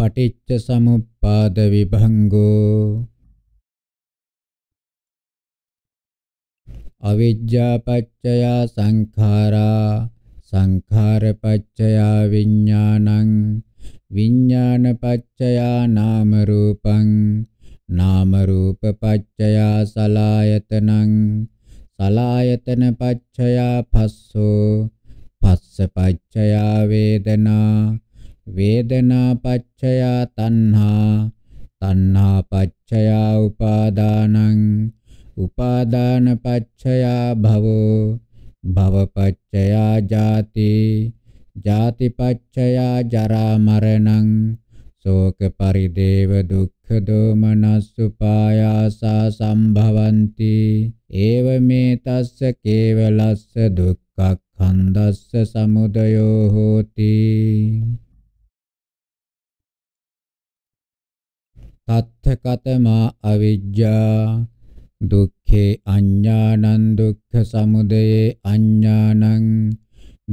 පටිච්ච සමුප්පාද විභංගෝ අවිජ්ජා පච්චය සංඛාරා සංඛාර පච්චය විඥානං විඥාන පච්චය නාම රූපං නාම රූප පච්චය සලායතනං සලායතන පච්චය පස්සෝ පස්ස පච්චය වේදනා වේදනා පච්චයා තණ්හා තණ්හා පච්චයා උපාදානං උපාදාන පච්චයා භවෝ භව පච්චයා ජාති ජාති පච්චයා ජරා මරණං ශෝක පරිදේව දුක්ඛ දෝමනස්සුපායාසා සම්භවಂತಿ ඒව මේ තස්ස කේවලස්ස දුක්ඛ ඛණ්ඩස්ස සමුදයෝ හෝති අත්ථකතමා අවිජ්ජා දුක්ඛේ අඥානං දුක්ඛ සමුදයේ අඥානං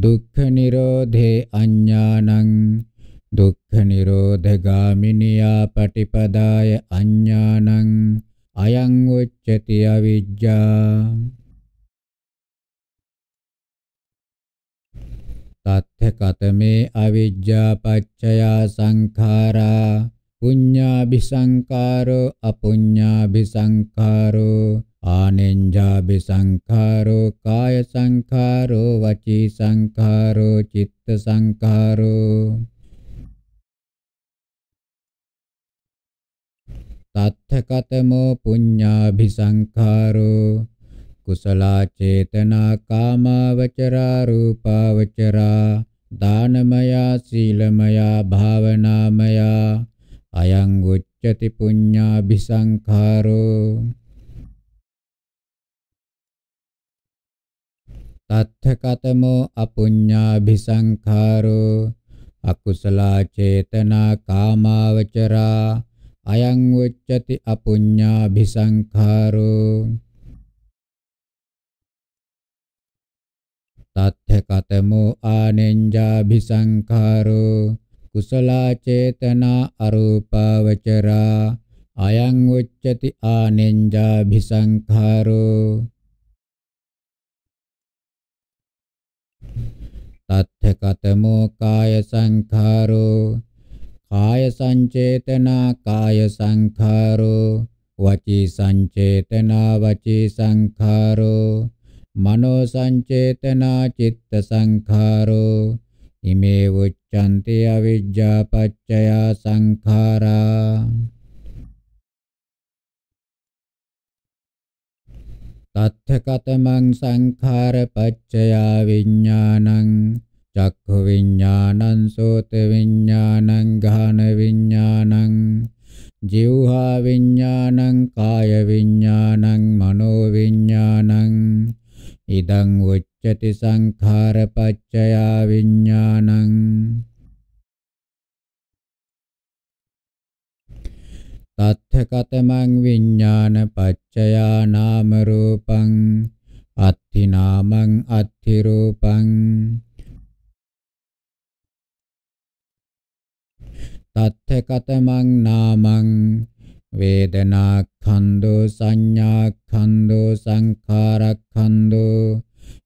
දුක්ඛ නිරෝධේ අඥානං දුක්ඛ නිරෝධගාමිනියා පටිපදාය අඥානං අයං උච්චති අවිජ්ජා තත්ථ කතමේ අවිජ්ජා පච්චයා සංඛාරා පුඤ්ඤාபிසංකාරෝ අපුඤ්ඤාபிසංකාරෝ ආනෙන්ජාபிසංකාරෝ කාය සංඛාරෝ වචී සංඛාරෝ චිත්ත සංඛාරෝ තත්ථකතමෝ පුඤ්ඤාபிසංකාරෝ කුසලා චේතනා කාමාවචරා රූපාවචරා දානමයා සීලමයා භාවනාමයා අයං උච්චති පුඤ්ඤාபிසංඛාරෝ තත්ථකතමෝ අපුඤ්ඤාபிසංඛාරෝ අකුසලා චේතනා කාමාවචරා අයං උච්චති අපුඤ්ඤාபிසංඛාරෝ තත්ථකතමෝ ආනෙන්ජාபிසංඛාරෝ කුසලා චේතනා අරූපාවචරා අයං උච්චති ආනෙන්ජා භිසංඛාරෝ තත්ථ කතමෝ කාය සංඛාරෝ කාය සංචේතනා කාය සංඛාරෝ වචී සංචේතනා වචී සංඛාරෝ මනෝ සංචේතනා චිත්ත සංඛාරෝ ඉමේ උච්ඡන්ති අවිජ්ජා පච්චය සංඛාරා තත්ථකතමං සංඛාර පච්චය විඥානං චක්ඛු විඥානං සෝත විඥානං ඝාන විඥානං ජීවහා විඥානං කාය විඥානං මනෝ විඥානං ඉදං උච්ච පච්චති සංඛාර පච්චයා විඥානං තත්ථකතමං විඥාන පච්චයා නාම රූපං අත්ථි නාමං අත්ථි රූපං තත්ථකතමං නාමං වේදනා ඛණ්ඩෝ සංඥා ඛණ්ඩෝ සංඛාර ඛණ්ඩෝ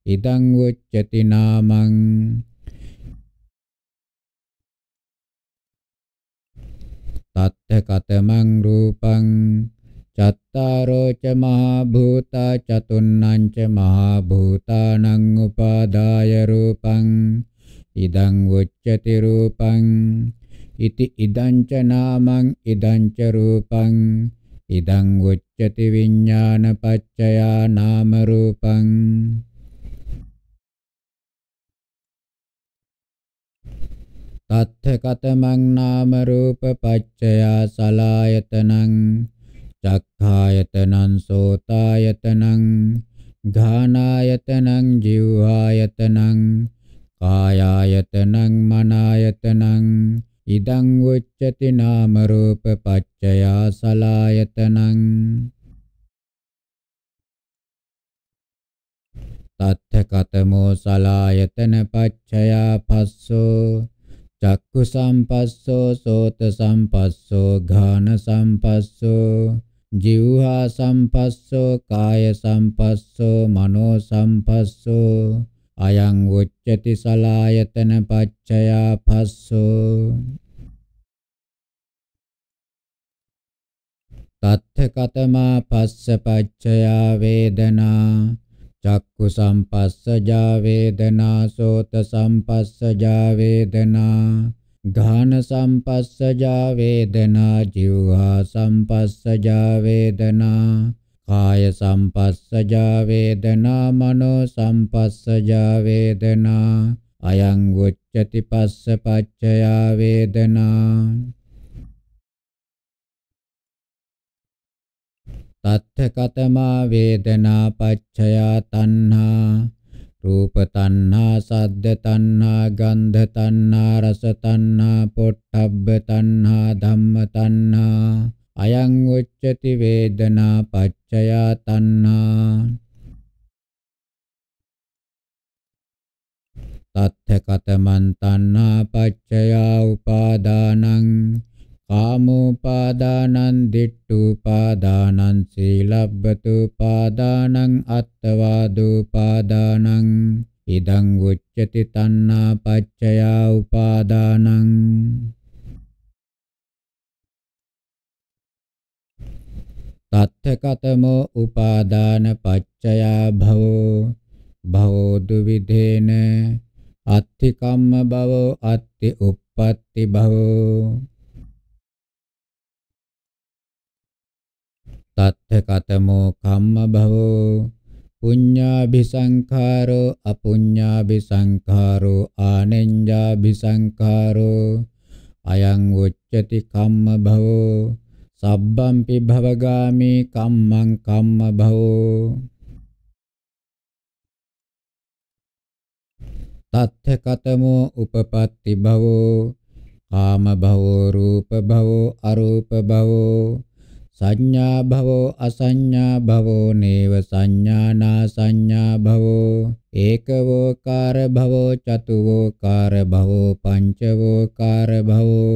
ඉදං උච්චති නාමං තත්ථ කතමං රූපං චත්තාරෝ ච මහා භූතා චතුන්නං ච මහා භූතානං උපාදාය රූපං ඉදං උච්චති රූපං ඉති ඉදං ච නාමං ඉදං ච රූපං ඉදං උච්චති විඥාන පච්චයා නාම රූපං තත්ථකතමං නාම රූප පච්චයා සලායතනං චක්ඛායතනං සෝතායතනං ඝානායතනං ජීවායතනං කායායතනං මනායතනං ඉදං උච්චති නාම රූප පච්චයා සලායතනං තත්ථ කතමෝ සලායතන පච්චයා පස්සෝ චක්කු සම්පස්සෝ සෝත සම්පස්සෝ ඝාන සම්පස්සෝ ජීවහා සම්පස්සෝ කාය සම්පස්සෝ මනෝ සම්පස්සෝ අයං උච්චති සලායතන පච්චයා පස්සෝ තත්ථ කතමා පස්ස පච්චයා වේදනා චක්කු සම්පස්සජා වේදනා සෝත සම්පස්සජා වේදනා ඝාන සම්පස්සජා වේදනා ජීවහා සම්පස්සජා වේදනා කාය සම්පස්සජා වේදනා මනෝ සම්පස්සජා වේදනා අයං උච්චති පස්ස පච්චයා වේදනා තත්ථකතමා වේදනා පච්චයා තණ්හා රූප තණ්හා සද්ද තණ්හා ගන්ධ තණ්හා රස තණ්හා පොට්ටබ්බ තණ්හා ධම්ම තණ්හා අයං උච්චති වේදනා පච්චයා තණ්හා තත්ථ කතමන් තණ්හා පච්චයා උපාදානං කාමෝපාදානං දිට්ඨුපාදානං සීලබ්බතුපාදානං අත්තවාදුපාදානං ඉදං උච්චති තණ්හා පච්චයා උපාදානං තත්ථකතමෝ උපාදාන පච්චයා භවෝ භවෝ දුවිදේන අත්ථි කම්ම භවෝ අත්ථි uppatti භවෝ තත්ථ කතමෝ කම්ම භවෝ පුඤ්ඤාභිසංඛාරෝ අපුඤ්ඤාභිසංඛාරෝ ආනෙඤ්ඤාභිසංඛාරෝ අයං උච්චති කම්ම භවෝ සබ්බම්පි භවගාමි කම්මං කම්ම භවෝ තත්ථ කතමෝ උපපත්ති භවෝ කාම භවෝ රූප භවෝ අරූප භවෝ සඤ්ඤා භවෝ අසඤ්ඤා භවෝ නේව සඤ්ඤානා සඤ්ඤා භවෝ ඒකවෝ කාර භවෝ චතුවෝ කාර භවෝ පංචවෝ කාර භවෝ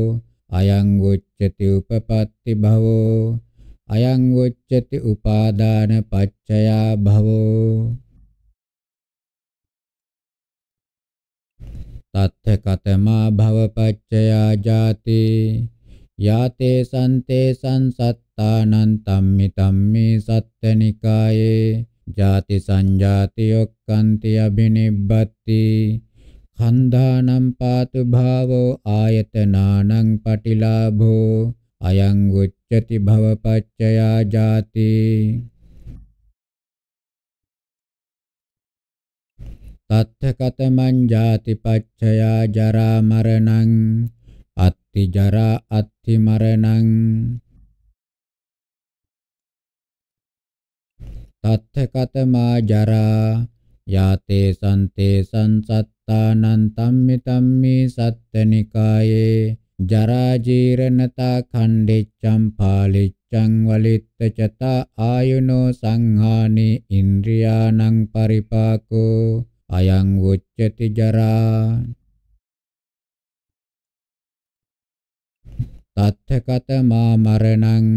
අයං උච්චති උපපත්ති භවෝ අයං උච්චති උපාදාන පච්චයා භවෝ තත්ථ කතමා භව පච්චයා ජාති යාතේ සන්තේ සංසත් තානං තම්මි තම්මේ සත්තනිකායේ ජාති සංජාති ඔක්칸ති අබිනිබ්බති ඛණ්ඩානම් පාතු භාවෝ ආයතනානං පටිලාභෝ අයං උච්චති භවපච්චයා ජාති තත්ථකතමං ජාති පච්චයා ජරා මරණං අත්ති ජරා අත්ති මරණං තත්ථකතමා ජරා යාතේ සන්තේ සංසත්තානං තම්මි තම්මි සත්තනිකායේ ජරා ජීරණතා ඛණ්ඩෙච්ඡම් පාලිච්ඡං වලිත්ත චත ආයුනෝ සංහානි ඉන්ද්‍රියානං පරිපාකෝ අයං උච්චති ජරා තත්ථකතමා මරණං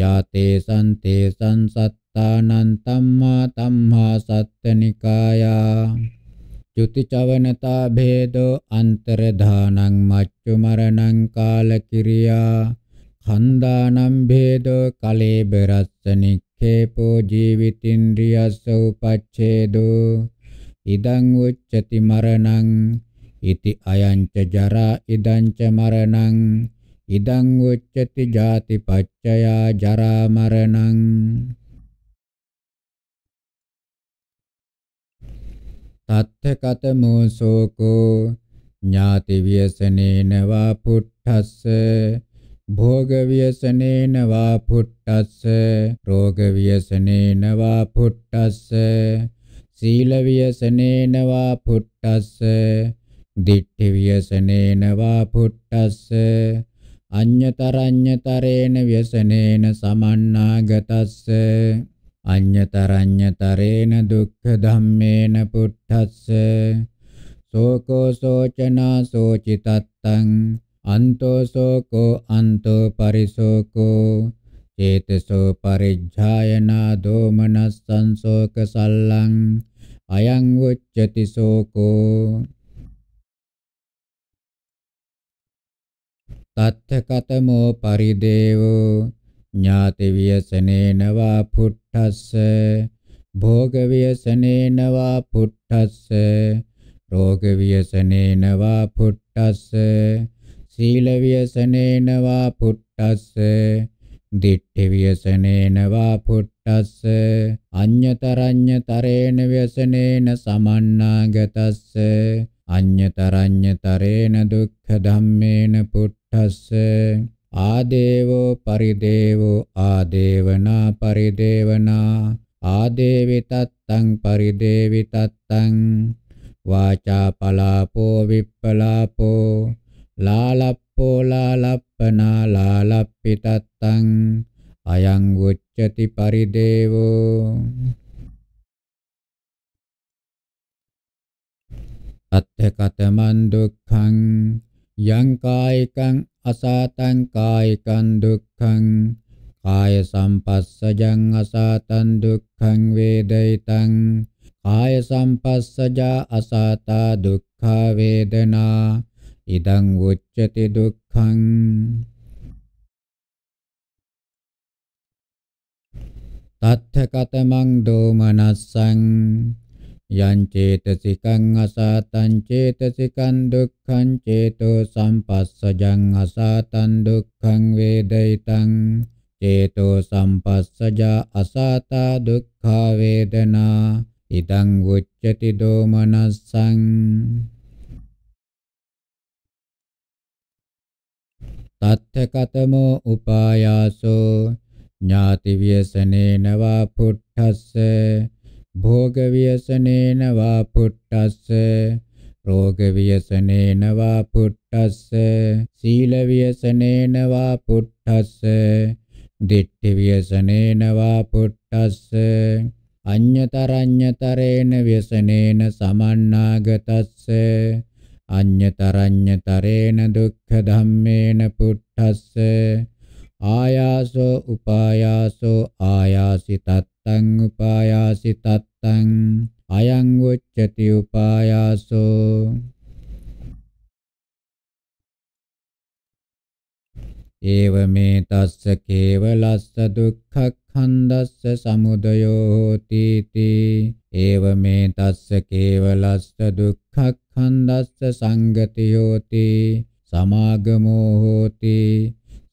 යාතේ සන්තේ සංසත් තානං තම්මා තම්හා සත්තනිකායා චුතිචවනතා භේදෝ අන්තරධානං මච්චු මරණං කාලකිරියා ඛණ්ඩානම් භේදෝ කලේබරස්ස නික්ඛේපෝ ජීවිතින්ද්‍රියස්ස උපච්ඡේදෝ ඉදං උච්චති මරණං ඉති අයංච ජරා ඉදංච මරණං ඉදං උච්චති ජාති පච්චයා ජරා මරණං තත්ථකතමෝ සෝකෝ ඥාති ව්‍යසනේන වා පුට්ඨස්ස භෝග ව්‍යසනේන වා පුට්ඨස්ස රෝග ව්‍යසනේන වා පුට්ඨස්ස සීල ව්‍යසනේන වා පුට්ඨස්ස දිට්ඨි ව්‍යසනේන වා පුට්ඨස්ස අඤ්‍යතරඤ්‍යතරේන ව්‍යසනේන සමන්නාගතස්ස අඤ්‍යතරඤ්‍යතරේන දුක්ඛ ධම්මේන පුට්ඨස්ස සෝකෝ සෝචනා සෝචිතත්තං අන්තෝ සෝකෝ අන්තෝ පරිසෝකෝ චේතසෝ පරිජ්ජායනා දෝමනස්සං සෝක සල්ලං අයං උච්චති සෝකෝ තත්ථ කතමෝ පරිදේවෝ ඥාති වියසනේන වා පුට්ඨ පුට්ඨස්ස භෝග ව්‍යසනේන වා පුට්ඨස්ස රෝග ව්‍යසනේන වා පුට්ඨස්ස සීල ව්‍යසනේන වා පුට්ඨස්ස දිට්ඨි ව්‍යසනේන වා පුට්ඨස්ස අඤ්‍යතරඤ්‍යතරේන ව්‍යසනේන සමන්නාගතස්ස අඤ්‍යතරඤ්‍යතරේන දුක්ඛ ධම්මේන පුට්ඨස්ස ආදේවෝ පරිදේවෝ ආදේවනා පරිදේවනා ආදේවිතත්තං පරිදේවිතත්තං වාචා පලාපෝ විප්පලාපෝ ලාලප්පෝ ලාලප්පනා ලාලප්පිතත්තං අයං උච්චති පරිදේවෝ අත්ථ කතමන් දුක්ඛං ยังกายกังอาสาตังกายกันดุขังกายสัมปัสสยังอาสาตันดุขังเวเดตังกายสัมปัสสยาอาสาตาดุขาเวเดนาอิดังวุจติดุขังตัทธกตมังโดมนัสสัง යං චේතසිකං අසාතං චේතසිකං දුක්ඛං චේතෝ සම්පස්සජං අසාතං දුක්ඛං වේදිතං චේතෝ සම්පස්සජා අසාතා දුක්ඛා වේදනා ඉදං උච්චති දෝමනස්සං තත්ථ කතමෝ උපායාසෝ ඥාති ව්‍යසනේන වා පුට්ඨස්ස භෝග ව්‍යසනේන වා පුට්ටස්ස රෝග ව්‍යසනේන වා පුට්ටස්ස සීල ව්‍යසනේන වා පුට්ටස්ස දිට්ඨි ව්‍යසනේන වා පුට්ටස්ස අඤ්‍යතරඤ්‍යතරේන ව්‍යසනේන සමන්නාගතස්ස අඤ්‍යතරඤ්‍යතරේන දුක්ඛ ධම්මේන පුට්ටස්ස ආයාසෝ උපායාසෝ ආයාසිතත් තත්තං උපායාසි තත්තං අයං උච්චති උපායාසෝ ඒව මේ තස්ස කේවලස්ස දුක්ඛක්ඛන්දස්ස සමුදයෝ හෝති තී ඒව මේ තස්ස කේවලස්ස දුක්ඛක්ඛන්දස්ස සංගති හෝති සමාගමෝ හෝති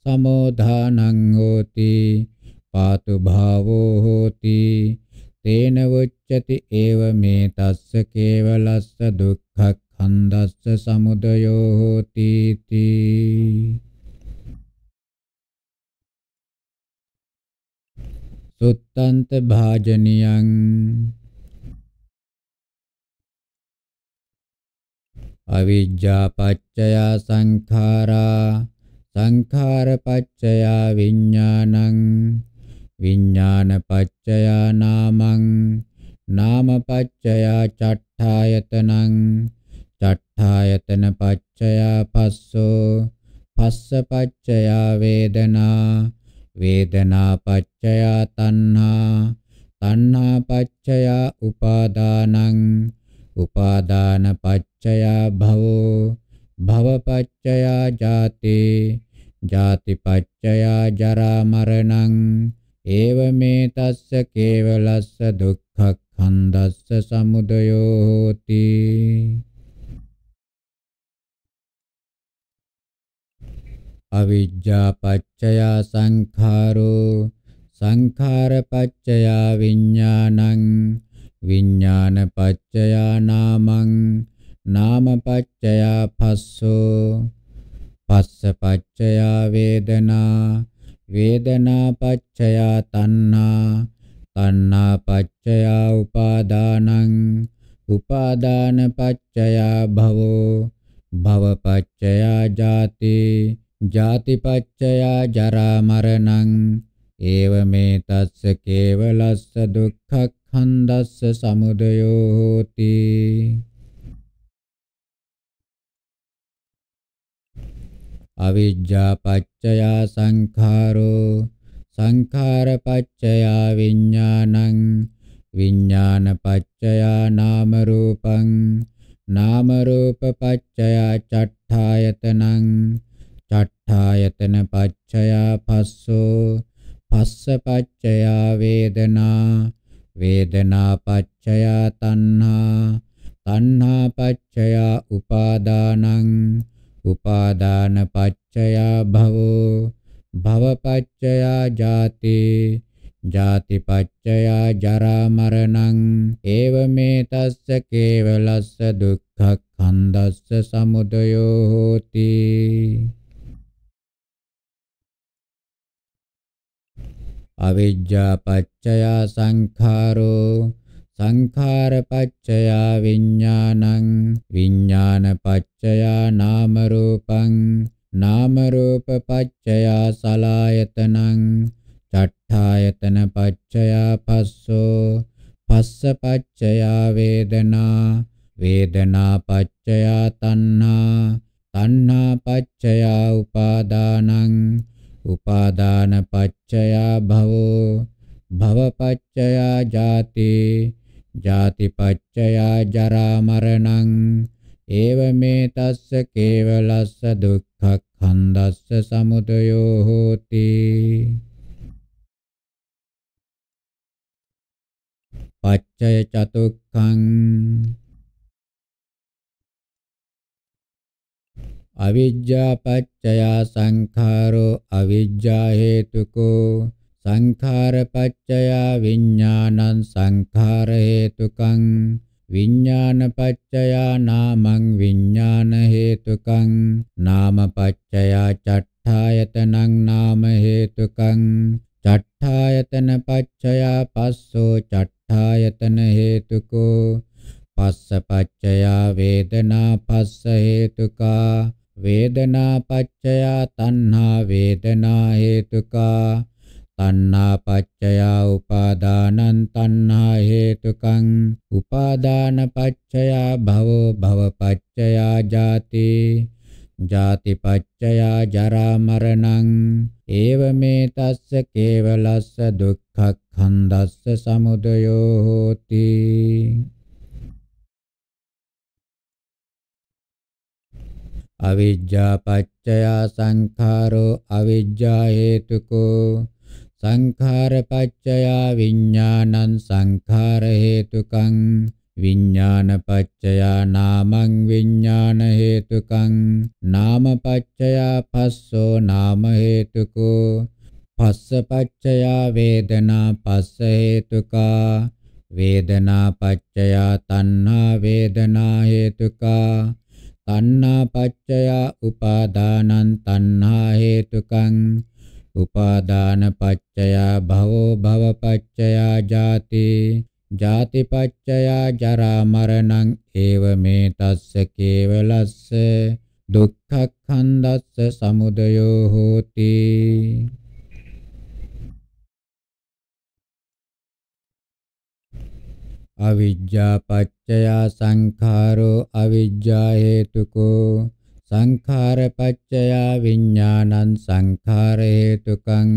සමෝධානං හෝති පාතු භාවෝ හෝති තේන වොච්චති ඒව මේ තස්ස කේවලස්ස දුක්ඛඛන්දස්ස සමුදයෝ හෝති තී සුත්තන්ත භාජනියං අවිජ්ජා පච්චය සංඛාරා සංඛාර පච්චය විඥානං විඥානපච්චයා නාමං නාමපච්චයා චට්ඨායතනං චට්ඨායතන පච්චයා පස්සෝ පස්ස පච්චයා වේදනා වේදනා පච්චයා තණ්හා තණ්හා පච්චයා උපාදානං උපාදාන පච්චයා භවෝ භව පච්චයා ජාති ජාති පච්චයා ජරා මරණං ඒව මේ තස්ස කේවලස්ස දුක්ඛක්ඛන්දස්ස සමුදයෝ හෝති අවිජ්ජා පච්චය සංඛාරෝ සංඛාර පච්චය විඥානං විඥාන පච්චය නාමං නාම පච්චය පස්සෝ පස්ස පච්චය වේදනා වේදනා පච්චයා තණ්හා තණ්හා පච්චයා උපාදානං උපාදාන පච්චයා භවෝ භව පච්චයා ජාති ජාති පච්චයා ජරා මරණං ඒව මේ තස්ස කේවලස්ස දුක්ඛ ඛණ්ඩස්ස සමුදයෝ හෝති අවිජ්ජා පච්චයා සංඛාරෝ සංඛාර පච්චයා විඥානං විඥාන පච්චයා නාම රූපං නාම රූප පච්චයා චට්ඨායතනං චට්ඨායතන පච්චයා පස්සෝ පස්ස පච්චයා වේදනා වේදනා පච්චයා තණ්හා තණ්හා පච්චයා උපාදානං උපාදාන පච්චයා භවෝ භව පච්චයා ජාතේ ජාති පච්චයා ජරා මරණං ඒව මේ තස්ස කේවලස්ස දුක්ඛඛන්දස්ස සමුදයෝ හෝති අවිජ්ජා පච්චයා සංඛාරෝ සංඛාරපච්චයා විඥානං විඥානපච්චයා නාම රූපං නාම රූපපච්චයා සලායතනං චට්ඨායතන පච්චයා පස්සෝ පස්ස පච්චයා වේදනා වේදනා පච්චයා තණ්හා තණ්හා පච්චයා උපාදානං උපාදාන පච්චයා භවෝ භව පච්චයා ජාති ජාතිපච්චයා ජරා මරණං ඒව මේ තස්ස කේවලස්ස දුක්ඛඛන්දස්ස සමුදයෝ හෝති පච්චය චතුක්ඛං අවිජ්ජා පච්චයා සංඛාරෝ අවිජ්ජා හේතුකෝ සංඛාරපච්චයා විඥානං සංඛාර හේතුකං විඥානපච්චයා නාමං විඥාන හේතුකං නාමපච්චයා චට්ඨායතනං නාම හේතුකං චට්ඨායතන පච්චයා පස්සෝ චට්ඨායතන හේතුකෝ පස්සපච්චයා වේදනා පස්ස හේතුකා වේදනා පච්චයා තණ්හා වේදනා හේතුකා තණ්හා පච්චය උපාදානං තණ්හා හේතුකං උපාදාන පච්චය භවෝ භව පච්චය ජාති ජාති පච්චය ජරා මරණං ඒව මේ තස්ස කේවලස්ස දුක්ඛක්ඛන්දස්ස සමුදයෝ හෝති අවිජ්ජා පච්චය සංඛාරෝ අවිජ්ජා හේතුකෝ සංඛාරපච්චයා විඥානං සංඛාර හේතුකං විඥානපච්චයා නාමං විඥාන හේතුකං නාමපච්චයා පස්සෝ නාම හේතුකෝ පස්සපච්චයා වේදනා පස්ස හේතුකා වේදනා පච්චයා තණ්හා වේදනා හේතුකා තණ්හා පච්චයා උපාදානං තණ්හා හේතුකං උපාදාන පච්චයා භවෝ භව පච්චයා ජාති ජාති පච්චයා ජරා මරණං ඒව මේ තස්ස කේවලස්ස දුක්ඛඛන්දස්ස සමුදයෝ හෝති අවිජ්ජා පච්චයා සංඛාරෝ අවිජ්ජා හේතුකෝ සංඛාරපච්චයා විඥානං සංඛාර හේතුකං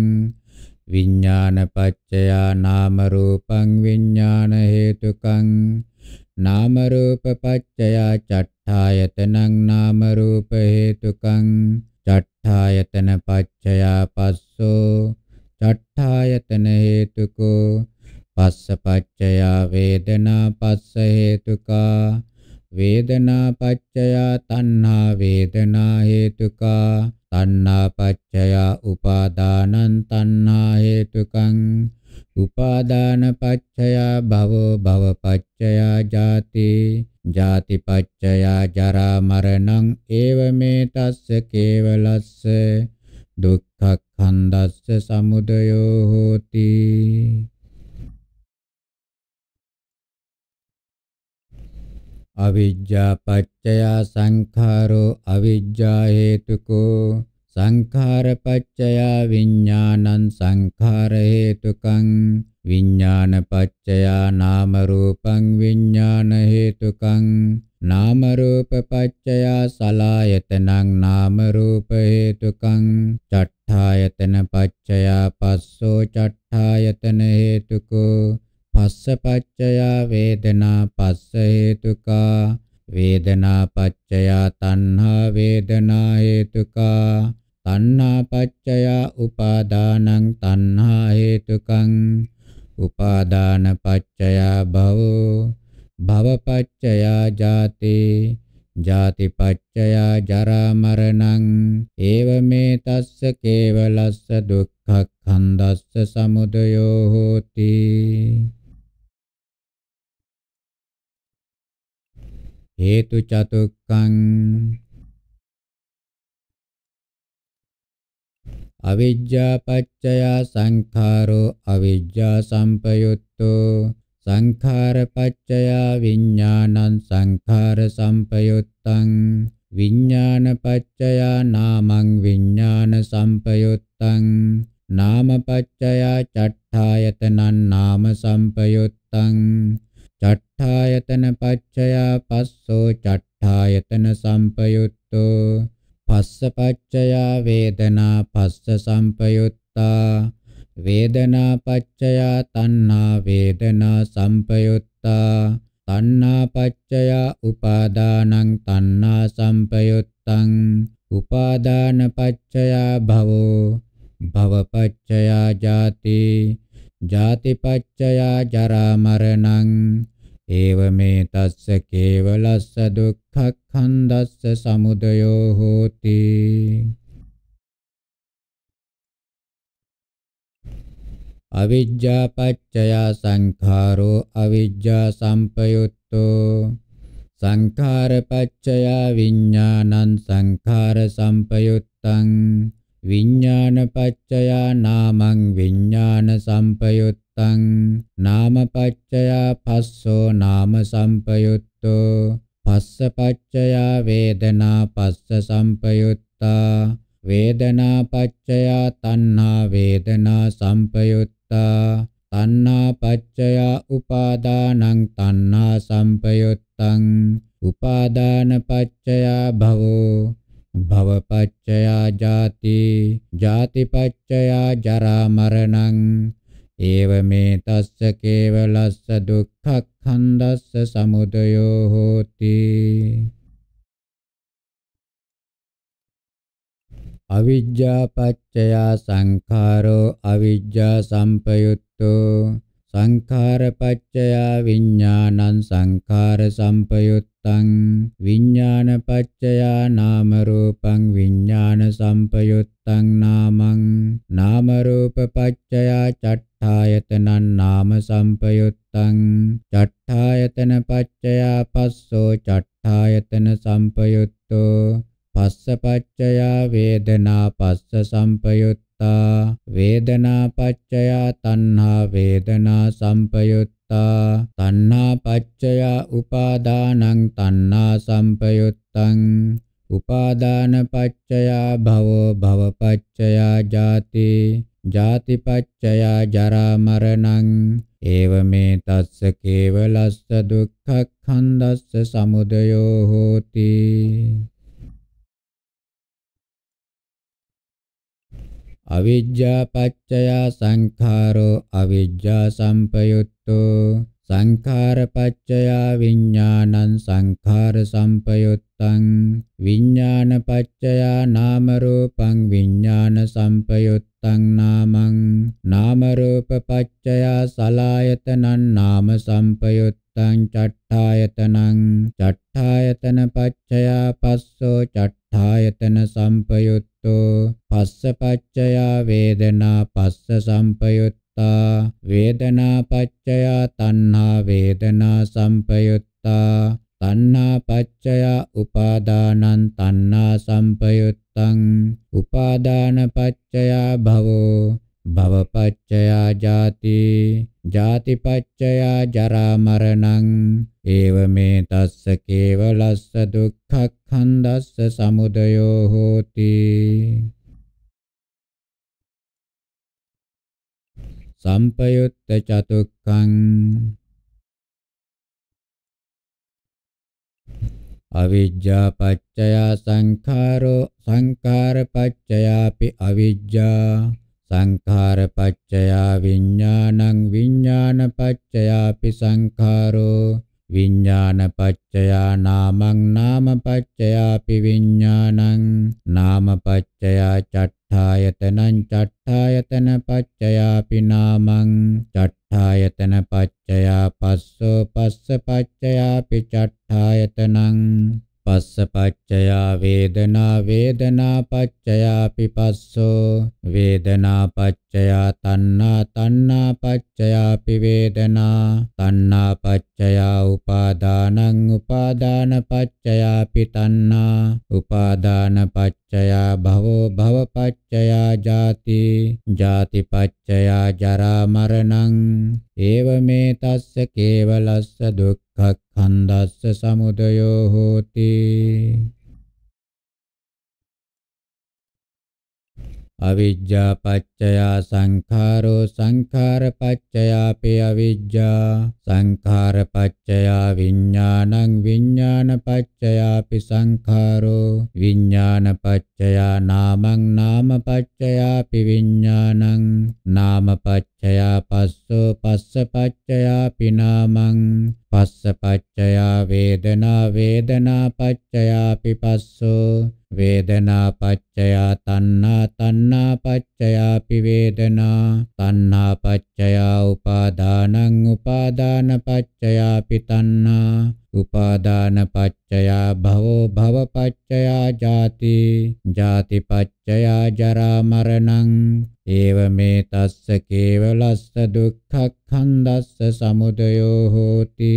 විඥානපච්චයා නාම රූපං විඥාන හේතුකං නාම රූප පච්චය චට්ඨායතනං නාම රූප හේතුකං චට්ඨායතන පච්චය පස්සෝ චට්ඨායතන හේතුකෝ පස්ස පච්චය වේදනා පස්ස හේතුකා වේදනා පච්චයා තණ්හා වේදනා හේතුකා තණ්හා පච්චයා උපාදානං තණ්හා හේතුකං උපාදාන පච්චයා භවෝ භව පච්චයා ජාති ජාති පච්චයා ජරා මරණං ඒව මේ තස්ස කේවලස්ස දුක්ඛ කන්දස්ස සමුදයෝ හෝති අවිජ්ජා පච්චය සංඛාරෝ අවිජ්ජා හේතුකෝ සංඛාර පච්චය විඥානං සංඛාර හේතුකං විඥාන පච්චය නාම රූපං විඥාන හේතුකං නාම රූප පච්චය සලායතනං නාම රූප හේතුකං චට්ඨායතන පච්චය පස්සෝ චට්ඨායතන හේතුකෝ පස්ස පච්චයා වේදනා පස්ස හේතුකා වේදනා පච්චයා තණ්හා වේදනා හේතුකා තණ්හා පච්චයා උපාදානං තණ්හා හේතුකං උපාදාන පච්චයා භව භව පච්චයා ජාති ජාති පච්චයා ජරා මරණං ඒව මේ තස්ස කේවලස්ස දුක්ඛ කන්දස්ස සමුදයෝ හෝති හේතු චතුක්කං අවිජ්ජා පච්චය සංඛාරෝ අවිජ්ජා සම්පයුත්තෝ සංඛාර පච්චය විඥානං සංඛාර සම්පයුත්තං විඥාන පච්චය නාමං විඥාන සම්පයුත්තං නාම පච්චය චට්ඨායතනං නාම සම්පයුත්තං චට්ඨායතන පච්චයා පස්සෝ චට්ඨායතන සම්පයුත්තෝ පස්ස පච්චයා වේදනා පස්ස සම්පයුත්තා වේදනා පච්චයා තණ්හා වේදනා සම්පයුත්තා තණ්හා පච්චයා උපාදානං තණ්හා සම්පයුත්තං උපාදාන පච්චයා භවෝ භව පච්චයා ජාති ජාතිපච්චයා ජරා මරණං ඒව මේ තස්ස කේවලස්ස දුක්ඛක්ඛන්දස්ස සමුදයෝ හෝති අවිජ්ජා පච්චයා සංඛාරෝ අවිජ්ජා සම්පයුත්තෝ සංඛාර පච්චයා විඥානං සංඛාර සම්පයුත්තං විඤ්ඤාණපච්චයා නාමං විඤ්ඤාණ සම්පයුත්තං නාමපච්චයා පස්සෝ නාම සම්පයුත්තෝ පස්සපච්චයා වේදනා පස්ස සම්පයුත්තා වේදනාපච්චයා තණ්හා වේදනා සම්පයුත්තා තණ්හාපච්චයා උපාදානං තණ්හා සම්පයුත්තං උපාදානපච්චයා භවෝ භවපච්චයා ජාති ජාතිපච්චයා ජරා මරණං ඒව මේ තස්ස කේවලස්ස දුක්ඛක්ඛන්දස්ස සමුදයෝ හෝති අවිජ්ජා පච්චයා සංඛාරෝ අවිජ්ජා සම්පයුත්තෝ සංඛාරපච්චයා විඥානං සංඛාර සම්පයුත්තං විඥානපච්චයා නාම රූපං විඥාන සම්පයුත්තං නාමං නාම රූපපච්චයා චට්ඨායතනං නාම සම්පයුත්තං චට්ඨායතන පච්චයා පස්සෝ චට්ඨායතන සම්පයුත්තෝ පස්ස පච්චයා වේදනා පස්ස සම්පයුත්තෝ සම්පයුත්තා වේදනා පච්චය තණ්හා වේදනා සම්පයුත්තා තණ්හා පච්චය උපාදානං තණ්හා සම්පයුත්තං උපාදාන පච්චය භවෝ භව පච්චය ජාති ජාති පච්චය ජරා මරණං ඒව මේ තස්ස කේවලස්ස දුක්ඛ කන්දස්ස සමුදයෝ හෝති අවිජ්ජා පච්චය සංඛාරෝ අවිජ්ජා සම්පයුත්තෝ සංඛාර පච්චය විඥානං සංඛාර සම්පයුත්තං විඥාන පච්චය නාම රූපං විඥාන සම්පයුත්තං නාමං නාම රූප පච්චය සලායතනං නාම සම්පයුත්තං චට්ඨායතනං චට්ඨායතන පච්චය පස්සෝ චට්ඨායතන සම්පයුත්තං පස්සෝ පස්ස පච්චයා වේදනා පස්ස සම්පයුත්තා වේදනා පච්චයා තණ්හා වේදනා සම්පයුත්තා තණ්හා පච්චය උපාදානං තණ්හා සම්පයුත්තං උපාදාන පච්චය භවෝ භවපච්චයා ජාති ජාතිපච්චයා ජරා මරණං ඒව මේ තස්ස කේවලස්ස දුක්ඛක්ඛන්දස්ස සමුදයෝ හෝති සම්පයුත්ත චතුක්ඛං අවිජ්ජා පච්චයා සංඛාරෝ සංඛාර පච්චයාපි අවිජ්ජා සංඛාරපච්චයා විඥානං විඥානපච්චයාපි සංඛාරෝ විඥානපච්චයා නාමං නාමපච්චයාපි විඥානං නාමපච්චයා චට්ඨායතනං චට්ඨායතන පච්චයාපි නාමං චට්ඨායතන පච්චයා පස්සෝ පස්ස පච්චයාපි චට්ඨායතනං पश्चया वेदना वेदना पच्चया पिपस्सो वेदना पच्च පච්චයා තණ්හා තණ්හා පච්චයා පිවේදනා තණ්හා පච්චයා උපාදානං උපාදාන පච්චයා පිතණ්හා උපාදාන පච්චයා භවෝ භව පච්චයා ජාති ජාති පච්චයා ජරා මරණං ඒව මේ තස්ස කේවලස්ස දුක්ඛ කන්දස්ස සමුදයෝ හෝති අවිජ්ජා පච්චයා සංඛාරෝ සංඛාර පච්චයා පේ අවිජ්ජා සංඛාර පච්චයා විඥානං විඥාන පච්චයා පි සංඛාරෝ විඥාන පච්චයා නාමං නාම පච්චයා පි විඥානං නාම පච්ච පච්චයා පස්සෝ පස්ස පච්චයා පිනාමං පස්ස පච්චයා වේදනා වේදනා පච්චයා පිපස්සෝ වේදනා පච්චයා තණ්හා තණ්හා පච්චයා පිවේදනා තණ්හා පච්චයා උපාදානං උපාදාන පච්චයා පිතණ්හා උපාදාන පච්චයා භවෝ භව පච්චයා ජාති ජාති පච්චයා ජරා මරණං ඒව මේ තස්ස කේවලස්ස දුක්ඛක්ඛන්දස්ස සමුදයෝ හෝති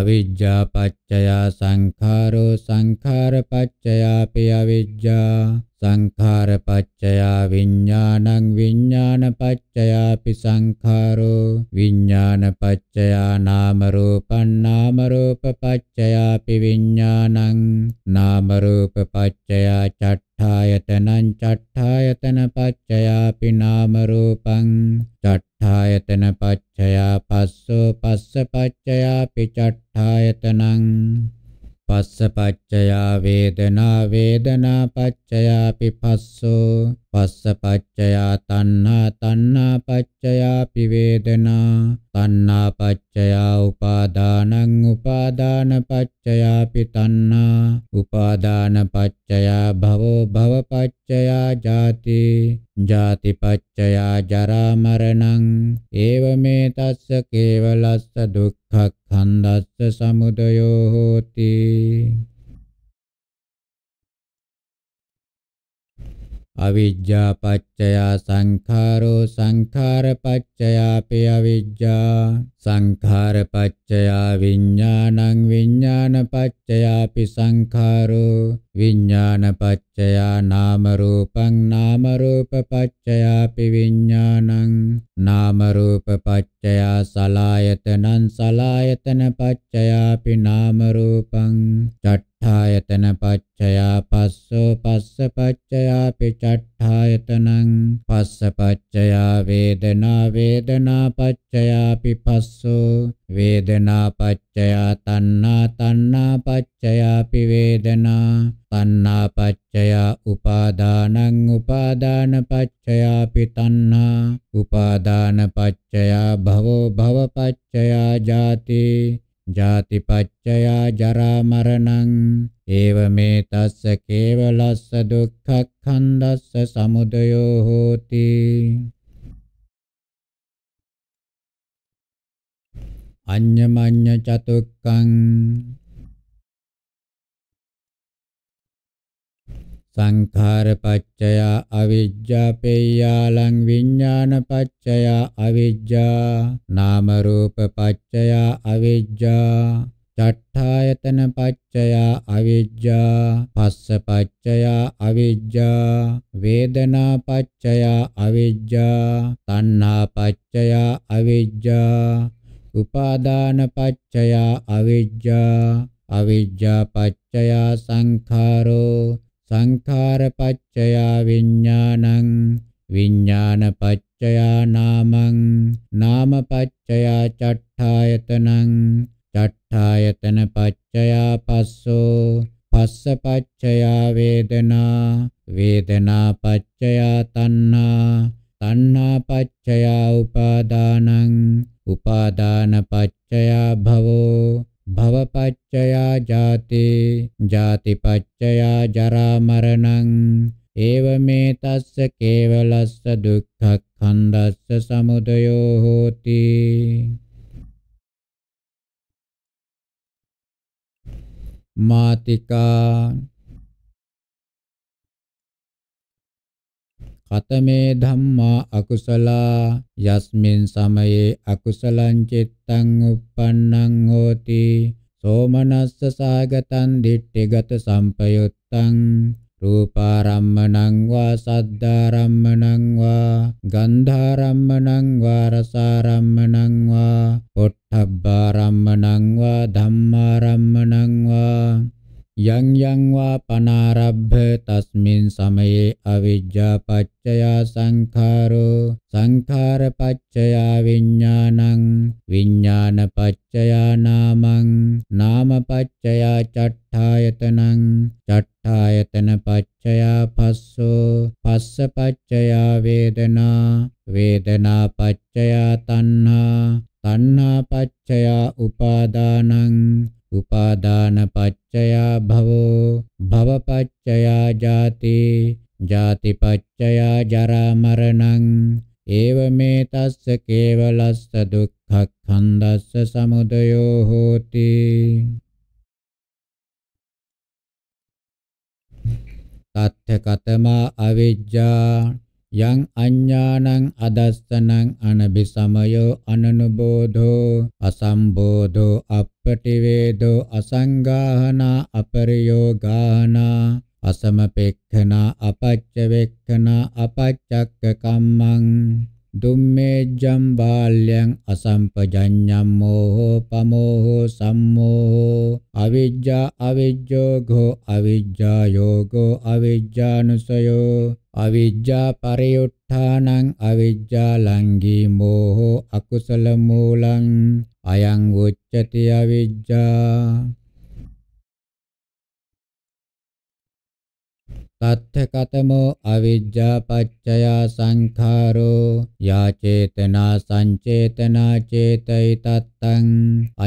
අවිජ්ජා පච්චයා සංඛාරෝ සංඛාර පච්චයාපි අවිජ්ජා සංඛාරපච්චයා විඥානං විඥානපච්චයාපි සංඛාරෝ විඥානපච්චයා නාම රූපං නාම රූපපච්චයාපි විඥානං නාම රූපපච්චයා චට්ඨායතනං චට්ඨායතනපච්චයාපි නාම රූපං චට්ඨායතන පච්චයා පස්සෝ පස්ස පච්චයාපි චට්ඨායතනං පස්ස පච්චයා වේදනා වේදනා පච්චයා පිපස්සෝ පස්ස පච්චයා තණ්හා තණ්හා පච්චයා පිවේදනා තණ්හා පච්චයා උපාදානං උපාදාන පච්චයා පිතණ්හා උපාදාන පච්චයා භවෝ භව පච්චයා ජාති ජාති පච්චයා ජරා මරණං ඒව මේ තස්ස කේවලස්ස දුක්ඛ ඛණ්ඩස්ස සමුදයෝ හෝති අවිජ්ජාපච්චයා සංඛාරෝ සංඛාරපච්චයා පියවිජ්ජා සංඛාරපච්චයා විඥානං විඥානපච්චයාපි සංඛාරෝ විඥානපච්චයා නාම රූපං නාම රූපපච්චයාපි විඥානං නාම රූපපච්චයා සලායතනං සලායතනපච්චයාපි නාම රූපං චට්ඨ චත්තායතන පච්චයා පස්සෝ පස්ස පච්චයා පිචට්ඨායතනං පස්ස පච්චයා වේදනා වේදනා පච්චයා පිපස්සෝ වේදනා පච්චයා තණ්හා තණ්හා පච්චයා පිවේදනා තණ්හා පච්චයා උපාදානං උපාදාන පච්චයා පිතණ්හා උපාදාන පච්චයා භවෝ භව පච්චයා ජාති ජාතිපච්චයා ජරා මරණං ඒව මේ තස්ස කේවලස්ස දුක්ඛක්ඛන්දස්ස සමුදයෝ හෝති අඤ්ඤමඤ්ඤ චතුක්ඛං සංඛාරපච්චයා අවිජ්ජා පේයාලං විඥානපච්චයා අවිජ්ජා නාම රූපපච්චයා අවිජ්ජා චට්ඨායතන පච්චයා අවිජ්ජා පස්ස පච්චයා අවිජ්ජා වේදනා පච්චයා අවිජ්ජා තණ්හා පච්චයා අවිජ්ජා උපාදාන පච්චයා අවිජ්ජා අවිජ්ජා පච්චයා සංඛාරෝ සංඛාරපච්චයා විඥානං විඥානපච්චයා නාමං නාමපච්චයා චට්ඨායතනං චට්ඨායතන පච්චයා පස්සෝ පස්ස පච්චයා වේදනා වේදනා පච්චයා තණ්හා තණ්හා පච්චයා උපාදානං උපාදාන පච්චයා භවෝ භවපච්චයා ජාතේ ජාතිපච්චයා ජරා මරණං ඒවමේ තස්ස කේවලස්ස දුක්ඛක්ඛන්දස්ස සමුදයෝ හෝති මාතිකා කතමේ ධම්මා අකුසලා යස්මින් සමයේ අකුසලං චිත්තං uppannං හෝති සෝමනස්ස සාගතං දිට්ඨිගත සම්පයුත්තං රූපාරම්මණං වා සද්ධාරම්මණං වා ගන්ධාරම්මණං වා රසාරම්මණං වා පොට්ටබ්බාරම්මණං වා ධම්මාරම්මණං වා යං යං වා පනාරබ්බ තස්මින් සමයේ අවිජ්ජා පච්චයා සංඛාරෝ සංඛාර පච්චයා විඥානං විඥාන පච්චයා නාමං නාම පච්චයා චට්ඨායතනං චට්ඨායතන පච්චයා පස්සෝ පස්ස පච්චයා වේදනා වේදනා පච්චයා තණ්හා තණ්හා පච්චයා උපාදානං උපාදාන පච්චයා භවෝ භව පච්චයා ජාති ජාති පච්චයා ජරා මරණං ඒව මේ තස්ස කේවලස්ස දුක්ඛක්ඛන්දස්ස සමුදයෝ හෝති තත්ථ කතමා අවිජ්ජා yang අඤ්ඤානං අදස්සනං අනබිසමයෝ අනනුබෝධෝ අසම්බෝධෝ අපටිවේදෝ අසංගාහනා අපරියෝගාහනා අසමපෙක්ඛනා අපච්චවෙක්ඛනා අපච්චක්ක කම්මං දුම්මේජ්ජම් බාල්‍යං අසම්පජඤ්ඤම් මෝහෝ පමෝහෝ සම්මෝහෝ අවිජ්ජා අවිජ්ජෝඝෝ අවිජ්ජා යෝගෝ අවිජ්ජානුසයෝ අවිජ්ජා පරියුට්ඨානං අවිජ්ජා ලංගී මෝහෝ අකුසල මූලං අයං උච්චති අවිජ්ජා තත්ථකතමෝ අවිජ්ජා පච්චයා සංඛාරෝ යා චේතනා සංචේතනා චේතයි තත්තං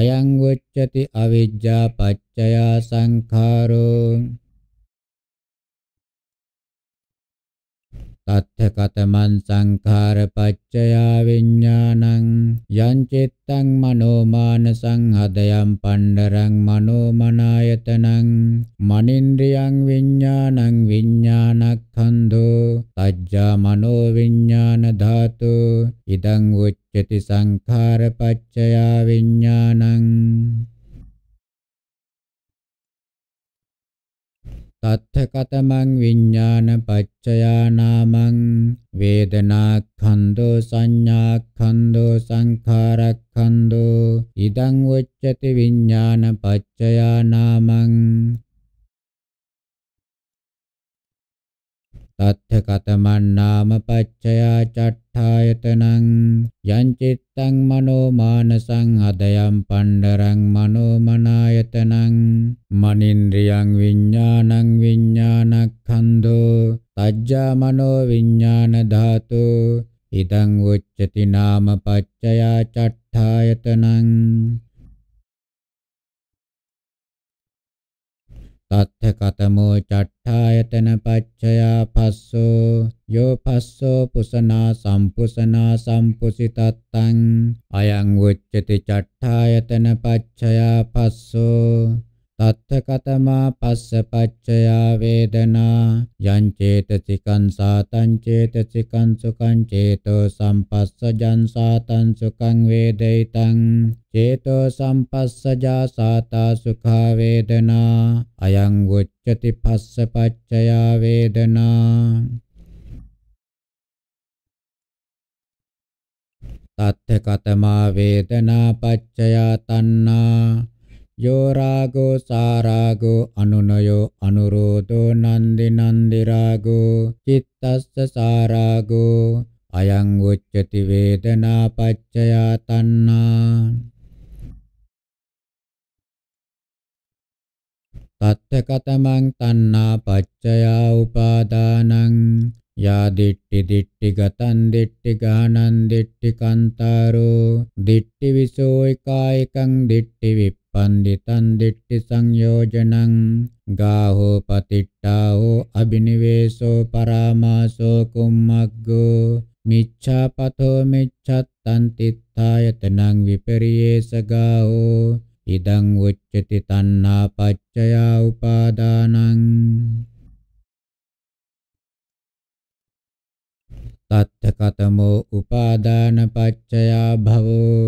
අයං උච්චති අවිජ්ජා පච්චයා සංඛාරෝ තත්ථකතමන් සංඛාර පච්චයා විඥානං යං චිත්තං මනෝමාන සංහදයන් පණ්ඩරං මනෝමනායතනං මනින්ද්‍රියං විඥානං විඥානක්ඛන්‍தோ තජ්ජා මනෝ විඥාන ධාතු ඉදං උච්චති සංඛාර පච්චයා විඥානං තත්ථකතමං විඤ්ඤාණ පච්චයා නාමං වේදනාක්ඛන්தோ සංඥාක්ඛන්தோ සංඛාරක්ඛන්தோ ඉදං උච්චති විඤ්ඤාණ පච්චයා නාමං තත්ථ කතමන්නාම පච්චයා චට්ඨායතනං යං චිත්තං මනෝ මානසං අදයම් පණ්ඩරං මනෝ මනායතනං මනින්ද්‍රියං විඥානං විඥානක්ඛන්‍தோ තජ්ජා මනෝ විඥාන ධාතු ඉදං උච්චති නාම පච්චයා චට්ඨායතනං තත්ථ කතමෝ චට්ඨායතන පච්චයා පස්සෝ යෝ පස්සෝ පුසනා සම්පුසනා සම්පුසිතත්තං අයං උච්චති චට්ඨායතන පච්චයා පස්සෝ තත්තකතමා පස්ස පච්චයා වේදනා යං චේතසිකං සාතං චේතසිකං සුඛං චේතෝ සම්පස්සජං සාතං සුඛං වේදිතං චේතෝ සම්පස්සජා සාතා සුඛා වේදනා අයං උච්චති පස්ස පච්චයා වේදනා තත්ථ කතමා වේදනා පච්චයා තණ්හා යෝ රාගෝ සාරාගෝ අනුනයෝ අනුරෝධෝ නන්දි නන්දි රාගෝ චිත්තස්ස සාරාගෝ අයං උච්චති වේදනා පච්චයා තණ්හා තත්තකතමං තණ්හා පච්චයා උපාදානං යා දිට්ටි දිට්ටි ගතං දිට්ටි ගානං දිට්ටි කන්තරෝ දිට්ටි විසෝයිකායකං දිට්ටි පණ්ඩිතං දිට්ඨි සංයෝජනං ගාහෝ පතිට්ඨාහෝ අබිනිවේසෝ පරාමාසෝ කුම්මග්ගෝ මිච්ඡාපතෝ මිච්ඡත්තං තිත්ථායතනං විපරියේසගාහෝ ඉදං උච්චති තණ්හා පච්චයා උපාදානං තත්ත කතමෝ උපාදාන පච්චයා භවෝ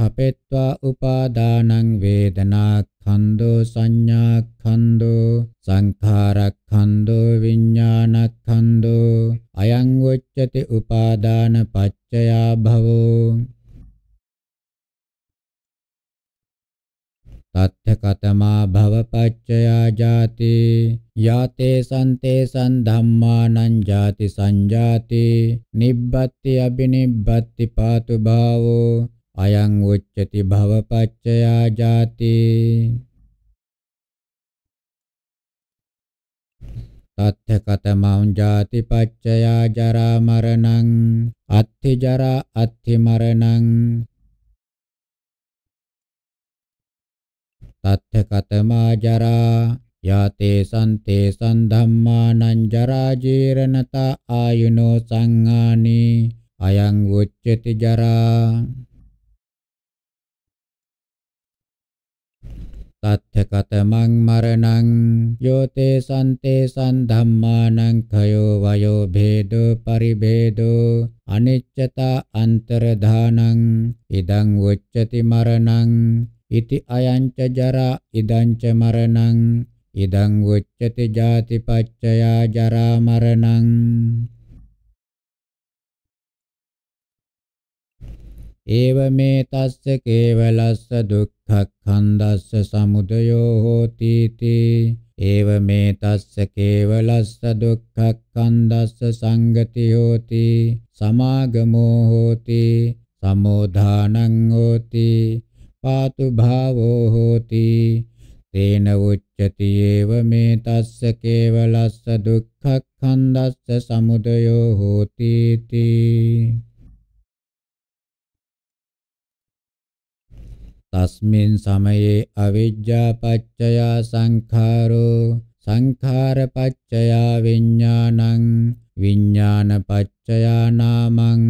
තපෙත්වා උපාදානං වේදනා ඛණ්ඩෝ සංඥා ඛණ්ඩෝ සංඛාරඛණ්ඩෝ විඥානඛණ්ඩෝ අයං උච්චති උපාදාන පච්චයා භවෝ තත්ථකතමා භවපච්චයා ජාති යාතේ සන්තේ සන් ධම්මානං ජාති සංජාති නිබ්බත්ති අබිනිබ්බත්ති පාතු භාවෝ අයං උච්චති භවපච්චයා ජාති තත්ථකතමං ජාති පච්චයා ජරා මරණං අත්ථි ජරා අත්ථි මරණං තත්ථකතමා ජරා යාතේ සන්තේ සම්ධම්මානං ජරා ජීරණතා ආයුනෝ සංඝානි අයං උච්චති ජරා ตัทเถกตมังมารนังโยเตสันเตสันธัมมานังขโยวโยเบโดปริเบโดอนิจจตาอันตรธานังอิดังวุจติมารนังอิติอายัญจจระอิดัญจมารนังอิดังวุจติจาติปัจจยาจารามารนัง ඒව මේ තස්ස කේවලස්ස දුක්ඛක්ඛන්දස්ස සමුදයෝ හෝති තී ඒව මේ තස්ස කේවලස්ස දුක්ඛක්ඛන්දස්ස සංගති හෝති සමාගමෝ හෝති සමෝධානං හෝති පාතු භාවෝ හෝති තේන උච්චති ඒව මේ තස්ස කේවලස්ස දුක්ඛක්ඛන්දස්ස සමුදයෝ හෝති තී තස්මින් සමයේ අවිජ්ජා පච්චයා සංඛාරෝ සංඛාර පච්චයා විඥානං විඥාන පච්චයා නාමං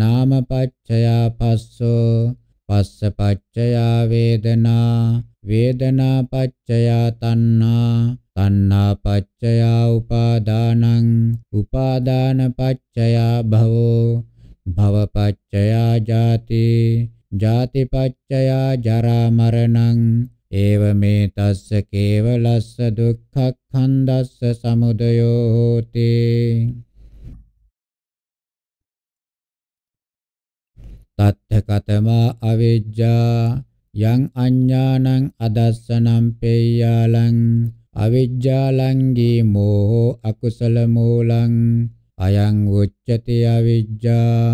නාම පච්චයා පස්සෝ පස්ස පච්චයා වේදනා වේදනා පච්චයා තණ්හා තණ්හා පච්චයා උපාදානං උපාදාන පච්චයා භවෝ භව පච්චයා ජාති ජාතිපච්චයා ජරා මරණං ඒව මේ තස්ස කේවලස්ස දුක්ඛක්ඛන්දස්ස සමුදයෝ හෝති තත්ථ කතමා අවිජ්ජා යං අඥානං අදස්සනම් පේයාලං අවිජ්ජාලංගී මෝහ අකුසල මූලං අයං උච්චති අවිජ්ජා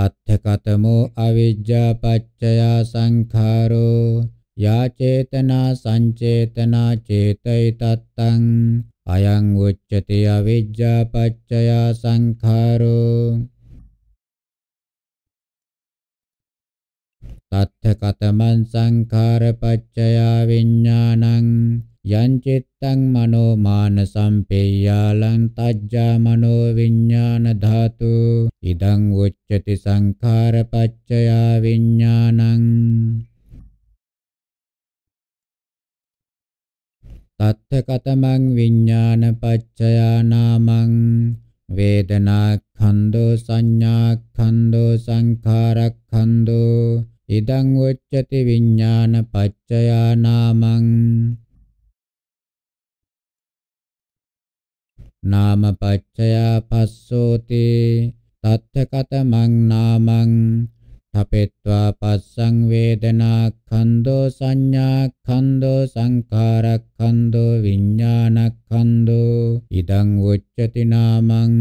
තත්ථකතමෝ අවිජ්ජා පච්චයා සංඛාරෝ යා චේතනා සංචේතනා චේතයි තත්තං අයං උච්චති අවිජ්ජා පච්චයා සංඛාරෝ තත්ථ කතමං සංඛාර පච්චයා විඥානං යංචිත්තං මනෝ මාන සම්පේයාලං තජ්ජා මනෝ විඥාන ධාතු ඉදං උච්චති සංඛාර පච්චය විඥානං තත්ථ කතමං විඥාන පච්චය නාමං වේදනා ඛණ්ඩෝ සංඥා ඛණ්ඩෝ සංඛාර ඛණ්ඩෝ ඉදං උච්චති විඥාන පච්චය නාමං නාම පච්චයා පස්සෝති තත්ථකතමං නාමං තපෙත්වා පස්සං වේදනා ඛන්‍தோ සංඥා ඛන්‍தோ සංඛාර ඛන්‍தோ විඥාන ඛන්‍தோ ඉදං උච්චති නාමං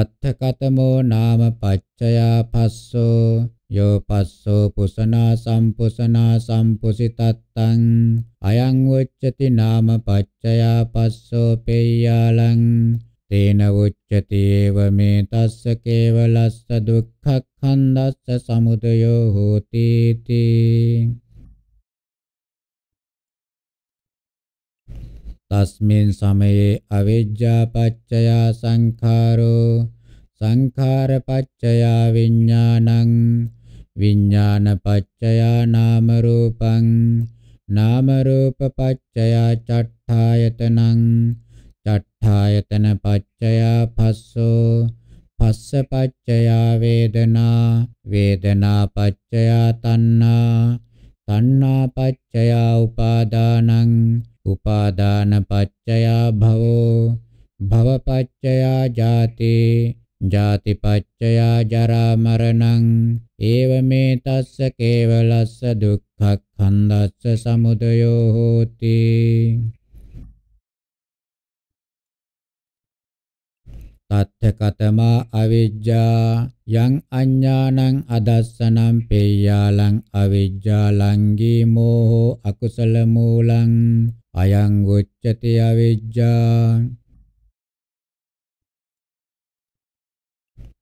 අත්ථකතමෝ නාම පච්චයා පස්සෝ යෝ පස්සෝ පුසනා සම්පුසනා සම්පුසිතත්තං අයං උච්චති නාම පච්චයා පස්සෝ පෙය්‍යාලං තේන උච්චති ඒව මේ තස්ස කේවලස්ස දුක්ඛ කන්දස්ස සමුදයෝ හෝති තී තස්මින් සමයේ අවිජ්ජා පච්චයා සංඛාරෝ සංඛාර පච්චයා විඥානං විඥාන පච්චයා නාම රූපං නාම රූප පච්චයා චට්ඨායතනං චට්ඨායතන පච්චයා පස්සෝ පස්ස පච්චයා වේදනා වේදනා පච්චයා තණ්හා තණ්හා පච්චය උපාදානං උපාදාන පච්චය භවෝ භව පච්චය ජාති ජාති පච්චය ජරා මරණං ඒව මේ තස්ස කේවලස්ස දුක්ඛ කන්දස්ස සමුදයෝ හෝති තත්ථකතමා අවිජ්ජා යං අඥානං අදස්සනම් පේයාලං අවිජ්ජා ලංගී මෝහෝ අකුසල මූලං අයං උච්චති අවිජ්ජා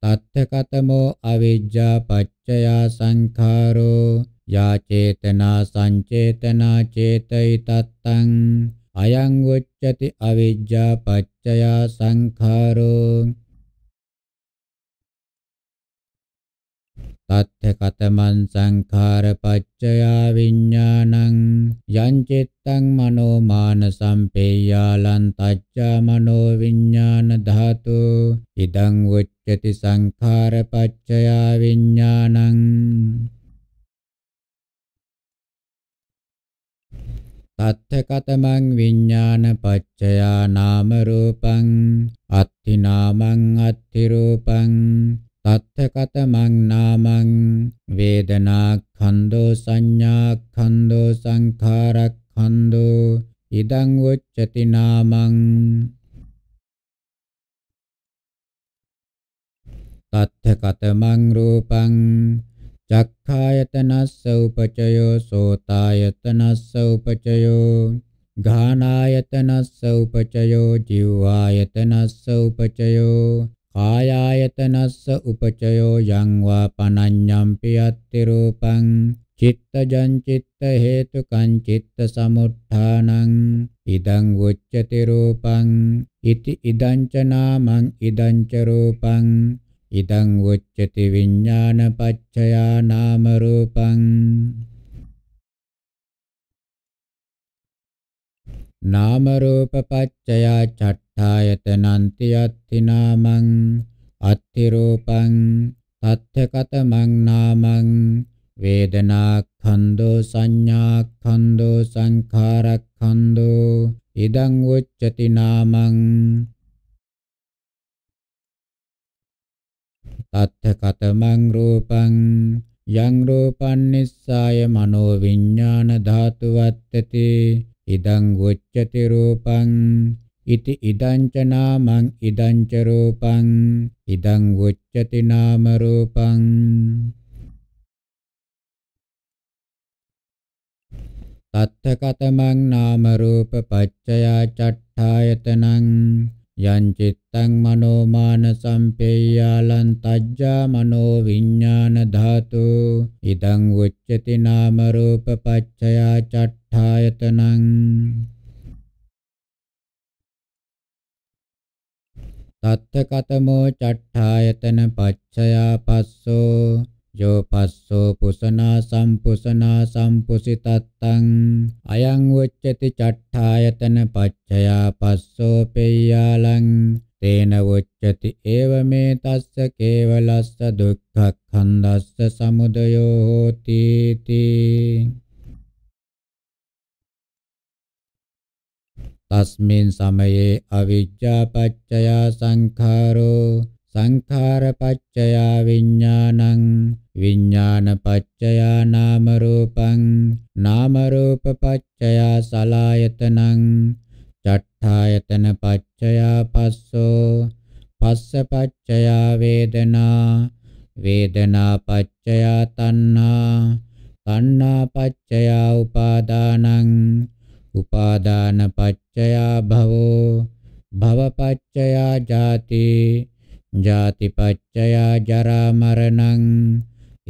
තත්ථකතමෝ අවිජ්ජා පච්චයා සංඛාරෝ යා චේතනා සංචේතනා චේතයි තත්තං අයං උච්චති අවිජ්ජා පච්චයා සංඛාරෝ තත්ථ කතමන් සංඛාර පච්චයා විඥානං යං චිත්තං මනෝ මාන සම්පේයාලං තච්ඡා මනෝ විඥාන ධාතු ඉදං උච්චති සංඛාර පච්චයා විඥානං අත්ථකතමං විඥාන පච්චයා නාම රූපං අත්ථි නාමං අත්ථි රූපං තත්ථකතමං නාමං වේදනා ඛණ්ඩෝ සංඥා ඛණ්ඩෝ සංඛාර ඛණ්ඩෝ ඉදං උච්චති නාමං තත්ථකතමං රූපං චක්ඛායතනස්ස උපචයෝ සෝතායතනස්ස උපචයෝ ඝානායතනස්ස උපචයෝ ජීවායතනස්ස උපචයෝ කායායතනස්ස උපචයෝ යං වා පනඤ්ඤම්පි අත්ති රූපං චිත්තජං චිත්ත හේතුකං චිත්ත සමුත්ථානං ඉදං උච්චති රූපං ඉති ඉදං ච නාමං ඉදං ච රූපං ඉදං උච්චති විඥාන පච්චයා නාම රූපං නාම රූප පච්චයා චට්ඨායතනන්ති අත්ති නාමං අත්ති රූපං තත්ථකතමං නාමං වේදනා ඛන්‍தோ සංඥා ඛන්‍தோ සංඛාර ඛන්‍தோ ඉදං උච්චති නාමං අත්තකතමං රූපං යං රූපං නිස්සාය මනෝ විඥාන ධාතු වත්තති ඉදං ගොච්ඡති රූපං ඉති ඉදං ච නාමං ඉදං ච රූපං ඉදං ගොච්ඡති නාම රූපං තත්ථ කතමං නාම රූප පච්චයා චට්ඨායතනං යංචිත්තං මනෝ මාන සම්පේයාලං තජ්ජා මනෝ විඥාන ධාතු ඉදං උච්චති නාම රූප පච්චය චට්ඨායතනං තත්ත කතමෝ චට්ඨායතන පච්චයා පස්සෝ යෝ පස්සෝ පුසනා සම්පුසනා සම්පුසිතත්තං අයං උච්චති චට්ඨායතන පච්චයා පස්සෝ පෙය්‍යාලං තේන උච්චති ඒව මේ තස්ස කේවලස්ස දුක්ඛක්ඛන්දස්ස සමුදයෝ හෝති තී තස්මින් සමයේ අවිජ්ජා පච්චයා සංඛාරෝ සංඛාරපච්චයා විඥානං විඥානපච්චයා නාම රූපං නාම රූපපච්චයා සලායතනං චට්ඨායතන පච්චයා පස්සෝ පස්සපච්චයා වේදනා වේදනා පච්චයා තණ්හා තණ්හා පච්චයා උපාදානං උපාදාන පච්චයා භවෝ භව පච්චයා ජාති ජාතිපච්චයා ජරා මරණං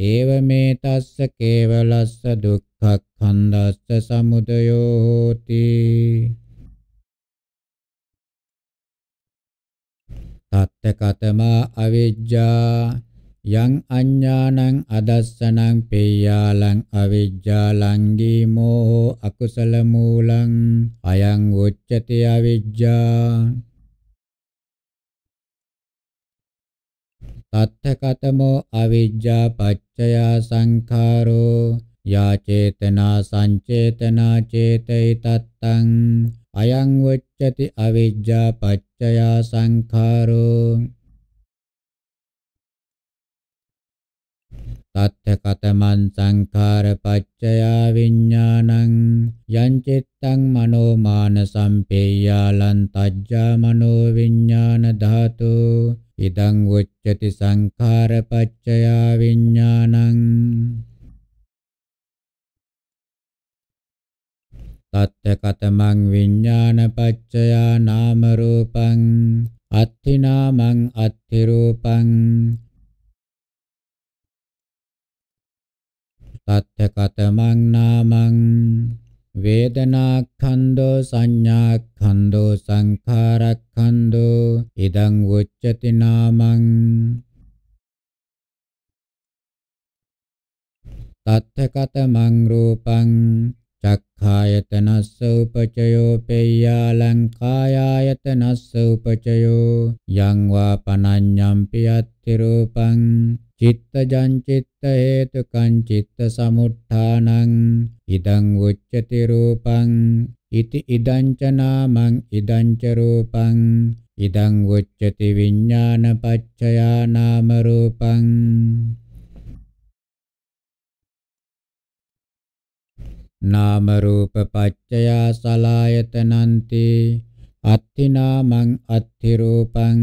ඒව මේ තස්ස කේවලස්ස දුක්ඛක්ඛන්දස්ස සමුදයෝ හෝති තත්ත කතමා අවිජ්ජා යං අඥානං අදස්සනං පේයාලං අවිජ්ජා ලංගී මෝහ අකුසල මූලං අයං උච්චති අවිජ්ජා අත්තකතමෝ අවිජ්ජා පච්චයා සංඛාරෝ යා චේතනා සංචේතනා චේතයි තත්තං අයං වච්චති අවිජ්ජා පච්චයා සංඛාරෝ තත්ථකතමන් සංඛාර පච්චයා විඥානං යං චිත්තං මනෝමාන සම්පේයාලං තජ්ජා මනෝ විඥාන ධාතු ඉදං උච්චති සංඛාර පච්චයා විඥානං තත්ථකතමං විඥාන පච්චයා නාම රූපං අත්ථිනාමං අත්ථි රූපං තත්ථ කතමං නාමං වේදනාඛන්‍தෝ සංඥාඛන්‍தෝ සංඛාරඛන්‍தෝ ඉදං උච්චති නාමං තත්ථ කතමං රූපං චක්ඛායතනස්ස උපචයෝ පෙය්‍යා ලංකායායතනස්ස උපචයෝ යං වා පනඤ්ඤම්පි අත්ති රූපං චිත්තජං චිත්ත හේතුකං චිත්ත සමුත්ථානං ඉදං උච්චති රූපං ඉති ඉදං ච නාමං ඉදං ච රූපං ඉදං උච්චති විඥානපච්චයා නාම රූපං නාම රූප පච්චයා සලායතනන්ති අත්ති නාමං අත්ති රූපං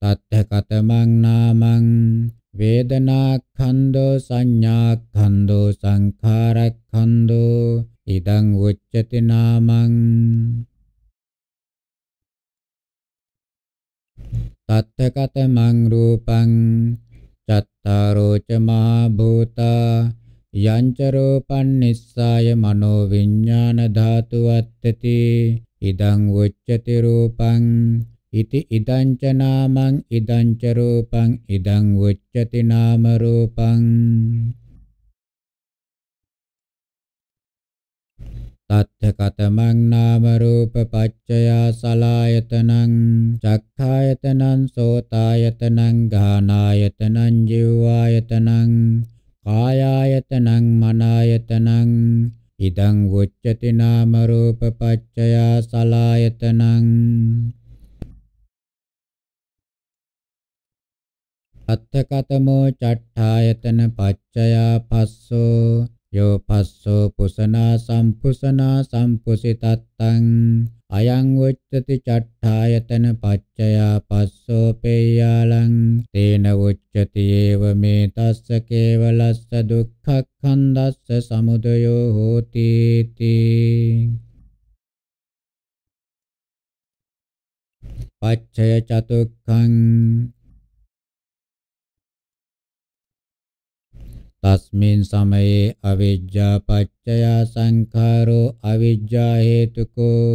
තත්ථකතමං නාමං වේදනා ඛණ්ඩෝ සංඥා ඛණ්ඩෝ සංඛාර ඛණ්ඩෝ ඉදං උච්චති නාමං තත්ථකතමං රූපං චත්තාරෝ ච මහා භූතා යංච රූපං නිස්සාය මනෝ විඥාන ධාතු වත්තති ඉදං උච්චති රූපං ඉති ඉදං ච නාමං ඉදං ච රූපං ඉදං උච්චති නාම රූපං තත්ථ කතමං නාම රූප පච්චයා සලායතනං චක්ඛායතනං සෝතායතනං ගානායතනං ජීවායතනං කායායතනං මනායතනං ඉදං වොච්චති නාම රූප පච්චයා සලායතනං අත්ථ කතමෝ චට්ඨායතන පච්චයා පස්සෝ යෝ පස්සෝ පුසනා සම්පුසනා සම්පුසිතත්තං අයං උච්චති චට්ඨායතන පච්චයා පස්සෝ පේයාලං තේන උච්චති ඒව මේ තස්ස කේවලස්ස දුක්ඛක්ඛන්දස්ස සමුදයෝ හෝති තී පච්චය චතුක්ඛං තස්මින් සමයේ අවිජ්ජා පච්චය සංඛාරෝ අවිජ්ජා හේතුකෝ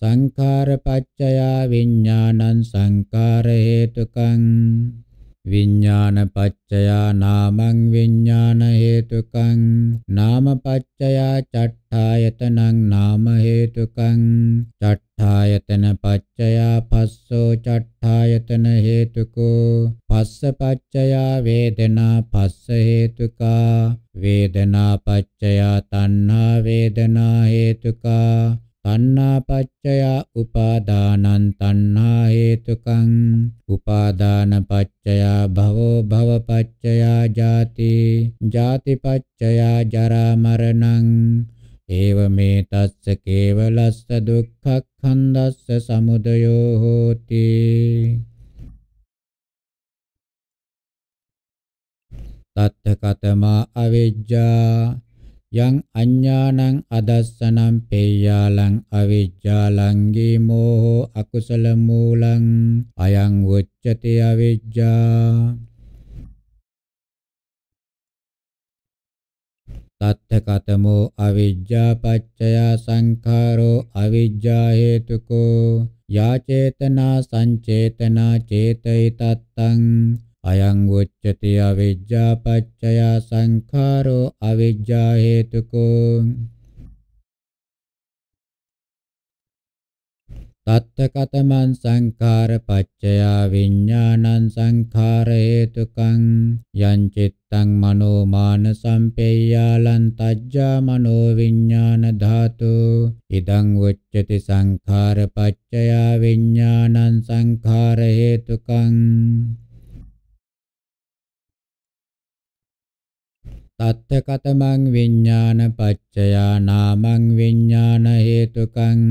සංඛාර පච්චය විඥානං සංඛාර හේතුකං විඤ්ඤාණ පච්චයා නාමං විඤ්ඤාණ හේතුකං නාම පච්චයා චට්ඨායතනං නාම හේතුකං චට්ඨායතන පච්චයා පස්සෝ චට්ඨායතන හේතුකෝ පස්ස පච්චයා වේදනා පස්ස හේතුකා වේදනා පච්චයා තණ්හා වේදනා හේතුකා තණ්හාපච්චය උපාදානං තණ්හා හේතුකං උපාදානපච්චය භවෝ භවපච්චය ජාති ජාතිපච්චය ජරා මරණං ඒව මේ තස්ස කේවලස්ස දුක්ඛක්ඛන්දස්ස සමුදයෝ හෝති තත්ත කතමා අවිජ්ජා yang අඥානං අදස්සනම් පේයාලං අවිජ්ජාලං ගීමෝහ අකුසල මූලං අයං උච්චති අවිජ්ජා තත්තකතමෝ අවිජ්ජා පච්චය සංඛාරෝ අවිජ්ජා හේතුකෝ යා චේතනා සංචේතනා චේතයි තත්තං අයං උච්චති අවිජ්ජා පච්චය සංඛාරෝ අවිජ්ජා හේතුකෝ තත්ත කතමන් සංඛාර පච්චය විඥානං සංඛාර හේතුකං යං චිත්තං මනෝ මාන සම්පේයාලං තජ්ජා මනෝ විඥාන ධාතු ඉදං උච්චති සංඛාර පච්චය විඥානං සංඛාර හේතුකං තත්තකතමං විඥාන පච්චයා නාමං විඥාන හේතුකං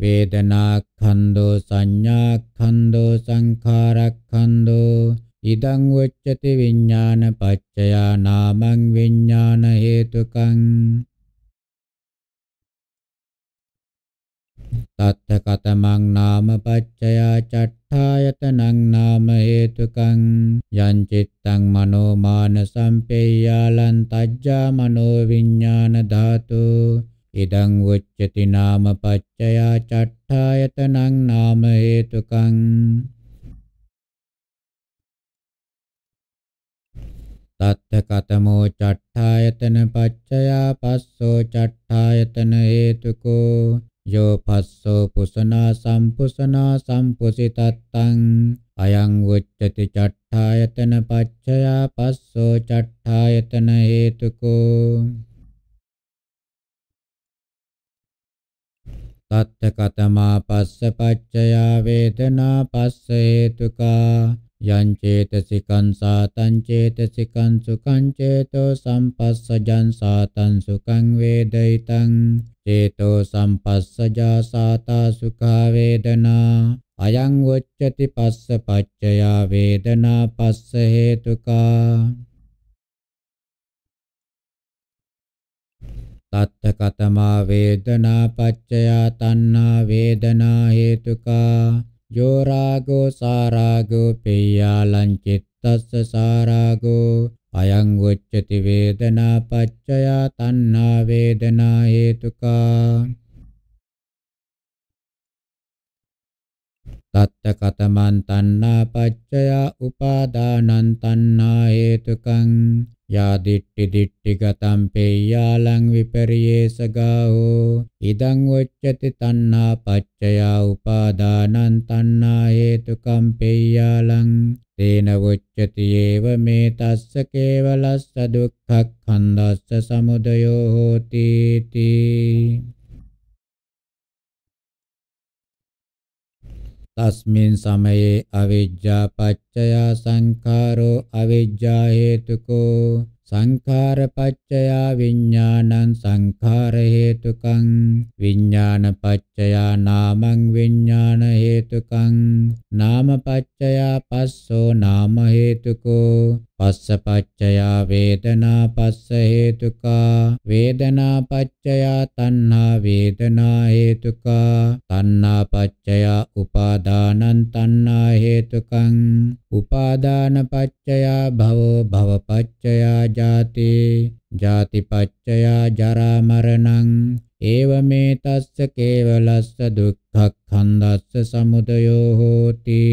වේදනාඛන්‍தோ සංඥාඛන්‍தோ සංඛාරඛන්‍தோ ඉදං උච්චති විඥාන පච්චයා නාමං විඥාන හේතුකං තත්ත කතමං නාම පච්චයා චට්ඨායතනං නාම හේතුකං යං චිත්තං මනෝ මාන සම්පේයාලං තජ්ජා මනෝ විඥාන ධාතු ඉදං උච්චති නාම පච්චයා චට්ඨායතනං නාම හේතුකං තත්ත කතමෝ චට්ඨායතන පච්චයා පස්සෝ චට්ඨායතන හේතුකෝ යෝ පස්සෝ පුසනා සම්පුසනා සම්පුසිතත්තං අයං උච්චති චට්ඨායතන පච්චයා පස්සෝ චට්ඨායතන හේතුකෝ තත්ත කතමා පස්ස පච්චයා වේදනා පස්ස හේතුකා යං චේතසිකං සාතං චේතසිකං සුඛං චේතෝ සම්පස්සජං සාතං සුඛං වේදිතං චේතෝ සම්පස්සජා සාතා සුඛා වේදනා අයං වොච්චති පස්ස පච්චයා වේදනා පස්ස හේතුකා තත්ත කතමා වේදනා පච්චයා තණ්හා වේදනා හේතුකා යෝරාගෝ සාරාගෝ පෙය්‍යාලං චිත්තස්ස සාරාගෝ අයං උච්චති වේදනා පච්චයා තණ්හා වේදනා හේතුකා තත්ත කතමන් තණ්හා පච්චය උපාදානං තණ්හා හේතුකං යා දිට්ටි දිට්ටි ගතම් පේයාලං විපරියේසගාෝ ඉදං වොච්චති තණ්හා පච්චය උපාදානං තණ්හා හේතුකම් පේයාලං තේන වොච්චති ඒව මේ තස්ස කේවලස්ස දුක්ඛ කන්දස්ස සමුදයෝ හෝති තී තස්මින් සමයේ අවිජ්ජා පච්චය සංඛාරෝ අවිජ්ජා හේතුකෝ සංඛාර පච්චය විඥානං සංඛාර හේතුකං විඥාන පච්චය නාමං විඥාන හේතුකං නාම පච්චය පස්සෝ නාම හේතුකෝ පස්සපච්චයා වේදනා පස්ස හේතුකා වේදනා පච්චයා තණ්හා වේදනා හේතුකා තණ්හා පච්චයා උපාදානං තණ්හා හේතුකං උපාදාන පච්චයා භව භව පච්චයා ජාති ජාති පච්චයා ජරා මරණං ඒවමේ තස්ස කේවලස්ස දුක්ඛ කන්දස්ස සමුදයෝ හෝති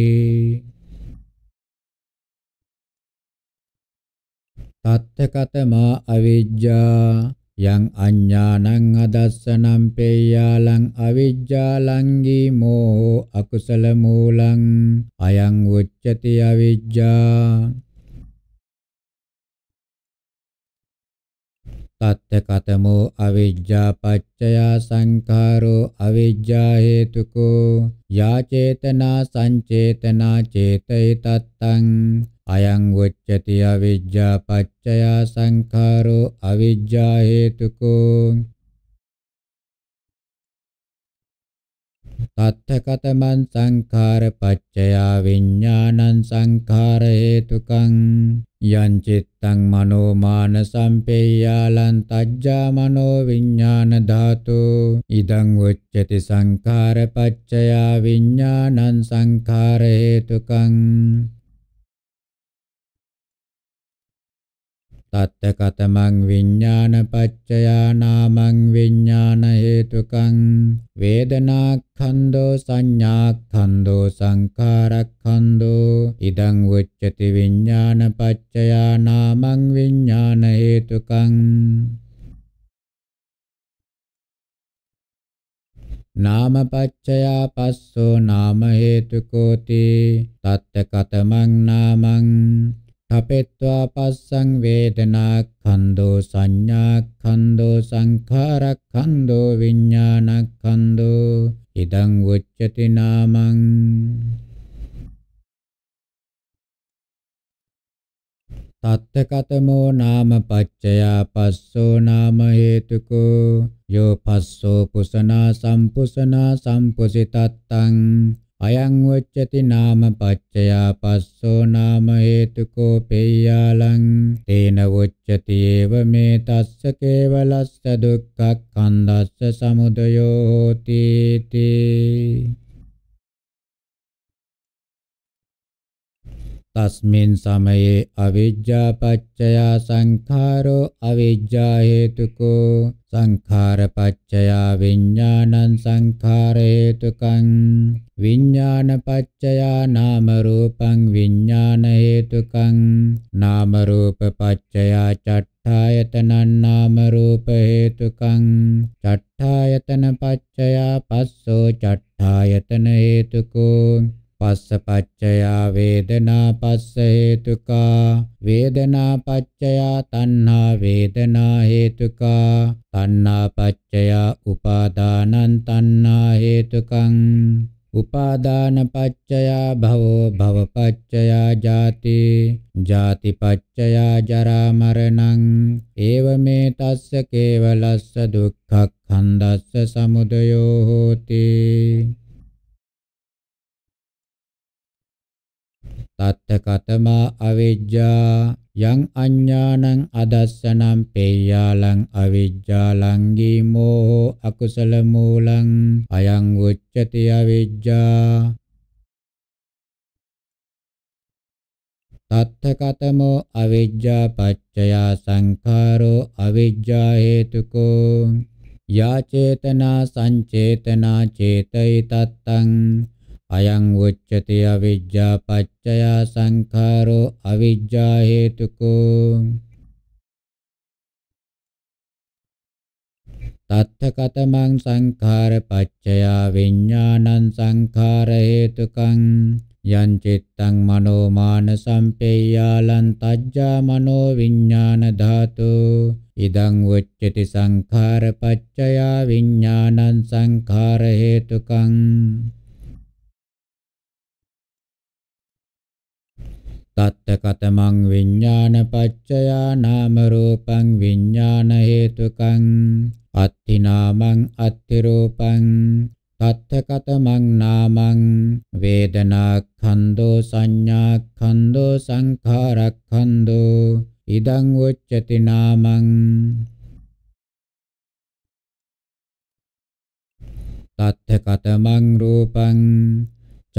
තත්තකතමා අවිජ්ජා යං අඥානං අදස්සනම් පේයාලං අවිජ්ජාලංගී මෝහෝ අකුසල මූලං අයං උච්චති අවිජ්ජා තත්තකතමෝ අවිජ්ජා පච්චයා සංඛාරෝ අවිජ්ජා හේතුකෝ යා චේතනා සංචේතනා චේතේ තත්තං අයං උච්චති අවිජ්ජා පච්චය සංඛාරෝ අවිජ්ජා හේතුකෝ තත්තකතමන් සංඛාර පච්චය විඥානං සංඛාර හේතුකං යං චිත්තං මනෝ මාන සම්පේයාලං තජ්ජා මනෝ විඥාන ධාතු ඉදං උච්චති සංඛාර පච්චය විඥානං සංඛාර හේතුකං තත්තක තමං විඥාන පච්චයා නාමං විඥාන හේතුකං වේදනා ඛන්‍தோ සංඥා ඛන්‍தோ සංඛාර ඛන්‍தோ ඉදං උච්චති විඥාන පච්චයා නාමං විඥාන හේතුකං නාම පච්චයා පස්සෝ නාම හේතුකෝති තත්ත කතමං නාමං අපෙත්වා පස්සං වේදනා කන්‍දෝ සංඥා කන්‍දෝ සංඛාර කන්‍දෝ විඥාන කන්‍දෝ ඉදං උච්චති නාමං තත්තකතමෝ නාම පච්චයා පස්සෝ නාම හේතුකෝ යෝ පස්සෝ පුසනා සම්පුසනා සම්පුසිතත්තං අයං වච්චති නාම පච්චයා පස්සෝ නාම හේතුකෝ පේයාලං තේන වච්චති ඒව මේ තස්ස කේවලස්ස දුක්ඛ කන්දස්ස සමුදයෝ හෝති තී තස්මින් සමයේ අවිජ්ජා පච්චයා සංඛාරෝ අවිජ්ජා හේතුකෝ සංඛාර පච්චයා විඥානං සංඛාර හේතුකං විඥාන පච්චයා නාම රූපං විඥාන හේතුකං නාම රූප පච්චයා චට්ඨායතනං නාම රූප හේතුකං චට්ඨායතන පච්චයා පස්සෝ චට්ඨායතන හේතුකෝ පස්ස පච්චයා වේදනා පස්ස හේතුකා වේදනා පච්චයා තණ්හා වේදනා හේතුකා තණ්හා පච්චයා උපාදානං තණ්හා හේතුකං උපාදාන පච්චයා භවෝ භව පච්චයා ජාති ජාති පච්චයා ජරා මරණං ඒව මේ තස්ස කේවලස්ස දුක්ඛ ඛණ්ඩස්ස සමුදයෝ හෝති තත්ත කතමා අවිජ්ජා යං අඥානං අදස්සනම් පේයාලං අවිජ්ජාලං ගීමෝ අකුසල මූලං අයං උච්චති අවිජ්ජා තත්ත කතමෝ අවිජ්ජා පච්චයා සංඛාරෝ අවිජ්ජා හේතුකෝ යා චේතනා සංචේතනා චේතයි තත්තං අයං උච්චති අවිජ්ජා පච්චයා සංඛාරෝ අවිජ්ජා හේතුකෝ තත්ථකතමං සංඛාර පච්චයා විඥානං සංඛාර හේතුකං යං චිත්තං මනෝ මාන සම්පේයාලං තජ්ජා මනෝ විඥාන ධාතු ඉදං උච්චති සංඛාර පච්චයා විඥානං සංඛාර හේතුකං තත්තකතමං විඥාන පච්චයා නාම රූපං විඥාන හේතුකං අත්ති නාමං අත්ති රූපං තත්තකතමං නාමං වේදනා ඛන්தோ සංඥා ඛන්தோ සංඛාර ඛන්தோ ඉදං උච්චති නාමං තත්තකතමං රූපං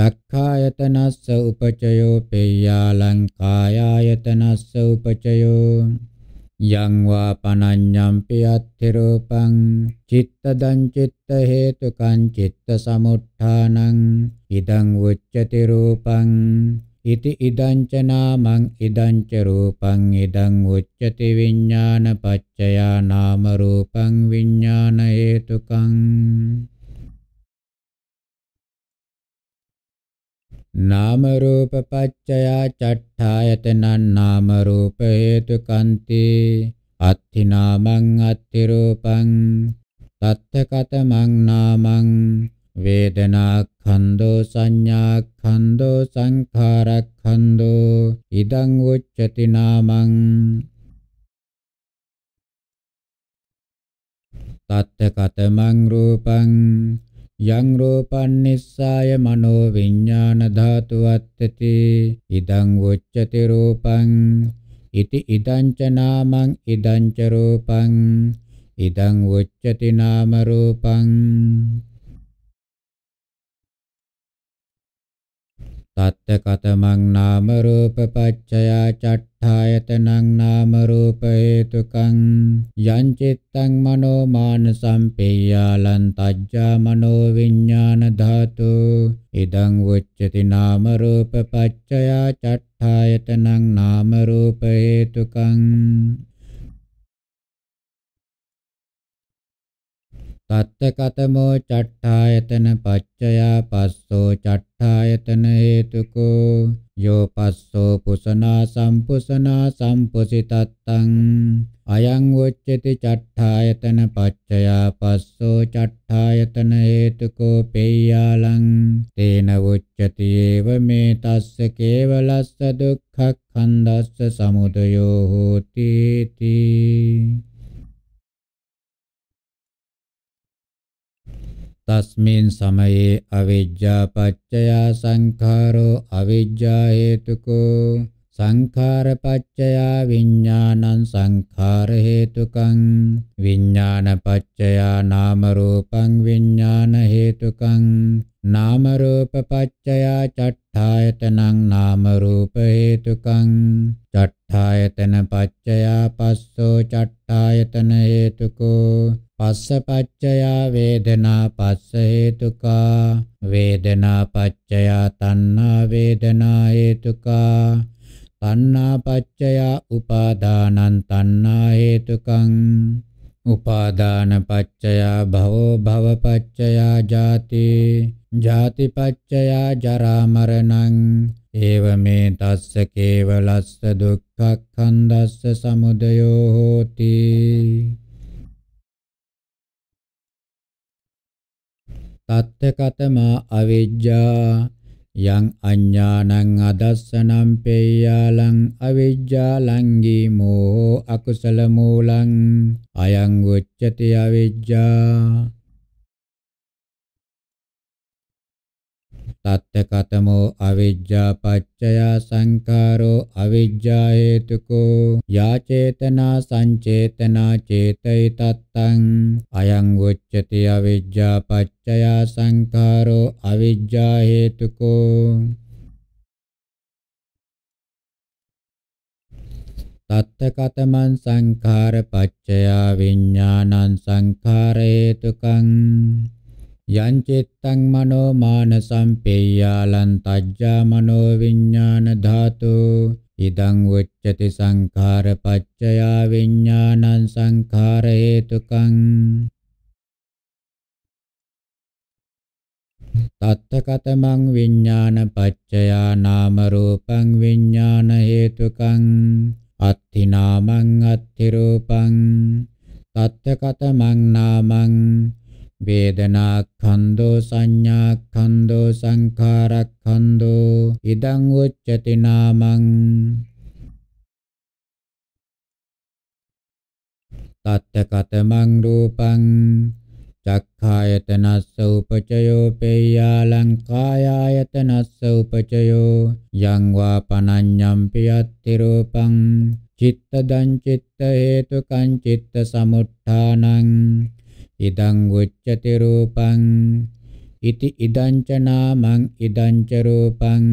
චක්ඛායතනස්ස උපචයෝ පෙය්‍යාලං කායායතනස්ස උපචයෝ යං වා පනඤ්ඤම්පි අත්ථිරූපං චිත්තදං චිත්ත හේතුකං චිත්ත සමුත්ථානං ඉදං උච්චති රූපං ඉති ඉදං ච නාමං ඉදං ච රූපං ඉදං උච්චති විඥාන පච්චයා නාම රූපං විඥාන හේතුකං නාම රූප පච්චය චට්ඨායතනං නාම රූප හේතුකන්ති අත්ථි නාමං අත්ථි රූපං තත්තකතමං නාමං වේදනාඛන්‍தோ සංඥාඛන්‍தோ සංඛාරඛන්‍தோ ඉදං උච්චති නාමං තත්තකතමං රූපං යං රූපං නිස්සාය මනෝ විඥාන ධාතු වත්තති ඉදං උච්චති රූපං ඉති ඉදං ච නාමං ඉදං ච රූපං ඉදං උච්චති නාම රූපං තත්ත්කතමං නාම රූප පච්චයා චට්ඨායතනං නාම රූප හේතුකං යං චිත්තං මනෝ මානසං පේයාලං තජ්ජා මනෝ විඥාන ධාතු ඉදං උච්චති නාම රූප පච්චයා චට්ඨායතනං නාම රූප හේතුකං තත්ත කතමෝ චට්ඨායතන පච්චයා පස්සෝ චට්ඨායතන හේතුකෝ යෝ පස්සෝ පුසනා සම්පුසනා සම්පුසිතත්තං අයං වොච්චති චට්ඨායතන පච්චයා පස්සෝ චට්ඨායතන හේතුකෝ පේයාලං තේන වොච්චති ඒව මේ තස්ස කේවලස්ස දුක්ඛ කන්දස්ස සමුදයෝ හෝති තී තස්මින් සමයේ අවිජ්ජා පච්චයා සංඛාරෝ අවිජ්ජා හේතුකෝ සංඛාරපච්චයා විඥානං සංඛාර හේතුකං විඥානපච්චයා නාම රූපං විඥාන හේතුකං නාම රූප පච්චයා චට්ඨායතනං නාම රූප හේතුකං චට්ඨායතන පච්චයා පස්සෝ චට්ඨායතන හේතුකෝ පස්ස පච්චයා වේදනා පස්ස හේතුකා වේදනා පච්චයා තණ්හා වේදනා හේතුකා තණ්හා පච්චය උපාදානං තණ්හා හේතුකං උපාදාන පච්චය භවෝ භව පච්චය ජාති ජාති පච්චය ජරා මරණං ඒව මේ තස්ස කේවලස්ස දුක්ඛක්ඛන්දස්ස සමුදයෝ හෝති තත්ත කතමා අවිජ්ජා යං අඥානං අදස්සනම් පේයාලං අවිජ්ජාලං ගීමෝ අකුසල මූලං අයං උච්චති අවිජ්ජා තත්ත කතමෝ අවිජ්ජා පච්චයා සංඛාරෝ අවිජ්ජා හේතුකෝ යාචේතනා සංචේතනා චේතයි තත්තං අයං උච්චති අවිජ්ජා පච්චයා සංඛාරෝ අවිජ්ජා හේතුකෝ තත්ත කතමන් සංඛාර පච්චයා විඥානං සංඛාර හේතුකං යං චිත්තං මනෝ මානසං පේයාලං තජ්ජා මනෝ විඥාන ධාතු ඉදං උච්චති සංඛාර පච්චය විඥානං සංඛාර හේතුකං තත්තකතමං විඥාන පච්චයා නාම රූපං විඥාන හේතුකං අත්ථි නාමං අත්ථි රූපං තත්තකතමං නාමං වේදනා ඛන්‍தෝ සංඥා ඛන්‍தෝ සංඛාර ඛන්‍தෝ ඉදං උච්චති නාමං තත්තකතමං රූපං චක්ඛායතනස්ස උපචයෝ පේයාලං කායායතනස්ස උපචයෝ යං වා පනඤ්ඤම් පියත්ති රූපං චිත්තදං චිත්ත හේතුකං චිත්ත සමුත්ථානං ඉදං උච්චති රූපං ඉති ඉදං ච නාමං ඉදං ච රූපං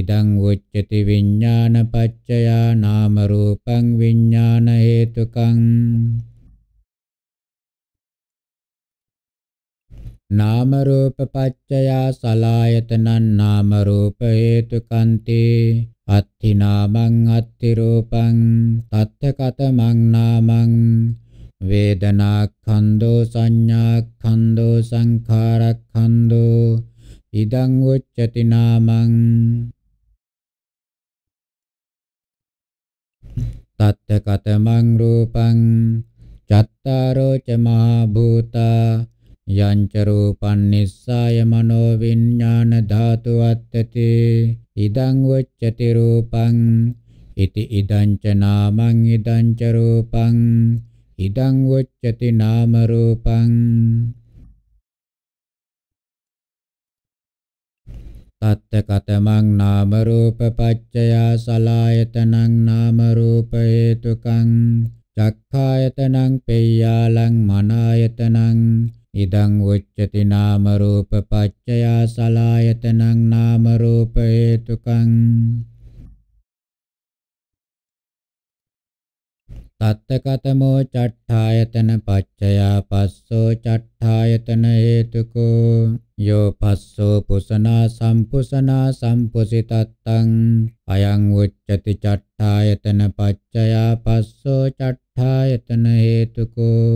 ඉදං උච්චති විඥානපච්චයා නාම රූපං විඥාන හේතුකං නාම රූප පච්චයා සලායතනං නාම රූප හේතුකන්තේ අත්ථි නාමං අත්ථි රූපං තත්ත කතමං නාමං වේදනාක්ඛන්‍தෝ සංඥාක්ඛන්‍தෝ සංඛාරක්ඛන්‍தෝ ඉදං උච්චති නාමං තත්ත කතමං රූපං චත්තාරෝ ච මහා භූතා යංච රූපං නිස්සාය මනෝ විඥාන ධාතු අත්තති ඉදං උච්චති රූපං ඉති ඉදං ච නාමං ඉදං ච රූපං ඉදං වොච්චති නාම රූපං තත්ත කතමං නාම රූප පච්චය සලායතනං නාම රූප හේතුකං චක්ඛායතනං පේයාලං මනායතනං ඉදං උච්චති නාම රූප පච්චය සලායතනං නාම රූප හේතුකං තත්තකතමෝ චට්ඨායතන පච්චයා පස්සෝ චට්ඨායතන හේතුකෝ යෝ පස්සෝ පුසනා සම්පුසනා සම්පුසිතත්තං අයං උච්චති චට්ඨායතන පච්චයා පස්සෝ චට්ඨායතන හේතුකෝ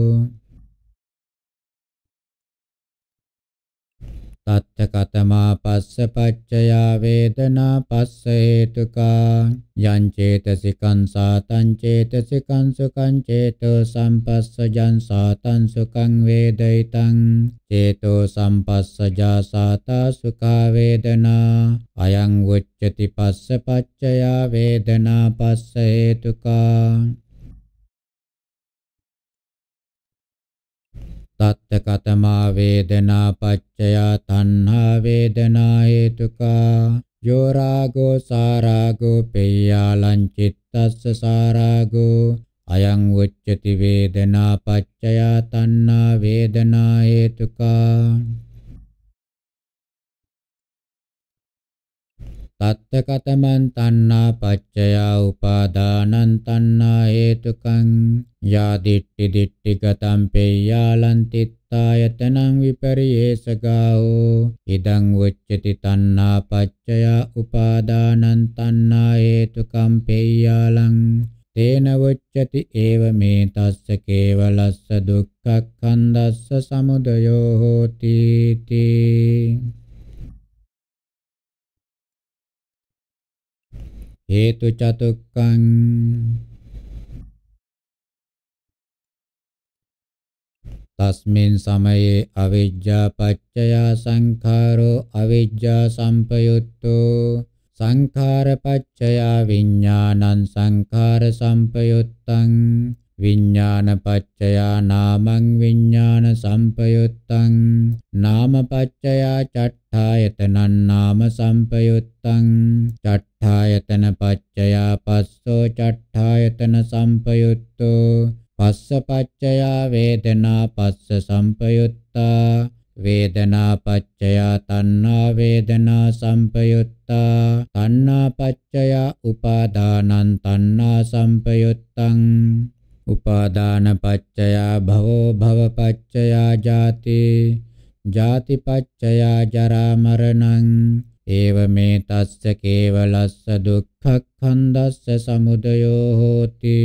තච්ච කතමා පස්ස පච්චයා වේදනා පස්ස හේතුකා යං චේතසිකං සාතං චේතසිකං සුඛං චේතෝ සම්පස්සජං සාතං සුඛං වේදිතං චේතෝ සම්පස්සජා සාතා සුඛා වේදනා අයං උච්චති පස්ස පච්චයා වේදනා පස්ස හේතුකා තත්ත කතමා වේදනා පච්චයා තණ්හා වේදනා හේතුකා යෝ රාගෝ සාරාගෝ පේයාලං චිත්තස්ස සාරාගෝ අයං උච්චති වේදනා පච්චයා තණ්හා වේදනා හේතුකා අත්තකතමන් තණ්හා පච්චයා උපාදානං තණ්හා හේතුකං යා දිට්ටි දිට්ටිගතම් පේයාලං තිත්තායතනං විපරියේසගාෝ ඉදං උච්චති තණ්හා පච්චයා උපාදානං තණ්හා හේතුකම් පේයාලං තේන වච්චති ඒව මේ තස්ස කේවලස්ස දුක්ඛ කන්දස්ස සමුදයෝ හෝති තී හේතු චතුක්කං තස්මින් සමයේ අවිජ්ජා පච්චයා සංඛාරෝ අවිජ්ජා සම්පයුත්තෝ සංඛාර පච්චයා විඥානං සංඛාර සම්පයුත්තං විඤ්ඤාණපච්චයා නාමං විඤ්ඤාණ සම්පයුත්තං නාමපච්චයා චට්ඨායතනං නාම සම්පයුත්තං චට්ඨායතන පච්චයා පස්සෝ චට්ඨායතන සම්පයුත්තෝ පස්සපච්චයා වේදනා පස්ස සම්පයුත්තා වේදනා පච්චයා තණ්හා වේදනා සම්පයුත්තා තණ්හා පච්චයා උපාදානං තණ්හා සම්පයුත්තං උපාදානපච්චයා භවෝ භවපච්චයා ජාති ජාතිපච්චයා ජරා මරණං ඒව මේ තස්ස කේවලස්ස දුක්ඛක්ඛන්දස්ස සමුදයෝ හෝති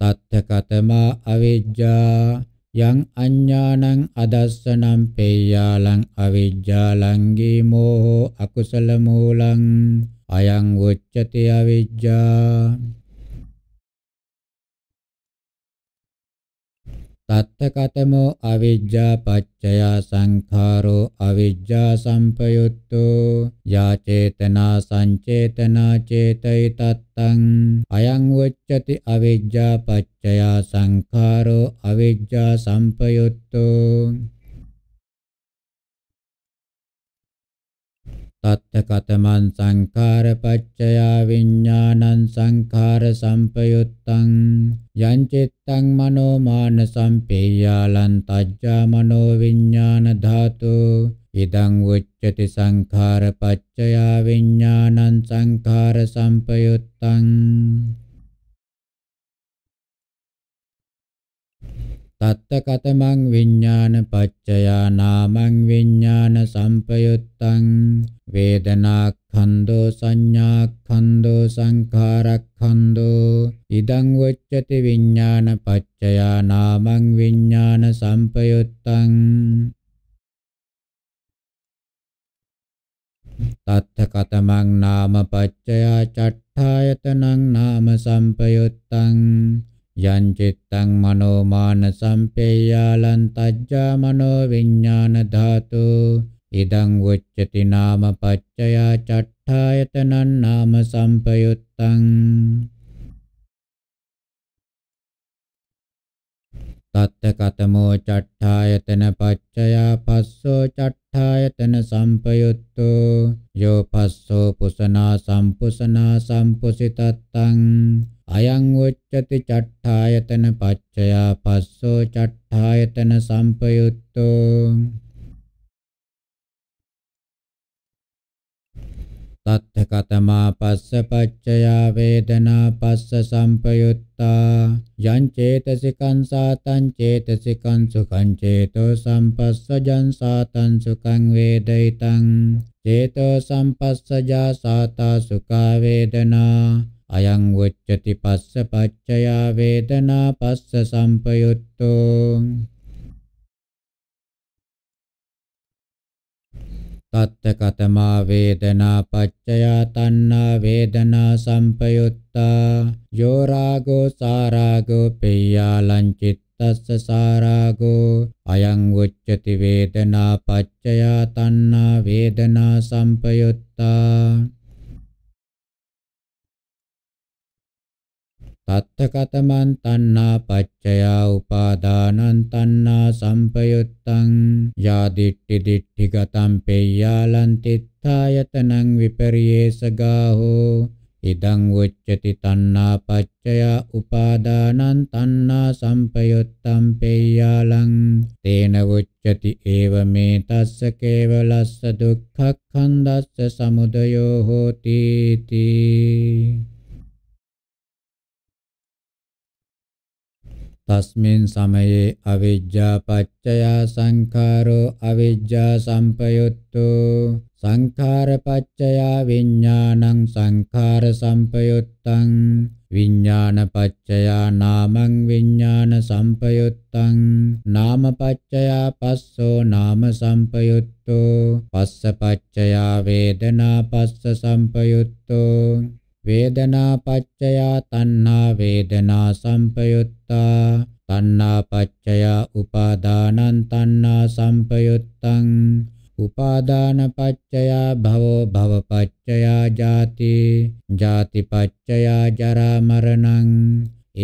තත්ථ කතමා අවිජ්ජා යං අඤ්ඤාණං අදස්සනම් පේයාලං අවිජ්ජාලං ගේමෝ අකුසල මූලං අයං උච්චති අවිජ්ජා තත්තකතමෝ අවිජ්ජා පච්චයා සංඛාරෝ අවිජ්ජා සම්පයුත්තෝ යා චේතනා සංචේතනා චේතයි තත්තං අයං වච්චති අවිජ්ජා පච්චයා සංඛාරෝ අවිජ්ජා සම්පයුත්තෝ තත්ත කතමන් සංඛාර පච්චයා විඥානං සංඛාර සම්පයුත්තං යං චිත්තං මනෝ මාන සම්පේයාලං තජ්ජා මනෝ විඥාන ධාතු ඉදං උච්චති සංඛාර පච්චයා විඥානං සංඛාර සම්පයුත්තං තත්ත කතමං විඤ්ඤාණ පච්චයා නාමං විඤ්ඤාණ සම්පයුත්තං වේදනා ඛන්தோ සංඥා ඛන්தோ සංඛාරඛන්தோ ඉදං වච්චති විඤ්ඤාණ පච්චයා නාමං විඤ්ඤාණ සම්පයුත්තං තත්ථ කතමං නාම පච්චයා චට්ඨායතනං නාම සම්පයුත්තං යං චිත්තං මනෝ මාන සම්පේයාලං තජ්ජා මනෝ විඥාන ධාතු ඉදං උච්චති නාම පච්චයා චට්ඨායතනං නාම සම්පයුත්තං තත්ත කතමෝ චට්ඨායතන පච්චයා පස්සෝ චට්ඨායතන සම්පයුත්තෝ යෝ පස්සෝ පුසනා සම්පුසනා සම්පුසිතත්තං අයං උච්චති චට්ඨායතන පච්චයා පස්සෝ චට්ඨායතන සම්පයුත්තෝ තත්ථකතමා පස්ස පච්චයා වේදනා පස්ස සම්පයුත්තා යං චේතසිකං සාතං චේතසිකං සුඛං චේතෝ සම්පස්සජං සාතං සුඛං වේදිතං චේතෝ සම්පස්සජා සාතා සුඛා වේදනා අයං උච්චති පස්ස පච්චයා වේදනා පස්ස සම්පයුත්තෝ තත්ත කතමා වේදනා පච්චයා තණ්හා වේදනා සම්පයුත්තා යෝ රාගෝ සාරාගෝ පෙය්‍යා ලංචිත් තස්ස සාරාගෝ අයං උච්චති වේදනා පච්චයා තණ්හා වේදනා සම්පයුත්තා තත්තකතමන් තණ්හා පච්චයා උපාදානං තණ්හා සම්පයුත්තං යාදිට්ටි දිට්ඨිගතම් පෙය්‍යාලං තිත්ථායතනං විපරියේසගාහෝ ඉදං උච්චති තණ්හා පච්චයා උපාදානං තණ්හා සම්පයුත්තං පෙය්‍යාලං තේන උච්චති ඒව මේ තස්ස කේවලස්ස දුක්ඛක්ඛන්දස්ස සමුදයෝ හෝති තී තස්මින් සමයේ අවිජ්ජා පච්චයා සංඛාරෝ අවිජ්ජා සම්පයුත්තෝ සංඛාර පච්චයා විඥානං සංඛාර සම්පයුත්තං විඥාන පච්චයා නාමං විඥාන සම්පයුත්තං නාම පච්චයා පස්සෝ නාම සම්පයුත්තෝ පස්ස පච්චයා වේදනා පස්ස සම්පයුත්තෝ වේදනා පච්චයා තණ්හා වේදනා සම්පයුත්තා තණ්හා පච්චයා උපාදානං තණ්හා සම්පයුත්තං උපාදාන පච්චයා භවෝ භව පච්චයා ජාති ජාති පච්චයා ජරා මරණං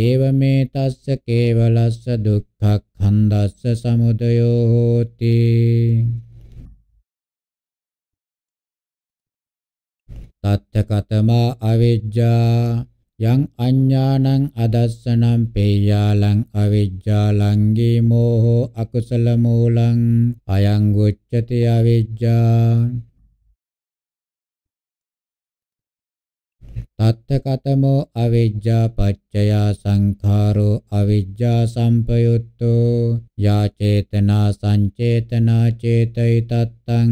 ඒව මේ තස්ස කේවලස්ස දුක්ඛ ඛණ්ඩස්ස සමුදයෝ හෝති තත්ත්‍යකතමා අවිජ්ජා යං අඥානං අදස්සනම් පේයාලං අවිජ්ජාලංගේ මෝහෝ අකුසල මූලං අයං උච්චති අවිජ්ජා තත්තකතමෝ අවිජ්ජා පච්චයා සංඛාරෝ අවිජ්ජා සම්පයුත්තෝ යා චේතනා සංචේතනා චේතයි තත්තං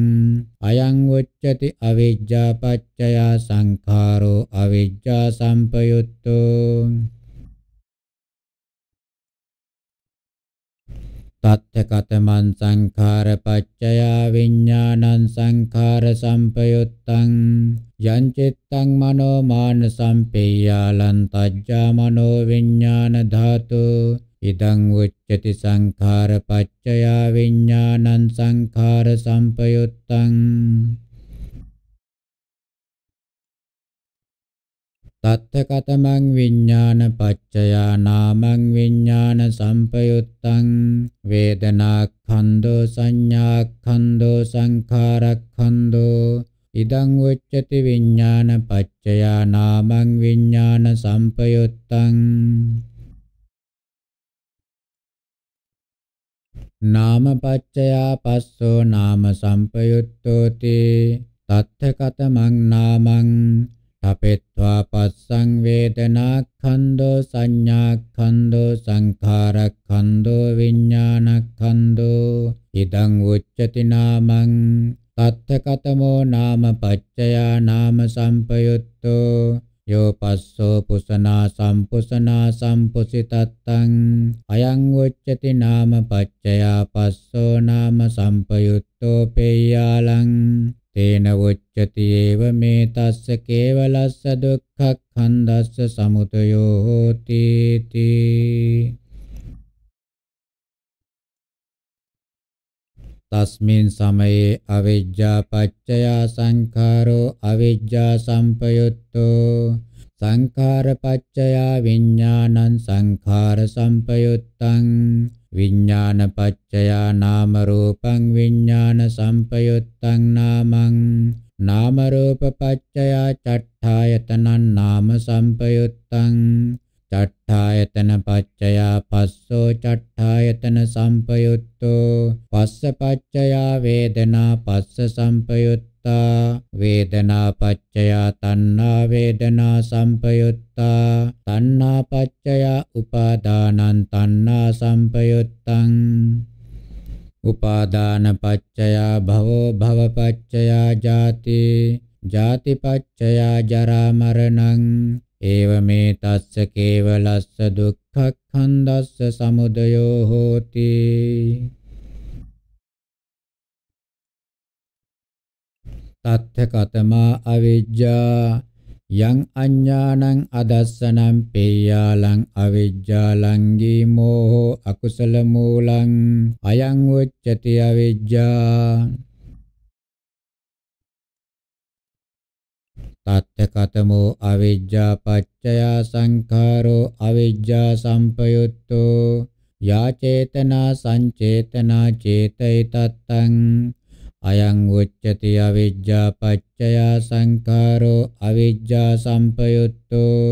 අයං උච්චති අවිජ්ජා පච්චයා සංඛාරෝ අවිජ්ජා සම්පයුත්තෝ තත්ත්‍යකතමන් සංඛාර පච්චයා විඥානං සංඛාර සම්පයුත්තං යං චිත්තං මනෝ මාන සම්පේයාලං තජ්ජා මනෝ විඥාන ධාතු ඉදං උච්චති සංඛාර පච්චයා විඥානං සංඛාර සම්පයුත්තං තත්තකතමං විඥාන පච්චයා නාමං විඥාන සම්පයුත්තං වේදනා ඛන්‍தோ සංඥා ඛන්‍தோ සංඛාර ඛන්‍தோ ඉදං උච්චති විඥාන පච්චයා නාමං විඥාන සම්පයුත්තං නාම පච්චයා පස්සෝ නාම සම්පයුත්තෝති තත්ථ කතමං නාමං අපෙත්වා පස්සං වේදනා ඛණ්ඩෝ සංඥා ඛණ්ඩෝ සංඛාර ඛණ්ඩෝ විඥාන ඛණ්ඩෝ ඉදං උච්චති නාමං තත්තකතමෝ නාම පච්චයා නාම සම්පයුත්තෝ යෝ පස්සෝ පුසනා සම්පුසනා සම්පුසිතත්තං අයං උච්චති නාම පච්චයා පස්සෝ නාම සම්පයුත්තෝ පේයාලං තේන උච්චති ඒව මේ තස්ස කේවලස්ස දුක්ඛක්ඛන්දස්ස සමුතයෝ හෝති තී තස්මින් සමයේ අවිජ්ජා පච්චය සංඛාරෝ අවිජ්ජා සම්පයුත්තෝ සංඛාර පච්චය විඥානං සංඛාර සම්පයුත්තං විඥානපච්චයා නාම රූපං විඥාන සම්පයුත්තං නාමං නාම රූප පච්චයා චට්ඨායතනං නාම සම්පයුත්තං චට්ඨායතන පච්චයා පස්සෝ චට්ඨායතන සම්පයුත්තෝ පස්ස පච්චයා වේදනා පස්ස සම්පයුත්තෝ संयुक्ता वेदनापच्चया तन्ना वेदना संपयुक्ता तन्नापच्चया उपादानं तन्ना संपयुक्तम् उपादानपच्चया भवो भवपच्चया जाति जातिपच्चया जरामरणम् एवमेतस्य केवलस्य दुःखखण्डस्य समुदयो होति තත්ථකතමා අවිජ්ජා යං අඥානං අදස්සනං පේයාලං අවිජ්ජාලං ගීමෝහෝ අකුසල මූලං අයං උච්චති අවිජ්ජා තත්ථකතමෝ අවිජ්ජා පච්චයා සංඛාරෝ අවිජ්ජා සම්පයුත්තෝ යා චේතනා සංචේතනා චේතෛ තත්තං අයං උච්චති අවිජ්ජා පච්චය සංඛාරෝ අවිජ්ජා සම්පයුත්තෝ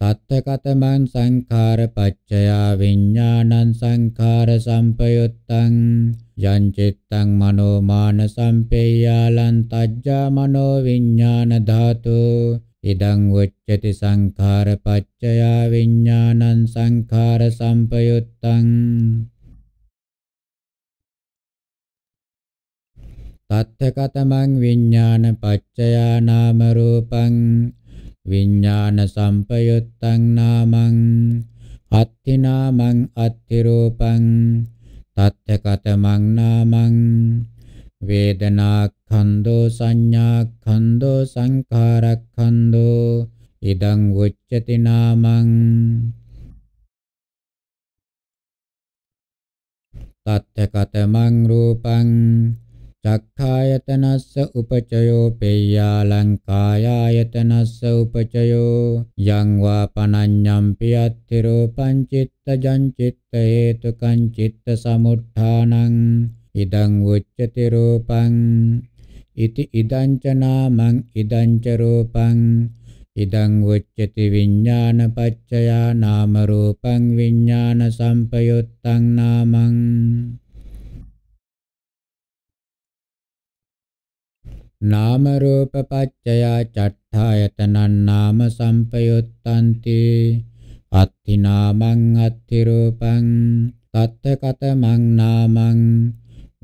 තත්තකතමං සංඛාර පච්චයා විඤ්ඤාණං සංඛාර සම්පයුත්තං යං චිත්තං මනෝමාන සම්පේයාලං තජ්ජා මනෝ විඤ්ඤාණ ධාතු ඉදං උච්චති සංඛාර පච්චයා විඥානං සංඛාර සම්පයුත්තං තත්ථකතමං විඥාන පච්චයා නාම රූපං විඥාන සම්පයුත්තං නාමං අත්ථි නාමං අත්ථි රූපං තත්ථකතමං නාමං වේදනා කන්‍தோ සංඥා කන්‍தோ සංඛාරක්ඛන්‍தோ ඉදං උච්චති නාමං තත්ථකතමං රූපං චක්ඛායතනස්ස උපචයෝ පේයාලං කායායතනස්ස උපචයෝ යං වා පනඤ්ඤම්පි අත්ති රූපං චිත්තජං චිත්ත හේතුකං චිත්ත සමුත්ථානං ඉදං උච්චති රූපං ඉති ඉදංච නාමං ඉදංච රූපං ඉදං උච්චති විඥානපච්චයා නාම රූපං විඥාන සම්පයුත්තං නාමං නාම රූප පච්චය චට්ඨායතනං නාම සම්පයුත්තන්ති අත්ථි නාමං අත්ථි රූපං තත්ත කතමං නාමං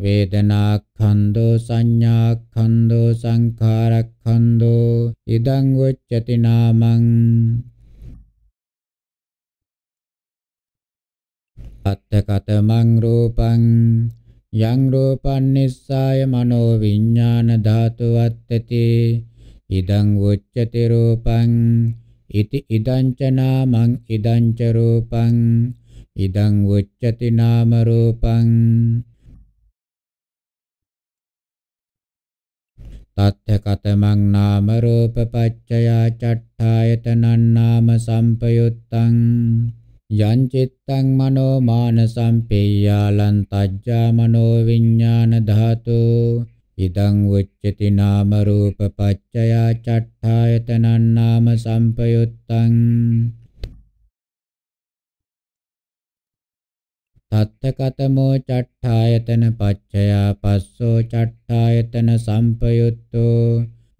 වේදනාක්ඛන්தோ සංඥාක්ඛන්தோ සංඛාරක්ඛන්தோ ඉදං උච්චති නාමං අත්තකතමං රූපං යං රූපං නිස්සාය මනෝ විඥාන ධාතු වත්තති ඉදං උච්චති රූපං ඉති ඉදං ච නාමං ඉදං ච රූපං ඉදං උච්චති නාම රූපං තත්ථ කතමං නාම රූප පච්චයා චට්ඨායතනං නාම සම්පයුත්තං යං චිත්තං මනෝ මානසං පේයාලං තජ්ජා මනෝ විඥාන ධාතු ඉදං උච්චති නාම රූප පච්චයා චට්ඨායතනං නාම සම්පයුත්තං තත්තකතමෝ චට්ඨායතන පච්චයා පස්සෝ චට්ඨායතන සම්පයුත්තෝ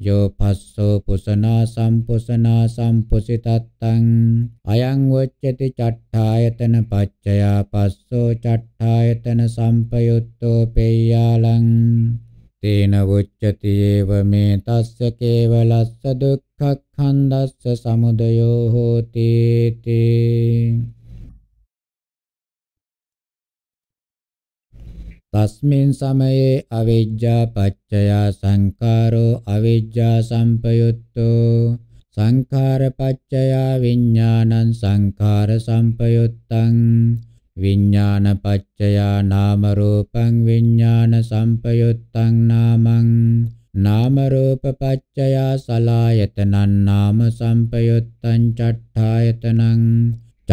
යෝ පස්සෝ පුසනා සම්පුසනා සම්පුසිතත්තං අයං වච්චති චට්ඨායතන පච්චයා පස්සෝ චට්ඨායතන සම්පයුත්තෝ පෙය්‍යාලං තේන වච්චති ඒව මේ තස්ස කේවලස්ස දුක්ඛ ඛණ්ඩස්ස සමුදයෝ හෝති තේ තස්මින් සමයේ අවිජ්ජා පච්චයා සංකාරෝ අවිජ්ජා සම්පයුත්තෝ සංඛාර පච්චයා විඥානං සංඛාර සම්පයුත්තං විඥාන පච්චයා නාම රූපං විඥාන සම්පයුත්තං නාමං නාම රූප පච්චයා සලායතනං නාම සම්පයුත්තං චට්ඨායතනං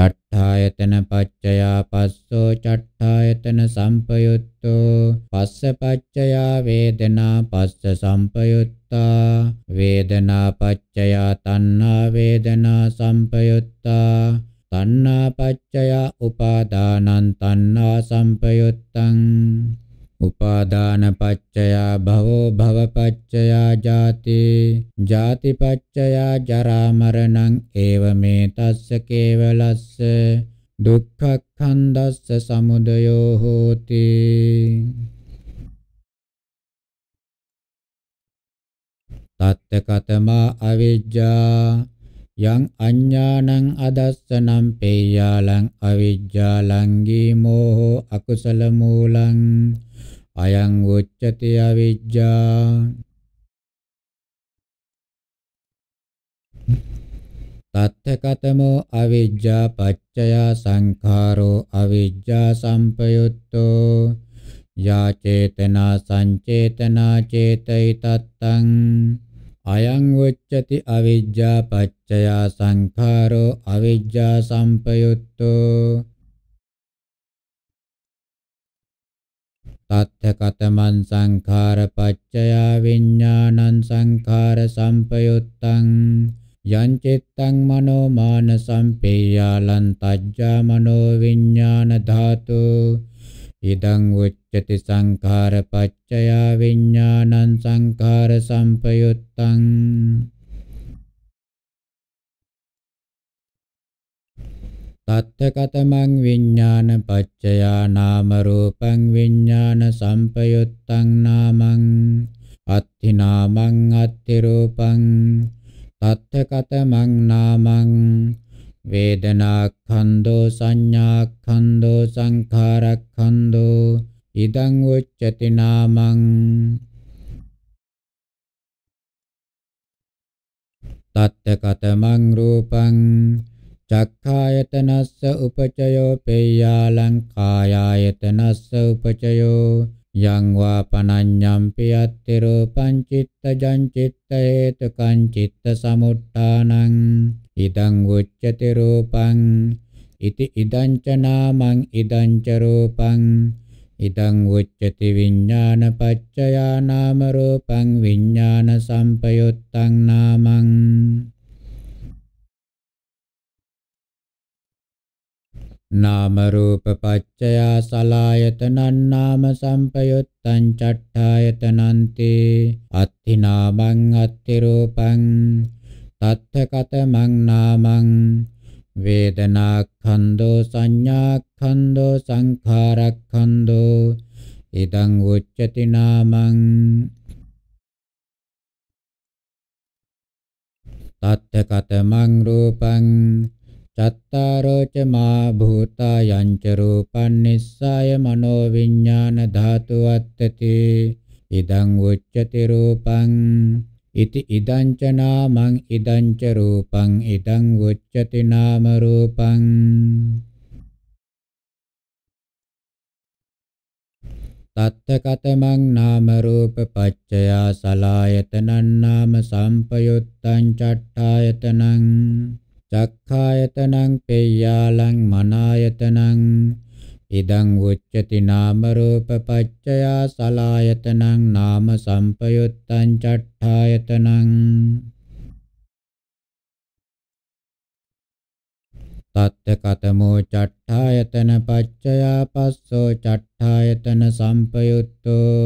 චට්ඨායතන පච්චයා පස්සෝ චට්ඨායතන සම්පයුත්තෝ පස්ස පච්චයා වේදනා පස්ස සම්පයුත්තා වේදනා පච්චයා තණ්හා වේදනා සම්පයුත්තා තණ්හා පච්චයා උපාදානං තණ්හා සම්පයුත්තං උපාදානපච්චයා භවෝ භවපච්චයා ජාති ජාතිපච්චයා ජරා මරණං ඒව මේ තස්ස කේවලස්ස දුක්ඛඛන්දස්ස සමුදයෝ හෝති තත්ත කතමා අවිජ්ජා යං අඥානං අදස්සනම් පේයාලං අවිජ්ජාලං ගී මෝහෝ අකුසල මූලං අයං උච්චති අවිජ්ජා තත්ථකතමෝ අවිජ්ජා පච්චයා සංඛාරෝ අවිජ්ජා සම්පයුත්තෝ යා චේතනා සංචේතනා චේතයි තත්තං අයං උච්චති අවිජ්ජා පච්චයා සංඛාරෝ අවිජ්ජා සම්පයුත්තෝ තත්ථකතමන් සංඛාර පච්චයා විඥානං සංඛාර සම්පයුත්තං යං චිත්තං මනෝ මාන සම්පේයාලං තජ්ජා මනෝ විඥාන ධාතු ඉදං උච්චති සංඛාර පච්චයා විඥානං සංඛාර සම්පයුත්තං තත්තකතමං විඤ්ඤාණ පච්චයා නාම රූපං විඤ්ඤාණ සම්පයුත්තං නාමං අත්ථි නාමං අත්ථි රූපං තත්තකතමං නාමං වේදනාඛන්‍தோ සංඥාඛන්‍தோ සංඛාරඛන්‍தோ ඉදං උච්චති නාමං තත්තකතමං රූපං චක්ඛායතනස්ස උපචයෝ පේයා ලංකායායතනස්ස උපචයෝ යං වා පනඤ්ඤම්පි අත්තිරූපං චිත්තජං චිත්ත හේතුකං චිත්ත සමුට්ඨානං ඉදං උච්චති රූපං ඉති ඉදං ච නාමං ඉදං ච රූපං ඉදං උච්චති විඥාන පච්චයා නාම රූපං විඥාන සම්පයුත්තං නාමං නාම රූප පච්චය සලායතනං නාම සංපයුත්තං චට්ඨායතනන්ති අත්ථි නාමං අත්ථි රූපං තත්ථ කතමං නාමං වේදනා ඛණ්ඩෝ සංඥා ඛණ්ඩෝ සංඛාර ඛණ්ඩෝ ඉදං උච්චති නාමං තත්ථ කතමං රූපං චත්තාරෝ ච මා භූතා යංච රූපං නිස්සය මනෝ විඥාන ධාතු අත්තති ඉදං උච්චති රූපං ඉති ඉදං ච නාමං ඉදං ච රූපං ඉදං උච්චති නාම රූපං තත්තකතමං නාම රූප පච්චයා සලායතනං නාම සම්පයුත්තං චට්ඨායතනං චක්ඛායතනං පේයාලං මනායතනං ඉදං උච්චති නාම රූප පච්චය සලායතනං නාම සංපයුත්තං චට්ඨායතනං තත්ත කතමෝ චට්ඨායතන පච්චය පස්සෝ චට්ඨායතන සංපයුත්තෝ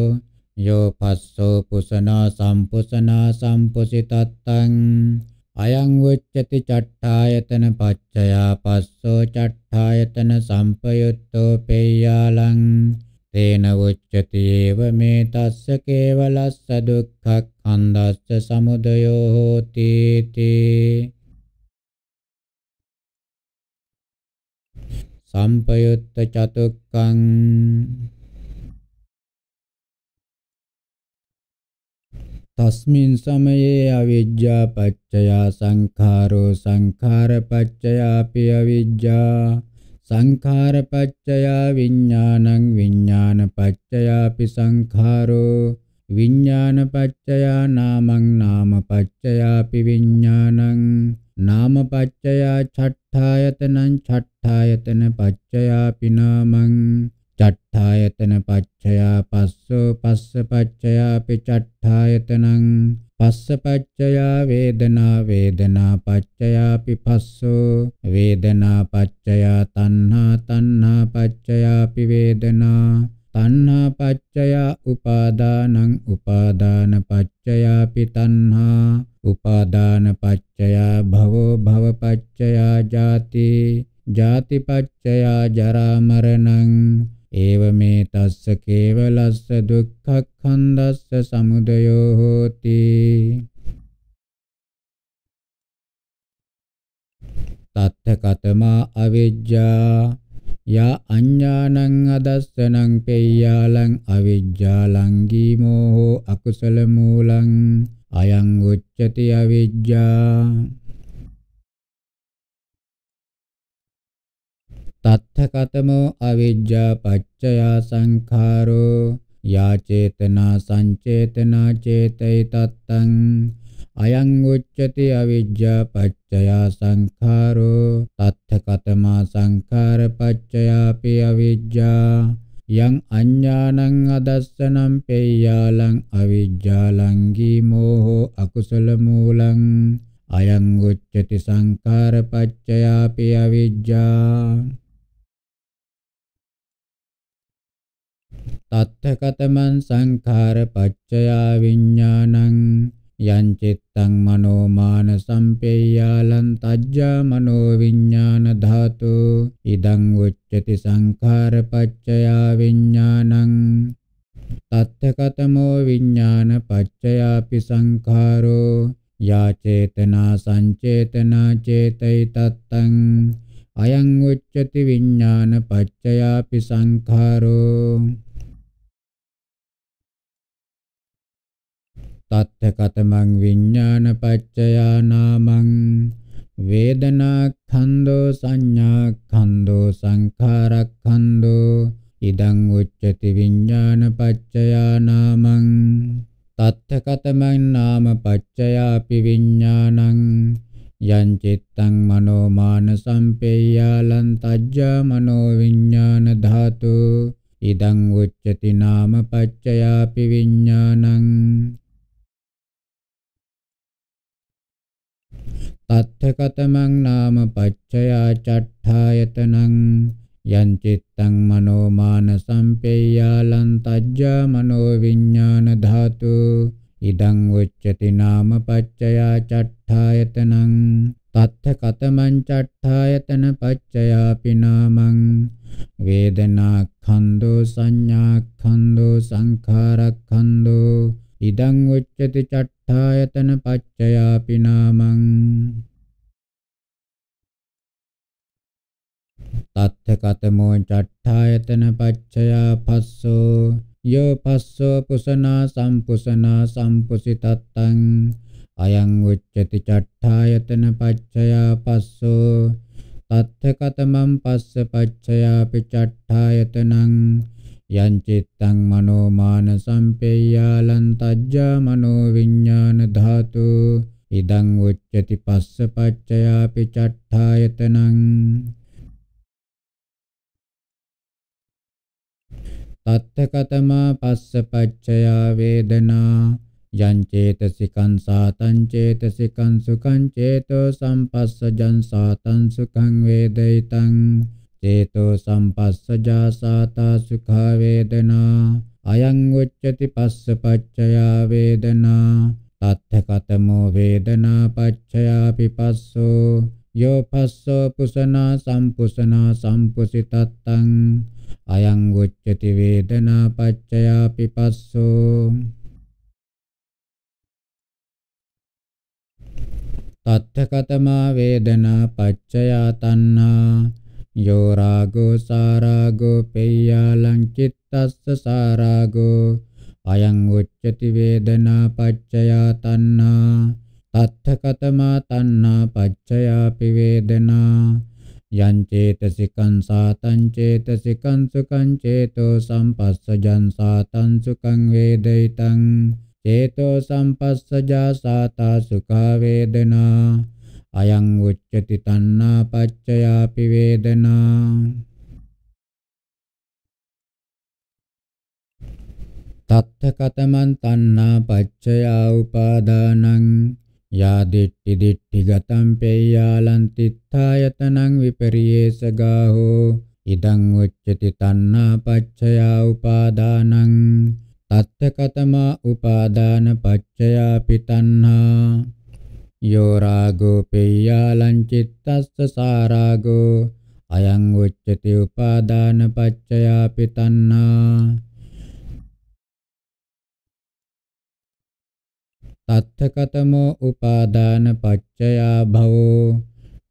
යෝ පස්සෝ පුසනා සම්පුසනා සම්පුසිතත්තං අයං උච්චති චට්ඨායතන පච්චයා පස්සෝ චට්ඨායතන සම්පයුත්තෝ පේයාලං තේන උච්චති ඒව මේ තස්ස කේවලස්ස දුක්ඛක්ඛන්දස්ස සමුදයෝ හෝති තී සම්පයුත්ත චතුක්කං තස්මින් සමයේ අවිජ්ජා පච්චයා සංඛාරෝ සංඛාර පච්චයා පිය අවිජ්ජා සංඛාර පච්චයා විඥානං විඥාන පච්චයා පි සංඛාරෝ විඥාන පච්චයා නාමං නාම පච්චයා පි විඥානං නාම පච්චයා චට්ඨායතනං චට්ඨායතන පච්චයා පි නාමං චට්ඨායතන පච්චයා පස්සෝ පස්ස පච්චයා පිචට්ඨායතනං පස්ස පච්චයා වේදනා වේදනා පච්චයා පිපස්සෝ වේදනා පච්චයා තණ්හා තණ්හා පච්චයා පිවේදනා තණ්හා පච්චයා උපාදානං උපාදාන පච්චයා පිතණ්හා උපාදාන පච්චයා භවෝ භව පච්චයා ජාති ජාති පච්චයා ජරා මරණං ඒව මේ තස්ස කේවලස්ස දුක්ඛක්ඛන්දස්ස සමුදයෝ හෝති තත්ථ කතමා අවිජ්ජා යා අඤ්ඤානං අදස්සනං පෙය්‍යාලං අවිජ්ජාලං ගීමෝ අකුසල මූලං අයං උච්චති අවිජ්ජා තත්ථකතමෝ අවිජ්ජා පච්චයා සංඛාරෝ යා චේතනා සංචේතනා චේතයි තත්තං අයං උච්චති අවිජ්ජා පච්චයා සංඛාරෝ තත්ථකතමා සංඛාර පච්චයාපි අවිජ්ජා යං අඥානං අදස්සනම් පෙය්‍යාලං අවිජ්ජාලං ගීමෝහෝ අකුසල මූලං අයං උච්චති සංඛාර පච්චයාපි අවිජ්ජා තත්ථකතමං සංඛාර පච්චයා විඥානං යං චිත්තං මනෝ මාන සම්පේයාලං තජ්ජා මනෝ විඥාන ධාතු ඉදං උච්චති සංඛාර පච්චයා විඥානං තත්ථකතමෝ විඥාන පච්චයාපි සංඛාරෝ යා චේතනා සංචේතනා චේතයි තත්තං අයං උච්චති විඥාන පච්චයාපි සංඛාරෝ තත්ත කතමං විඥාන පච්චයා නාමං වේදනා ඛන්‍தோ සංඥා ඛන්‍தோ සංඛාර ඛන්‍தோ ඉදං උච්චති විඥාන පච්චයා නාමං තත්ත කතමං නාම පච්චයාපි විඥානං යං චිත්තං මනෝ මානසම්පේයාලං තජ්ජා මනෝ විඥාන ධාතු ඉදං උච්චති නාම පච්චයාපි විඥානං අත්ථකතමං නාම පච්චයා චට්ඨායතනං යං චිත්තං මනෝ මානසං පේයාලං තජ්ජා මනෝ විඥාන ධාතු ඉදං උච්චති නාම පච්චයා චට්ඨායතනං තත්ථකතමං චට්ඨායතන පච්චයාපි නාමං වේදනා ඛන්‍தோ සංඥා ඛන්‍தோ සංඛාර ඛන්‍தோ ඉදං උච්චති චට් යථායතන පච්චයා පිනාමං තත්ථ කතමෝ චට්ඨායතන පච්චයා පස්සෝ යෝ පස්සෝ පුසනා සම්පුසනා සම්පුසිතත්තං අයං උච්චති චට්ඨායතන පච්චයා පස්සෝ තත්ථ කතමං පස්ස පච්චයාපි චට්ඨායතනං යංචිත්තං මනෝ මාන සම්පේයාලං තජ්ජා මනෝ විඥාන ධාතු ඉදං උච්චති පස්ස පච්චයාපි චට්ඨායතනං තත්තකතමා පස්ස පච්චයා වේදනා යං චේතසිකං සාතං චේතසිකං සුඛං චේතෝ සම්පස්සජං සාතං සුඛං වේදිතං චේතෝ සම්පස්සජා සාතා සුඛා වේදනා අයං උච්චති පස්ස පච්චයා වේදනා තත්ථ කතමෝ වේදනා පච්චයා පිපස්සෝ යෝ පස්සෝ පුසනා සම්පුසනා සම්පුසිතත්තං අයං උච්චති වේදනා පච්චයා පිපස්සෝ තත්ථ කතමා වේදනා පච්චයා තණ්හා යෝ රාගෝ සාරාගෝ පෙය්‍යාලං චිත්තස්ස සාරාගෝ අයං උච්චති වේදනා පච්චයා තණ්හා තත්ථ කතමා තණ්හා පච්චයා පිවේදනා යං චේතසිකං සාතං චේතසිකං සුඛං චේතෝ සම්පස්සජං සාතං සුඛං වේදිතං චේතෝ සම්පස්සජා සාතා සුඛා වේදනා අයං උච්චති තණ්හා පච්චයාපි වේදනා තත්ත කතමන් තණ්හා පච්චයා උපාදානං යා දිට්ටි දිට්ටි ගතම් පේයාලං තිත්ථායතනං විපරියේසගාහෝ ඉදං උච්චති තණ්හා පච්චයා උපාදානං තත්ත කතමා උපාදාන පච්චයා පිතණ්හා යෝ රාගෝ පෙය්‍යාලං චිත්තස්ස සාරාගෝ අයං උච්චති උපාදාන පච්චයා පිතන්නා තත්ථකතමෝ උපාදාන පච්චයා භවෝ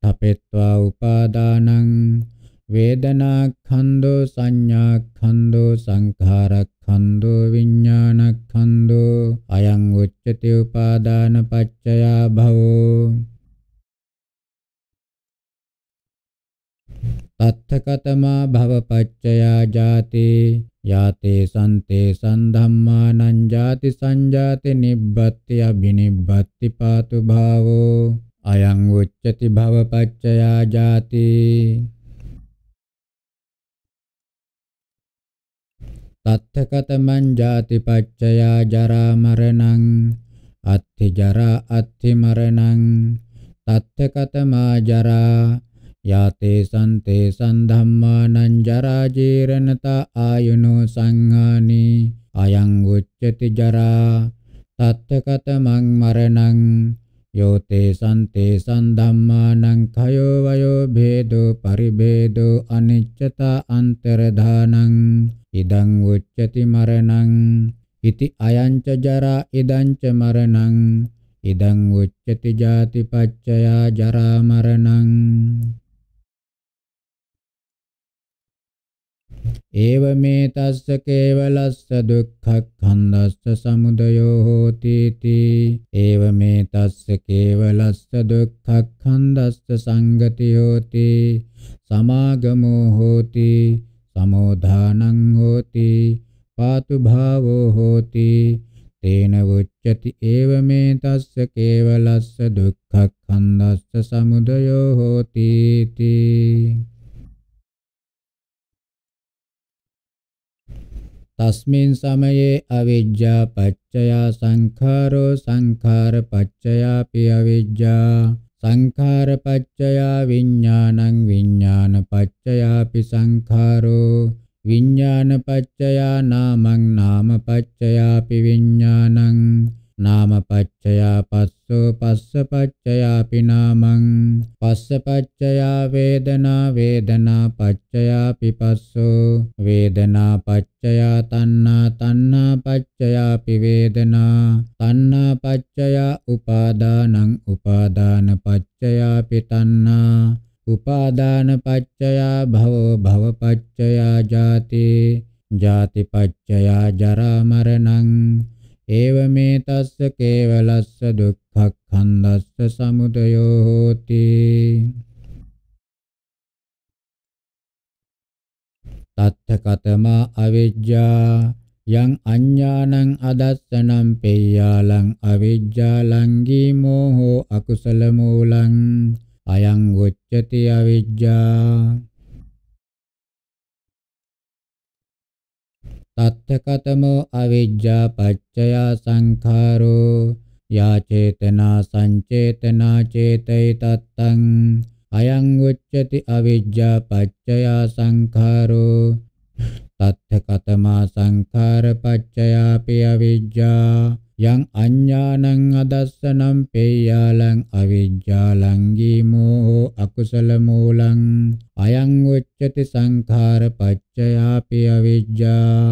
තපෙත්වා උපාදානං වේදනා ඛන්‍தோ සංඥා ඛන්‍தோ සංඛාර කන්‍දෝ විඥානක්ඛන්‍தோ අයං උච්චති උපාදාන පච්චයා භවෝ තත්තකතමා භව පච්චයා ජාති යාතේ සන්තේ සම්ධම්මානං ජාති සංජාති නිබ්බත්ති අබිනිබ්බත්ති පාතු භාවෝ අයං උච්චති භව පච්චයා ජාති තත්ථකතමං ජාති පච්චයා ජරා මරණං අත්ථි ජරා අත්ථි මරණං තත්ථකතමා ජරා යාතේ සන්තේ සම්ධම්මානං ජරා ජීරණතා ආයුනෝ සංහානි අයං උච්චති ජරා තත්ථකතමං මරණං යෝතේ සන්තේ සම්ධම්මානං khයෝ වයෝ භේදෝ පරිභේදෝ අනිච්චතා අන්තරධානං ඉදං උච්චති මරණං ඉති අයංච ජරා ඉදංච මරණං ඉදං උච්චති ජාති පච්චයා ජරා මරණං ඒව මේ තස්ස කේවලස්ස දුක්ඛක්ඛන්දස්ස සමුදයෝ හෝති තී ඒව මේ තස්ස කේවලස්ස දුක්ඛක්ඛන්දස්ස සංගති හෝති සමාගමෝ හෝති සමෝධානං හෝති පාතු භාවෝ හෝති තේන වුච්චති ඒව මේ තස්ස කේවලස්ස දුක්ඛක්ඛන්දස්ස සමුදයෝ හෝති තී तस्मिन् समये अविद्या पच्चया संखारो संखार पच्चयापि अविद्या संखार पच्चया विज्ञानं विज्ञान पच्चयापि संखारो विज्ञान पच्चया नामं नाम पच्चयापि विज्ञानं නාමපච්චයා පස්සෝ පස්ස පච්චයා පිනාමං පස්ස පච්චයා වේදනා වේදනා පච්චයා පිපස්සෝ වේදනා පච්චයා තණ්හා තණ්හා පච්චයා පිවේදනා තණ්හා පච්චයා උපාදානං උපාදාන පච්චයා පිතණ්හා උපාදාන පච්චයා භවෝ භව පච්චයා ජාති ජාති පච්චයා ජරා මරණං ඒව මේතස්ස කේවලස්ස දුකකක් හන්දස්ස සමුදයෝහෝතී තත්තකතමා අවිජ්ජා යං් අඤඥානන් අදස්ස නම් පෙය්යාලං් අවිජ්ජා ළංගී මෝහෝ අකුසලමූලන් අයන් ොච්චති අවිජ්ජා තත්තකතමෝ අවිජ්ජා පච්චයා සංඛාරෝ යා චේතනා සංචේතනා චේතයි තත්තං අයං උච්චති අවිජ්ජා පච්චයා සංඛාරෝ තත්ථ කතමා සංඛාර පච්චයාපි අවිජ්ජා යං අඥානං අදස්සනම් පේයාලං අවිජ්ජාලං ගීමෝ අකුසල මූලං අයං උච්චති සංඛාර පච්චයාපි අවිජ්ජා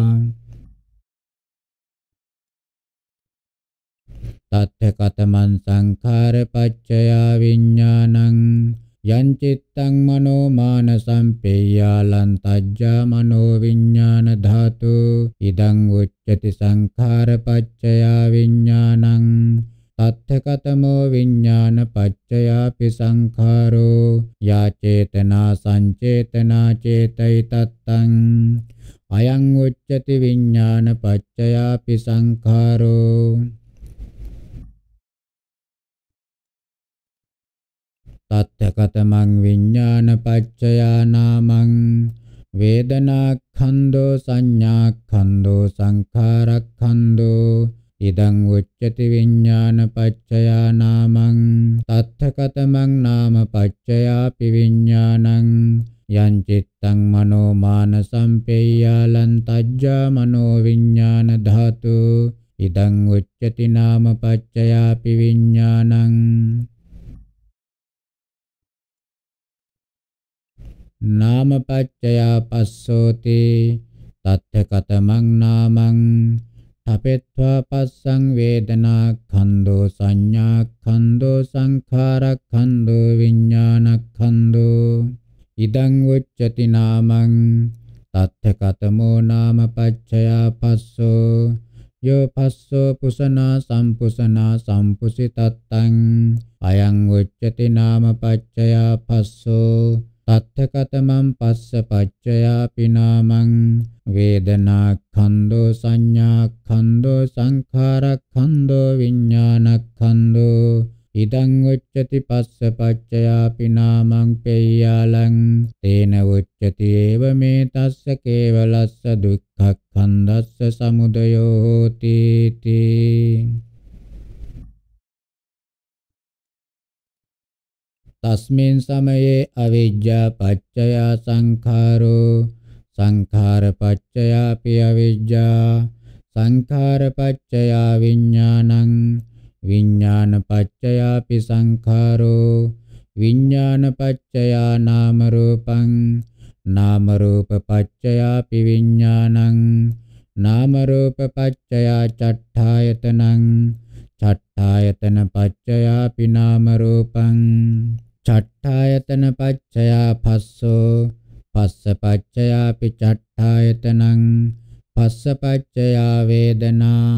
තත්ථ කතමන් සංඛාර පච්චයා විඥානං යංචිත්තං මනෝ මානසම්පේයා ලන්තජ්ජා මනෝ විඥාන ධාතු ඉදං උච්චති සංඛාර පච්චයා විඥානං තත්ථකතමෝ විඥාන පච්චයා පි සංඛාරෝ යා චේතනා සංචේතනා චේතයි තත්තං අයං උච්චති විඥාන පච්චයා පි සංඛාරෝ තත්ථකතමං විඤ්ඤාණපච්චයා නාමං වේදනාඛන්‍தோ සංඥාඛන්‍தோ සංඛාරඛන්‍தோ ඉදං උච්චති විඤ්ඤාණපච්චයා නාමං තත්ථකතමං නාමපච්චයාපි විඤ්ඤාණං යං චිත්තං මනෝ මානසම්පේයාලං තජ්ජා මනෝ විඤ්ඤාණ ධාතු ඉදං උච්චති නාමපච්චයාපි විඤ්ඤාණං නාමපච්චයා පස්සෝති තත්ථ කතමං නාමං තපෙත්වා පස්සං වේදනා ඛන්‍தோ සංඥා ඛන්‍தோ සංඛාර ඛන්‍தோ විඥාන ඛන්‍தோ ඉදං උච්චති නාමං තත්ථ කතමෝ නාමපච්චයා පස්සෝ යෝ පස්සෝ පුසනා සම්පුසනා සම්පුසිතත්තං අයං උච්චති නාමපච්චයා පස්සෝ තත්තකතමං පස්ස පච්චයා පිනාමං වේදනා ඛණ්ඩෝ සංඥා ඛණ්ඩෝ සංඛාර ඛණ්ඩෝ විඥාන ඛණ්ඩෝ ඉදං උච්චති පස්ස පච්චයා පිනාමං පෙය්‍යාලං තේන උච්චති ඒව මේ තස්ස කේවලස්ස දුක්ඛ ඛණ්ඩස්ස සමුදයෝ තීති තස්මින් සමයේ අවිජ්ජා පච්චයා සංඛාරෝ සංඛාර පච්චයා පිය අවිජ්ජා සංඛාර පච්චයා විඥානං විඥාන පච්චයා පි සංඛාරෝ විඥාන පච්චයා නාම රූපං නාම රූප පච්චයා පි විඥානං නාම රූප පච්චයා චට්ඨායතනං චට්ඨායතන පච්චයා පි නාම රූපං චට්ඨායතන පච්චයා පස්සෝ පස්ස පච්චයාපි චට්ඨායතනං පස්ස පච්චයා වේදනා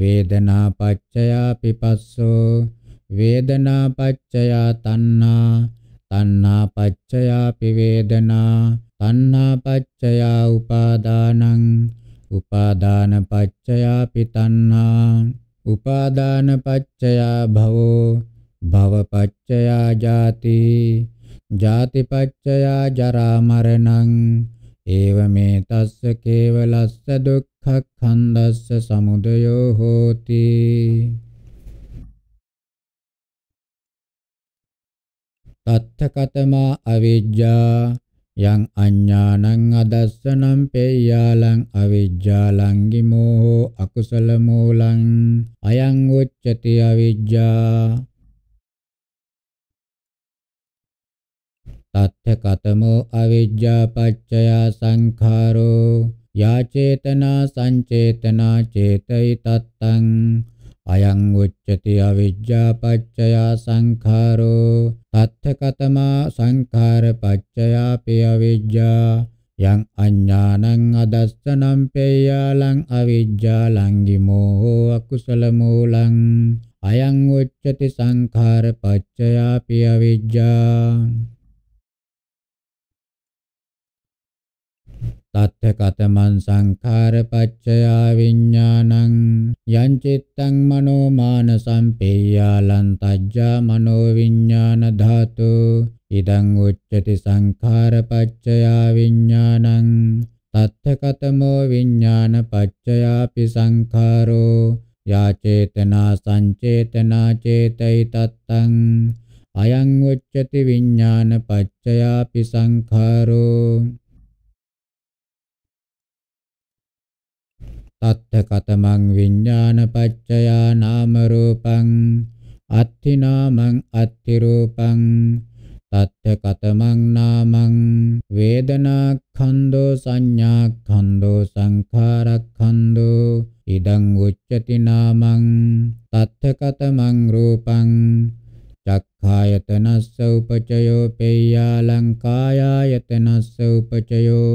වේදනා පච්චයාපි පස්සෝ වේදනා පච්චයා තණ්හා තණ්හා පච්චයාපි වේදනා තණ්හා පච්චයා උපාදානං උපාදාන පච්චයාපි තණ්හා උපාදාන පච්චයා භවෝ භවපච්චයා ජාති ජාතිපච්චයා ජරා මරණං ඒව මේ තස්ස කේවලස්ස දුක්ඛක්ඛන්දස්ස සමුදයෝ හෝති තත්තකතමා අවිජ්ජා යං අඥානං අදස්සනම් පේයාලං අවිජ්ජාලං ගිමෝහෝ අකුසල මූලං අයං උච්චති අවිජ්ජා තත්ථ කතමෝ අවිජ්ජා පච්චයා සංඛාරෝ යා චේතනා සංචේතනා චේතයි තත්තං අයං උච්චති අවිජ්ජා පච්චයා සංඛාරෝ තත්ථ කතමා සංඛාර පච්චයා පේ අවිජ්ජා යං අඥානං අදස්සනම් පේයාලං අවිජ්ජා ලංගිමෝ අකුසල මූලං අයං උච්චති සංඛාර පච්චයා පේ අවිජ්ජා තත්ථකතමන් සංඛාරපච්චයා විඥානං යං චිත්තං මනෝ මානසං පේයාලං තජ්ජා මනෝ විඥාන ධාතු ඉදං උච්චති සංඛාරපච්චයා විඥානං තත්ථකතමෝ විඥාන පච්චයාපි සංඛාරෝ යා චේතනා සංචේතනා චේතයි තත්තං අයං උච්චති විඥාන පච්චයාපි සංඛාරෝ තත්ථකතමං විඤ්ඤාණපච්චයා නාම රූපං අත්ථි නාමං අත්ථි රූපං තත්ථකතමං නාමං වේදනා ඛණ්ඩෝ සංඥා ඛණ්ඩෝ සංඛාර ඛණ්ඩෝ ඉදං උච්චති නාමං තත්ථකතමං රූපං චක්ඛායතනස්ස උපචයෝ පේයාලං කායායතනස්ස උපචයෝ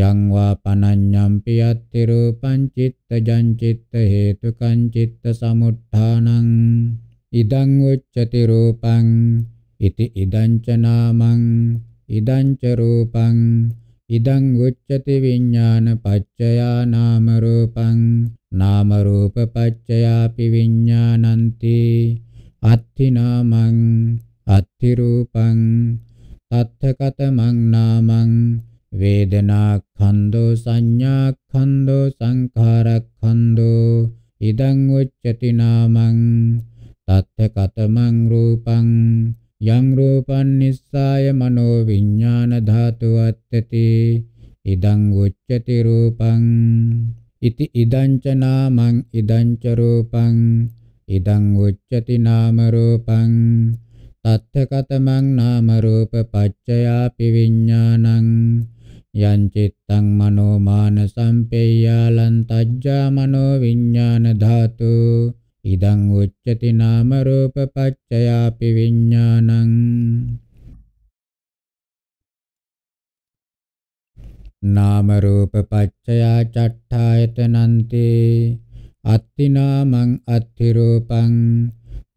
යං වා පනඤ්ඤම්පි යත්ති රූපං චිත්තජං චිත්ත හේතුකං චිත්ත සමුත්ථානං ඉදං උච්චති රූපං ඉති ඉදං ච නාමං ඉදං ච රූපං ඉදං උච්චති විඥාන පච්චයා නාම රූපං නාම රූප පච්චයාපි විඥානಂತಿ අත්ථි නාමං අත්ථි රූපං තත්ථ කතමං නාමං වේදනා ඛණ්ඩෝ සංඥා ඛණ්ඩෝ සංඛාර ඛණ්ඩෝ ඉදං උච්චති නාමං තත්ථ කතමං රූපං යං රූපං නිස්සාය මනෝ විඥාන ධාතු අත්තති ඉදං උච්චති රූපං ඉති ඉදං ච නාමං ඉදං ච රූපං ඉදං උච්චති නාම රූපං තත්ථ කතමං නාම රූප පච්චයාපි විඥානං යං චිත්තං මනෝ මානසං පේයාලං තජ්ජා මනෝ විඥාන ධාතු ඉදං උච්චති නාම රූප පච්චයාපි විඥානං නාම රූප පච්චයා චට්ඨායතනන්ති අත්තිනාමං අත්ති රූපං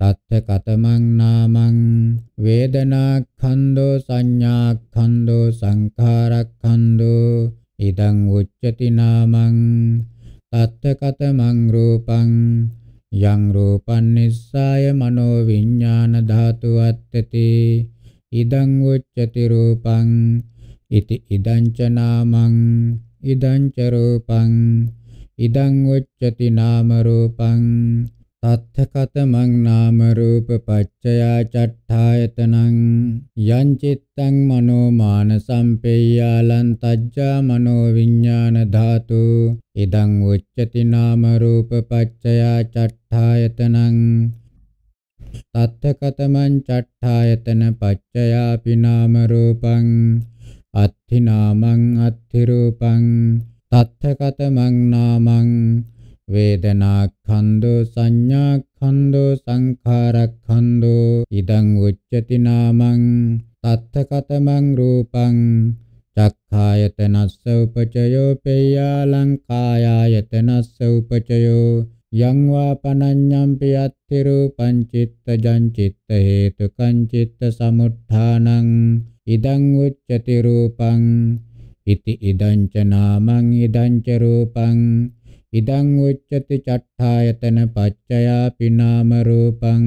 තත්ථ කතමං නාමං වේදනාඛන්‍தோ සංඥාඛන්‍தோ සංඛාරඛන්‍தோ ඉදං උච්චති නාමං තත්ථ කතමං රූපං යං රූපං නිස්සාය මනෝ විඥාන ධාතු අත්තති ඉදං උච්චති රූපං ඉති ඉදං ච නාමං ඉදං ච රූපං ඉදං උච්චති නාම රූපං තත්ථකත මං නාම රූප පච්චයා චට්ඨායතනං යං චිත්තං මනෝ මානසං පේයාලං තජ්ජා මනෝ විඥාන ධාතු ඉදං උච්චති නාම රූප පච්චයා චට්ඨායතනං තත්ථකතමං චට්ඨායතන පච්චයාපි නාම රූපං අත්ථි නාමං අත්ථි රූපං තත්ථකතමං නාමං වේදනා ඛණ්ඩෝ සංඥා ඛණ්ඩෝ සංඛාර ඛණ්ඩෝ ඉදං උච්චති නාමං තත්තකතමං රූපං චක්ඛායතනස්ස උපචයෝ පේයාලං කායායතනස්ස උපචයෝ යං වා පනඤ්ඤම් පියත්ති රූපං චිත්තජං චිත්ත හේතුකං චිත්ත සමුත්ථානං ඉදං උච්චති රූපං ඉති ඉදං ච නාමං ඉදං ච රූපං ඉදං උච්චති චට්ඨායතන පච්චයා පිනාම රූපං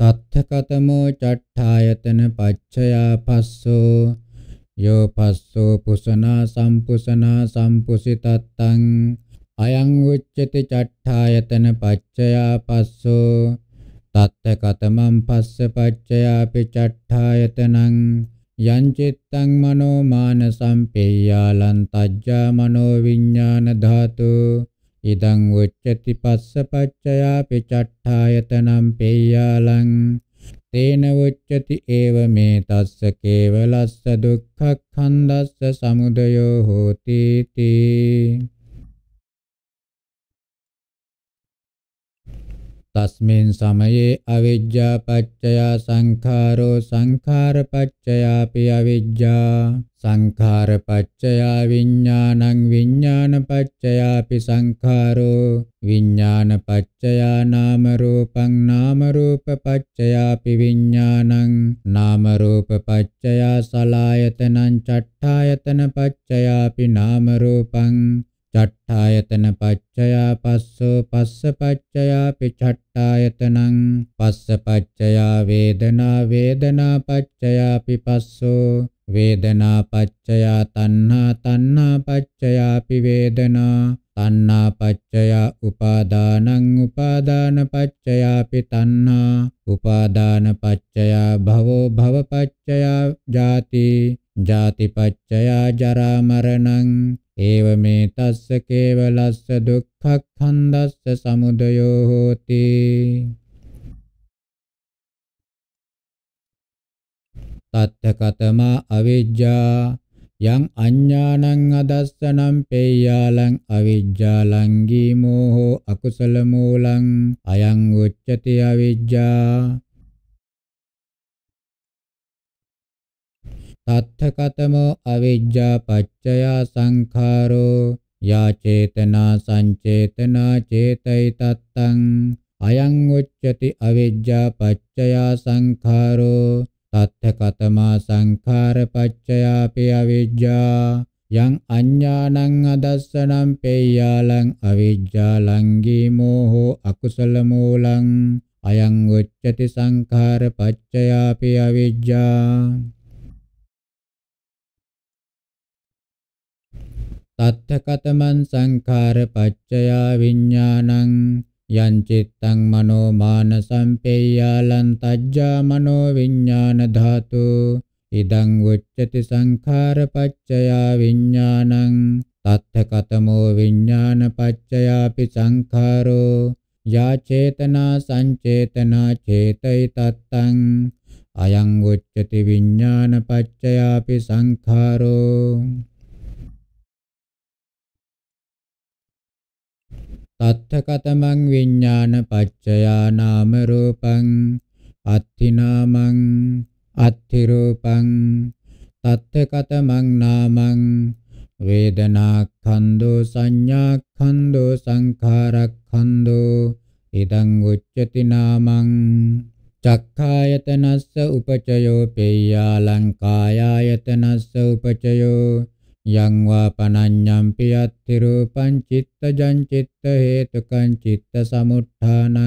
තත්ථකතමෝ චට්ඨායතන පච්චයා පස්සෝ යෝ පස්සෝ පුසනා සම්පුසනා සම්පුසිතත්තං අයං උච්චති චට්ඨායතන පච්චයා පස්සෝ තත්ථකතමං පස්ස පච්චයාපි චට්ඨායතනං යංචිත්තං මනෝ මානසං පේයාලං තජ්ජා මනෝ විඥාන ධාතු ඉදං උච්චති පස්ස පච්චයා පිචට්ඨායතනම් පේයාලං තේන උච්චති ඒව මේ තස්ස කේවලස්ස දුක්ඛ ඛණ්ඩස්ස සමුදයෝ හෝති තී තස්මින් සමයේ අවිජ්ජා පච්චයා සංඛාරෝ සංඛාර පච්චයා පි අවිජ්ජා සංඛාර පච්චයා විඥානං විඥාන පච්චයා පි සංඛාරෝ විඥාන පච්චයා නාම රූපං නාම රූප පච්චයා පි විඥානං නාම රූප පච්චයා සලායතනං චට්ඨායතන පච්චයා පි නාම රූපං චට්ඨායතන පච්චයා පස්සෝ පස්ස පච්චයා පිචට්ඨායතනං පස්ස පච්චයා වේදනා වේදනා පච්චයා පිපස්සෝ වේදනා පච්චයා තණ්හා තණ්හා පච්චයා පිවේදනා තණ්හා පච්චයා උපාදානං උපාදාන පච්චයා පිතණ්හා උපාදාන පච්චයා භවෝ භව පච්චයා ජාති ජාති පච්චයා ජරා මරණං ඒව මේ තස්ස කේවලස්ස දුක්ඛක්ඛන්දස්ස සමුදයෝ හෝති තත්තකතමා අවිජ්ජා යං අඥානං අදස්සනම් පේයාලං අවිජ්ජාලං ගීමෝහෝ අකුසල මූලං අයං උච්චති අවිජ්ජා තත්ථකතමෝ අවිජ්ජා පච්චයා සංඛාරෝ යා චේතනා සංචේතනා චේතයි තත්තං අයං උච්චති අවිජ්ජා පච්චයා සංඛාරෝ තත්ථකතමා සංඛාර පච්චයා පි අවිජ්ජා යං අඤ්ඤාණං අදස්සනං පේයාලං අවිජ්ජා ලංගී මෝහෝ අකුසල මූලං අයං උච්චති සංඛාර පච්චයා පි අවිජ්ජා තත්ථකතමන් සංඛාර පච්චයා විඥානං යං චිත්තං මනෝ මානසං පේයාලං තජ්ජා මනෝ විඥාන ධාතු ඉදං උච්චති සංඛාර පච්චයා විඥානං තත්ථකතමෝ විඥාන පච්චයාපි සංඛාරෝ යා චේතනා සංචේතනා චේතයි තත්තං අයං උච්චති විඥාන පච්චයාපි සංඛාරෝ තත්තකතමං විඥාන පච්චයා නාම රූපං අත්තිනාමං අත්ති රූපං තත්තකතමං නාමං වේදනා ඛන්‍தෝ සංඥා ඛන්‍தෝ සංඛාර ඛන්‍தෝ ඉදං උච්චති නාමං චක්ඛායතනස්ස උපචයෝ පේයාලං කායායතනස්ස උපචයෝ යං වා පනඤ්ඤම්පි යත්ති රූපං චිත්තජං චිත්ත හේතුකං චිත්ත සමුත්ථානං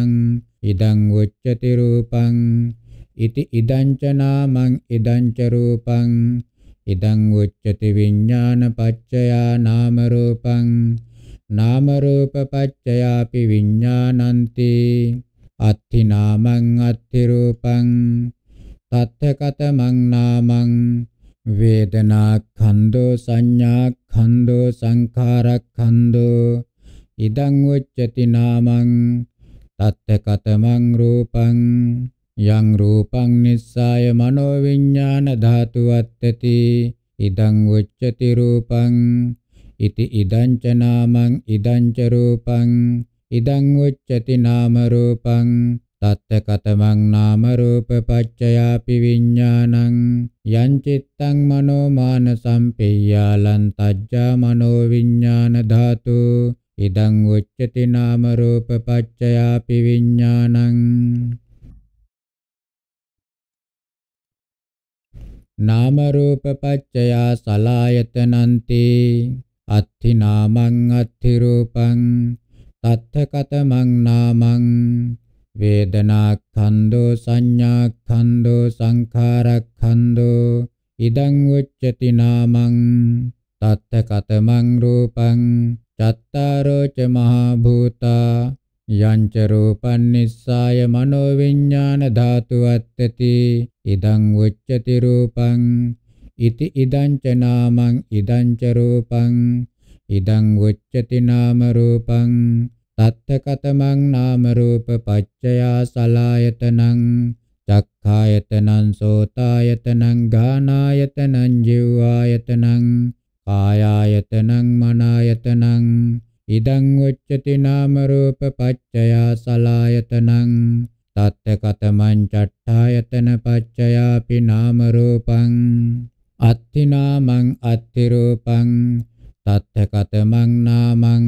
ඉදං උච්චති රූපං ඉති ඉදං ච නාමං ඉදං ච රූපං ඉදං උච්චති විඥාන පච්චයා නාම රූපං නාම රූප පච්චයාපි විඥානන්ති අත්ථි නාමං අත්ථි රූපං තත්ථ කතමං නාමං වේදනා ඛණ්ඩෝ සංඥා ඛණ්ඩෝ සංඛාර ඛණ්ඩෝ ඉදං උච්චති නාමං තත්ත කතමං රූපං යං රූපං නිස්සාය මනෝ විඥාන ධාතු වත්තති ඉදං උච්චති රූපං ඉති ඉදං ච නාමං ඉදං ච රූපං ඉදං උච්චති නාම රූපං තත්තකතමං නාම රූප පච්චයාපි විඤ්ඤාණං යං චිත්තං මනෝ මානසං පෙය්‍යාලං තජ්ජා මනෝ විඤ්ඤාණ ධාතු ඉදං උච්චති නාම රූප පච්චයාපි විඤ්ඤාණං නාම රූප පච්චයා සලායතනන්ති අත්ථි නාමං අත්ථි රූපං තත්ථ කතමං නාමං වේදනාක්ඛන්‍தோ සංඥාක්ඛන්‍தோ සංඛාරක්ඛන්‍தோ ඉදං උච්චති නාමං තත්ත කතමං රූපං චත්තාරෝ ච මහා භූතා යංච රූපං නිස්සාය මනෝ විඥාන ධාතු අත්තති ඉදං උච්චති රූපං ඉති ඉදං ච නාමං ඉදං ච රූපං ඉදං උච්චති නාම රූපං තත්තකතමං නාම රූප පච්චයා සලායතනං චක්ඛායතනං සෝතායතනං ඝානායතනං ජීවායතනං කායායතනං මනායතනං ඉදං උච්චති නාම රූප පච්චයා සලායතනං තත්තකතමං චට්ඨායතන පච්චයාපි නාම රූපං අත්තිනාමං අත්තිරූපං තත්තකතමං නාමං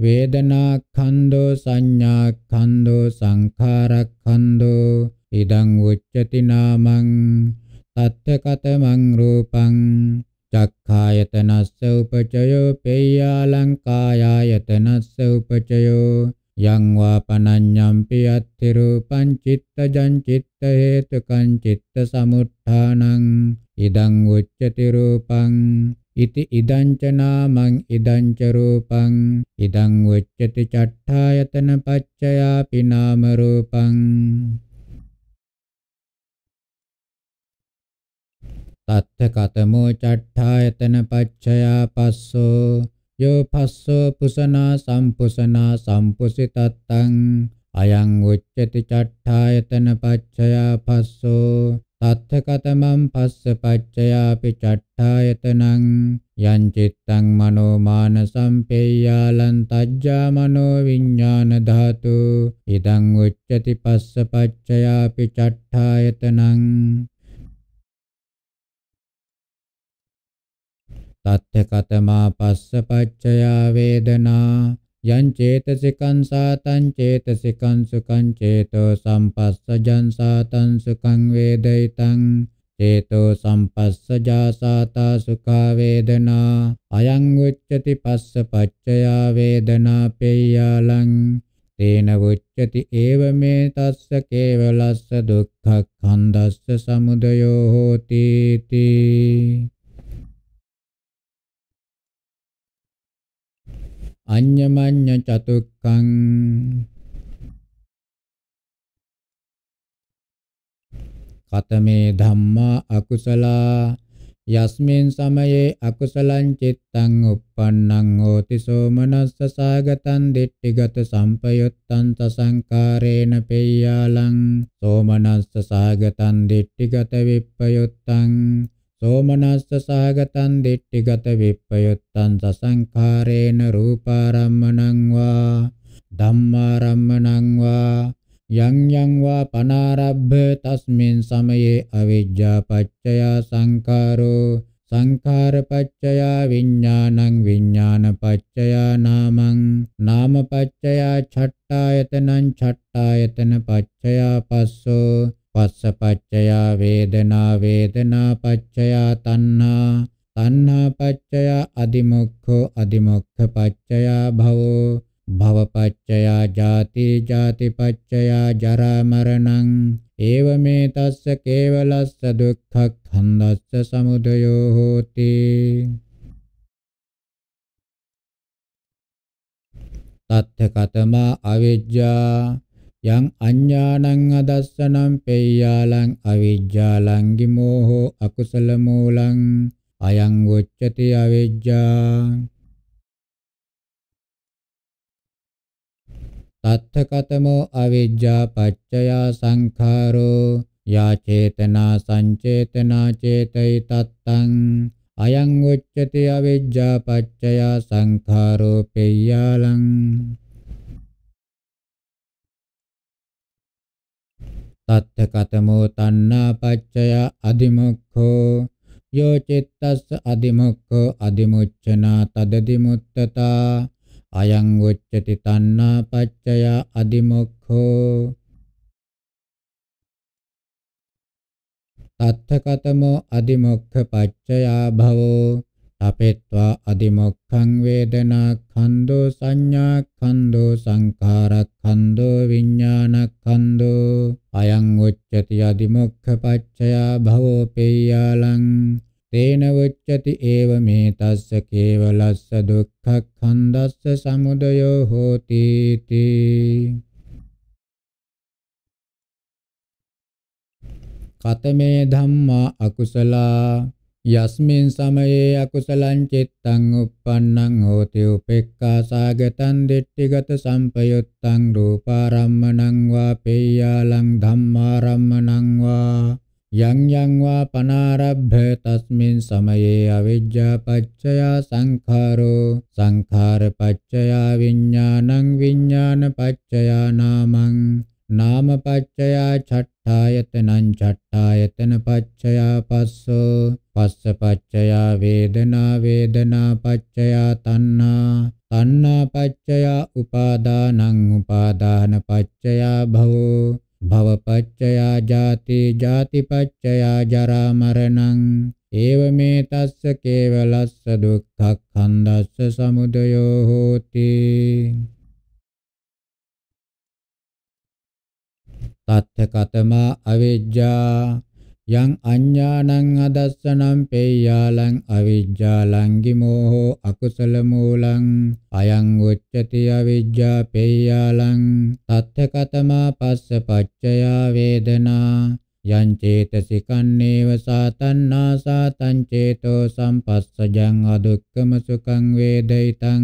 වේදනා ඛණ්ඩෝ සංඥා ඛණ්ඩෝ සංඛාර ඛණ්ඩෝ ඉදං උච්චති නාමං තත්තකතමං රූපං චක්ඛායතනස්ස උපචයෝ පේයාලංකායායතනස්ස උපචයෝ යං වාපනඤ්ඤම්පි අත්ථි රූපං චිත්තජං චිත්ත හේතුකං චිත්ත සමුත්ථානං ඉදං උච්චති රූපං ඉති ඉදංචනා මං ඉදංච රූපං ඉදං උච්චති චට්ඨායතන පච්චයා පිනාම රූපං තත්ථ කතමෝ චට්ඨායතන පච්චයා පස්සෝ යෝ පස්සෝ පුසනා සම්පුසනා සම්පුසිතත්තං අයං උච්චති චට්ඨායතන පච්චයා පස්සෝ තත්ථකතමං පස්ස පච්චයාපි චට්ඨායතනං යං චිත්තං මනෝ මානසං පේයාලං තජ්ජා මනෝ විඥාන ධාතු ඉදං උච්චති පස්ස පච්චයාපි චට්ඨායතනං තත්ථකතමා පස්ස පච්චයා වේදනා යං චේතසිකං සාතං චේතසිකං සුඛං චේතෝ සම්පස්සජං සාතං සුඛං වේදිතං චේතෝ සම්පස්සජා සාතා සුඛා වේදනා අයං උච්චති පස්ස පච්චයා වේදනා පේයාලං තේන උච්චති ඒව මේ තස්ස කේවලස්ස දුක්ඛ ඛණ්ඩස්ස සමුදයෝ හෝති තී අඤ්ඤමඤ්ඤ චතුක්ඛං කතමේ ධම්මා අකුසලා යස්මින් සමයේ අකුසලං චිත්තං uppannං හෝති සෝමනස්ස සාගතං දිට්ඨිගත සම්පයුත්තං තසංකාරේන පෙය්‍යාලං සෝමනස්ස සාගතං දිට්ඨිගත විප්පයුත්තං සෝමනස්ස සහගතං දිට්ඨිගත විප්පයුත්තං සසංඛාරේන රූපාරම්මණං වා ධම්මාරම්මණං වා යං යං වා පනාරබ්බ තස්මින් සමයේ අවිජ්ජා පච්චය සංඛාරෝ සංඛාර පච්චය විඥානං විඥාන පච්චය නාමං නාම පච්චය ඡට්ඨායතනං ඡට්ඨායතන පච්චය පස්සෝ පස්ස පච්චයා වේදනා වේදනා පච්චයා තණ්හා තණ්හා පච්චයා අදිමුක්ඛෝ අදිමුක්ඛ පච්චයා භවෝ භව පච්චයා ජාති ජාති පච්චයා ජරා මරණං ඒව මේ තස්ස කේවලස්ස දුක්ඛක්ඛන්දස්ස සමුදයෝ හෝති තත්ථ කතමා අවිජ්ජා යං අඤ්ඤාණං අදස්සනං පේයාලං අවිජ්ජාලං ගිමෝහෝ අකුසල මූලං අයං උච්චති අවිජ්ජා තත්තකතමෝ අවිජ්ජා පච්චයා සංඛාරෝ යා චේතනා සංචේතනා චේතයි තත්තං අයං උච්චති අවිජ්ජා පච්චයා සංඛාරෝ පෙය්‍යාලං අත්ථ කතමෝ තණ්හා පච්චය අදිමුක්ඛෝ යෝ චිත්තස්ස අදිමුක්ඛෝ අදිමුච්ඡනා තදදිමුත්තතා අයං උච්චති තණ්හා පච්චය අදිමුක්ඛෝ තත්ථ කතමෝ අදිමුක්ඛ පච්චයා භවෝ අපෙත්වා අදිමොක්ඛං වේදනා ඛන්‍தோ සංඥා ඛන්‍தோ සංඛාර ඛන්‍தோ විඥාන ඛන්‍தோ අයං උච්චති අදිමොක්ඛ පච්චයා භවෝ පේයාලං තේන උච්චති ඒව මේ තස්ස කේවලස්ස දුක්ඛ ඛන්දස්ස සමුදයෝ හෝති තී කතමේ ධම්මා අකුසලා යස්මින් සමයේ අකුසලං චිත්තං uppannං හෝති උපේක්ඛා සාගතං දිට්ඨිගත සම්පයුත්තං රූපාරම්මණං වා පේයාලං ධම්මාරම්මණං වා යං යං වා පනාරබ්බ තස්මින් සමයේ අවිජ්ජා පච්චය සංඛාරෝ සංඛාර පච්චය විඥානං විඥාන පච්චය නාමං නාමපච්චයා චට්ඨායතනං චට්ඨායතන පච්චයා පස්සෝ පස්ස පච්චයා වේදනා වේදනා පච්චයා තණ්හා තණ්හා පච්චයා උපාදානං උපාදාන පච්චයා භවෝ භව පච්චයා ජාති ජාති පච්චයා ජරා මරණං ඒව මේ තස්ස කේවලස්ස දුක්ඛ කන්දස්ස සමුදයෝ හෝති තත්ථ කතමා අවිජ්ජා යං අඥානං අදස්සනම් පේයාලං අවිජ්ජාලං ගිමෝහෝ අකුසල මූලං අයං උච්චති අවිජ්ජා පේයාලං තත්ථ කතමා පස්ස පච්චයා වේදනා යං චේතසිකන්නේව සාතන්නා සාතං චේතෝ සම්පස්සජං අදුක්ඛම සුඛං වේදිතං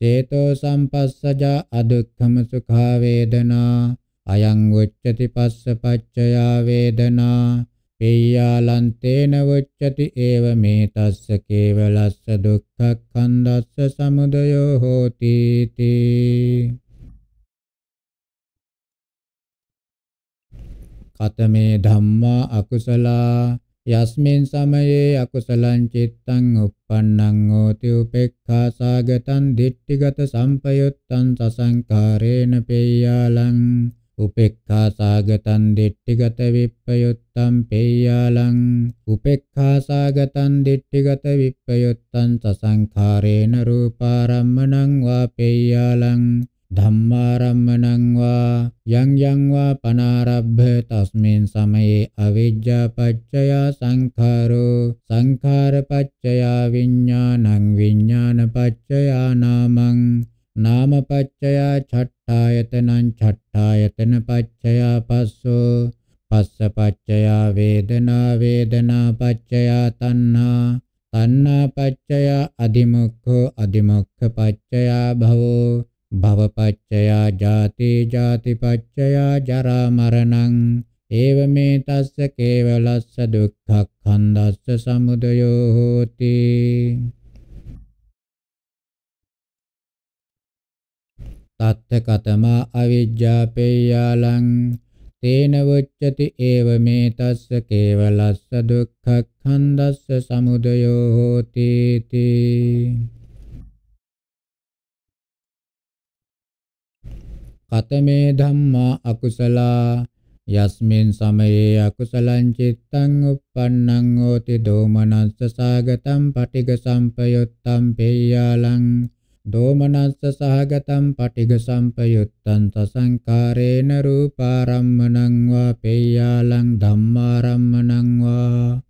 චේතෝ සම්පස්සජා අදුක්ඛම සුඛා වේදනා අයං උච්චති පස්ස පච්චයා වේදනා පේයාලන්තේන උච්චති ඒව මේ තස්ස කේවලස්ස දුක්ඛක්ඛන්දස්ස සමුදයෝ හෝති තී කතමේ ධම්මා අකුසලා යස්මින් සමයේ අකුසලං චිත්තං uppannං හෝති උපේක්ඛා සාගතං දිට්ඨිගත සම්පයුත්තං සසංකාරේන පේයාලං උපේක්ඛා සාගතං දිට්ඨිගත විප්පයුත්තං පේයාලං උපේක්ඛා සාගතං දිට්ඨිගත විප්පයුත්තං සසංඛාරේන රූපාරම්මණං වා පේයාලං ධම්මාරම්මණං වා යං යං වා පනාරබ්බ තස්මින් සමයේ අවිජ්ජා පච්චය සංඛාරෝ සංඛාර පච්චය විඥානං විඥාන පච්චය නාමං නාමපච්චයා චට්ඨායතනං චට්ඨායතන පච්චයා පස්සෝ පස්ස පච්චයා වේදනා වේදනා පච්චයා තණ්හා තණ්හා පච්චයා අදිමුක්ඛෝ අදිමුක්ඛ පච්චයා භවෝ භවපච්චයා ජාති ජාති පච්චයා ජරා මරණං ඒව මේ තස්ස කේවලස්ස දුක්ඛ කන්දස්ස සමුදයෝ හෝති තත්ත කතමා අවිජ්ජාපේයාලං තේන වච්චති ඒව මේ තස්ස කේවලස්ස දුක්ඛඛන්දස්ස සමුදයෝ හෝති තී කතමේ ධම්මා අකුසලා යස්මින් සමයේ අකුසලං චිත්තං uppannං හෝති දෝමනස්ස සාගතං පටිඝ සම්පයුත්තං පේයාලං දෝමනස්ස සහගතම් පටිග සම්පයුත්තං සසංකාරේන රූපාරම්මණං වා පේයාලං ධම්මාරම්මණං වා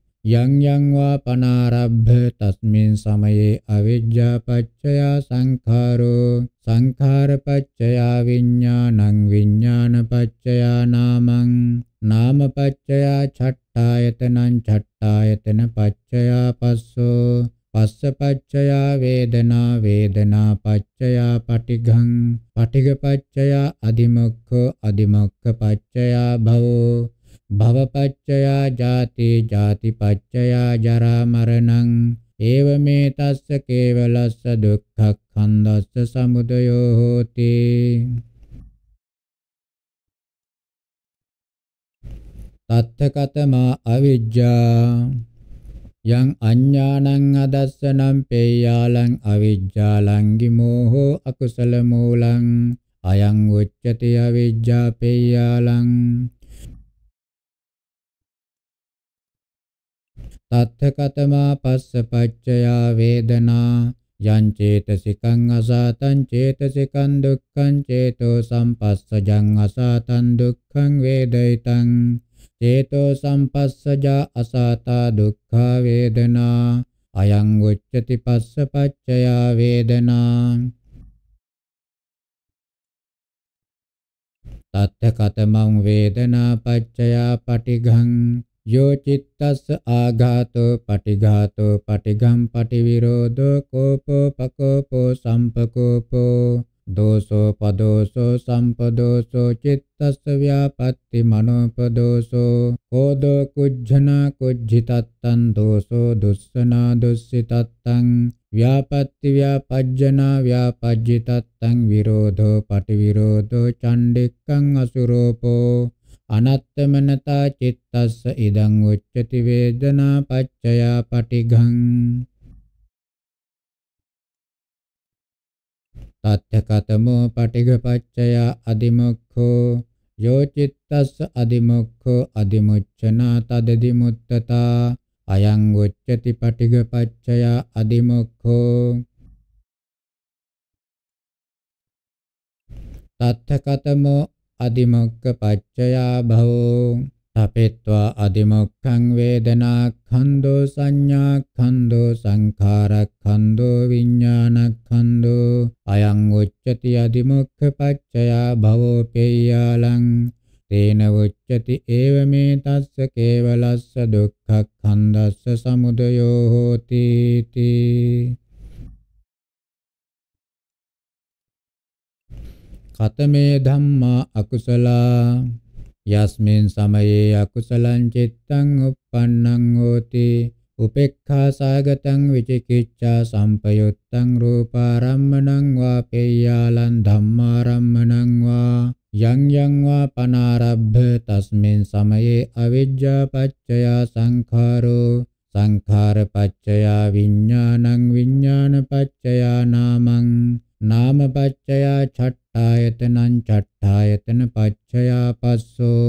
යං යං වා පනාරබ්බ තස්මින් සමයේ අවිජ්ජා පච්චය සංඛාරෝ සංඛාර පච්චය විඥානං විඥාන පච්චය නාමං නාම පච්චය ඡට්ඨායතනං ඡට්ඨායතන පච්චය පස්සෝ පස්ස පච්චයා වේදනා වේදනා පච්චයා පටිඝං පටිඝ පච්චයා අදිමොක්ඛ අදිමොක්ඛ පච්චයා භවෝ භව පච්චයා ජාති ජාති පච්චයා ජරා මරණං ඒව මේ තස්ස කේවලස්ස දුක්ඛක්ඛන්දස්ස සමුදයෝ හෝති තත්ථ කතමා අවිජ්ජා යn් අഞ්ඥානන් අදස්ස නම් පෙයාලන් අවිj්ජාළංගි මෝහෝ අකුසලමූලන අයන් උච්චති විj්ජා පෙයාලං තත්හකතමා පස්ස පච්ඡයා වේදනා යං චේතසිකං් අසාතන චේත සිකන් දුකකන චේතෝ සම් පස්ස ජං අසාතන් දුකखන් වේදයතන චේතෝ සම්පස්සජා අසාතා දුක්ඛා වේදනා අයං උච්චති පස්ස පච්චයා වේදනා තත්ත කතමං වේදනා පච්චයා පටිඝං යෝ චිත්තස්ස ආඝාතෝ පටිඝාතෝ පටිඝං පටිවිරෝධෝ කෝපෝ පකෝපෝ සම්පකෝපෝ දෝසෝ පදෝසෝ සම්පදෝසෝ චිත්තස්ස ව්‍යාපatti මනෝපදෝසෝ කෝදෝ කුජ්ජනා කුජ්ජිතත්තං දෝසෝ දුස්සනා දුස්සිතත්තං ව්‍යාපatti ව්‍යාපජ්ජනා ව්‍යාපජ්ජිතත්තං විරෝධෝ පටිවිරෝධෝ චණ්ඩික්කං අසුරෝපෝ අනත්තමනතා චිත්තස්ස ඉදං උච්චති වේදනා පච්චයා පටිඝං තත්ථකතමෝ පටිඝපච්චය අදිමුක්ඛෝ යෝ චිත්තස්ස අදිමුක්ඛෝ අදිමුච්ඡනා තදදිමුත්තතා අයං උච්චති පටිඝපච්චය අදිමුක්ඛෝ තත්ථකතමෝ අදිමුක්ඛ පච්චයා භවෝ අපේत्वा අදිමොක්ඛං වේදනා ඛන්‍தோ සංඥා ඛන්‍தோ සංඛාර ඛන්‍தோ විඥාන ඛන්‍தோ අයං උච්චති අදිමොක්ඛ පච්චයා භවෝ පේයාලං තේන උච්චති ඒව මේ තස්ස කේවලස්ස දුක්ඛ ඛන්දස්ස සමුදයෝ හෝති තී කතමේ ධම්මා අකුසලා යස්මින් සමයේ අකුසලං චිත්තං uppannං හෝති උපේක්ඛා සාගතං විචිකිච්ඡා සම්පයුත්තං රූපාරම්මණං වා පේයාලං ධම්මාරම්මණං වා යං යං වා පනාරබ්බ තස්මින් සමයේ අවිජ්ජා පච්චය සංඛාරෝ සංඛාර පච්චය විඥානං විඥාන පච්චය නාමං නාම පච්චයා චට්ඨායතනං චට්ඨායතන පච්චයා පස්සෝ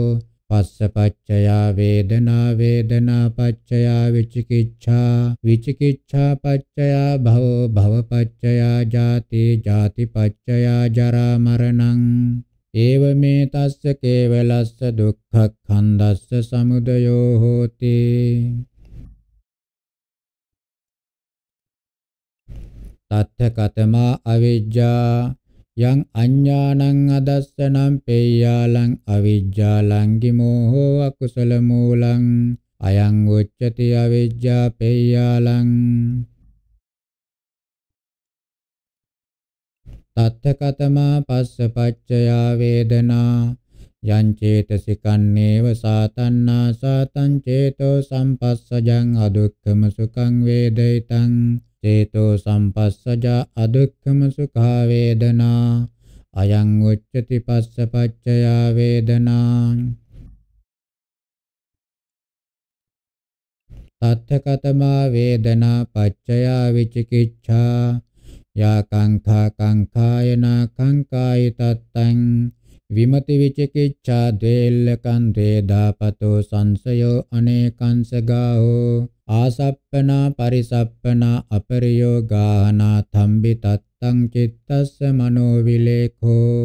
පස්ස පච්චයා වේදනා වේදනා පච්චයා විචිකිච්ඡා විචිකිච්ඡා පච්චයා භව භව පච්චයා ජාති ජාති පච්චයා ජරා මරණං ඒව මේ තස්ස කේවලස්ස දුක්ඛ කන්දස්ස සමුදයෝ හෝති තත්ථ කතමා අවිජ්ජා යං අඥානං අදස්සනම් පේයාලං අවිජ්ජාලං ගිමෝහෝ අකුසල මූලං අයං උච්චති අවිජ්ජා පේයාලං තත්ථ කතමා පස්ස පච්චයා වේදනා යං චේතසිකන්නේව සාතන්නා සාතං චේතෝ සම්පස්සජං අදුක්ඛම සුඛං වේදිතං චේතෝ සම්පස්සජා අදුක්ඛම සුඛා වේදනා අයං උච්චති පස්ස පච්චයා වේදනා තත්ථකතමා වේදනා පච්චයා විචිකිච්ඡා යා කංඛා කංඛායනා කංකායි තත්තං විමති විචිකිච්ඡා ද්වේල්ලකං ද්වේදාපතෝ සංසයෝ අනේකංසගාහෝ ආසප්පනා පරිසප්පනා අපරියෝගාහනා තම්බි තත්තං චිත්තස්ස මනෝ විලේඛෝ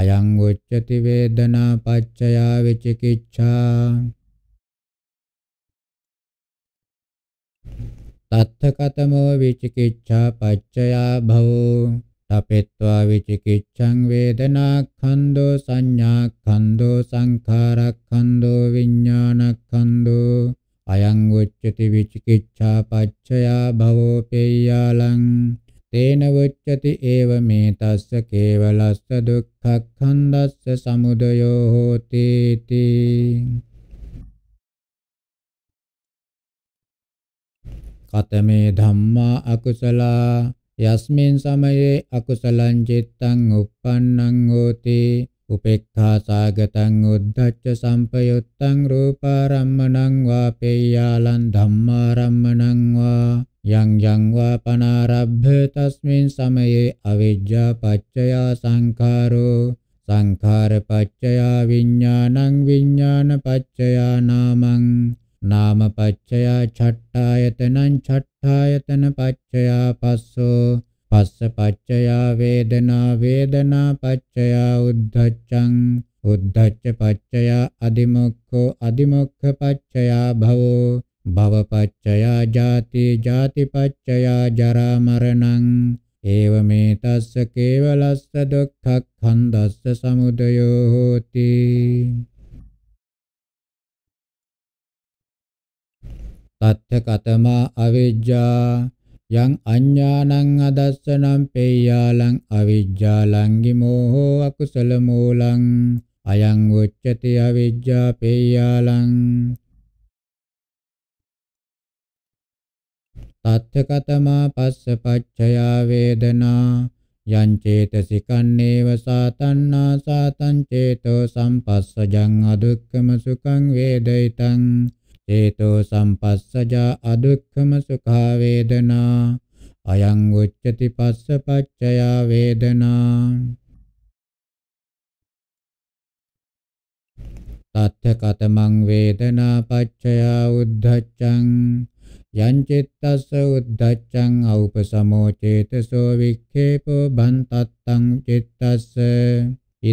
අයං උච්චති වේදනා පච්චයා විචිකිච්ඡා තත්ථ කතමෝ විචිකිච්ඡා පච්චයා භවෝ තපෙත්වා විචිකිච්ඡං වේදනාක්ඛන්‍தோ සංඥාක්ඛන්‍தோ සංඛාරක්ඛන්‍தோ විඥානක්ඛන්‍தோ අයං උච්චති විචිකිච්ඡා පච්චයා භවෝ පේයාලං තේන වච්චති ඒව මේ තස්ස කේවලස්ස දුක්ඛක්ඛන්දස්ස සමුදයෝ හෝති තී කතමේ ධම්මා අකුසලා යස්මින් සමයේ අකුසලං චිත්තං uppannං හෝති උපේක්ඛා සාගතං උද්ධච්ච සම්පයුත්තං රූපාරම්මණං වාපේයාලං ධම්මාරම්මණං වා යං යං වා පනාරබ්බ තස්මින් සමයේ අවිජ්ජා පච්චය සංඛාරෝ සංඛාර පච්චය විඥානං විඥාන පච්චය නාමං නාම පච්චයා ඡට්ඨායතනං ඡට්ඨායතන පච්චයා පස්සෝ පස්ස පච්චයා වේදනා වේදනා පච්චයා උද්ධච්ඡං උද්ධච්ච පච්චයා අදිමොක්ඛෝ අදිමොක්ඛ පච්චයා භවෝ භව පච්චයා ජාති ජාති පච්චයා ජරා මරණං ඒවමේතස්ස කේවලස්ස දුක්ඛක්ඛන්දස්ස සමුදයෝ හෝති තත්ථ කතමා අවිජ්ජා යං අඥානං අදස්සනම් පේයාලං අවිජ්ජා ලංගිමෝහෝ අකුසල මූලං අයං උච්චති අවිජ්ජා පේයාලං තත්ථකතමා පස්ස පච්චයා වේදනා යං චේතසිකන්නේව සාතන්නා සාතං චේතෝ සම්පස්සජං අදුක්කම සුඛං වේදිතං චේතෝ සම්පස්සජා අදුක්ඛම සුඛා වේදනා අයං උච්චති පස්ස පච්චයා වේදනා තත්ථ කතමං වේදනා පච්චයා උද්ධච්ඡං යං චිත්තස්ස උද්ධච්ඡං ඖපසමෝ චේතසෝ වික්ඛේපෝ බන්තත්තං චිත්තස්ස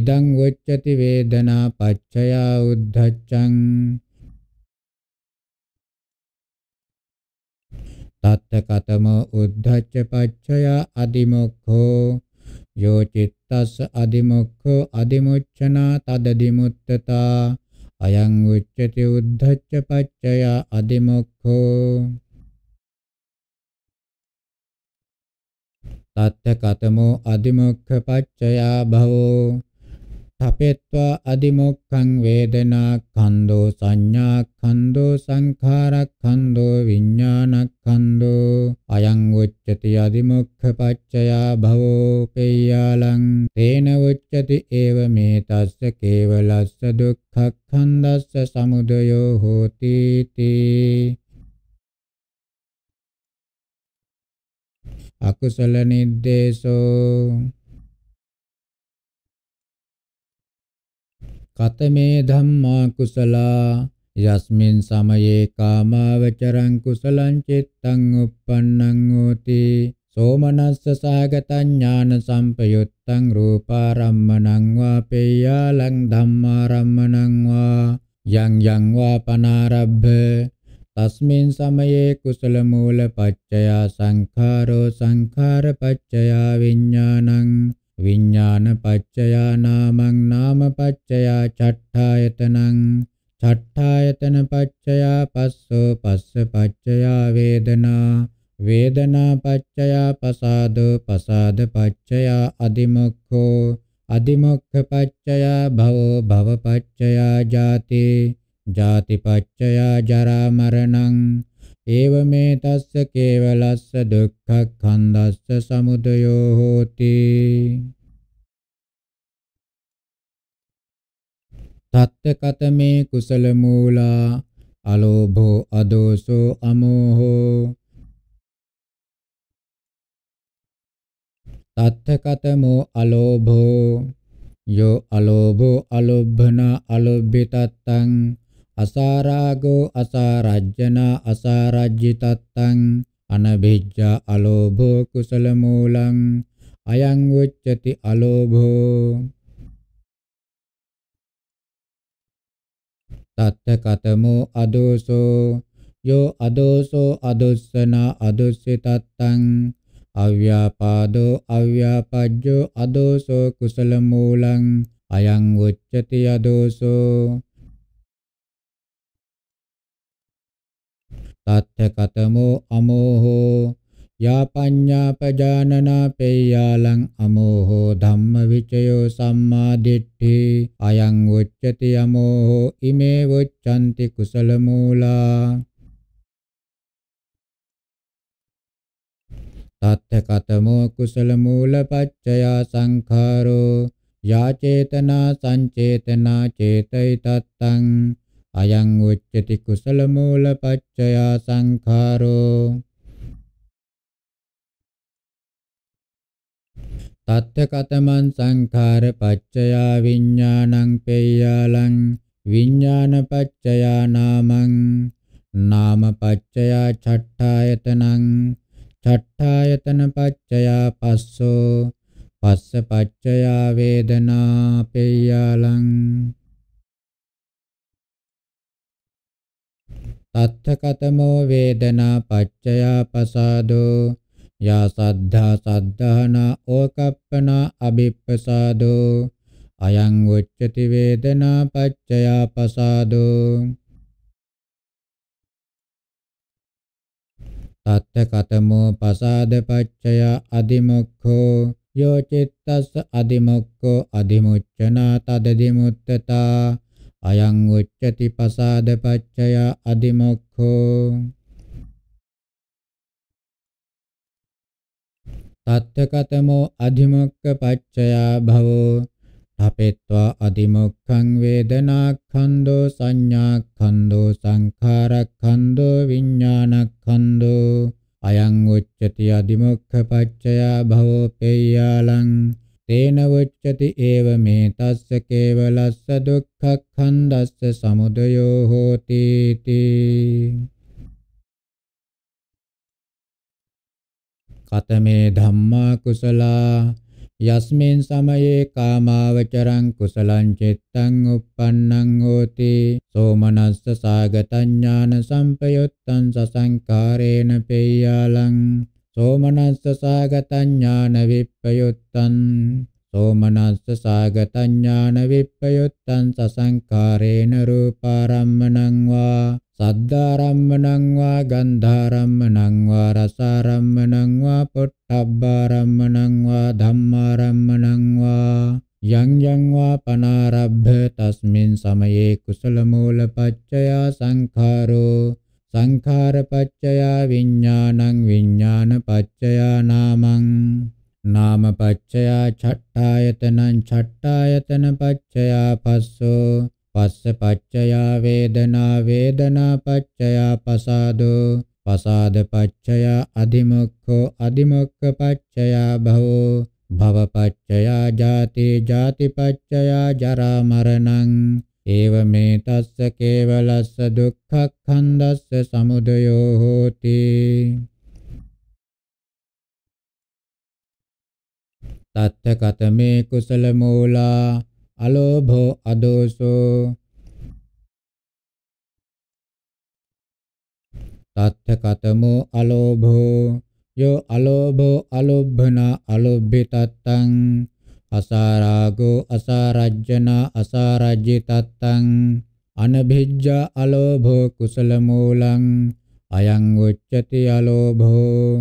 ඉදං උච්චති වේදනා පච්චයා උද්ධච්ඡං තත්තකතමෝ උද්ධච්ච පච්චය අදිමොක්ඛෝ යෝ චිත්තස්ස අදිමොක්ඛෝ අදිමුච්ඡනා තදදිමුත්තතා අයං උච්චති උද්ධච්ච පච්චය අදිමොක්ඛෝ තත්ත කතමෝ අදිමොක්ඛ පච්චයා භවෝ තපෙත්වා අදිමොක්ඛං වේදනා ඛන්‍தோ සංඥා ඛන්‍தோ සංඛාරක්ඛන්‍தோ විඥානක්ඛන්‍தோ අයං උච්චති අදිමොක්ඛ පච්චයා භවෝ පෙය්‍යාලං තේන උච්චති ඒව මේ තස්ස කේවලස්ස දුක්ඛක්ඛන්දස්ස සමුදයෝ හෝති තී අකුසල නිද්දේශෝ කතමේ ධම්මා කුසලා යස්මින් සමයේ කාමාවචරං කුසලං චිත්තං uppannං හෝති සෝමනස්ස සාගතං ඥාන සම්පයුත්තං රූපාරම්මණං වා පේයාලං ධම්මාරම්මණං වා යං යං වා පනාරබ්බ තස්මින් සමයේ කුසල මූල පච්චයා සංඛාරෝ සංඛාර පච්චයා විඥානං විඥාන පච්චයා නාමං නාම පච්චයා චට්ඨායතනං චට්ඨායතන පච්චයා පස්සෝ පස්ස පච්චයා වේදනා වේදනා පච්චයා පසාදෝ පසාද පච්චයා අදිමොක්ඛෝ අදිමොක්ඛ පච්චයා භවෝ භව පච්චයා ජාති ජාති පච්චයා ජරා මරණං ඒව මේ තස්ස කේවලස්ස දුක්ඛක්ඛන්දස්ස සමුදයෝ හෝති තත්ත කතමේ කුසල මූලා අලෝභෝ අදෝසෝ අමෝහෝ තත්ත කතමෝ අලෝභෝ යෝ අලෝභෝ අලොබ්භන අලොබ්බි තත්තං අසාරාගෝ අසාරජ්ජනා අසාරජ්ජිතත්තං අනබිජ්ජා අලෝභෝ කුසල මූලං අයං උච්චති අලෝභෝ තත්ත කතමෝ අදෝසෝ යෝ අදෝසෝ අදොස්සනා අදොස්සිතත්තං අව්‍යාපාදෝ අව්‍යාපජ්ජෝ අදෝසෝ කුසල මූලං අයං උච්චති අදෝසෝ තත්ථ කතමෝ අමෝහෝ යා පඤ්ඤා පජානනා පේයාලං අමෝහෝ ධම්ම විචයෝ සම්මා දිට්ඨි අයං උච්චති අමෝහෝ ඉමේ උච්ඡන්ති කුසල මූලා තත්ථ කතමෝ කුසල මූල පච්චයා සංඛාරෝ යා චේතනා සංචේතනා චේතයි තත්තං අයං උච්චති කුසල මූල පච්චයා සංඛාරෝ තත්ත කතමන් සංඛාර පච්චයා විඥානං පෙය්‍යාලං විඥාන පච්චයා නාමං නාම පච්චයා චට්ඨායතනං චට්ඨායතන පච්චයා පස්සෝ පස්ස පච්චයා වේදනා පෙය්‍යාලං අත්තකතමෝ වේදනා පච්චයා පසාදෝ යා සද්ධා සද්ධාන ඕකප්පන අබිප්පසාදෝ අයං උච්චති වේදනා පච්චයා පසාදෝ අත්තකතමෝ පසාද පච්චයා අදිමොක්ඛෝ යෝ චිත්තස්ස අදිමොක්ඛෝ අදිමුච්ඡනා තදදිමුත්තතා අයං උච්චති පසාද පච්චය අදිමොක්ඛෝ තත්තකතමෝ අධිමොක්ඛ පච්චයා භවෝ අපෙත්වා අධිමොක්ඛං වේදනා ඛණ්ඩෝ සංඥා ඛණ්ඩෝ සංඛාර ඛණ්ඩෝ විඥාන ඛණ්ඩෝ අයං උච්චති අධිමොක්ඛ පච්චයා භවෝ පේයාලං තේන වච්චති ඒව මේ තස්ස කේවලස්ස දුක්ඛඛණ්ඩස්ස සමුදයෝ හෝති තී කතමේ ධම්මා කුසලා යස්මින් සමයේ කාමාවචරං කුසලං චිත්තං uppannං හෝති සෝමනස්ස සාගතඥාන සම්පයුත්තං සසංකාරේන පෙය්‍යාලං සෝමනස්ස සාගතඥාන විප්පයුත්තං සෝමනස්ස සාගතඥාන විප්පයුත්තං සසංකාරේන රූපාරම්මණං වා සද්ධාරම්මණං වා ගන්ධාරම්මණං වා රසාරම්මණං වා පොට්ටබ්බාරම්මණං වා ධම්මාරම්මණං වා යං යං වා පනාරබ්බ තස්මින් සමයේ කුසල මූල පච්චයා සංඛාරෝ සංඛාරපච්චයා විඥානං විඥානපච්චයා නාමං නාමපච්චයා ඡට්ඨායතනං ඡට්ඨායතනපච්චයා පස්සෝ පස්සපච්චයා වේදනා වේදනාපච්චයා පසාදෝ පසාදපච්චයා අදිමොක්ඛෝ අදිමොක්ඛපච්චයා භවෝ භවපච්චයා ජාති ජාතිපච්චයා ජරා මරණං ඒව මේ තස්ස කේවලස්ස දුක්ඛක්ඛන්දස්ස සමුදයෝ හෝති තත්ථ කතමේ කුසල මූලා අලෝභෝ අදෝසෝ තත්ථ කතමෝ අලෝභෝ යෝ අලෝභෝ අලෝභන අලෝභිතත්තං අසාරාගෝ අසාරජ්ජනා අසාරජ්ජි තත්තං අනභිජ්ජා අලෝභෝ කුසල මූලං අයං උච්චති අලෝභෝ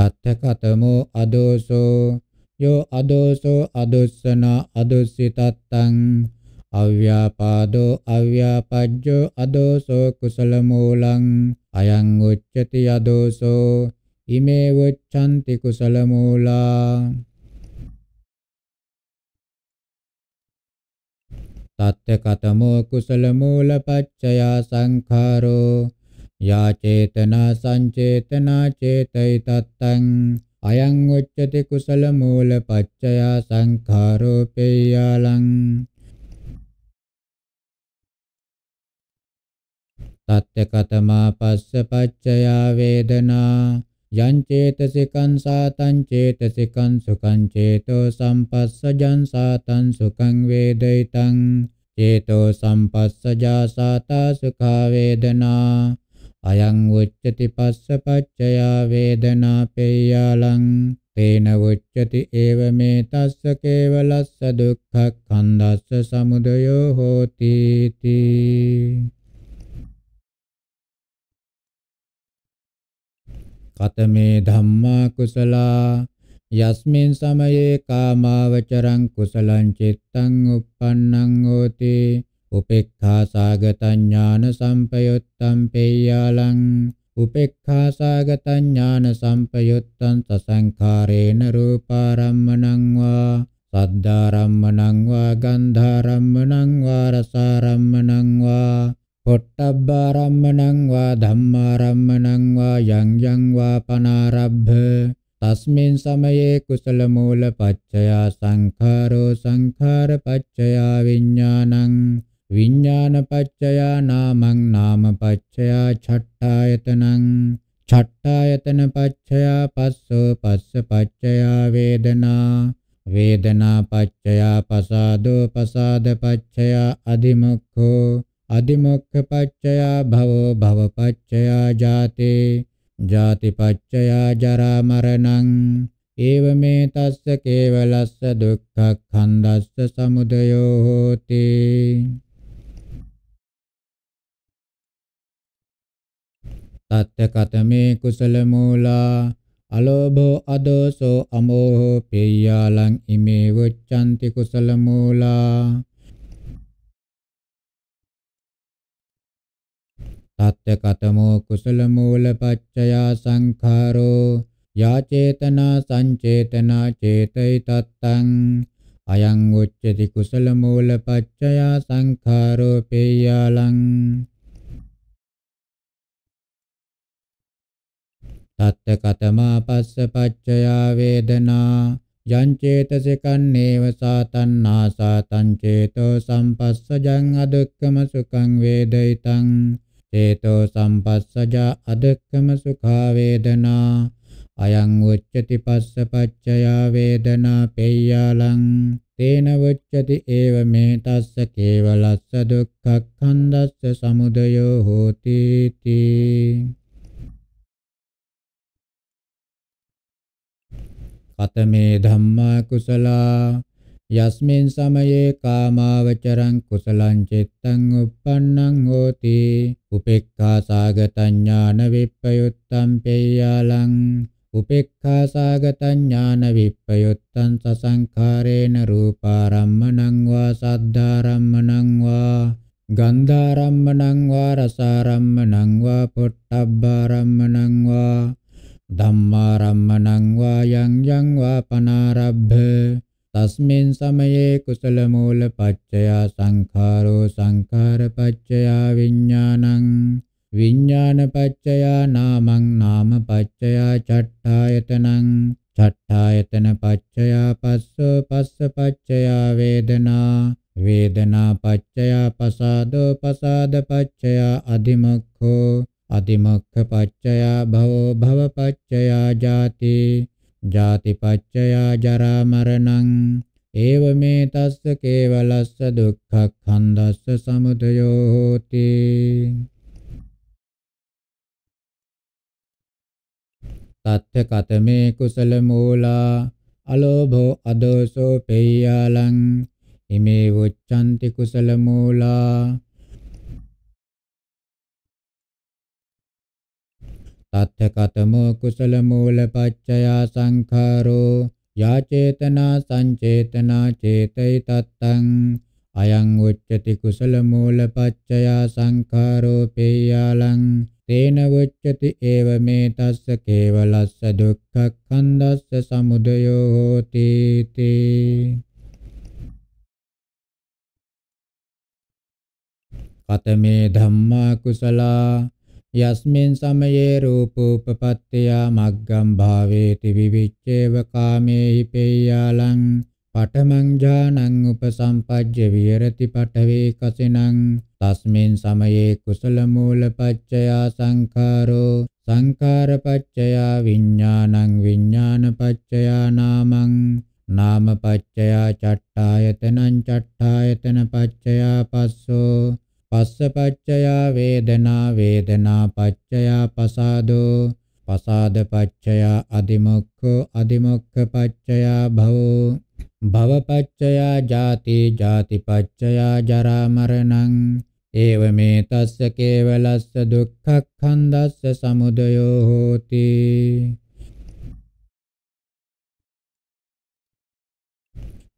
තත්තකතමෝ අදෝසෝ යෝ අදෝසෝ අදොස්සන අදොස්සිතත්තං අව්‍යාපාදෝ අව්‍යාපජ්ජෝ අදෝසෝ කුසල මූලං අයං උච්චති අදෝසෝ ඉමේ වච්ඡන්ති කුසල මූලා තත්ත කතමෝ කුසල මූල පච්චයා සංඛාරෝ යා චේතනා සංචේතනා චේතයි තත්තං අයං උච්චති කුසල මූල පච්චයා සංඛාරෝ පේයාලං තත්ත කතමා පස්ස පච්චයා වේදනා යං චේතසිකං සාතං චේතසිකං සුඛං චේතෝ සම්පස්සජං සාතං සුඛං වේදිතං චේතෝ සම්පස්සජා සාතා සුඛා වේදනා අයං උච්චති පස්ස පච්චයා වේදනා පේයාලං තේන උච්චති ඒව මේ තස්ස කේවලස්ස දුක්ඛ කන්දස්ස සමුදයෝ හෝති තී කතමේ ධම්මා කුසලා යස්මින් සමයේ කාමාවචරං කුසලං චිත්තං uppannං හෝති උපේක්ඛා සාගත ඥාන සම්පයුත්තං පේයාලං උපේක්ඛා සාගත ඥාන සම්පයුත්තං සසංඛාරේන රූපාරම්මණං වා සද්ධාරම්මණං වා ගන්ධාරම්මණං වා රසාරම්මණං වා පොට්ටබ්බාරම්මණං වා ධම්මාරම්මණං වා යං යං වා පනාරබ්බ තස්මින් සමයේ කුසල මූල පච්චයා සංඛාරෝ සංඛාර පච්චයා විඥානං විඥාන පච්චයා නාමං නාම පච්චයා ඡට්ඨායතනං ඡට්ඨායතන පච්චයා පස්සෝ පස්ස පච්චයා වේදනා වේදනා පච්චයා පසාදෝ පසාද පච්චයා අදිමුක්ඛෝ අදිමොක්ඛ පච්චයා භවෝ භව පච්චයා ජාතේ ජාති පච්චයා ජරා මරණං ඒව මේ තස්ස කේවලස්ස දුක්ඛඛන්දස්ස සමුදයෝ හෝති තත්ත කතමේ කුසල මූලා අලෝභෝ අදෝසෝ අමෝහෝ පේයාලං ඉමේ වච්ඡන්ති කුසල මූලා තත්ත කතමෝ කුසල මූල පච්චයා සංඛාරෝ යාචේතනා සංචේතනා චේතයි තත්තං අයං උච්චති කුසල මූල පච්චයා සංඛාරෝ පේයාලං තත්ත කතමා පස්ස පච්චයා වේදනා යං චේතසිකන්නේව සාතන්නා සාතං චේතෝ සම්පස්සජං අදුක්කම සුඛං වේදිතං චේතෝ සම්පස්සජා අදක්කම සුඛා වේදනා අයං උච්චති පස්ස පච්චයා වේදනා පෙය්‍යාලං තේන උච්චති ඒව මේ තස්ස කේවලස්ස දුක්ඛක්ඛන්දස්ස සමුදයෝ හෝති තී කතමේ ධම්මා කුසලා යස්මින් සමයේ කාමාවචරං කුසලං චිත්තං uppannං හෝති උපේක්ඛා සාගතං ඥාන විප්පයුත්තං පේයාලං උපේක්ඛා සාගතං ඥාන විප්පයුත්තං සසංඛාරේන රූපාරම්මණං වා සද්ධාරම්මණං වා ගන්ධාරම්මණං වා රසාරම්මණං වා පොට්ටබ්බාරම්මණං වා ධම්මාරම්මණං වා යං යං වා පනාරබ්බේ තස්මින් සමයේ කුසල මූල පච්චයා සංඛාරෝ සංඛාර පච්චයා විඥානං විඥාන පච්චයා නාමං නාම පච්චයා චට්ඨායතනං චට්ඨායතන පච්චයා පස්සෝ පස්ස පච්චයා වේදනා වේදනා පච්චයා පසාදෝ පසාද පච්චයා අදිමක්ඛෝ අදිමක්ඛ පච්චයා භවෝ භව පච්චයා ජාති ජාතිපච්චයා ජරා මරණං ඒව මේ තස්ස කේවලස්ස දුක්ඛක්ඛන්දස්ස සමුදයෝ හෝති තත්ථ කතමේ කුසල මූලා අලෝභෝ අදෝසෝ පේයාලං ඉමේ වොච්ඡanti කුසල මූලා තත්ථකතම කුසල මූල පච්චයා සංඛාරෝ යාචේතනා සංචේතනා චේතයි තත්තං අයං උච්චති කුසල මූල පච්චයා සංඛාරෝ පේයාලං තේන උච්චති ඒව මේ තස්ස කේවලස්ස දුක්ඛක්ඛන්දස්ස සමුදයෝ හෝති තී කතමේ ධම්මා කුසලා යස්මින් සමයේ රූපෝපපත්තියා මග්ගම් භාවේති විවිච්ඡේව කාමේහි පේයාලං පඨමං ඥානං උපසම්පජ්ජ විහෙරති පඨවේ කසිනං තස්මින් සමයේ කුසල මූලපච්චයා සංඛාරෝ සංඛාරපච්චයා විඥානං විඥානපච්චයා නාමං නාමපච්චයා චට්ඨායතනං චට්ඨායතනපච්චයා පස්සෝ පස්ස පච්චයා වේදනා වේදනා පච්චයා පසාදෝ පසාද පච්චයා අදිමොක්ඛෝ අදිමොක්ඛ පච්චයා භවෝ භව පච්චයා ජාති ජාති පච්චයා ජරා මරණං ඒව මේ තස්ස කේවලස්ස දුක්ඛක්ඛන්දස්ස සමුදයෝ හෝති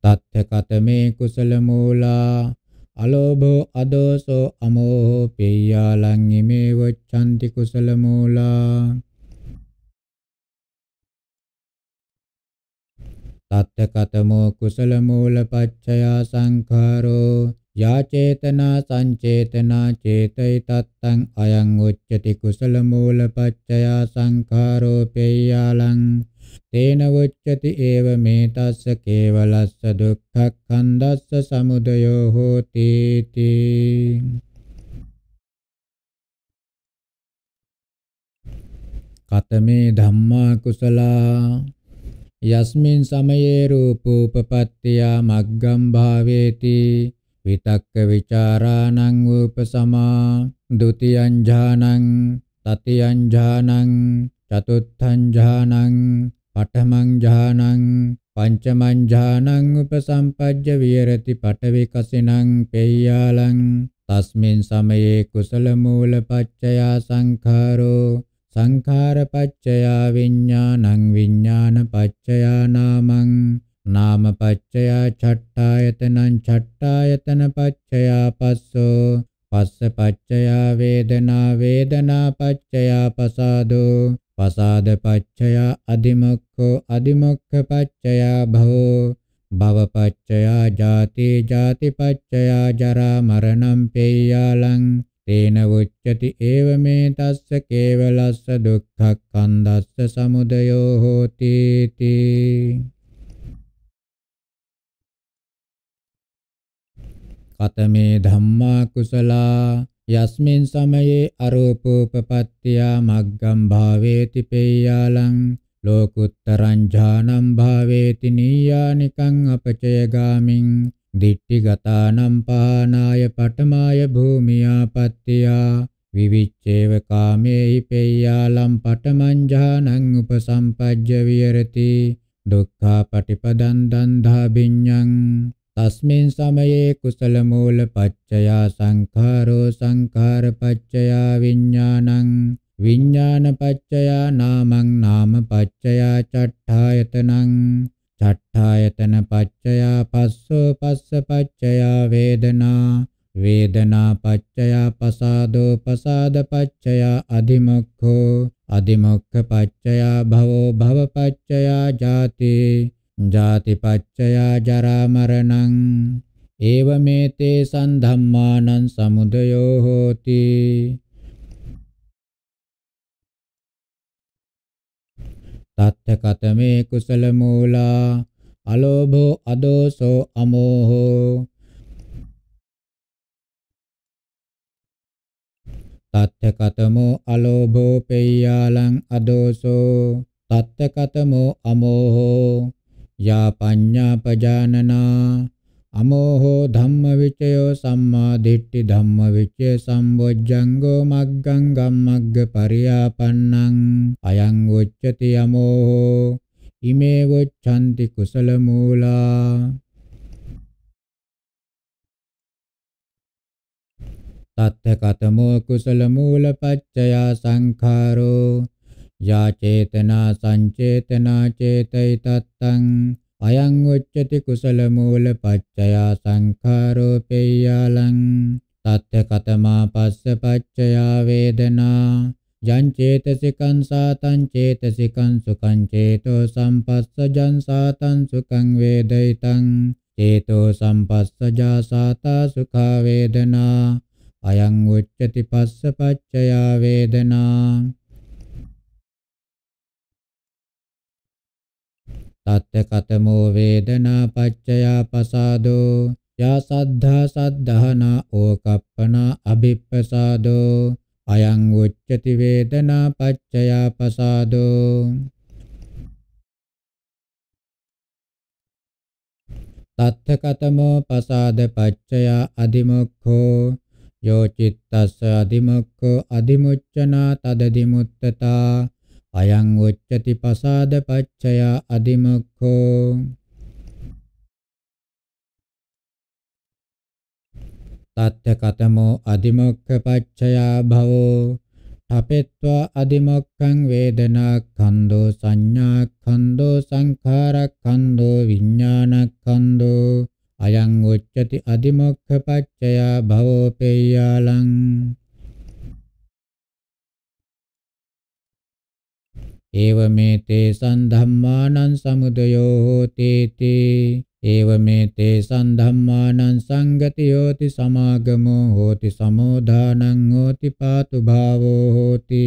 තත්ථ කතමේ කුසල මූලා අලෝභෝ අදෝසෝ අමෝහෝ පේයාලං ීමේ වච්ඡන්ති කුසල මූලා තත්ත කතමෝ කුසල මූල පච්චයා සංඛාරෝ යා චේතනා සංචේතනා චේතයි තත්තං අයං උච්චති කුසල මූල පච්චයා සංඛාරෝපේයාලං තේන උච්චති ඒව මේ තස්ස කේවලස්ස දුක්ඛක්ඛන්දස්ස සමුදයෝ හෝති තී කතමේ ධම්මා කුසලා යස්මින් සමයේ රූපෝපපත්තිය මග්ගම් භාවේති විතක්ක විචාරාණං උපසමා ဒ ුතියං ඥානං තතියං ඥානං චතුත්ථං ඥානං පඨමං ඥානං පංචමං ඥානං උපසම්පජ්ජ විහෙරති පඨවි කසිනං පෙය්‍යාලං තස්මින් සමයේ කුසල මූල පච්චයා සංඛාරෝ සංඛාර පච්චයා විඥානං විඥාන පච්චයා නාමං නාම පච්චයා චට්ඨායතනං චට්ඨායතන පච්චයා පස්සෝ පස්ස පච්චයා වේදනා වේදනා පච්චයා පසාදෝ පසාද පච්චයා අදිමොක්ඛෝ අදිමොක්ඛ පච්චයා භවෝ භව පච්චයා ජාති ජාති පච්චයා ජරා මරණං පේයාලං තේන වොච්චති ඒව මේ තස්ස කේවලස්ස දුක්ඛ කන්දස්ස සමුදයෝ හෝති තී කතමේ ධම්මා කුසලා යස්මින් සමයේ අරූපෝපපත්තියා මග්ගම් භාවේති පේයාලං ලෝකුත්තරං ඥානම් භාවේති නීයානිකං අපචයගාමින් දිට්ඨිගතානම් පානාය පඨමාය භූමියාපත්තියා විවිච්ඡේව කාමේහි පේයාලම් පඨමං ඥානං උපසම්පජ්ජ විහෙරති දුක්ඛාපටිපදං දන්ධා බිඤ්ඤං තස්මින් සමයේ කුසල මූල පච්චයා සංඛාරෝ සංඛාර පච්චයා විඥානං විඥාන පච්චයා නාමං නාම පච්චයා චට්ඨායතනං චට්ඨායතන පච්චයා පස්සෝ පස්ස පච්චයා වේදනා වේදනා පච්චයා පසාදෝ පසාද පච්චයා අධිමොක්ඛෝ අධිමොක්ඛ පච්චයා භවෝ භව පච්චයා ජාතේ ජාතිපච්චයා ජරා මරණං ඒවමේතේ සම්ධම්මානං සමුදයෝ හෝති තත්තකතමේ කුසල මූලා අලෝභෝ අදෝසෝ අමෝහෝ තත්තකතමෝ අලෝභෝ පෙය්‍යාලං අදෝසෝ තත්තකතමෝ අමෝහෝ යා පඤ්ඤාපජානනා අමෝහෝ ධම්මවිචයෝ සම්මා දිට්ඨි ධම්මවිචය සම්බොජ්ජංගෝ මග්ගං ගම්මග්ග පරියාපන්නං අයං උච්චති අමෝහෝ ඉමේ වොච්ඡන්ති කුසල මූලා තත්ත කතමෝ කුසල මූල පච්චයා සංඛාරෝ යා චේතනා සංචේතනා චේතයිතත්තං අයං උච්චති කුසල මූල පච්චයා සංඛාරෝපේයාලං තත්ථ කතමා පස්ස පච්චයා වේදනා යං චේතසිකං සාතං චේතසිකං සුඛං චේතෝ සම්පස්සජං සාතං සුඛං වේදිතං චේතෝ සම්පස්සජා සාතා සුඛා වේදනා අයං උච්චති පස්ස පච්චයා වේදනා තත්ත කතමෝ වේදනා පච්චයා පසාදෝ යා සද්ධා සද්ධානා ඕකප්පනා අභිප්පසාදෝ අයං උච්චති වේදනා පච්චයා පසාදෝ තත්ත කතමෝ පසාද පච්චයා අදිමොක්ඛෝ යෝ චිත්තස්ස අදිමොක්ඛෝ අදිමුච්චනා තදදිමුත්තතා අයං උච්චති පසාද පච්චය අදිමොක්ඛෝ තත්ත කතමෝ අදිමොක්ඛ පච්චය භවෝ ඨපෙත්වා අදිමොක්ඛං වේදනා ඛන්‍தோ සංඥා ඛන්‍தோ සංඛාර ඛන්‍தோ විඥාන ඛන්‍தோ අයං උච්චති අදිමොක්ඛ පච්චය භවෝ පේයාලං ඒව මේ තේ සම්ධම්මානං සමුදයෝ හෝති තී ඒව මේ තේ සම්ධම්මානං සංගතියෝති සමාගමෝ හෝති සමෝධානං හෝති පාතු භාවෝ හෝති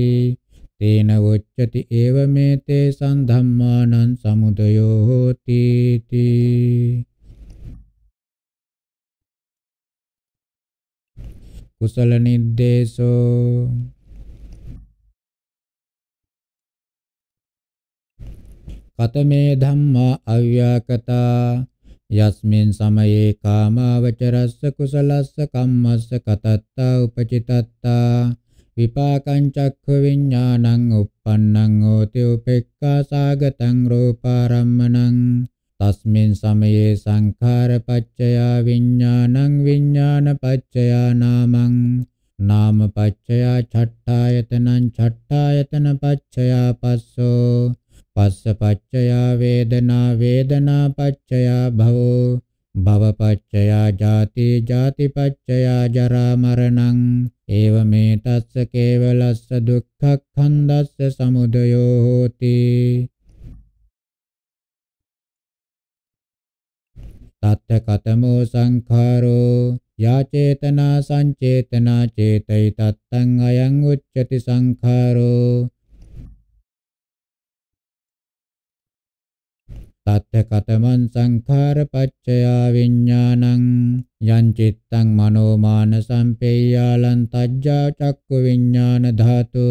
තේන වොච්චති ඒව මේ තේ සම්ධම්මානං සමුදයෝ හෝති තී කුසල නිද්දේශෝ කතමේ ධම්මා අව්‍යාකතා යස්මින් සමයේ කාමාවචරස්ස කුසලස්ස කම්මස්ස කතත්තා උපචිතත්තා විපාකං චක්ඛ විඥානං uppannං හෝති උපේක්ඛා සාගතං රූපාරම්මණං තස්මින් සමයේ සංඛාර පච්චයා විඥානං විඥාන පච්චයා නාමං නාම පච්චයා ඡට්ඨායතනං ඡට්ඨායතන පච්චයා පස්සෝ පස්ස පච්චයා වේදනා වේදනා පච්චයා භව භව පච්චයා ජාති ජාති පච්චයා ජරා මරණං ඒව මේ තස්ස කේවලස්ස දුක්ඛක්ඛන්දස්ස සමුදයෝ හෝති තත්ත කතමෝ සංඛාරෝ යාචේතනා සංචේතනා චේතයි තත්තං අයං උච්චති සංඛාරෝ තත්කතමන් සංඛාර පච්චයා විඥානං යං චිත්තං මනෝමාන සම්පේයාලං තජ්ජා චක්කු විඥාන ධාතු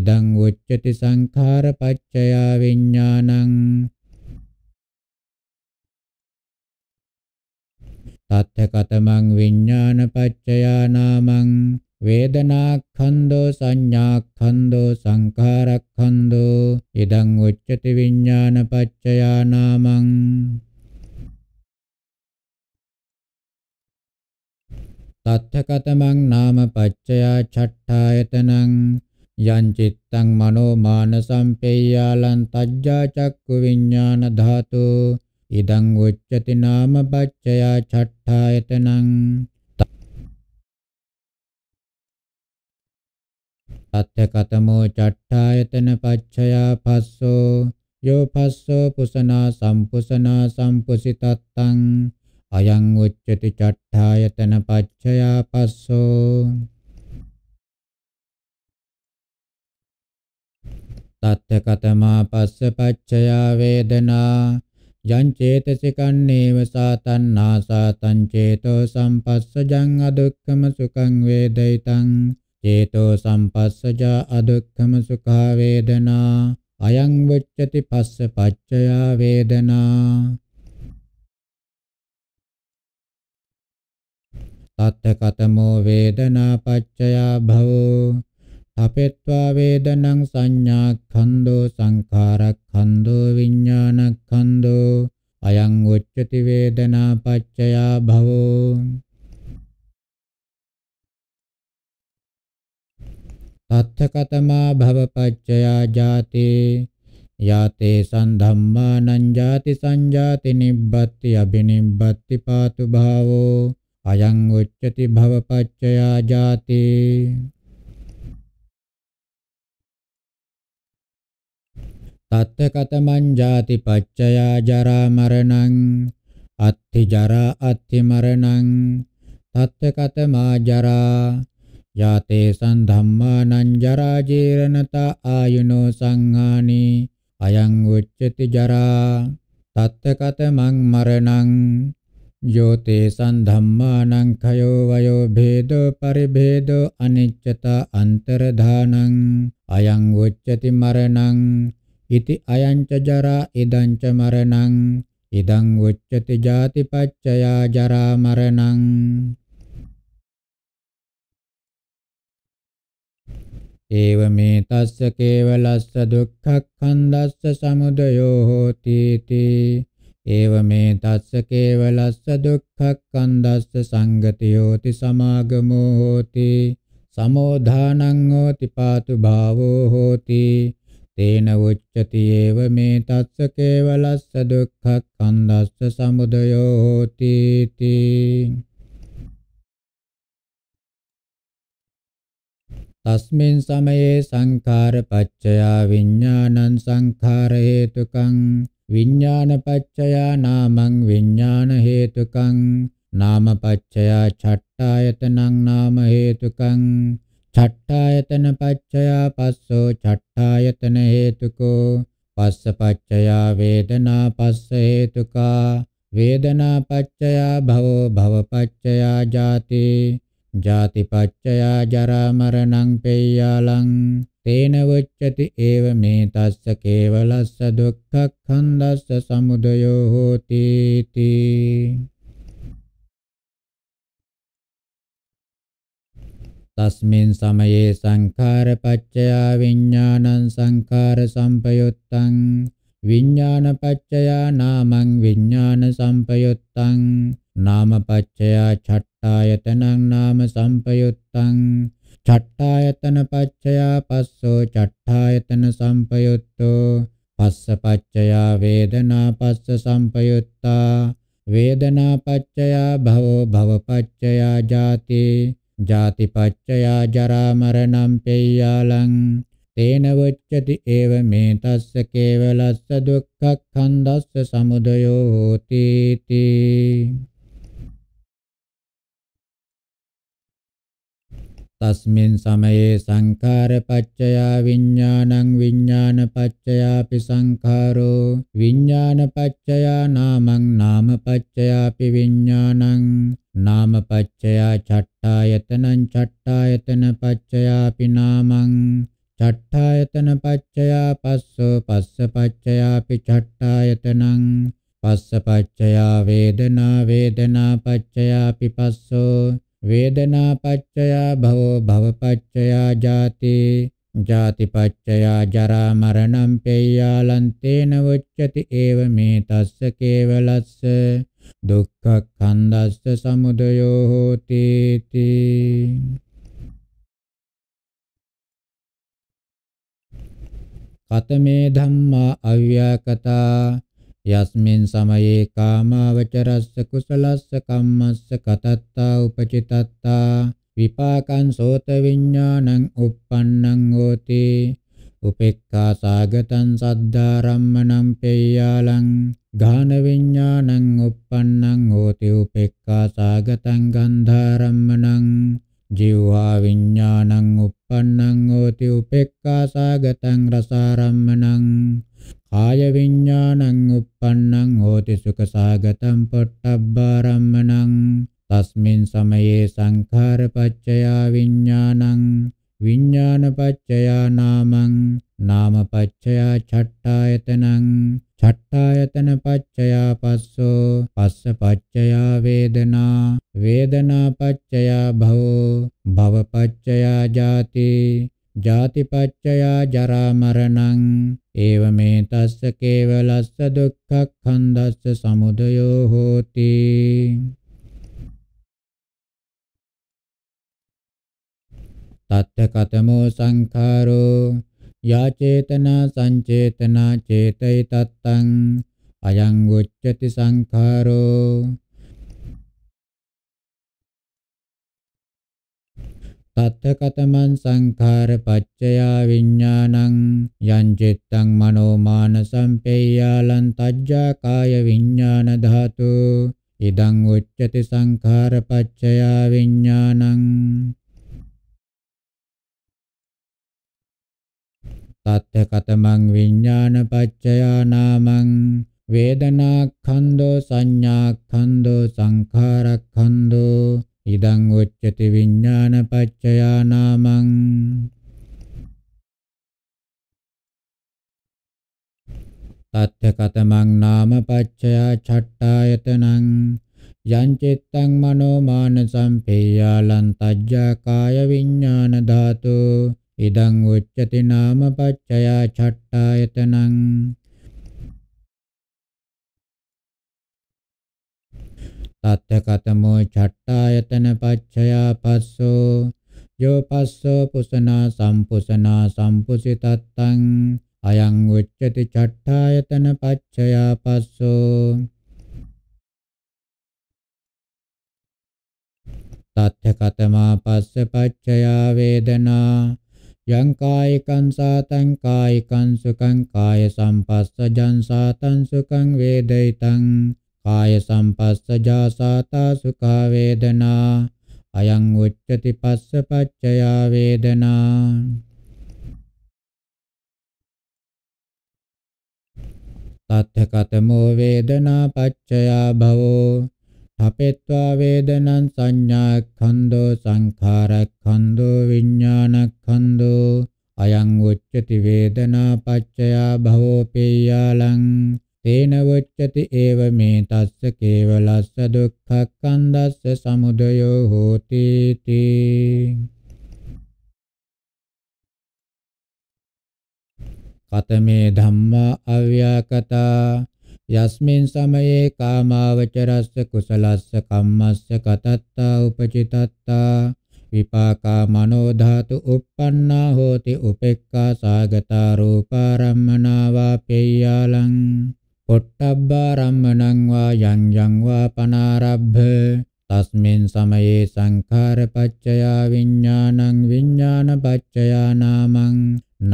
ඉදං උච්චති සංඛාර පච්චයා විඥානං තත්ථ කතමං විඥාන පච්චයා නාමං වේදනා ඛණ්ඩෝ සංඥා ඛණ්ඩෝ සංඛාර ඛණ්ඩෝ ඉදං උච්චති විඥාන පච්චයා නාමං තත්ථකතමං නාම පච්චයා චට්ඨායතනං යං චිත්තං මනෝ මානසම්පේයාලං තජ්ජා චක්කු විඥාන ධාතෝ ඉදං උච්චති නාම පච්චයා චට්ඨායතනං අත්ථ කතමෝ චට්ඨායතන පච්චයා පස්සෝ යෝ පස්සෝ පුසනා සම්පුසනා සම්පුසිතත්තං අයං උච්චති චට්ඨායතන පච්චයා පස්සෝ තත්ථ කතමා පස්ස පච්චයා වේදනා යං චේතසිකං නේව සාතන්නා සාතං චේතෝ සම්පස්සජං අදුක්ඛම සුඛං වේදිතං චේතෝ සම්පස්සජා අදුක්ඛම සුඛා වේදනා අයං වච්චති පස්ස පච්චයා වේදනා තත්ත කතමෝ වේදනා පච්චයා භවෝ අපෙත්වා වේදනං සංඥා ඛන්தோ සංඛාරඛන්தோ විඥානඛන්தோ අයං උච්චති වේදනා පච්චයා භවෝ තත්ථකතමා භවපච්චයා ජාතේ යාතේ සම්ධම්මානං ජාති සංජාති නිබ්බත්ති අබිනිබ්බත්ති පාතු භාවෝ අයං උච්චති භවපච්චයා ජාතේ තත්ථකතමං ජාති පච්චයා ජරා මරණං අත්ථි ජරා අත්ථි මරණං තත්ථකතමා ජරා යතේ සං ධම්මානං ජරා ජීරණතා ආයුනෝ සංහානි අයං උච්චති ජරා තත්තකත මං මරණං යෝතේ සං ධම්මානං khයෝ වයෝ භේදෝ පරිභේදෝ අනිච්චතා අන්තරධානං අයං උච්චති මරණං ඉති අයං ච ජරා ඉදං ච මරණං ඉදං උච්චති ජාතිපච්චයා ජරා මරණං ඒව මේ තස්ස කේවලස්ස දුක්ඛක්ඛන්දස්ස සමුදයෝ හෝති තී ඒව මේ තස්ස කේවලස්ස දුක්ඛක්ඛන්දස්ස සංගතියෝති සමාගමෝ හෝති සමෝධානං හෝති පාතු භාවෝ හෝති තේන උච්චති ඒව මේ තස්ස කේවලස්ස දුක්ඛක්ඛන්දස්ස සමුදයෝ හෝති තී තස්මින් සමයේ සංඛාර පච්චයා විඥානං සංඛාර හේතුකං විඥාන පච්චයා නාමං විඥාන හේතුකං නාම පච්චයා ඡට්ඨායතනං නාම හේතුකං ඡට්ඨායතන පච්චයා පස්සෝ ඡට්ඨායතන හේතුකෝ පස්ස පච්චයා වේදනා පස්ස හේතුකා වේදනා පච්චයා භවෝ භව පච්චයා ජාති ජාතිපච්චයා ජරා මරණං පෙය්‍යාලං තේන වච්චති ඒව මේ තස්ස කේවලස්ස දුක්ඛක්ඛන්දස්ස සමුදයෝ හෝති තී තස්මින් සමයේ සංඛාරපච්චයා විඥානං සංඛාර සම්පයුත්තං විඥානපච්චයා නාමං විඥාන සම්පයුත්තං නාමපච්චයා ච චත්තායතනං නාම සම්පයුත්තං චත්තායතන පච්චයා පස්සෝ චත්තායතන සම්පයුත්තෝ පස්ස පච්චයා වේදනා පස්ස සම්පයුත්තා වේදනා පච්චයා භවෝ භව පච්චයා ජාති ජාති පච්චයා ජරා මරණම් පෙය්‍යාලං තේන වච්චති ඒව මේ තස්ස කේවලස්ස දුක්ඛ කන්දස්ස සමුදයෝ හෝති තී තස්මින් සමයේ සංඛාර පච්චයා විඥානං විඥාන පච්චයාපි සංඛාරෝ විඥාන පච්චයා නාමං නාම පච්චයාපි විඥානං නාම පච්චයා චට්ඨායතනං චට්ඨායතන පච්චයාපි නාමං චට්ඨායතන පච්චයා පස්සෝ පස්ස පච්චයාපි චට්ඨායතනං පස්ස පච්චයා වේදනා වේදනා පච්චයාපි පස්සෝ වේදනාපච්චයා භවෝ භවපච්චයා ජාති ජාතිපච්චයා ජරා මරණම් පේයාලන්තේන වොච්චති ඒව මේ තස්ස කේවලස්ස දුක්ඛඛන්දස්ස සමුදයෝ හෝති කතමේ ධම්මා අව්‍යාකතා යස්මින් සමයේ කාමාවචරස්ස කුසලස්ස කම්මස්ස කතත්තා උපචිතත්තා විපාකං සෝත විඥානං uppannං හෝති උපේක්ඛා සාගතං සද්ධා රම්මණං පේයාලං ගාන විඥානං uppannං හෝති උපේක්ඛා සාගතං ගන්ධා රම්මණං ජීවා විඥානං uppannං හෝති උපේක්ඛා සාගතං රසාරම්මණං කාය විඥානං uppannං හෝති සුඛ සාගතං පොට්ටබ්බාරම්මණං තස්මින් සමයේ සංඛාර පච්චයා විඥානං විඥාන පච්චයා නාමං නාම පච්චයා ඡට්ඨායතනං ඡට්ඨායතන පච්චයා පස්සෝ පස්ස පච්චයා වේදනා වේදනා පච්චයා භව භව පච්චයා ජාති ජාතිපච්චයා ජරා මරණං ඒව මේ තස්ස කේවලස්ස දුක්ඛක්ඛන්දස්ස සමුදයෝ හෝති තත්ත කතමෝ සංඛාරෝ යාචේතනා සංචේතනා චේතයි තත්තං අයං උච්චති සංඛාරෝ තත්තකතමන් සංඛාර පච්චයා විඥානං යං චිත්තං මනෝ මානසං පේයාලං තජ්ජා කාය විඥාන ධාතු ඉදං උච්චති සංඛාර පච්චයා විඥානං තත්තකතමං විඥාන පච්චයා නාමං වේදනාඛන්‍தோ සංඥාඛන්‍தோ සංඛාරඛන්‍தோ ඉදං උච්චති විඥාන පච්චයා නාමං තත්ථ කතමං නාම පච්චයා ඡට්ඨායතනං යං චිත්තං මනෝ මානසං පේයාලං තජ්ජා කාය විඥාන ධාතු ඉදං උච්චති නාම පච්චයා ඡට්ඨායතනං තත්ථකතමෝ ඡට්ඨායතන පච්චයා පස්සෝ යෝ පස්සෝ පුසනා සම්පුසනා සම්පුසිතත්තං අයං උච්චති ඡට්ඨායතන පච්චයා පස්සෝ තත්ථකතමා පස්ස පච්චයා වේදනා යං කායිකං සාතං කායිකං සුඛං කාය සම්පස්සජං සාතං සුඛං වේදිතං කාය සම්පස්සජා සාතා සුඛා වේදනා අයං උච්චති පස්ස පච්චයා වේදනා තත්ථකතමෝ වේදනා පච්චයා භවෝ තපෙත්වා වේදනං සංඥා ඛන්தோ සංඛාර ඛන්தோ විඥාන ඛන්தோ අයං උච්චති වේදනා පච්චයා භවෝ පේයාලං තේන වච්චති ඒව මේ තස්ස කේවලස්ස දුක්ඛක්ඛන්දස්ස සමුදයෝ හෝති තී කතමේ ධම්මා අව්‍යාකතා යස්මින් සමයේ කාමාවචරස්ස කුසලස්ස කම්මස්ස කතත්තා උපචිතත්තා විපාකා මනෝ ධාතු uppannā hoti upekkā sāgatā rūpārammanā vā peyyālaṃ පොට්ටබ්බා රම්මණං වා යං යං වා පනාරබ්බ තස්මින් සමයේ සංඛාර පච්චයා විඥානං විඥාන පච්චයා නාමං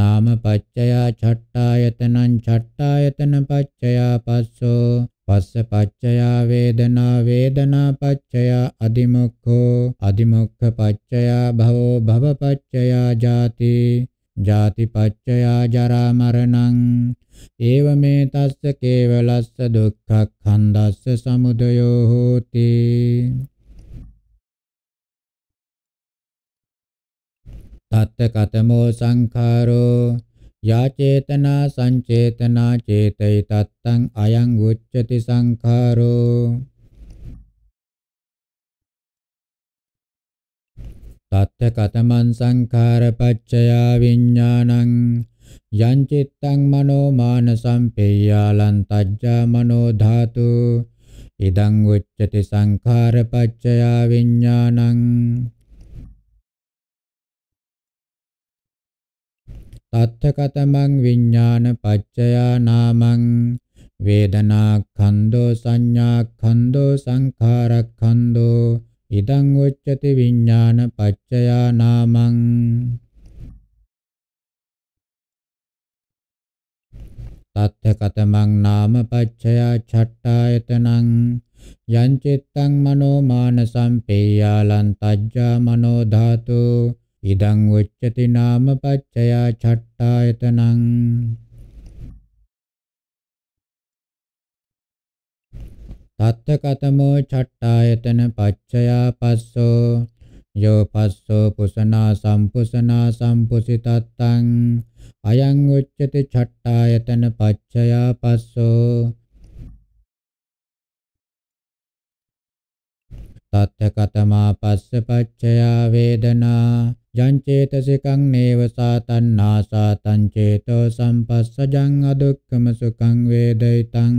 නාම පච්චයා ඡට්ඨායතනං ඡට්ඨායතන පච්චයා පස්සෝ පස්ස පච්චයා වේදනා වේදනා පච්චයා අදිමුක්ඛෝ අදිමුක්ඛ පච්චයා භවෝ භව පච්චයා ජාති ජාතිපච්චයා ජරා මරණං ඒව මේ තස්ස කේවලස්ස දුක්ඛක්ඛන්දස්ස සමුදයෝ හෝති තත්ත කතමෝ සංඛාරෝ යාචේතනා සංචේතනා චේතයි තත්තං අයං උච්චති සංඛාරෝ අත්ථ කතමන් සංඛාරපච්චයා විඥානං යං චිත්තං මනෝ මාන සම්පේයාලං තජ්ජා මනෝ ධාතු ඉදං උච්චති සංඛාරපච්චයා විඥානං තත්ථ කතමං විඥාන පච්චයා නාමං වේදනා ඛණ්ඩෝ සංඥා ඛණ්ඩෝ සංඛාර ඛණ්ඩෝ ඉදං උච්චති විඥාන පච්චයා නාමං තත්ථකතමං නාම පච්චයා ඡට්ඨායතනං යං චිත්තං මනෝ මානසං පේයාලං තජ්ජා මනෝ ධාතු ඉදං උච්චති නාම පච්චයා ඡට්ඨායතනං තත්ත කතමෝ චට්ඨායතන පච්චයා පස්සෝ යෝ පස්සෝ පුසනා සම්පුසනා සම්පුසිතත්තං අයං උච්චති චට්ඨායතන පච්චයා පස්සෝ තත්ත කතමා පස්ස පච්චයා වේදනා යං චේතසිකං නේව සාතන්නා සාතං චේතෝ සම්පස්සජං අදුක්ඛම සුඛං වේදිතං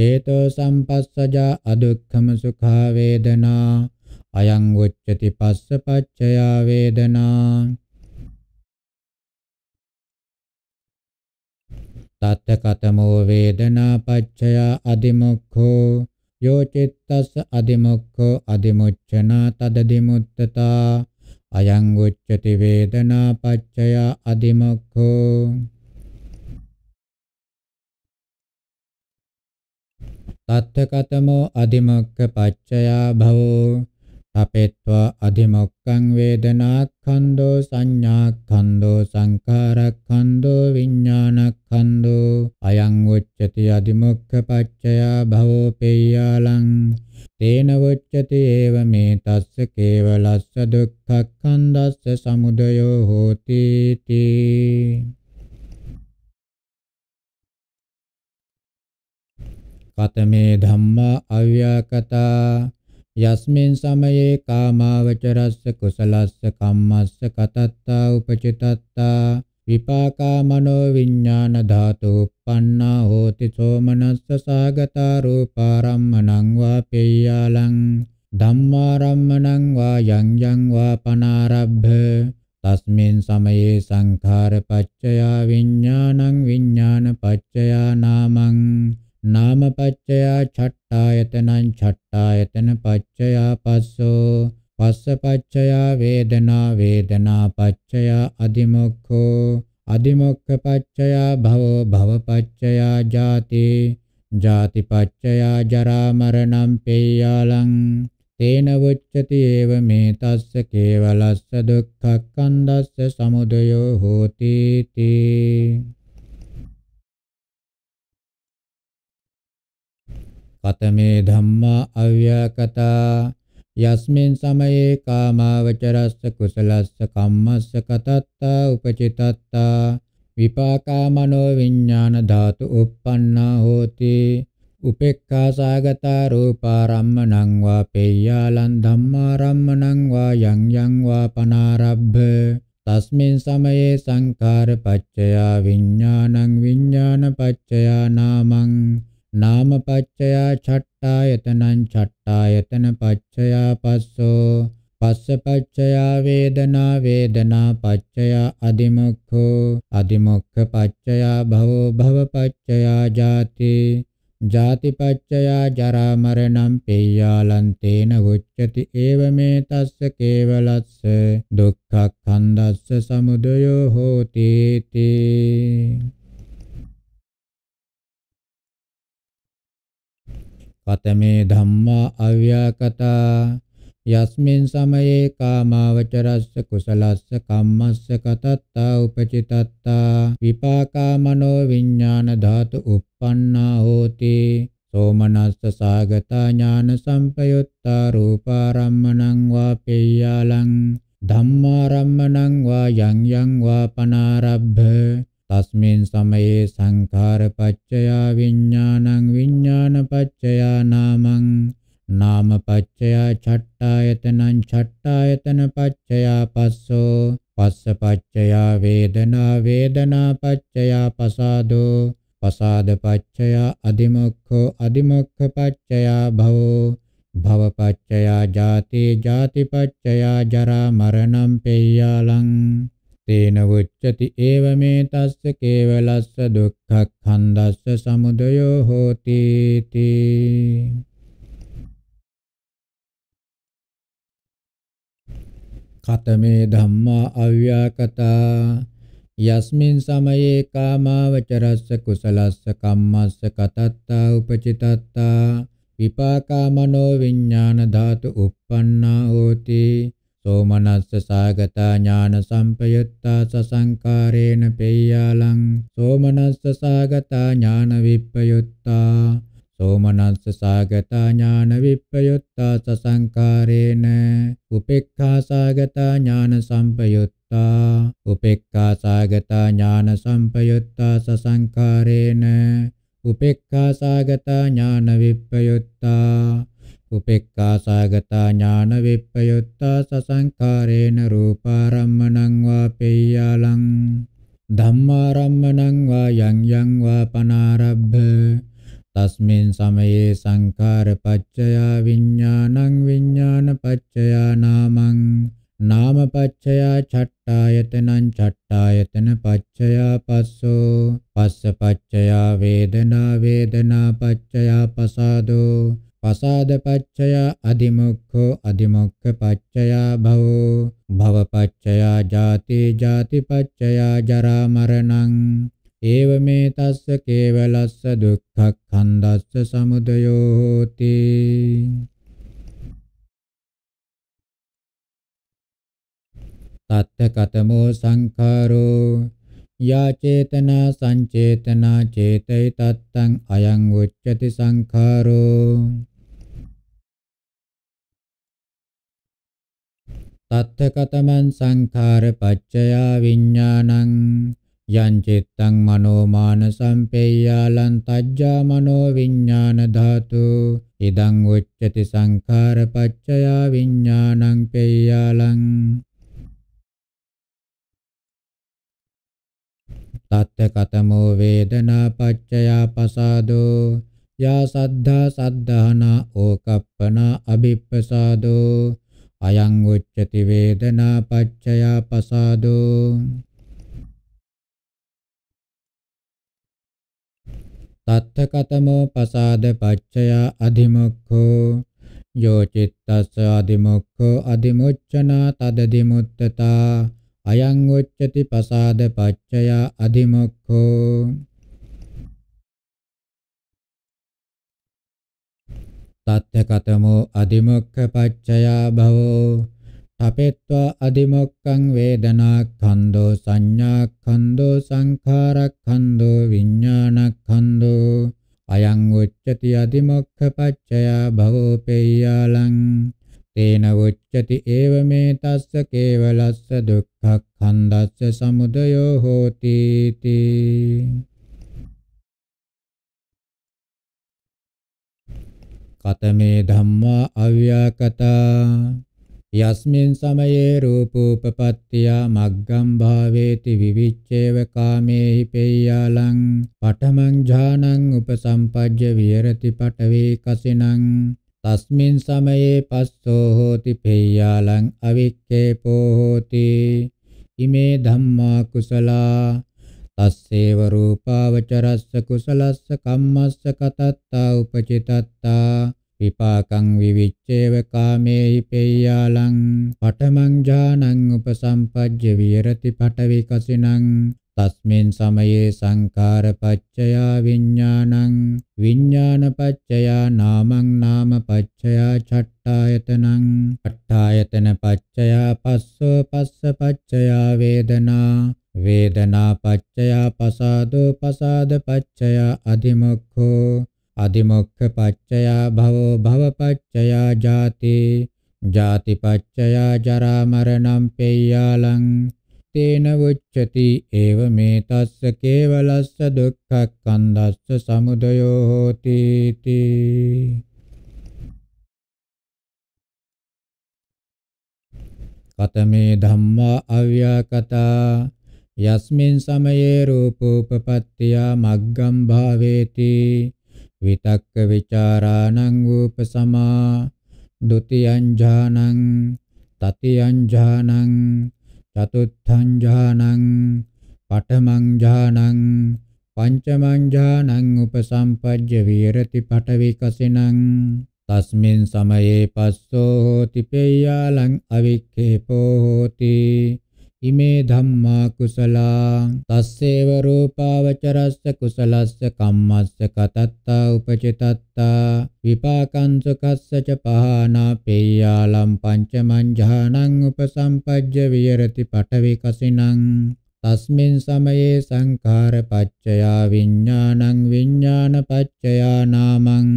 තේතෝ සම්පස්සජා අදුක්ඛම සුඛා වේදනා අයං උච්චති පස්ස පච්චයා වේදනා තත්ත කතමෝ වේදනා පච්චය අදිමුක්ඛෝ යෝ චිත්තස් අදිමුක්ඛෝ අදිමුච්ඡනා තදදිමුත්තතා අයං උච්චති වේදනා පච්චය අදිමුක්ඛෝ තත්ථකතමෝ අධිමොක්ඛ පච්චයා භවෝ තපෙත්වා අධිමොක්ඛං වේදනාක්ඛන්‍தோ සංඥාක්ඛන්‍தோ සංඛාරක්ඛන්‍தோ විඥානක්ඛන්‍தோ අයං උච්චති අධිමොක්ඛ පච්චයා භවෝ පෙය්‍යාලං තේන උච්චති ඒව මේ තස්ස කේවලස්ස දුක්ඛක්ඛන්දස්ස සමුදයෝ හෝති තී කතමේ ධම්මා අව්‍යාකතා යස්මින් සමයේ කාමාවචරස්ස කුසලස්ස කම්මස්ස කතත්තා උපචිතත්තා විපාකා මනෝ විඥාන ධාතු uppannā hoti somanassa sāgatā rūpārammaṇං vā peyyālaṃ ධම්මාරම්මණං වා යං යං වා පනාරබ්බ තස්මින් සමයේ සංඛාර පච්චයා විඥානං විඥාන පච්චයා නාමං නාමපච්චයා චට්ඨායතනං චට්ඨායතන පච්චයා පස්සෝ පස්සපච්චයා වේදනා වේදනා පච්චයා අදිමොක්ඛෝ අදිමොක්ඛ පච්චයා භවෝ භව පච්චයා ජාති ජාති පච්චයා ජරා මරණම් පේයාලං තේන වොච්චති ඒව මේ තස්ස කේවලස්ස දුක්ඛ කන්දස්ස සමුදයෝ හෝති තී කතමේ ධම්මා අව්‍යාකතා යස්මින් සමයේ කාමාවචරස්ස කුසලස්ස කම්මස්ස කතත්තා උපචිතත්තා විපාකා මනෝ විඥාන ධාතු uppannā hoti උපේක්ඛා සාගතා රූපාරම්මණං වා පේයාලං ධම්මාරම්මණං වා යං යං වා පනාරබ්බ තස්මින් සමයේ සංඛාර පච්චයා විඥානං විඥාන පච්චයා නාමං නාම පච්චයා චට්ඨායතනං චට්ඨායතන පච්චයා පස්සෝ පස්ස පච්චයා වේදනා වේදනා පච්චයා අදිමුක්ඛෝ අදිමුක්ඛ පච්චයා භවෝ භව පච්චයා ජාති ජාති පච්චයා ජරා මරණං පේයාලන්තේන උච්චති ඒව මේ තස්ස කේවලස්ස දුක්ඛ කන්දස්ස සමුදයෝ හෝති තී කතමේ ධම්මා අව්‍යාකතා යස්මින් සමයේ කාමාවචරස්ස කුසලස්ස කම්මස්ස කතත්තා උපචිතත්තා විපාකා මනෝ විඥාන ධාතු uppannā hoti සෝමනස්ස සාගතා ඥාන සම්පයුත්තා රූපාරම්මණං වාපේයාලං ධම්මාරම්මණං වා යං යං වා පනාරබ්බ තස්මින් සමයේ සංඛාරපච්චයා විඥානං විඥානපච්චයා නාමං නාමපච්චයා චට්ඨායතනං චට්ඨායතනපච්චයා පස්සෝ පස්සපච්චයා වේදනා වේදනාපච්චයා පසාදෝ පසාදපච්චයා අදිමොක්ඛෝ අදිමොක්ඛපච්චයා භවෝ භවපච්චයා ජාති ජාතිපච්චයා ජරා මරණම් පෙය්‍යාලං තේන උච්චති ඒව මේ තස්ස කේවලස්ස දුක්ඛක්ඛන්දස්ස සමුදයෝ හෝති තී කතමේ ධම්මා අව්‍යාකතා යස්මින් සමයේ කාමාවචරස්ස කුසලස්ස කම්මස්ස කතත්තා උපචිතත්තා විපාකා මනෝ විඥාන ධාතු uppannā hoti සෝමනස්ස සාගතා ඥාන සම්පයුත්තා සසංකාරේන පෙය්‍යාලං සෝමනස්ස සාගතා ඥාන විප්පයුත්තා සෝමනස්ස සාගතා ඥාන විප්පයුත්තා සසංකාරේන උපේක්ඛා සාගතා ඥාන සම්පයුත්තා උපේක්ඛා සාගතා ඥාන සම්පයුත්තා සසංකාරේන උපේක්ඛා සාගතා ඥාන විප්පයුත්තා උපේක්ඛා සාගතා ඥාන විප්පයුත්තා සසංකාරේන රූපාරම්මණං වා පෙය්‍යාලං ධම්මාරම්මණං වා යං යං වා පනාරබ්බ තස්මින් සමයේ සංඛාර පච්චයා විඥානං විඥාන පච්චයා නාමං නාම පච්චයා චට්ඨායතනං චට්ඨායතන පච්චයා පස්සෝ පස්ස පච්චයා වේදනා වේදනා පච්චයා පසාදෝ පසාද පච්චයා අදිමුක්ඛෝ අදිමුක්ඛ පච්චයා භවෝ භව පච්චයා ජාති ජාති පච්චයා ජරා මරණං ඒව මේ තස්ස කේවලස්ස දුක්ඛක්ඛන්දස්ස සමුදයෝ හෝති තත්ත කතමෝ සංඛාරෝ යා චේතනා සංචේතනා චේතයි තත්තං අයං උච්චති සංඛාරෝ තත්තකතමන් සංඛාර පච්චයා විඥානං යං චිත්තං මනෝමාන සම්පේයාලං තජ්ජා මනෝ විඥාන ධාතු ඉදං උච්චති සංඛාර පච්චයා විඥානං පේයාලං තත්තකතමෝ වේදනා පච්චයා පසාදෝ යා සද්ධා සද්ධානා ඕකප්පනා අභිප්පසාදෝ අයං උච්චති වේදනා පච්චය පසාදෝ තත්ත කතමෝ පසාද පච්චය අධිමුක්ඛෝ යෝ චිත්තස්ස අධිමුක්ඛෝ අධිමුච්ඡනා තද දිමුත්තතා අයං උච්චති පසාද පච්චය අධිමුක්ඛෝ තත්ත්‍ය කතමෝ අදිමුක්ඛ පච්චයා භවෝ තපෙත්වා අදිමොක්ඛං වේදනා ඛන්‍தோ සංඥා ඛන්‍தோ සංඛාර ඛන්‍தோ විඥාන ඛන්‍தோ අයං උච්චති අදිමොක්ඛ පච්චයා භවෝ පෙය්‍යාලං තේන උච්චති ඒව මේ තස්ස කේවලස්ස දුක්ඛ ඛන්දස්ස සමුදයෝ හෝති තී කතමේ ධම්මා අව්‍යාකතා යස්මින් සමයේ රූපෝපපත්තිය මග්ගම් භාවේති විවිච්ඡේව කාමේහි පෙය්‍යාලං පඨමං ඥානං උපසම්පජ්ජ විහෙරති පඨවේ කසිනං තස්මින් සමයේ පස්සෝ හෝති පෙය්‍යාලං අවික්කේපෝ හෝති ඉමේ ධම්මා කුසලා අස්සේව රූපාවචරස්ස කුසලස්ස කම්මස්ස කතත්තා උපචිතත්තා විපාකං විවිච්ඡේව කාමේහි පෙය්‍යාලං පඨමං ඥානං උපසම්පජ්ජ විරති පඨවි කසිනං තස්මින් සමයේ සංඛාර පච්චයා විඥානං විඥාන පච්චයා නාමං නාම පච්චයා ඡට්ඨායතනං ඡට්ඨායතන පච්චයා පස්සෝ පස්ස පච්චයා වේදනා වේදනා පච්චයා පසාදෝ පසාද පච්චයා අධිමොක්ඛෝ අධිමොක්ඛ පච්චයා භවෝ භව පච්චයා ජාති ජාති පච්චයා ජරා මරණම් පෙය්‍යාලං තේන උච්චති ඒව මේ තස්ස කේවලස්ස දුක්ඛක්ඛන්දස්ස සමුදයෝ හෝති තී කතමේ ධම්මා අව්‍යාකතා යස්මින් සමයේ රූපෝපපත්තියා මග්ගම් භාවේති විතක්ක විචාරාණං උපසමා ဒ ුතියං ඥානං තතියං ඥානං චතුත්ථං ඥානං පඨමං ඥානං පංචමං ඥානං උපසම්පජ්ජ විරති පඨ විකසිනං තස්මින් සමයේ පස්සෝ හෝති පේයාලං අවික්ඛේපෝ හෝති ඉමේ ධම්මා කුසලා තස්සේව රූපාවචරස්ස කුසලස්ස කම්මස්ස කතත්තා උපචිතත්තා විපාකං සුඛස්ස ච පහනා පේයාලම් පංචමං උපසම්පජ්ජ විහෙරති පඨවි කසිනං තස්මින් සමයේ සංඛාර පච්චයා විඥානං විඥාන පච්චයා නාමං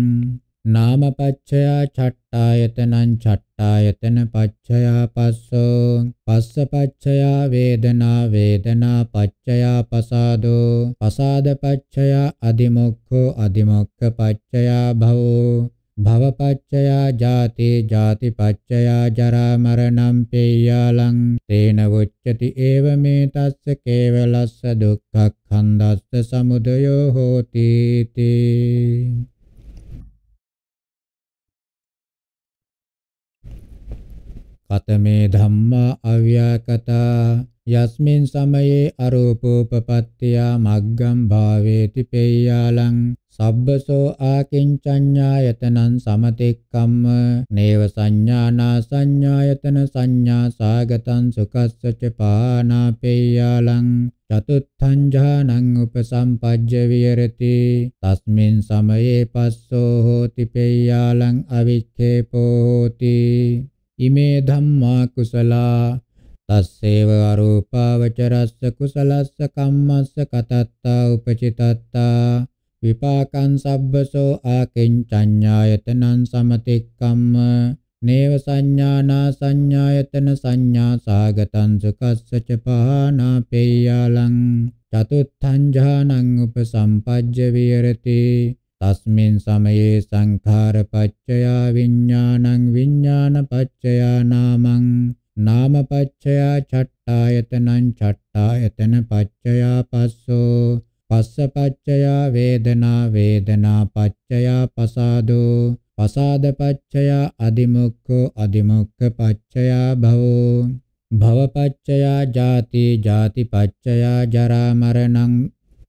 නාමපච්චයා චට්ඨායතනං චට්ඨායතන පච්චයා පස්සෝ පස්ස පච්චයා වේදනා වේදනා පච්චයා පසාදෝ පසාද පච්චයා අදිමොක්ඛෝ අදිමොක්ඛ පච්චයා භවෝ භව පච්චයා ජාති ජාති පච්චයා ජරා මරණම් පේයාලං තේන වොච්චති ඒව මේ තස්ස කේවලස්ස දුක්ඛ කන්දස්ස සමුදයෝ හෝති තී අතමේ ධම්මා අව්‍යාකතා යස්මින් සමයේ අරූපෝපපත්තිය මග්ගම් භාවේති පේයාලං සබ්බසෝ ආකින්චඤ්ඤායතනං සමතික්කම්ම නේව සංඥානා සංඥායතන සංඥා සාගතං සුකස්සච පානාපේයාලං චතුත්ථං ඥානං උපසම්පජ්ජ විහෙරති තස්මින් සමයේ පස්සෝ හෝති පේයාලං අවික්ඛේපෝ හෝති ඉමේ ධම්මා කුසලා තස්සේව අරූපාවචරස්ස කුසලස්ස කම්මස්ස කතත්තා උපචිතත්තා විපාකං සබ්බසෝ ආකින්චඤ්ඤායතනං සමතික්කම්ම නේව සංඥානා සංඥායතන සංඥා සාගතං සුකස්සච පහනාපේයාලං චතුත්ථං ඥානං උපසම්පජ්ජ විහෙරති තස්මින් සමයේ සංඛාර පච්චයා විඥානං විඥාන පච්චයා නාමං නාම පච්චයා චට්ඨායතනං චට්ඨායතන පච්චයා පස්සෝ පස්ස පච්චයා වේදනා වේදනා පච්චයා පසාදෝ පසාද පච්චයා අදිමුක්ඛෝ අදිමුක්ඛ පච්චයා භවෝ භවපච්චයා ජාති ජාති පච්චයා ජරා මරණං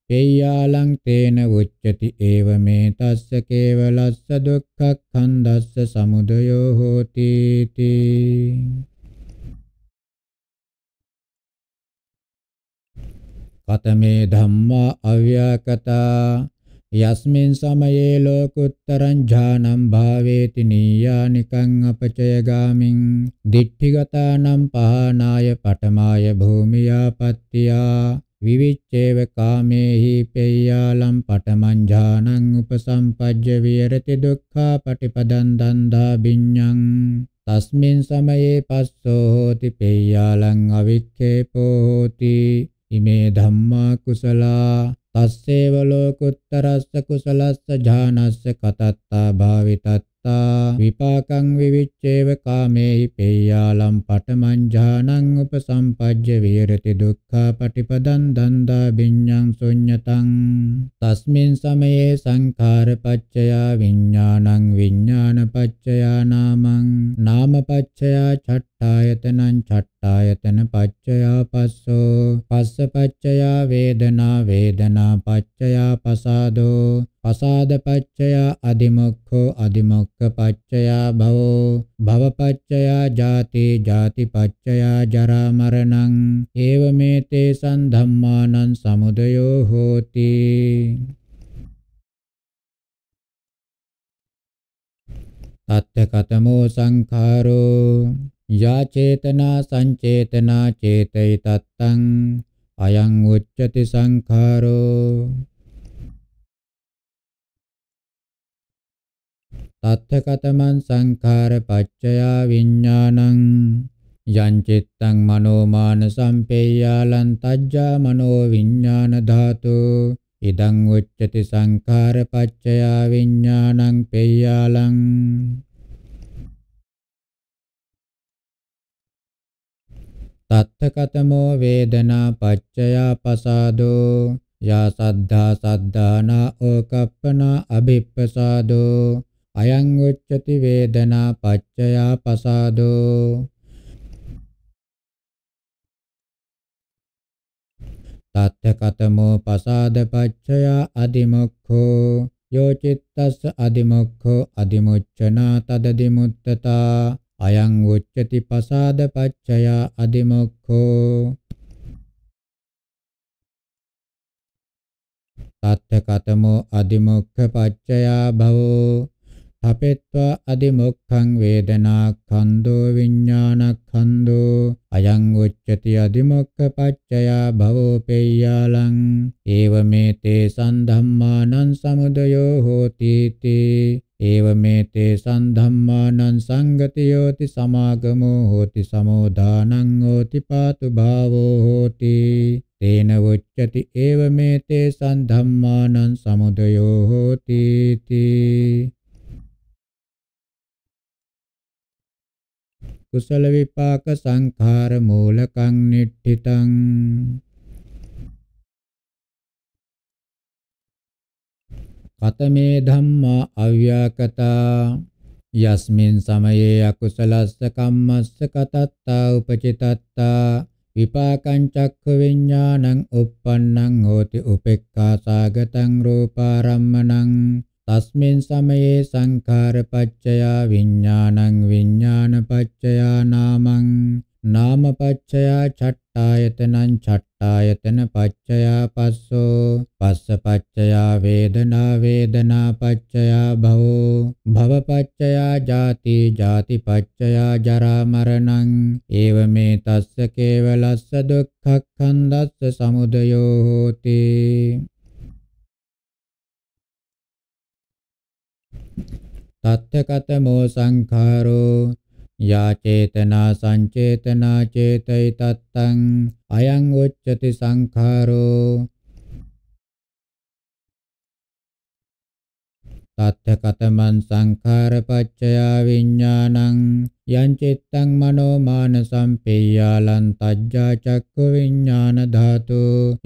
පේයාලං තේන උච්චති ඒව මේ තස්ස කේවලස්ස දුක්ඛක්ඛන්දස්ස සමුදයෝ හෝති තී කතමේ ධම්මා අව්‍යාකතා යස්මින් සමයේ ලෝකුත්තරං ඥානම් භාවේති නීයානිකං අපචය ගාමින් දිඨිගතානම් පහනාය පඨමාය භූමියාපත්තියා විවිච්ඡේව කාමේහි පේයාලම් පටමංජානං උපසම්පජ්ජ විරති දුක්ඛා පටිපදං දන්දා බිඤ්ඤං තස්මින් සමයේ පස්සෝ හෝති පේයාලං අවික්ඛේපෝ හෝති ඉමේ ධම්මා කුසලා තස්සේව ලෝකුත්තරස්ස කුසලස්ස ඥානස්ස කතත්තා භාවිතත් සත්තා විපාකං විවිච්ඡේව කාමේහි පේයාලම් පටමංජානං උපසම්පජ්ජ විරති දුක්ඛා පටිපදං දන්දා විඤ්ඤං ශුඤ්ඤතං තස්මින් සමයේ සංඛාර පච්චයා විඥානං විඥාන පච්චයා නාමං නාම පච්චයා චට්ඨායතනං චට්ඨ ආයතන පච්චයා පස්සෝ පස්ස පච්චයා වේදනා වේදනා පච්චයා පසාදෝ පසාද පච්චයා අදිමොක්ඛෝ අදිමොක්ඛ පච්චයා භවෝ භව පච්චයා ජාති ජාති පච්චයා ජරා මරණං ඒව මේතේ සම් ධම්මානං සමුදයෝ හෝති තත්ත කතමෝ සංඛාරෝ යා චේතනා සංචේතනා චේතයි තත්තං අයං උච්චති සංඛාරෝ තත්ථකතමං සංඛාර පච්චයා විඥානං යං චිත්තං මනෝමාන සම්පේයාලං තජ්ජා මනෝ විඥාන ධාතු ඉදං උච්චති සංඛාර පච්චයා විඥානං පේයාලං තත්තකතමෝ වේදනා පච්චයා පසාදෝ යා සද්ධා සද්ධානා ඕකප්පනා අභිප්පසාදෝ අයං උච්චති වේදනා පච්චයා පසාදෝ තත්තකතමෝ පසාද පච්චයා අදිමොක්ඛෝ යෝ චිත්තස්ස අදිමොක්ඛෝ අදිමුච්ඡනා තදදිමුත්තතා අයං උච්චති පසාද පච්චයා අදිමොක්ඛෝ තත්ථ කතමෝ අදිමොක්ඛ පච්චයා භවෝ තපෙත්වා අදිමොක්ඛං වේදනා ඛන්தோ විඥාන ඛන්தோ අයං උච්චති අදිමොක්ඛ පච්චයා භවෝ පෙය්‍යාලං ඒව මේ තේ සම්ධම්මානං සමුදයෝ හෝති තේ ඒවමේතේ සම්ධම්මානං සංගතියෝති සමාගමෝ හෝති සමෝදානං හෝති පාතු භාවෝ හෝති තේන වොච්චති ඒවමේතේ සම්ධම්මානං සමුදයෝ හෝති කුසල විපාක සංඛාර මූලකං නිට්ඨිතං කතමේ ධම්මා අව්‍යාකතා යස්මින් සමයේ අකුසලස්ස කම්මස්ස කතත්තා උපචිතත්තා විපාකං චක්ඛ විඥානං uppannං හෝති උපේක්ඛා සාගතං රූපාරම්මණං තස්මින් සමයේ සංඛාර පච්චයා විඥානං විඥාන පච්චයා නාමං නාමපච්චයා චට්ඨායතනං චට්ඨායතන පච්චයා පස්සෝ පස්ස පච්චයා වේදනා වේදනා පච්චයා භවෝ භව පච්චයා ජාති ජාති පච්චයා ජරා මරණං ඒව මේ තස්ස කේවලස්ස දුක්ඛක්ඛන්දස්ස සමුදයෝ හෝති තත්ත කතමෝ සංඛාරෝ යා චේතනා සංචේතනා චේතෛ තත්තං අයං උච්චති සංඛාරෝ තත්ථකතමන් සංඛාරපච්චයා විඥානං යං චිත්තං මනෝ මාන සම්පේයාලං තජ්ජා චක්ක විඥාන ධාතු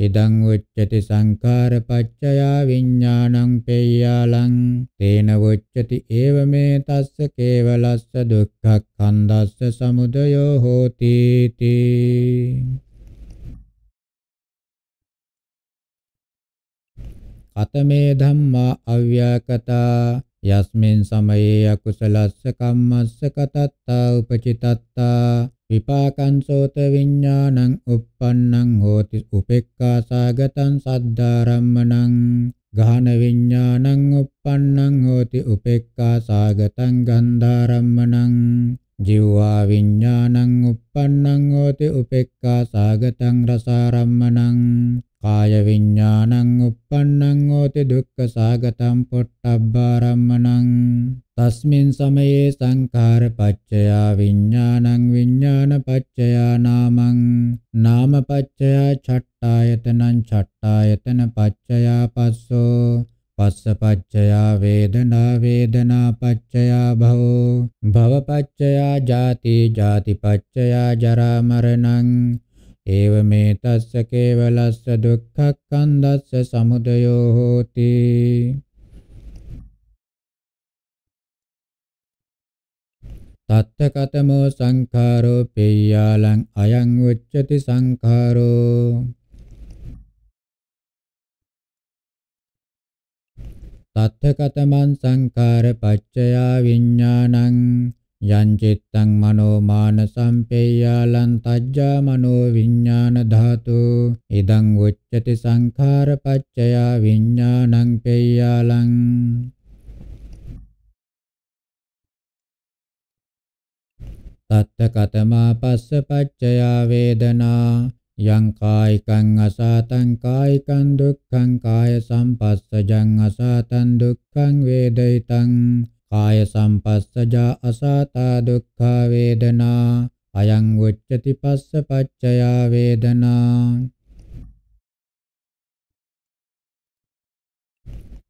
ඉදං උච්චති සංඛාරපච්චයා විඥානං පේයාලං තේන උච්චති ඒව මේ තස්ස කේවලස්ස දුක්ඛ කන්දස්ස සමුදයෝ හෝති තී අතමේ ධම්මා අව්‍යාකතා යස්මින් සමයේ අකුසලස්ස කම්මස්ස කතත්තා උපචිතත්තා විපාකං සෝත විඥානං uppannං හෝති උපේක්ඛා සාගතං සද්ධාරම්මණං ගාන විඥානං uppannං හෝති උපේක්ඛා සාගතං ගන්ධාරම්මණං ජීවා විඥානං uppannං හෝති උපේක්ඛා සාගතං රසාරම්මණං කාය විඥානං uppannං හෝති දුක්ඛ සාගතං පොට්ටබ්බාරම්මණං තස්මින් සමයේ සංඛාර පච්චයා විඥානං විඥාන පච්චයා නාමං නාම පච්චයා චට්ඨායතනං චට්ඨායතන පච්චයා පස්සෝ පස්ස පච්චයා වේදනා වේදනා පච්චයා භව භව පච්චයා ජාති ජාති පච්චයා ජරා මරණං ඒව මේ තස්ස කේවලස්ස දුක්ඛක්ඛන්දස්ස සමුදයෝ හෝති තත්ත කතමෝ සංඛාරෝ පේයාලං අයං උච්චති සංඛාරෝ තත්ත කතමන් සංඛාර පච්චයා විඥානං යං චිත්තං මනෝ මාන සම්පේයාලං තජ්ජා මනෝ විඥාන ධාතු ඉදං උච්චති සංඛාර පච්චය විඥානං පේයාලං තත්ත කතමා පස්ස පච්චය වේදනා යං කායිකං අසතං කායිකං දුක්ඛං කාය සම්පස්සජං අසතං දුක්ඛං වේදිතං කාය සම්පස්සජා අසාතා දුක්ඛා වේදනා අයං උච්චති පස්ස පච්චයා වේදනා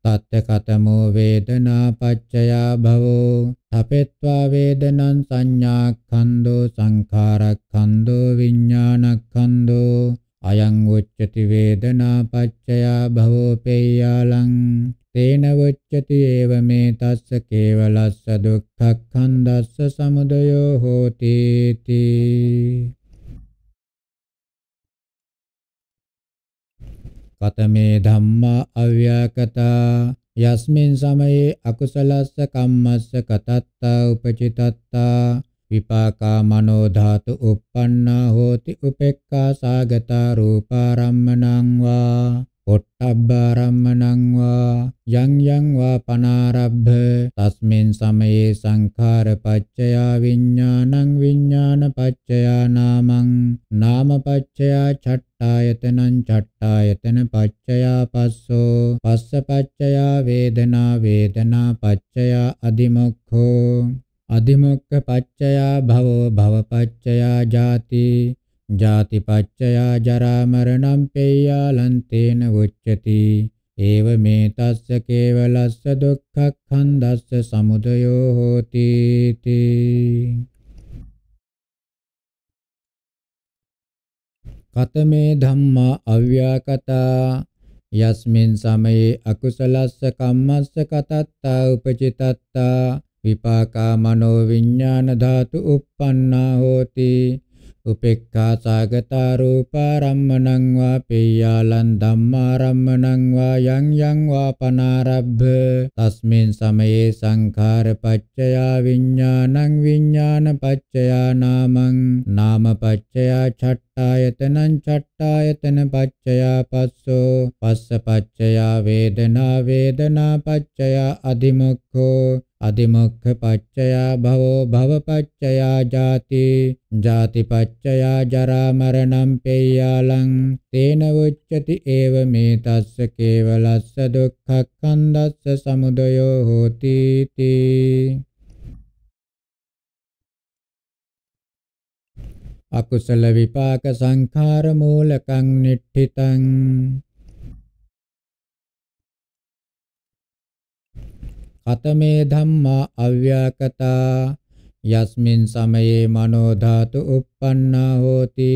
තත්ත්‍යකතමෝ වේදනා පච්චයා භවෝ තපෙත්වා වේදනං සංඥාක්ඛන්தோ සංඛාරක්ඛන්தோ විඥානක්ඛන්தோ අයං උච්චති වේදනා පච්චයා භවෝ පේයාලං තේන උච්චති ඒව මේ තස්ස කේවලස්ස දුක්ඛක්ඛන්දස්ස සමුදයෝ හෝති තී කතමේ ධම්මා අව්‍යාකතා යස්මින් සමයේ අකුසලස්ස කම්මස්ස කතත්තා උපචිතත්තා විපාකා මනෝ ධාතු uppannā hoti upekkā sāgatā rūpā rammaṇං vā පොට්ටබ්බා රම්මණං වා යං යං වා පනාරබ්බ තස්මින් සමයේ සංඛාර පච්චය විඥානං විඥාන පච්චය නාමං නාම පච්චය චට්ඨායතනං චට්ඨායතන පච්චය පස්සෝ පස්ස පච්චය වේදනා වේදනා පච්චය අදිමොක්ඛෝ අදිමොක්ඛ පච්චයා භවෝ භව පච්චයා ජාති ජාති පච්චයා ජරා මරණම් පේයාලන්තේන උච්චති ඒව මේ තස්ස කේවලස්ස දුක්ඛක්ඛන්දස්ස සමුදයෝ හෝති තී කතමේ ධම්මා අව්‍යාකතා යස්මින් සමයේ අකුසලස්ස කම්මස්ස කතත්තා උපචිතත්තා විපාකා මනෝ විඥාන ධාතු uppannā hoti උපේක්ඛා සාගතා රූපාරම්මණං වා පේයාලං ධම්මාරම්මණං වා යං යං වා පනාරබ්බ තස්මින් සමයේ සංඛාර පච්චය විඥානං විඥාන පච්චය නාමං නාම පච්චය ඡට්ඨායතනං ඡට් පට්ඨායතන පච්චයා පස්සෝ පස්ස පච්චයා වේදනා වේදනා පච්චයා අදිමුක්ඛෝ අදිමොක්ඛ පච්චයා භවෝ භව පච්චයා ජාති ජාති පච්චයා ජරා මරණම් පේයාලං තේන උච්චති ඒව මේ තස්ස කේවලස්ස දුක්ඛ කන්දස්ස සමුදයෝ හෝති තී අකුසල විපාක සංඛාර මූලකං නිට්ඨිතං කතමේ ධම්මා අව්‍යාකතා යස්මින් සමයේ මනෝ ධාතු uppannā hoti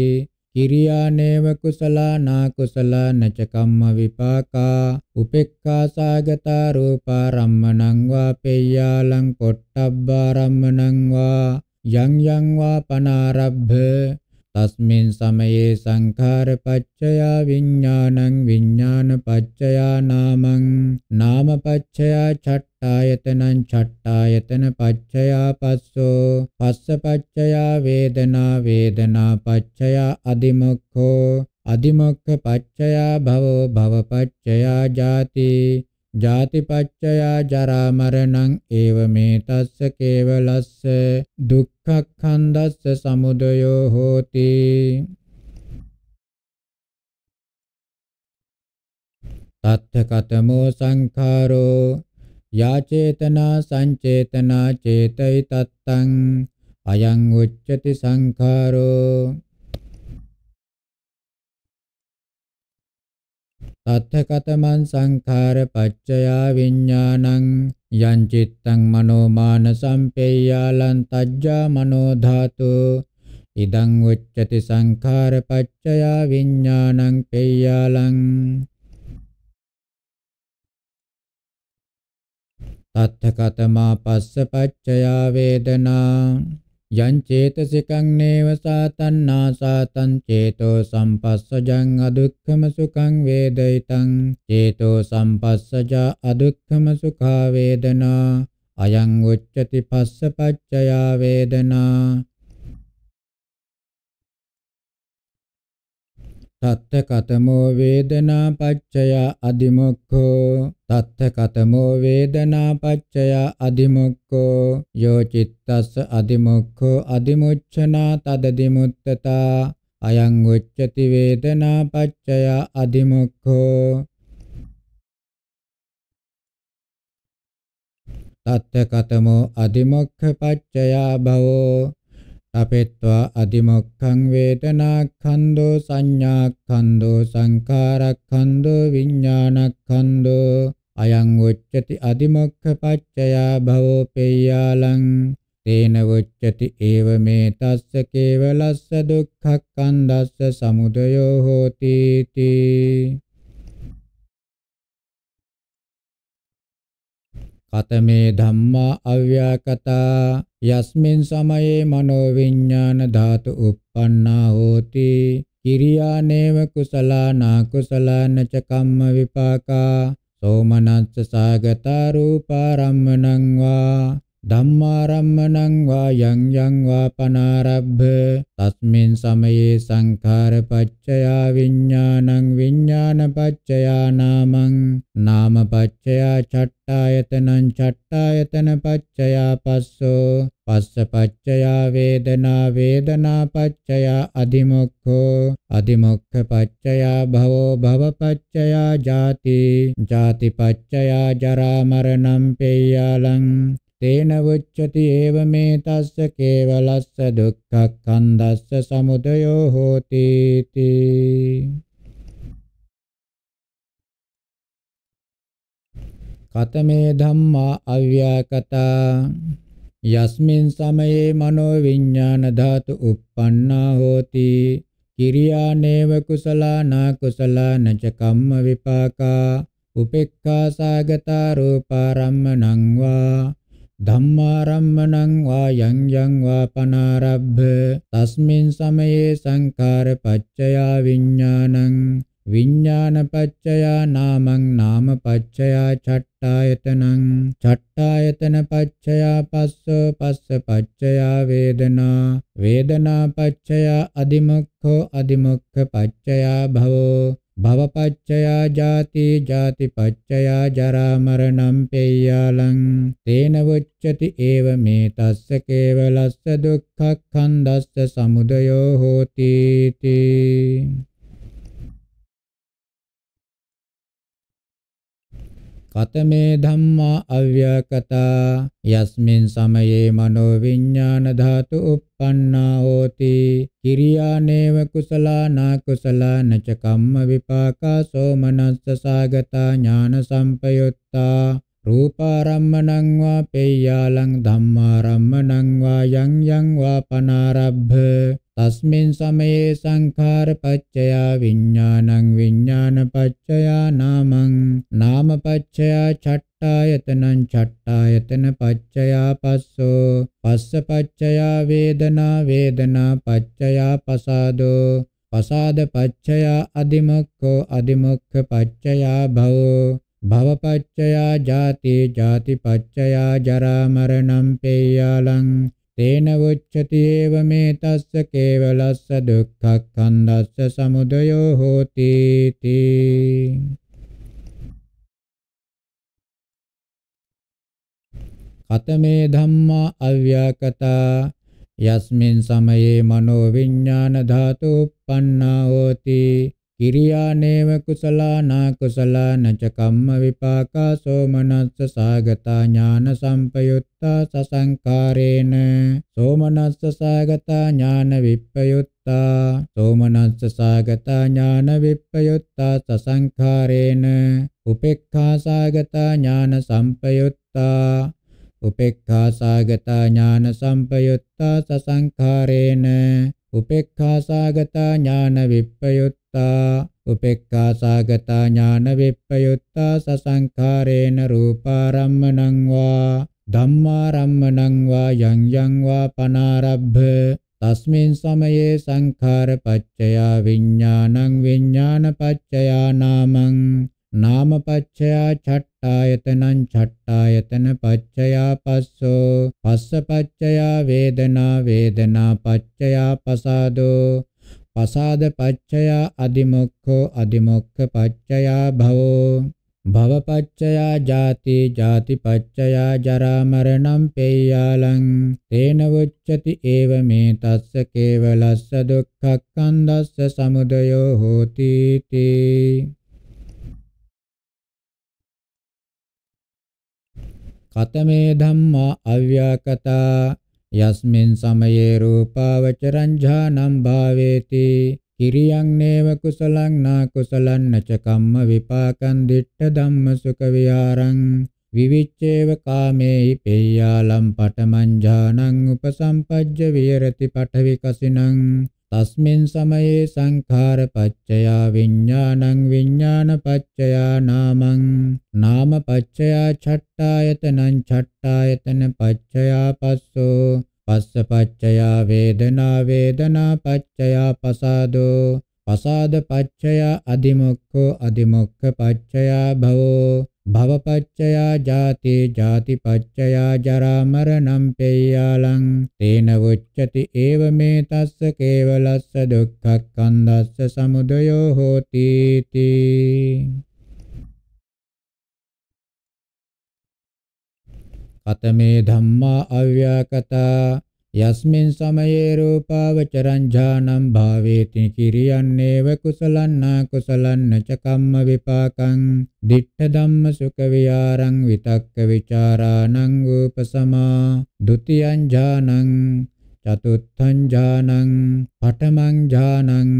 කිරියානේව කුසලා නා කුසලා නච කම්ම විපාකා උපේක්ඛා සාගතා රූපා රම්මණං වා පෙය්‍යාලං පොට්ටබ්බා රම්මණං වා යං යං වා පනාරබ්බ තස්මින් සමයේ සංඛාර පච්චයා විඥානං විඥාන පච්චයා නාමං නාම පච්චයා චට්ඨායතනං චට්ඨායතන පච්චයා පස්සෝ පස්ස පච්චයා වේදනා වේදනා පච්චයා අදිමොක්ඛෝ අදිමොක්ඛ පච්චයා භවෝ භව පච්චයා ජාති ජාතිපච්චයා ජරා මරණං ඒව මේ තස්ස කේවලස්ස දුක් කක්ඛන්දස්ස සමුදයෝ හෝති තත්ථ කතමෝ සංඛාරෝ යාචේතනා සංචේතනා චේතයි තත්තං අයං උච්චති සංඛාරෝ තත්ථකතමන් සංඛාර පච්චයා විඥානං යං චිත්තං මනෝමාන සම්පේයාලං තජ්ජා මනෝ ධාතු ඉදං උච්චති සංඛාර පච්චයා විඥානං පේයාලං තත්ථකතමා පස්ස පච්චයා වේදනා යං චේතසිකං නේව සාතන්නා සාතං චේතෝ සම්පස්සජං අදුක්ඛම සුඛං වේදිතං චේතෝ සම්පස්සජා අදුක්ඛම සුඛා වේදනා අයං උච්චති පස්ස පච්චයා වේදනා තත්ත කතමෝ වේදනා පච්චය අදිමුක්ඛෝ තත්ත කතමෝ වේදනා පච්චය අදිමුක්ඛෝ යෝ චිත්තස්ස අදිමුක්ඛෝ අදිමුච්ඡනා තදදිමුත්තතා අයං උච්චති වේදනා පච්චය අදිමුක්ඛෝ තත්ත කතමෝ අදිමුක්ඛ පච්චය භවෝ අපෙත්වා අදිමොක්ඛං වේදනාඛන්‍தோ සංඥාඛන්‍தோ සංඛාරඛන්‍தோ විඥානඛන්‍தோ අයං උච්චති අදිමොක්ඛ පච්චයා භවෝ පෙය්‍යාලං තේන උච්චති ඒව මේ තස්ස කේවලස්ස දුක්ඛක්ඛන්දස්ස සමුදයෝ හෝති තී කතමේ ධම්මා අව්‍යාකතා යස්මින් සමයේ මනෝ විඥාන ධාතු uppannā hoti කිරියානේව කුසලා නාකුසලාන ච කම්ම විපාකා සෝමනස්ස සාගතා රූපාරම්මණං වා ධම්මාරම්මණං වා යං යං වා පනාරබ්බ තස්මින් සමයේ සංඛාර පච්චයා විඥානං විඥාන පච්චයා නාමං නාම පච්චයා චට්ඨායතනං චට්ඨායතන පච්චයා පස්සෝ පස්ස පච්චයා වේදනා වේදනා පච්චයා අදිමොක්ඛෝ අදිමොක්ඛ පච්චයා භවෝ භව පච්චයා ජාති ජාති පච්චයා ජරා මරණං පේයාලං තේන වුච්චති ඒව මේ තස්ස කේවලස්ස දුක්ඛක්ඛන්දස්ස සමුදයෝ හෝති තී කතමේ ධම්මා අව්‍යාකතා යස්මින් සමයේ මනෝ විඥාන ධාතු uppannā hoti කිරියා නේව කුසලා නා කුසලා නච කම්ම විපාකා උපේක්ඛා සාගතා රූපාරම්මණං වා ධම්මාරම්මණං වා යං යං වා පනාරබ්බ තස්මින් සමයේ සංඛාර පච්චයා විඥානං විඥාන පච්චයා නාමං නාම පච්චයා චට්ඨායතනං චට්ඨායතන පච්චයා පස්සෝ පස්ස පච්චයා වේදනා වේදනා පච්චයා අදිමුක්ඛෝ අදිමුක්ඛ පච්චයා භවෝ භවපච්චයා ජාති ජාතිපච්චයා ජරා මරණම් පෙය්‍යාලං තේන වොච්චති ඒව මේ තස්ස කේවලස්ස දුක්ඛ කන්දස්ස සමුදයෝ හෝති තී කතමේ ධම්මා අව්‍යකතා යස්මින් සමයේ මනෝ විඥාන ධාතු uppannā hoti කිරියානේව කුසලා නා කුසලා නච කම්ම විපාකා සෝමනස්ස සාගතා ඥාන සම්පයුත්තා රූපාරම්මණං වා පේයාලං ධම්මාරම්මණං වා යං යං වා පනාරබ්බ තස්මින් සමයේ සංඛාර පච්චය විඥානං විඥාන පච්චය නාමං නාම පච්චය චට්ඨායතනං චට්ඨායතන පච්චය පස්සෝ පස්ස පච්චය වේදනා වේදනා පච්චය පසාදෝ පසාද පච්චය අදිමොක්ඛෝ අදිමොක්ඛ පච්චය භවෝ භවපච්චයා ජාති ජාතිපච්චයා ජරා මරණම් පේයාලං තේන වොච්චති ඒව මේ තස්ස කේවලස්ස දුක්ඛක්ඛන්දස්ස සමුදයෝ හෝති තී කතමේ ධම්මා අව්‍යාකතා යස්මින් සමයේ මනෝ විඥාන ධාතු uppannā hoti කිරියානේව කුසලානා කුසලාන ච කම්ම විපාකා සෝමනස්ස සාගතා ඥාන සම්පයුත්තා සසංකාරේන සෝමනස්ස සාගතා ඥාන විප්පයුත්තා සෝමනස්ස සාගතා ඥාන විප්පයුත්තා සසංකාරේන උපේක්ඛා සාගතා ඥාන සම්පයුත්තා උපේක්ඛා සාගතා ඥාන සම්පයුත්තා සසංකාරේන උපේක්ඛා සාගතා ඥාන විප්පයුත්තා සුත්තා උපේක්ඛා සාගතා ඥාන විප්පයුත්තා සසංඛාරේන රූපාරම්මණං වා ධම්මාරම්මණං වා යං යං වා පනාරබ්බ තස්මින් සමයේ සංඛාර පච්චයා විඥානං විඥාන පච්චයා නාමං නාම පච්චයා චට්ඨායතනං චට්ඨායතන පච්චයා පස්සෝ පස්ස පච්චයා වේදනා වේදනා පච්චයා පසාදෝ පසාද පච්චයා අදිමොක්ඛෝ අදිමොක්ඛ පච්චයා භවෝ භවපච්චයා ජාති ජාතිපච්චයා ජරා මරණම් පේයාලං තේන වොච්චති ඒව මේ තස්ස කේවලස්ස දුක්ඛක්ඛන්දස්ස සමුදයෝ හෝති තී කතමේ ධම්මා අව්‍යාකතා යස්මින් සමයේ රූපාවචරං ඥානං භාවේති කිරියං නේව කුසලං නා කුසලං නච කම්ම විපාකං දිට්ඨ ධම්ම සුඛ විහාරං විවිච්ඡේව කාමේහි පෙය්‍යාලම් පඨමං ඥානං උපසම්පජ්ජ විහෙරති පඨවි කසිනං තස්මින් සමයේ සංඛාර පච්චයා විඥානං විඥාන පච්චයා නාමං නාම පච්චයා ඡට්ඨායතනං ඡට්ඨායතන පච්චයා පස්සෝ පස්ස පච්චයා වේදනා වේදනා පච්චයා පසාදෝ පසාද පච්චයා අදිමොක්ඛෝ අදිමොක්ඛ පච්චයා භවෝ භවපච්චයා ජාති ජාතිපච්චයා ජරා මරණම් පෙය්‍යාලං තේන වොච්චති ඒව මේ තස්ස කේවලස්ස දුක්ඛක්ඛන්දස්ස සමුදයෝ හෝති තී කතමේ ධම්මා අව්‍යාකතා යස්මින් සමයේ රූපාවචරං ඥානම් භාවේති කිරියන්නේව කුසලන්නා කුසලන්න ච කම්ම විපාකං දිට්ඨ ධම්ම සුඛ විහාරං විතක්ක ਵਿਚාරාණං උපසමා ဒ ුතියං ඥානං චතුත්ථං ඥානං පඨමං ඥානං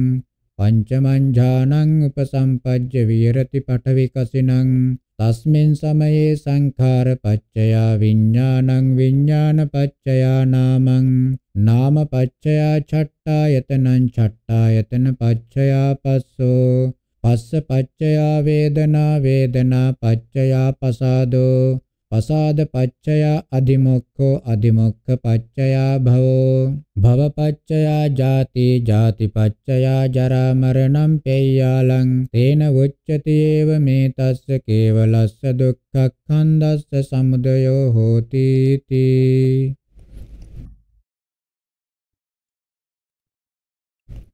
පංචමං ඥානං උපසම්පජ්ජ විරති පඨවිකසිනං තස්මින් සමයේ සංඛාර පච්චයා විඥානං විඥාන පච්චයා නාමං නාම පච්චයා චට්ඨායතනං චට්ඨායතන පච්චයා පස්සෝ පස්ස පච්චයා වේදනා වේදනා පච්චයා පසාදෝ පසාද පච්චයා අදිමොක්ඛෝ අදිමොක්ඛ පච්චයා භවෝ භව පච්චයා ජාති ජාති පච්චයා ජරා මරණම් පේයාලං තේන උච්චති ඒව මේ තස්ස කේවලස්ස දුක්ඛක්ඛන්දස්ස සමුදයෝ හෝති තී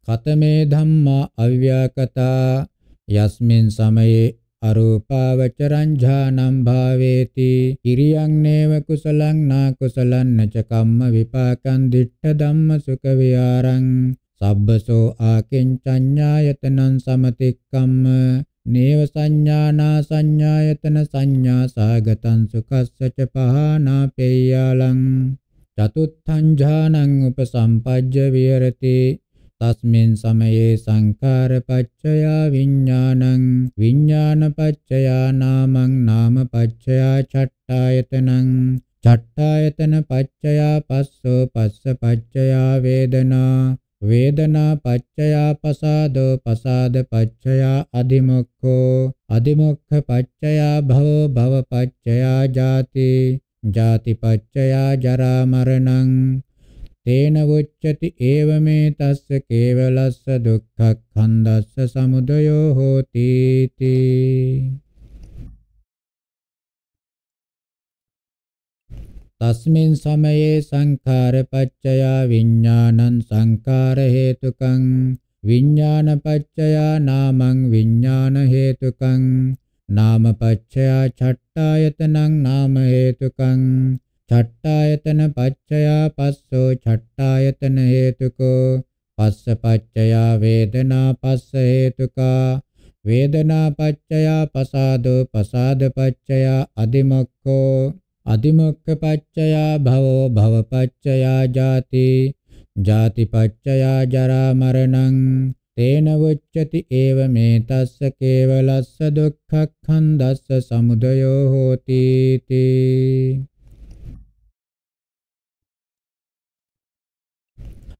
කතමේ ධම්මා අව්‍යාකතා යස්මින් සමයේ අරූපාවචරං ඥානම් භාවේති කිරියං නේව කුසලං නා කුසලං නච කම්ම විපාකං දිට්ඨ ධම්ම සුඛ විහරං සබ්බසෝ ආකින්චඤ්ඤායතනං සමතික්කම්ම නේව සංඥානා සංඥායතන සංඥා සාගතං සුඛස්ස ච පහනා පේයාලං චතුත්ථං ඥානං උපසම්පජ්ජ විහෙරති තස්මින් සමයේ සංඛාර පච්චයා විඥානං විඥාන පච්චයා නාමං නාම පච්චයා චට්ඨායතනං චට්ඨායතන පච්චයා පස්සෝ පස්ස පච්චයා වේදනා වේදනා පච්චයා පසාදෝ පසාද පච්චයා අදිමොක්ඛෝ අදිමොක්ඛ පච්චයා භවෝ භව පච්චයා ජාති ජාති පච්චයා ජරා මරණං තේන වොච්චති ඒව මේ තස්ස කේවලස්ස දුක්ඛක්ඛන්දස්ස සමුදයෝ හෝති තී තස්මින් සමයේ සංඛාරපච්චය විඥානං සංඛාර හේතුකං විඥානපච්චය නාමං විඥාන හේතුකං නාමපච්චය ඡට්ඨායතනං නාම හේතුකං චට්ඨායතන පච්චයා පස්සෝ චට්ඨායතන හේතුකෝ පස්ස පච්චයා වේදනා පස්ස හේතුකා වේදනා පච්චයා පසාදෝ පසාද පච්චයා අදිමොක්ඛෝ අදිමොක්ඛ පච්චයා භවෝ භව පච්චයා ජාති ජාති පච්චයා ජරා මරණං තේන වොච්චති ඒව මේ තස්ස කේවලස්ස දුක්ඛක්ඛන්දස්ස සමුදයෝ හෝති තී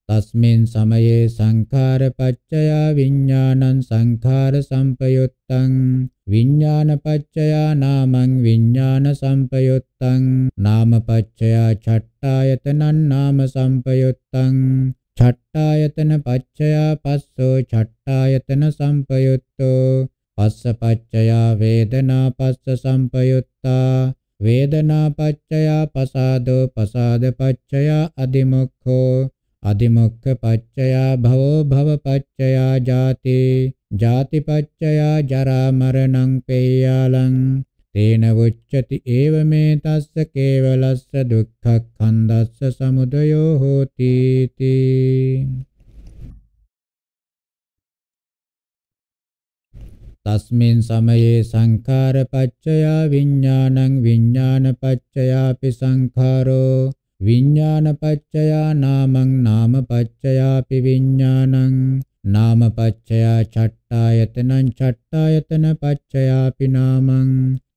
තස්මින් සමයේ සංඛාර පච්චය විඥානං සංඛාර සම්පයුත්තං විඥාන පච්චය නාමං විඥාන සම්පයුත්තං නාම පච්චය චට්ඨායතනං නාම සම්පයුත්තං චට්ඨායතන පච්චය පස්සෝ චට්ඨායතන සම්පයුත්තෝ පස්ස පච්චය වේදනා පස්ස සම්පයුත්තා වේදනා පච්චය පසාදෝ පසාද පච්චය අදිමුක්ඛෝ අදිමොක්ඛ පච්චයා භවෝ භව පච්චයා ජාති ජාති පච්චයා ජරා මරණං පේයාලං තේන වොච්චති ඒව මේ තස්ස කේවලස්ස දුක්ඛක්ඛන්දස්ස සමුදයෝ හෝති තී තස්මින් සමයේ සංඛාර පච්චයා විඥානං විඥාන පච්චයාපි සංඛාරෝ විඤ්ඤාණපච්චයා නාමං නාමපච්චයාපි විඤ්ඤාණං නාමපච්චයා චට්ඨායතනං චට්ඨායතන පච්චයාපි නාමං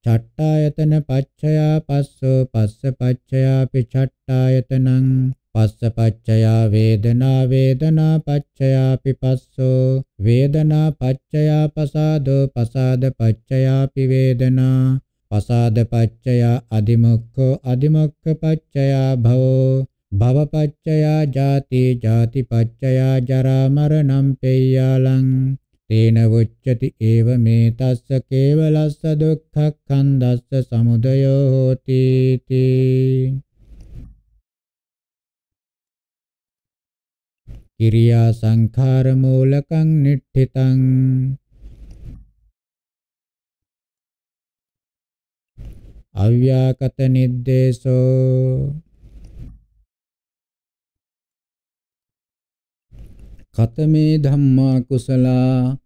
චට්ඨායතන පච්චයා පස්සෝ පස්ස පච්චයාපි චට්ඨායතනං පස්ස පච්චයා වේදනා වේදනා පච්චයාපි පස්සෝ වේදනා පච්චයා පසාදෝ පසාද පච්චයාපි වේදනා පසාද පච්චයා අදිමොක්ඛෝ අදිමොක්ඛ පච්චයා භවෝ භව පච්චයා ජාති ජාති පච්චයා ජරා මරණම් පෙය්‍යාලං තේන වොච්චති ඒව මේ තස්ස කේවලස්ස දුක්ඛක්ඛන්දස්ස සමුදයෝ හෝති තී කිරියා සංඛාර මූලකං නිට්ඨිතං අව්‍යාකත නිද්දේශෝ කතමේ ධම්මා කුසලා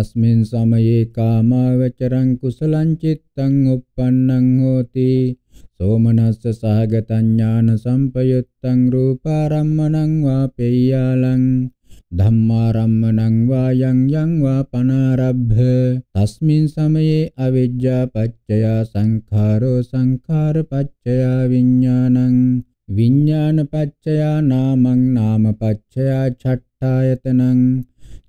යස්මින් සමයේ කාමාවචරං කුසලං චිත්තං uppannං හෝති සෝමනස්ස සහගතඥාන සම්පයුත්තං රූපාරම්මණං වාපෙය්‍යාලං ධම්මාරම්මණං වා යං යං වා පනාරබ්බ තස්මින් සමයේ අවිජ්ජා පච්චය සංඛාරෝ සංඛාර පච්චය විඥානං විඥාන පච්චය නාමං නාම පච්චය ඡට්ඨායතනං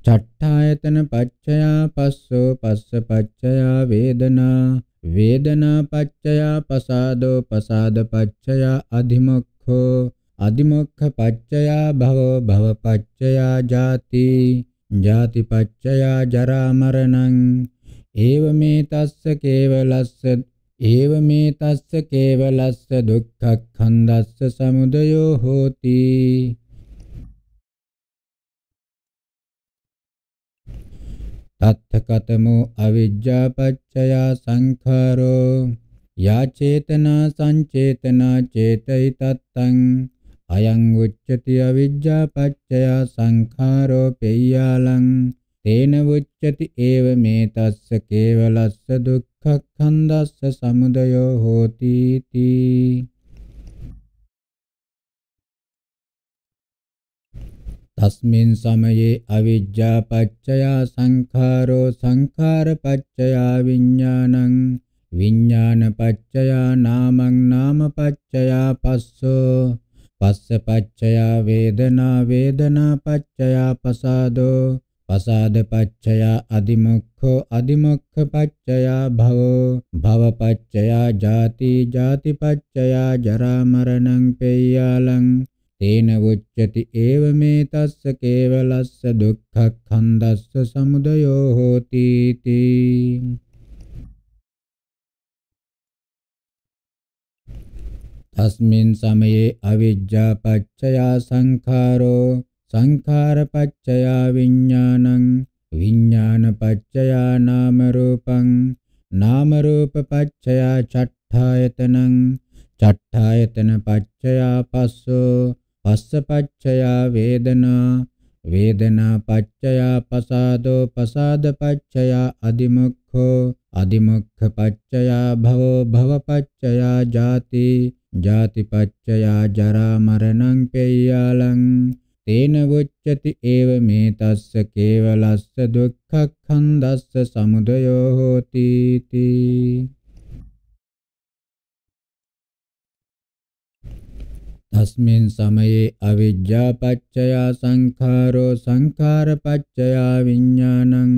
චට්ඨායතන පච්චයා පස්සෝ පස්ස පච්චයා වේදනා වේදනා පච්චයා පසාදෝ පසාද පච්චයා අධිමොක්ඛෝ අදිමොක්ඛ පච්චයා භව භව පච්චයා ජාති ජාති පච්චයා ජරා මරණං ඒව මේ තස්ස කේවලස්ස ඒව මේ තස්ස කේවලස්ස දුක්ඛක්ඛන්දස්ස සමුදයෝ හෝති තත්ථකතමෝ අවිජ්ජා පච්චයා සංඛාරෝ යා චේතනා සංචේතනා චේතයි තත්තං අයං උච්චති අවිජ්ජා පච්චය සංඛාරෝ පෙය්‍යාලං තේන උච්චති ඒව මේ තස්ස කේවලස්ස දුක්ඛක්ඛන්දස්ස සමුදයෝ හෝති තී තස්මින් සමයේ අවිජ්ජා පච්චය සංඛාරෝ සංඛාර පච්චය විඥානං විඥාන පච්චය නාමං නාම පච්චය පස්සෝ පස්ස පච්චයා වේදනා වේදනා පච්චයා පසාදෝ පසාද පච්චයා අදිමොක්ඛෝ අදිමොක්ඛ පච්චයා භවෝ භව පච්චයා ජාති ජාති පච්චයා ජරා මරණං පේයාලං තේන වුච්චති ඒව මේ තස්ස කේවලස්ස දුක්ඛ කන්දස්ස සමුදයෝ හෝති තී තස්මින් සමයේ අවිජ්ජා පච්චයා සංඛාරෝ සංඛාර පච්චයා විඥානං විඥාන පච්චයා නාම රූපං නාම රූප පච්චයා චට්ඨායතනං චට්ඨායතන පච්චයා පස්සෝ පස්ස පච්චයා වේදනා වේදනා පච්චයා පසාදෝ පසාද පච්චයා අදිමුක්ඛෝ අදිමුක්ඛ පච්චයා භවෝ භව පච්චයා ජාති ජාතිපච්චයා ජරා මරණං පෙය්‍යාලං තේන වොච්චති ඒව මේ තස්ස කේවලස්ස දුක්ඛක්ඛන්දස්ස සමුදයෝ හෝති තී තස්මින් සමයේ අවිජ්ජා පච්චයා සංඛාරෝ සංඛාර පච්චයා විඥානං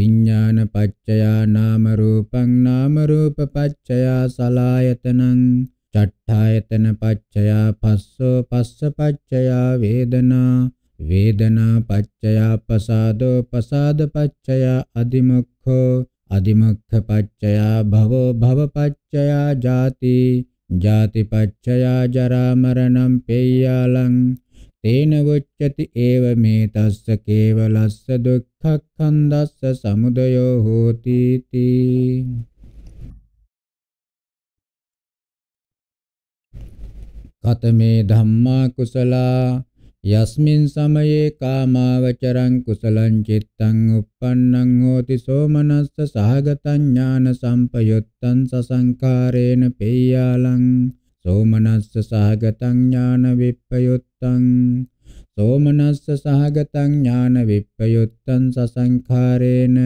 විඥාන පච්චයා නාම රූපං නාම රූප පච්චයා සලායතනං චට්ඨායතන පච්චයා පස්සෝ පස්ස පච්චයා වේදනා වේදනා පච්චයා පසාදෝ පසාද පච්චයා අදිමුක්ඛෝ අදිමුක්ඛ පච්චයා භවෝ භව පච්චයා ජාති ජාති පච්චයා ජරා මරණම් පේයාලං තේන වොච්චති ඒව මේ තස්ස කේවලස්ස දුක්ඛ කන්දස්ස සමුදයෝ හෝති තී කතමේ ධම්මා කුසලා යස්මින් සමයේ කාමාවචරං කුසලං චිත්තං uppannං හෝති සෝමනස්ස සහගතං ඥාන සම්පයුත්තං සසංකාරේන පේයාලං සෝමනස්ස සහගතං ඥාන විප්පයුත්තං සෝමනස්ස සහගතං ඥාන විප්පයුත්තං සසංකාරේන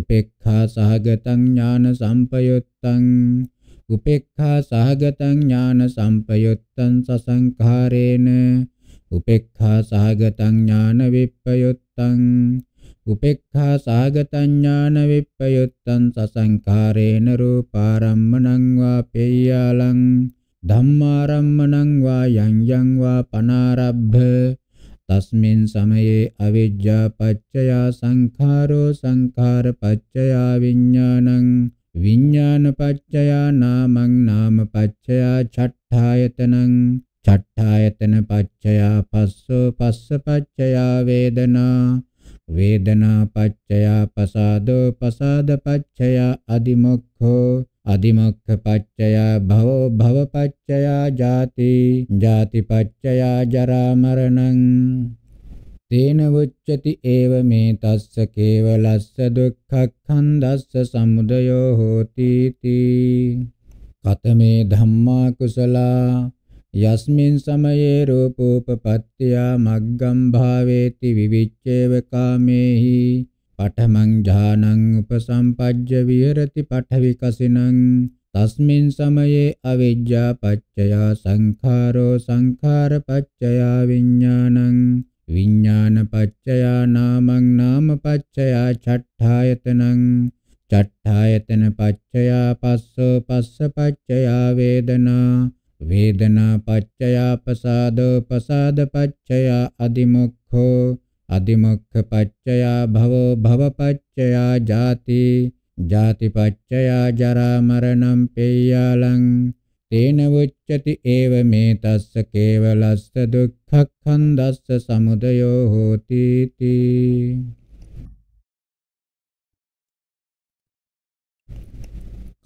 උපේක්ඛා සහගතං ඥාන සම්පයුත්තං උපේක්ඛා සහගතං ඥාන සම්පයුත්තං සසංඛාරේන උපේක්ඛා සහගතං ඥාන විප්පයුත්තං උපේක්ඛා සහගතං ඥාන විප්පයුත්තං සසංඛාරේන රූපාරම්මණං වා පේයාලං ධම්මාරම්මණං වා යං යං වා පනාරබ්බ තස්මින් සමයේ අවිජ්ජා පච්චයා සංඛාරෝ සංඛාර පච්චයා විඥානං විඤ්ඤාණපච්චයා නාමං නාමපච්චයා චට්ඨායතනං චට්ඨායතන පච්චයා පස්සෝ පස්ස පච්චයා වේදනා වේදනා පච්චයා පසාදෝ පසාද පච්චයා අදිමොක්ඛෝ අදිමොක්ඛ පච්චයා භවෝ භව පච්චයා ජාති ජාති පච්චයා ජරා මරණං තේන වුච්චති ඒව මේ තස්ස කේවලස්ස දුක්ඛක්ඛන්දස්ස සමුදයෝ හෝති තී කතමේ ධම්මා කුසලා යස්මින් සමයේ රූපෝපපත්ත්‍ය මග්ගම් භාවේති විවිච්ඡේව කාමේහි පඨමං ඥානං උපසම්පජ්ජ විහෙරති පඨවිකසිනං තස්මින් සමයේ අවිජ්ජා පච්චයා සංඛාරෝ සංඛාර පච්චයා විඥානං විඥානපච්චයා නාමං නාමපච්චයා චට්ඨායතනං චට්ඨායතන පච්චයා පස්සෝ පස්ස පච්චයා වේදනා වේදනා පච්චයා පසාදෝ පසාද පච්චයා අදිමුක්ඛෝ අදිමුක්ඛ පච්චයා භවෝ භව පච්චයා ජාති ජාති පච්චයා ජරා මරණම් පේයාලං තේන වුච්චති ඒව මේ තස්ස කේවලස්ස දුක්ඛක්ඛන්දස්ස සමුදයෝ හෝති තී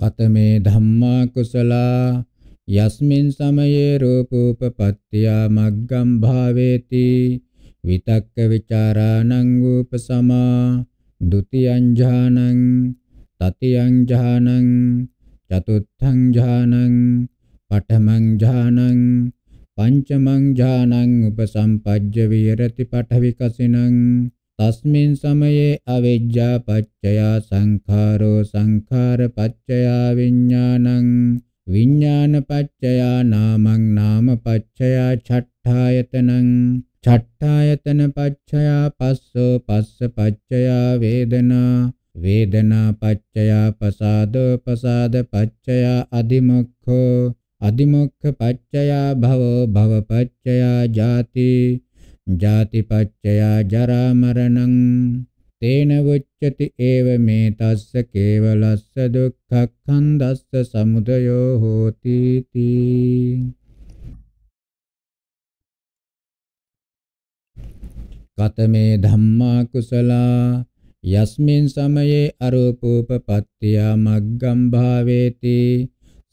කතමේ ධම්මා කුසලා යස්මින් සමයේ රූපෝපපත්තිය මග්ගම් භාවේති විතක්ක විචාරාණං උපසමා ဒ ුතියං ඥානං තතියං ඥානං චතුත්ථං ඥානං පඨමං ඥානං පංචමං ඥානං උපසම්පජ්ජ විරති පඨවිකසිනං තස්මින් සමයේ අවිජ්ජා පච්චයා සංඛාරෝ සංඛාර පච්චයා විඥානං විඥාන පච්චයා නාමං නාම පච්චයා ඡට්ඨායතනං ඡට්ඨායතන පච්චයා පස්සෝ පස්ස පච්චයා වේදනා වේදනා පච්චයා පසාදෝ පසාද පච්චයා අදිමොක්ඛෝ අදිමොක්ඛ පච්චයා භවෝ භව පච්චයා ජාති ජාති පච්චයා ජරා මරණං තේන වොච්චති ඒව මේ තස්ස කේවලස්ස දුක්ඛක්ඛන්දස්ස සමුදයෝ හෝති තී කතමේ ධම්මා කුසලා යස්මින් සමයේ අරූපෝපපත්තිය මග්ගම් භාවේති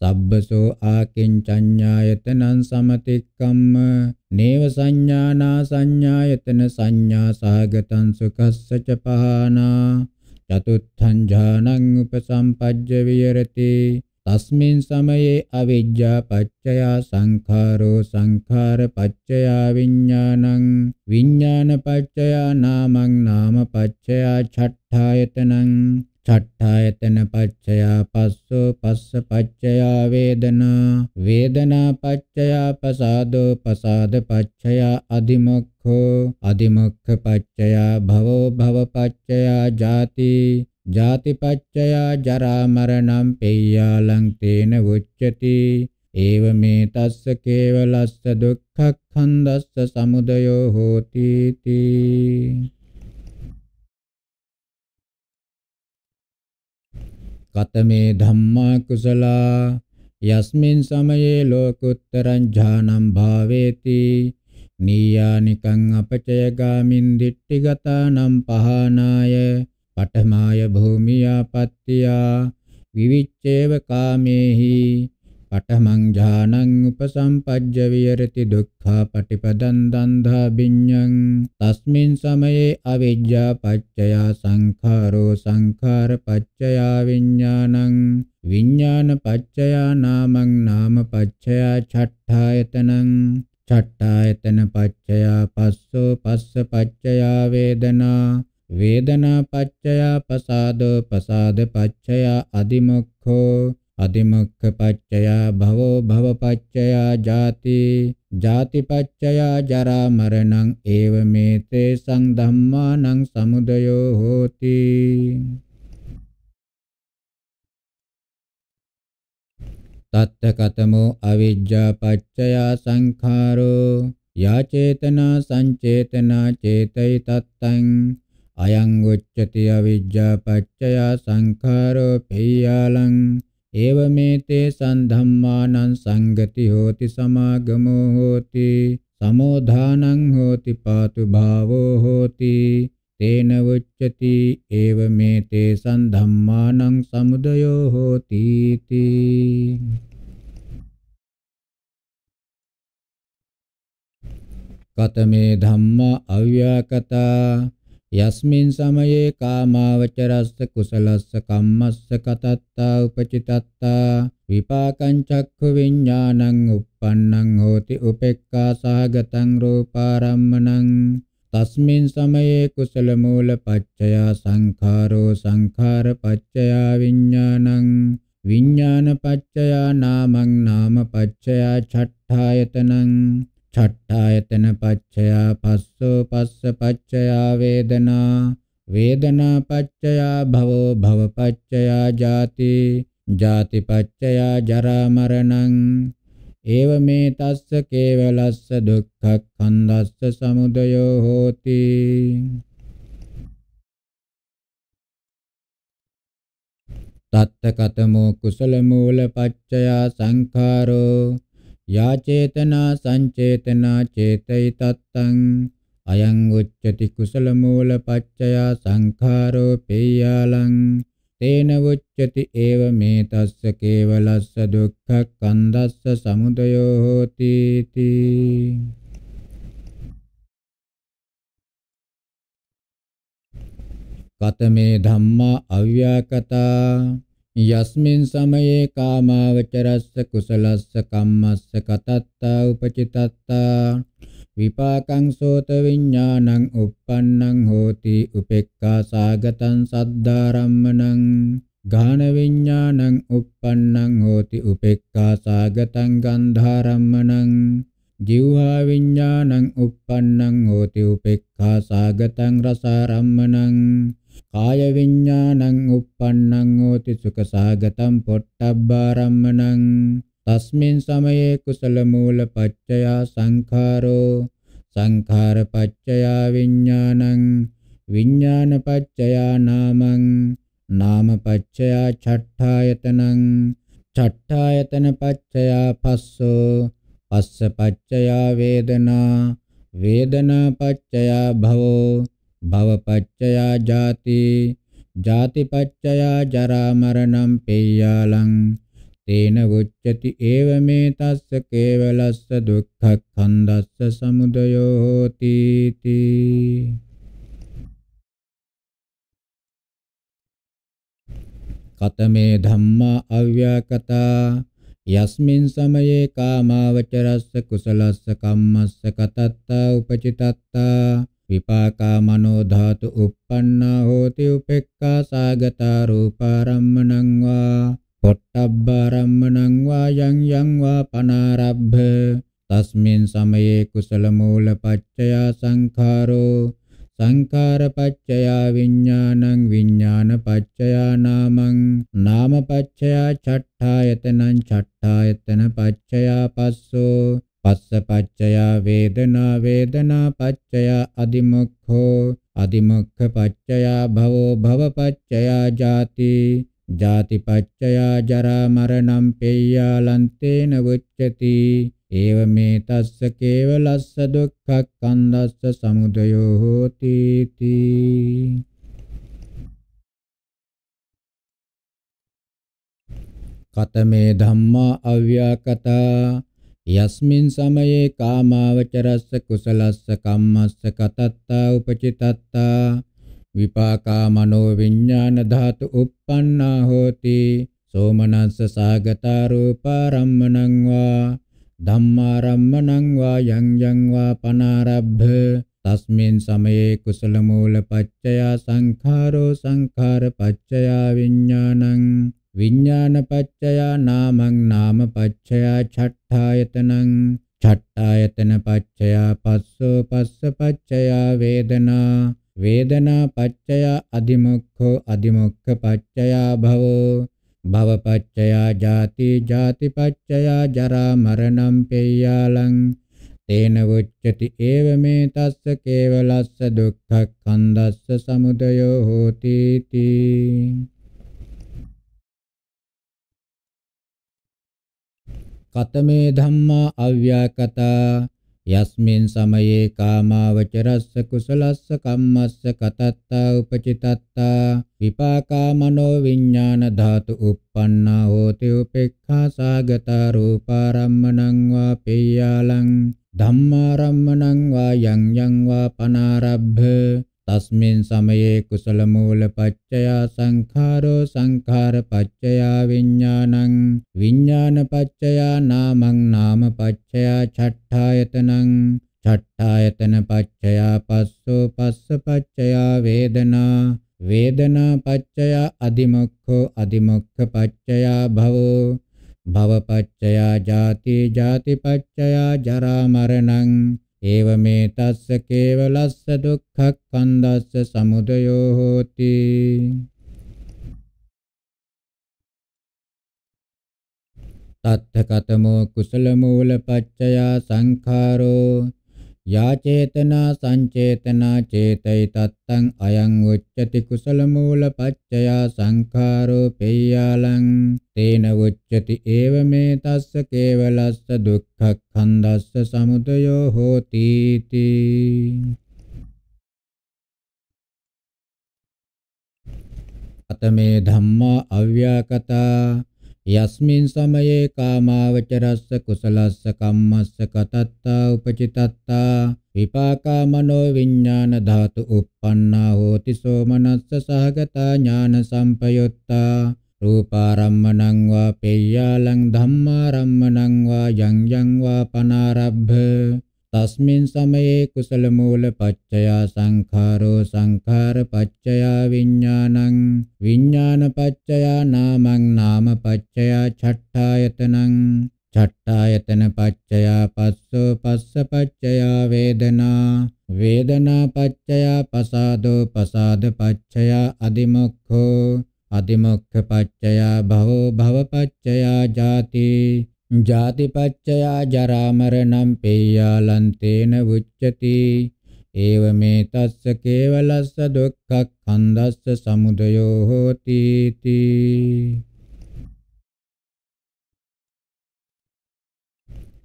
සබ්බසෝ ආකින්චඤ්ඤායතනං සමතික්කම්ම නේව සංඥානා සංඥායතන සංඥා සාගතං සුකස්සච පහනා චතුත්ථං ඥානං උපසම්පජ්ජ විහෙරති තස්මින් සමයේ අවිජ්ජා පච්චය සංඛාරෝ සංඛාර පච්චය විඥානං විඥාන පච්චය නාමං නාම පච්චය ඡට්ඨායතනං චට්ඨායතන පච්චයා පස්සෝ පස්ස පච්චයා වේදනා වේදනා පච්චයා පසාදෝ පසාද පච්චයා අදිමොක්ඛෝ අදිමොක්ඛ පච්චයා භවෝ භව පච්චයා ජාති ජාති පච්චයා ජරා මරණම් පෙය්‍යාලං තේන උච්චති ඒව මේ තස්ස කේවලස්ස දුක්ඛ කන්දස්ස සමුදයෝ හෝති තී කතමේ ධම්මා කුසලා යස්මින් සමයේ ලෝකුත්තරං ඥානං භාවේති නීයානිකං අපචය ගාමින් දිට්ඨිගතානම් පහනාය පඨමාය භූමියාපත්තියා විවිච්ඡේව කාමේහි පඨමං ඥානං උපසම්පජ්ජ විහෙරති දුක්ඛා පටිපදං දන්ධා විඤ්ඤං තස්මින් සමයේ අවිජ්ජා පච්චය සංඛාරෝ සංඛාර පච්චය විඤ්ඤාණං විඤ්ඤාණ පච්චය නාමං නාම පච්චය ඡට්ඨායතනං චට්ඨායතන පච්චයා පස්සෝ පස්ස පච්චයා වේදනා වේදනා පච්චයා පසාදෝ පසාද පච්චයා අදිමොක්ඛෝ අතිමක්ඛ පච්චයා භවෝ භව පච්චයා ජාති ජාති පච්චයා ජරා මරණං ඒව මේතේ සං ධම්මානං සමුදයෝ හෝති තත්ත කතමෝ අවිජ්ජා පච්චයා සංඛාරෝ යාචේතනා සංචේතනා චේතයි තත්තං අයං උච්චති අවිජ්ජා පච්චයා සංඛාරෝ පෙය්‍යාලං ඒවමේතේ සම්ධම්මානං සංගති හෝති සමාගමෝ හෝති සමෝධානං හෝති පාතු භාවෝ හෝති තේන වුච්චති ඒවමේතේ සම්ධම්මානං සමුදයෝ හෝති තී කතමේ ධම්මා අව්‍යාකතා යස්මින් සමයේ කාමාවචරස්ස කුසලස්ස කම්මස්ස කතත්තා උපචිතත්තා විපාකං චක්ඛු විඥානං uppannං හෝති උපේක්ඛා සහගතං රූපාරම්මණං තස්මින් සමයේ කුසල මූල පච්චයා සංඛාරෝ සංඛාර පච්චයා විඥානං විඥාන පච්චයා නාමං නාම පච්චයා චට්ඨායතනං චට්ඨායතන පච්චයා පස්සෝ පස්ස පච්චයා වේදනා වේදනා පච්චයා භවෝ භව පච්චයා ජාති ජාති පච්චයා ජරා මරණං ඒව මේ තස්ස කේවලස්ස දුක්ඛක්ඛන්දස්ස සමුදයෝ හෝති තත්ත කතමෝ කුසල මූල පච්චයා සංඛාරෝ යා චේතනා සංචේතනා චේතයි තත්තං අයං උච්චති කුසල මූල පච්චයා සංඛාරෝ පේයාලං තේන උච්චති ඒව මේ තස්ස කේවලස්ස දුක්ඛ කන්දස්ස සමුදයෝ හෝති තී කතමේ ධම්මා අව්‍යාකතා යස්මින් සමයේ කාමාවචරස්ස කුසලස්ස කම්මස්ස කතත්තා උපචිතත්තා විපාකං සෝත විඥානං uppannං හෝති උපේක්ඛා සාගතං සද්ධාරම්මණං ගාන විඥානං uppannං හෝති උපේක්ඛා සාගතං ගන්ධාරම්මණං ජීවහා විඥානං uppannං හෝති උපේක්ඛා සාගතං රසාරම්මණං කාය විඥානං uppannං හෝති සුඛසාගතං පොට්ටබ්බාරම්මණං තස්මින් සමයේ කුසල මූල පච්චයා සංඛාරෝ සංඛාර පච්චයා විඥානං විඥාන පච්චයා නාමං නාම පච්චයා චට්ඨායතනං චට්ඨායතන පච්චයා පස්සෝ පස්ස පච්චයා වේදනා වේදනා පච්චයා භවෝ භවපච්චයා ජාති ජාතිපච්චයා ජරා මරණම් පෙය්‍යාලං තේන වුච්චති ඒව මේ තස්ස කේවලස්ස දුක්ඛඛන්දස්ස සමුදයෝ හෝති තී කතමේ ධම්මා අව්‍යාකතා යස්මින් සමයේ කාමාවචරස්ස කුසලස්ස කම්මස්ස කතත්තා උපචිතත්තා විපාකා මනෝ ධාතු uppannā hoti upekkā sāgatā rūpā rammaṇaṃ vā පොට්ටබ්බා රම්මණං වා යං යං වා පනාරබ්බ තස්මින් සමයේ කුසල මූල පච්චය සංඛාරෝ සංඛාර පච්චය විඥානං විඥාන පච්චය නාමං නාම පච්චය චට්ඨායතනං චට්ඨායතන පච්චය පස්සෝ පස්ස පච්චයා වේදනා වේදනා පච්චයා අදිමුක්ඛෝ අදිමුක්ඛ පච්චයා භවෝ භව පච්චයා ජාති ජාති පච්චයා ජරා මරණම් පෙය්‍යාලන්තේන වුච්චති ඒව මේ තස්ස කේවලස්ස දුක්ඛක්ඛන්දස්ස සමුදයෝ හෝති තී කතමේ ධම්මා අව්‍යාකතා යස්මින් සමයේ කාමාවචරස්ස කුසලස්ස කම්මස්ස කතත්තා උපචිතත්තා විපාකා මනෝ විඥාන ධාතු uppannā hoti සෝමනස්ස සාගතා රූපාරම්මණං වා ධම්මාරම්මණං වා යං යං වා පනාරබ්බ තස්මින් සමයේ කුසල මූල පච්චයා සංඛාරෝ සංඛාර පච්චයා විඥානං විඥානපච්චයා නාමං නාමපච්චයා ඡට්ඨායතනං ඡට්ඨායතන පච්චයා පස්සෝ පස්ස පච්චයා වේදනා වේදනා පච්චයා අදිමුක්ඛෝ අදිමුක්ඛ පච්චයා භවෝ භව පච්චයා ජාති ජාති පච්චයා ජරා මරණම් පෙය්‍යාලං තේන වොච්චති ඒව මේ තස්ස කේවලස්ස දුක්ඛ කන්දස්ස සමුදයෝ හෝති තී කතමේ ධම්මා අව්‍යාකතා යස්මින් සමයේ කාමාවචරස්ස කුසලස්ස කම්මස්ස කතත්තා උපචිතත්තා විපාකා මනෝ විඥාන ධාතු uppanna hoti upekkha sagata rūpārammaṇaṁ vā peyyālaṁ ධම්මාරම්මණං වා යං යං වා පනාරබ්භ තස්මින් සමයේ කුසල මූල පච්චයා සංඛාරෝ සංඛාර පච්චයා විඥානං විඥාන පච්චයා නාමං නාම පච්චයා ඡට්ඨායතනං ඡට්ඨායතන පච්චයා පස්සෝ පස්ස පච්චයා වේදනා වේදනා පච්චයා අදිමොක්ඛෝ අදිමොක්ඛ පච්චයා භවෝ භව පච්චයා ජාති ජාති පච්චයා ජරා මරණං ඒව මේ තස්ස කේවලස්ස දුක්ඛක්ඛන්දස්ස සමුදයෝ හෝති තත්තකතමෝ කුසල මූල පච්චයා සංඛාරෝ යාචේතනා සංචේතනා චේතයි තත්තං අයං උච්චති කුසල මූල පච්චයා සංඛාරෝ පෙය්‍යාලං තේන උච්චති ඒව මේ තස්ස කේවලස්ස දුක්ඛක්ඛන්දස්ස සමුදයෝ හෝති අතමේ ධම්මා අව්‍යාකතා යස්මින් සමයේ කාමාවචරස්ස කුසලස්ස කම්මස්ස කතත්තා උපචිතත්තා විපාකා මනෝ විඥාන ධාතු uppannā hoti somanassa sahagata ඥාන සම්පයුත්තා රූපාරම්මණං වා පෙය්‍යාලං ධම්මාරම්මණං වා යං යං වා පනාරබ්බ තස්මින් සමයේ කුසල මූල පච්චයා සංඛාරෝ සංඛාර පච්චයා විඥානං විඥාන පච්චයා නාමං නාම පච්චයා ඡට්ඨායතනං ඡට්ඨායතන පච්චයා පස්සෝ පස්ස පච්චයා වේදනා වේදනා පච්චයා පසාදෝ පසාද පච්චයා අදිමොක්ඛෝ අතිමොක්ඛ පච්චයා භවෝ භව පච්චයා ජාති ජාති පච්චයා ජරා මරණම් පේයාලන්තේන උච්චති ඒව මේ තස්ස කේවලස්ස දුක්ඛක්ඛන්දස්ස සමුදයෝ හෝති තී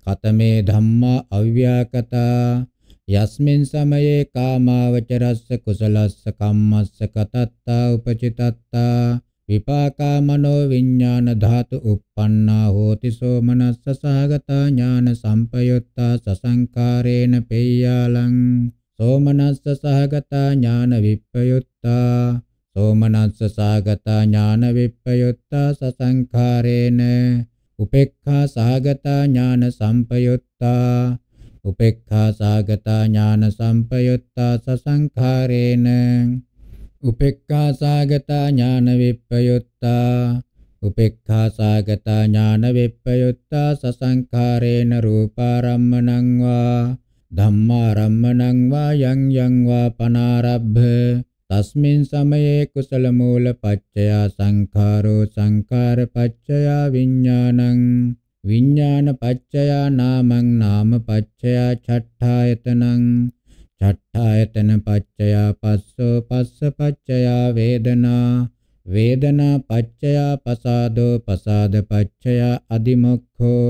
කතමේ ධම්මා අව්‍යාකතා යස්මින් සමයේ කාමාවචරස්ස කුසලස්ස කම්මස්ස කතත්තා උපචිතත්තා විපාකා මනෝ විඥාන ධාතු uppannā hoti so manassa sahagata ඥාන සම්පයුත්තා සසංකාරේන පෙය්‍යාලං සෝමනස්ස සහගතා ඥාන විප්පයුත්තා සෝමනස්ස සහගතා ඥාන විප්පයුත්තා සසංකාරේන උපේක්ඛා සහගතා ඥාන සම්පයුත්තා උපේක්ඛා සාගතා ඥාන සම්පයුත්තා සසංඛාරේන උපේක්ඛා සාගතා ඥාන විප්පයුත්තා උපේක්ඛා සාගතා ඥාන විප්පයුත්තා සසංඛාරේන රූපාරම්මණං වා ධම්මාරම්මණං වා යං යං වා පනාරබ්බ තස්මින් සමයේ කුසල මූල පච්චයා සංඛාරෝ සංඛාර පච්චයා විඥානං විඥාන පච්චයා නාමං නාම පච්චයා චට්ඨායතනං චට්ඨායතන පච්චයා පස්සෝ පස්ස පච්චයා වේදනා වේදනා පච්චයා පසාදෝ පසාද පච්චයා අදිමොක්ඛෝ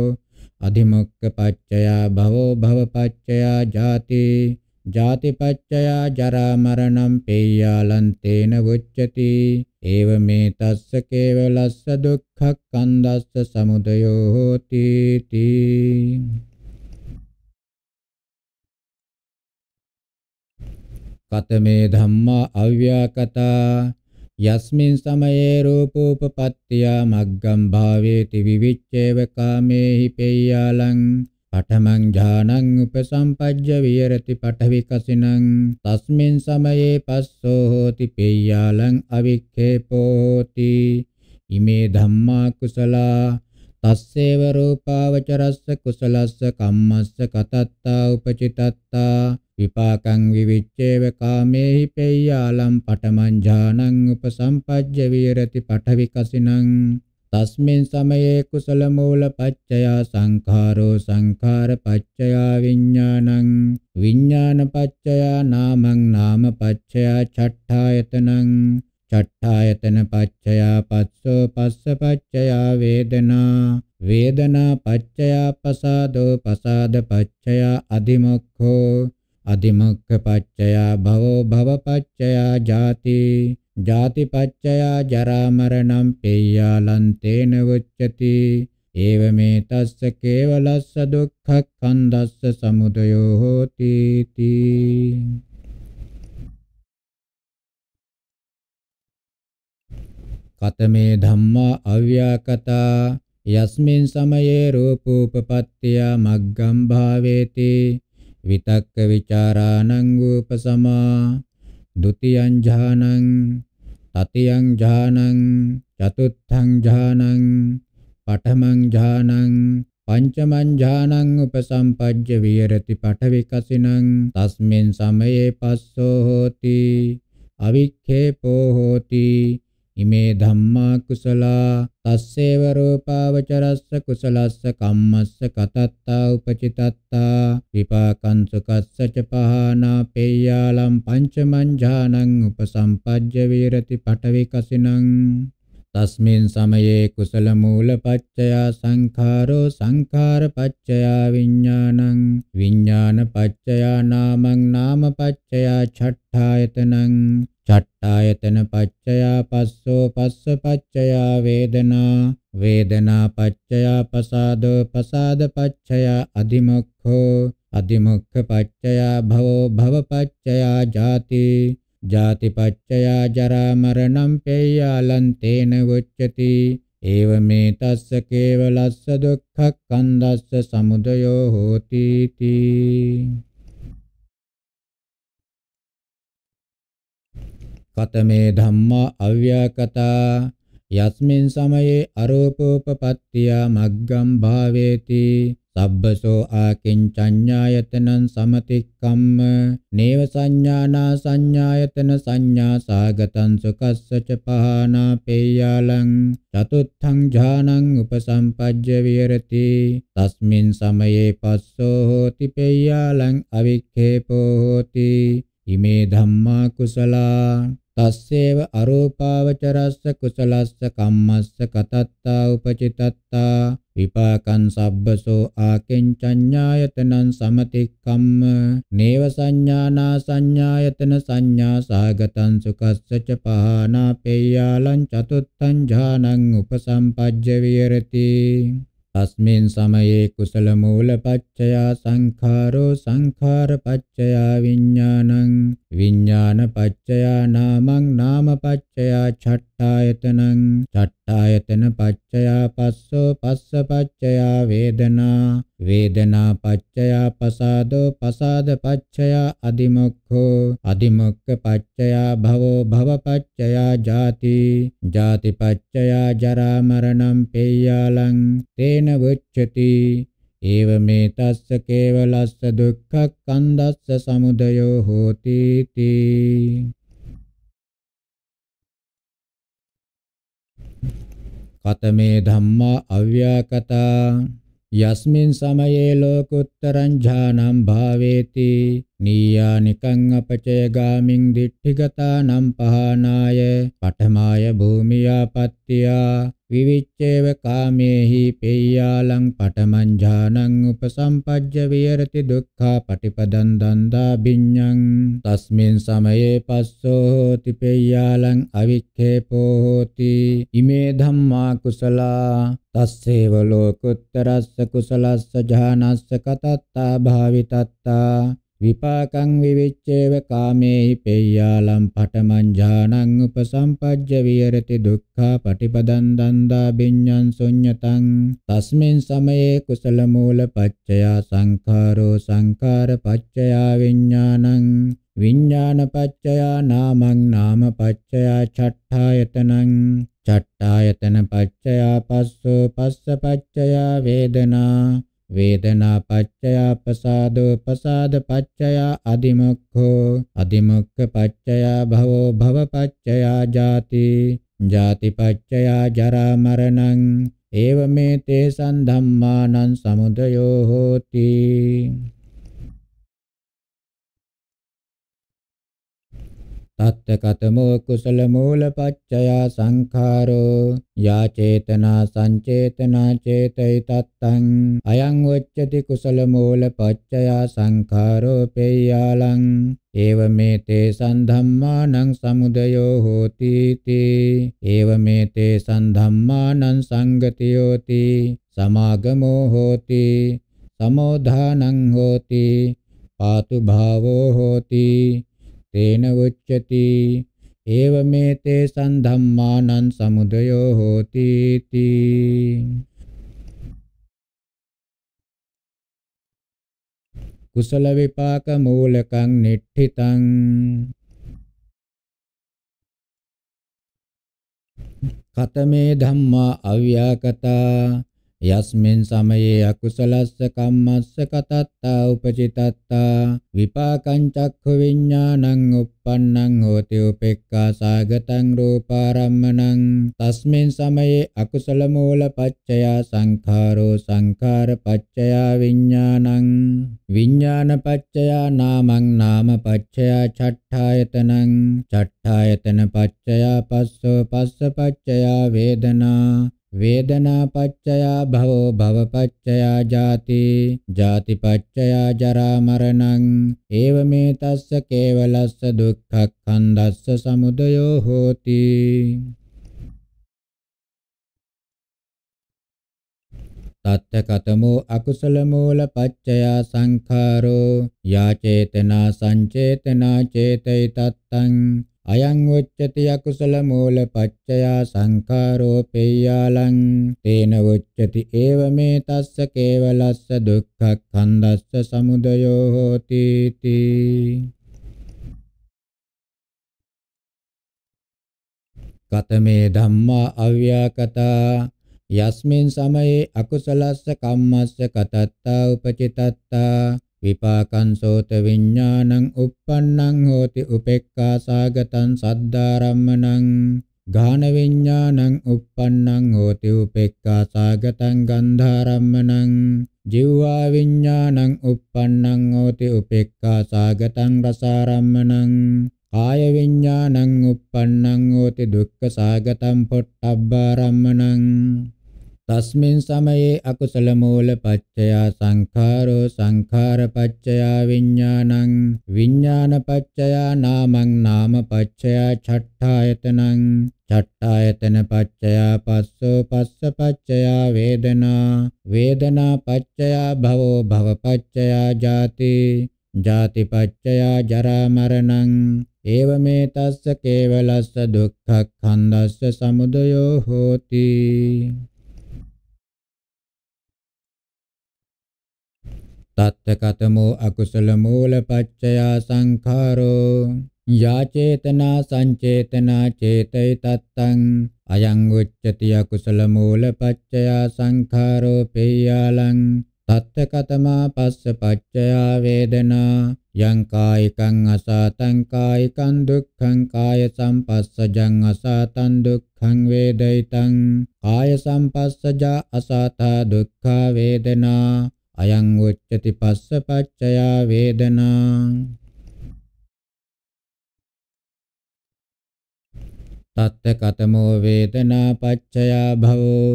අධිමොක්ක පච්චයා භවෝ භව පච්චයා ජාති ජාතිපච්චයා ජරා මරණම් පේයාලන්තේන වුච්චති ඒව මේ තස්ස කේවලස්ස දුක්ඛක්ඛන්දස්ස සමුදයෝ හෝති තී කතමේ ධම්මා අව්‍යාකතා යස්මින් සමයේ රූපෝපපත්තිය මග්ගම් භාවේති විවිච්ඡේව කාමේහි පේයාලං පඨමං ඥානං උපසම්පජ්ජ විහෙරති පඨවිකසිනං තස්මින් සමයේ පස්සෝ හෝති පේයාලං අවික්ඛේපෝති ඉමේ ධම්මා කුසලා තස්සේව රූපාවචරස්ස කුසලස්ස කම්මස්ස කතත්තා උපචිතත්තා විපාකං විවිච්ඡේව කාමේහි පෙය්‍යාලම් පඨමං ඥානං උපසම්පජ්ජ විරති පඨවිකසිනං තස්මින් සමයේ කුසල මූල පච්චයා සංඛාරෝ සංඛාර පච්චයා විඥානං විඥාන පච්චයා නාමං නාම පච්චයා චට්ඨායතනං චට්ඨායතන පච්චයා පස්සෝ පස්ස පච්චයා වේදනා වේදනා පච්චයා පසාදෝ පසාද පච්චයා අදිමොක්ඛෝ අදිමොක්ඛ පච්චයා භවෝ භව පච්චයා ජාති ජාතිපච්චයා ජරා මරණම් පේයාලං තේන වච්චති ඒවමේ තස්ස කේවලස්ස දුක්ඛක්ඛන්දස්ස සමුදයෝ හෝති තී කතමේ ධම්මා අව්‍යාකතා යස්මින් සමයේ රූපෝපපත්තිය මග්ගම් භාවේති විතක්ක විචාරාණං උපසමා dutiyan jhanang tatiyang jhanang චතුත්ථං ඥානං පඨමං ඥානං පංචමං ඥානං උපසම්පජ්ජ විහෙරති පඨවිකසිනං තස්මින් සමයේ පස්සෝ හෝති අවික්ඛේපෝ හෝති ඉමේ ධම්මා කුසලා තස්සේව රූපාවචරස්ස කුසලස්ස කම්මස්ස කතත්තා උපචිතත්තා විපාකං සුකස්ස ච පහනා පේයාලම් පංචමංජානං උපසම්පජ්ජ වීරති පඨවි කසිනං තස්මින් සමයේ කුසල මූල පච්චයා සංඛාරෝ සංඛාර පච්චයා විඥානං විඥාන පච්චයා නාමං නාම පච්චයා ඡට්ඨායතනං චට්ඨායතන පච්චයා පස්සෝ පස්ස පච්චයා වේදනා වේදනා පච්චයා පසාදෝ පසාද පච්චයා අදිමොක්ඛෝ අදිමොක්ඛ පච්චයා භවෝ භව පච්චයා ජාති ජාති පච්චයා ජරා මරණම් පේයාලන්තේන වොච්චති ඒව මේ තස්ස කේවලස්ස දුක්ඛ කන්දස්ස සමුදයෝ හෝති තී කතමේ ධම්මා අව්‍යාකතා යස්මින් සමයේ අරූපෝපපත්තිය මග්ගම් භාවේති සබ්බසෝ ආකින්චඤ්ඤායතනං සමතික්කම්ම නේව සංඥානා සංඥායතන සංඥා සාගතං සුකස්සච පහනා පේයාලං චතුත්ථං ඥානං උපසම්පජ්ජ විහෙරති තස්මින් සමයේ පස්සෝ හෝති පේයාලං අවික්ඛේපෝ හෝති ඉමේ ධම්මා කුසලා තස්සේව අරූපාවචරස්ස කුසලස්ස කම්මස්ස කතත්තා උපචිතත්තා විපාකං සබ්බසෝ ආකින්චඤ්ඤායතනං සමතික්කම්ම නේව සංඥානා සංඥායතන සංඥා සාගතං සුකස්ස ච පහනා පේයාලං චතුත්ථං ඥානං උපසම්පජ්ජ විහෙරති තස්මින් සමයේ කුසල මූල පච්චයා සංඛාරෝ සංඛාර පච්චයා විඥානං විඥාන පච්චයා නාමං නාම පච්චයා ඡට්ඨායතනං ඡට්ඨායතන පච්චයා පස්සෝ පස්ස පච්චයා වේදනා වේදනා පච්චයා පසාදෝ පසාද පච්චයා අදිමොක්ඛෝ අදිමොක්ඛ පච්චයා භවෝ භව පච්චයා ජාති ජාති පච්චයා ජරා මරණං පේයාලං තේන වච්ඡති ඒව මේ තස්ස කේවලස්ස දුක්ඛක්ඛන්දස්ස සමුදයෝ හෝති තී කතමේ ධම්මා අව්‍යාකතා යස්මින් සමයේ ලෝකුත්තරං ඥානං භාවේති නීයානිකං අපචයගාමින් දිට්ඨිගතානම් පහනාය පඨමාය භූමියාපත්තියා විවිච්ඡේව කාමේහි පෙය්‍යාලං පඨමං උපසම්පජ්ජ විහෙරති දුක්ඛා පටිපදං දන්දා බිඤ්ඤං තස්මින් සමයේ පස්සෝ හෝති පෙය්‍යාලං අවික්ඛේපෝ හෝති ඉමේ ධම්මා කුසලා තස්සේව ලෝකුත්තරස්ස කුසලස්ස ඥානස්ස කතත්තා භාවිතත්තා විපාකං විවිච්ඡේව කාමේහි පෙය්‍යාලම් පඨමං උපසම්පජ්ජ විහෙරති දුක්ඛා පටිපදං දන්දා බිඤ්ඤං ශුඤ්ඤතං තස්මින් සමයේ කුසල මූල පච්චයා සංඛාරෝ සංඛාර පච්චයා විඥානං විඥාන පච්චයා නාමං නාම පච්චයා චට්ඨායතනං චට්ඨායතන පච්චයා පස්සෝ පස්ස පච්චයා වේදනා වේදනා පච්චයා පසාදෝ පසාද පච්චයා අදිමොක්ඛෝ අදිමොක්ඛ පච්චයා භවෝ භව පච්චයා ජාති ජාති පච්චයා ජරා මරණං ඒව මේ තේසං ධම්මානං සමුදයෝ හෝති තත්තකතමෝ කුසල මූලපච්චයා සංඛාරෝ යා චේතනා සංචේතනා චේතයි තත්තං අයං වච්චති කුසල මූලපච්චයා සංඛාරෝ පේයාලං ඒව මේ තේ සම්ධම්මානං සමුදයෝ හෝති තී ඒව මේ තේ සම්ධම්මානං සංගතියෝති සමාගමෝ හෝති සමෝධානං හෝති පාතු භාවෝ හෝති තේන උච්චති ඒවමේතේ සම්ධම්මානං සමුදයෝ හෝති තී කුසල විපාක මූලකං නිට්ඨිතං කතමේ ධම්මා අව්‍යාකතා යස්මින් සමයේ අකුසලස්ස කම්මස්ස කතත්තා උපචිතත්තා විපාකං චක්ඛු විඥානං uppannං හෝති උපේක්ඛා සාගතං රූපාරම්මණං තස්මින් සමයේ අකුසල මූල පච්චය සංඛාරෝ සංඛාර පච්චය විඥානං විඥාන පච්චය නාමං නාම පච්චය චට්ඨායතනං චට්ඨායතන පච්චය පස්සෝ පස්ස පච්චය වේදනා වේදනා පච්චයා භවෝ භව පච්චයා ජාති ජාති පච්චයා ජරා මරණං ඒව මේ තස්ස කේවලස්ස දුක්ඛක්ඛන්දස්ස සමුදයෝ හෝති තත්ත කතමෝ අකුසල මූල පච්චයා සංඛාරෝ යා චේතනා සංචේතනා චේතයි තත්තං අයං උච්චති අකුසල මූල පච්චයා සංඛාරෝ පෙය්‍යාලං තේන උච්චති ඒව මේ තස්ස කේවලස්ස දුක්ඛක්ඛන්දස්ස සමුදයෝ හෝති තී කතමේ ධම්මා අව්‍යාකතා යස්මින් සමයේ අකුසලස්ස කම්මස්ස කතත්තා උපචිතත්තා විපාකං සෝත විඥානං uppannං හෝති උපේක්ඛා සාගතං සද්ධාරම්මණං ඝාන විඥානං uppannං හෝති උපේක්ඛා සාගතං ගන්ධාරම්මණං ජීවා විඥානං uppannං හෝති උපේක්ඛා සාගතං රසාරම්මණං කාය විඥානං uppannං හෝති දුක්ඛ සාගතං පොට්ටබ්බාරම්මණං තස්මින් සමයේ අකුසල මූල පච්චයා සංඛාරෝ සංඛාර පච්චයා විඥානං විඥාන පච්චයා නාමං නාම පච්චයා ඡට්ඨායතනං ඡට්ඨායතන පච්චයා පස්සෝ පස්ස පච්චයා වේදනා වේදනා පච්චයා භවෝ භව පච්චයා ජාති ජාති පච්චයා ජරා මරණං ඒවමේ තස්ස කේවලස්ස දුක්ඛ කන්දස්ස සමුදයෝ හෝති තත්තකතමෝ අකුසල මූලපච්චයා සංඛාරෝ යාචේතනා සංචේතනා චේතයි තත්තං අයං උච්චති අකුසල මූලපච්චයා සංඛාරෝ පේයාලං තත්තකතමා පස්ස පච්චයා වේදනා යං කායිකං අසතං කායිකං දුක්ඛං කාය සම්පස්සජං අසතං දුක්ඛං වේදිතං කාය සම්පස්සජා අසතා දුක්ඛ වේදනා අයං උච්චති පස්ස පච්චයා වේදනා තත්ත කතමෝ වේදනා පච්චයා භවෝ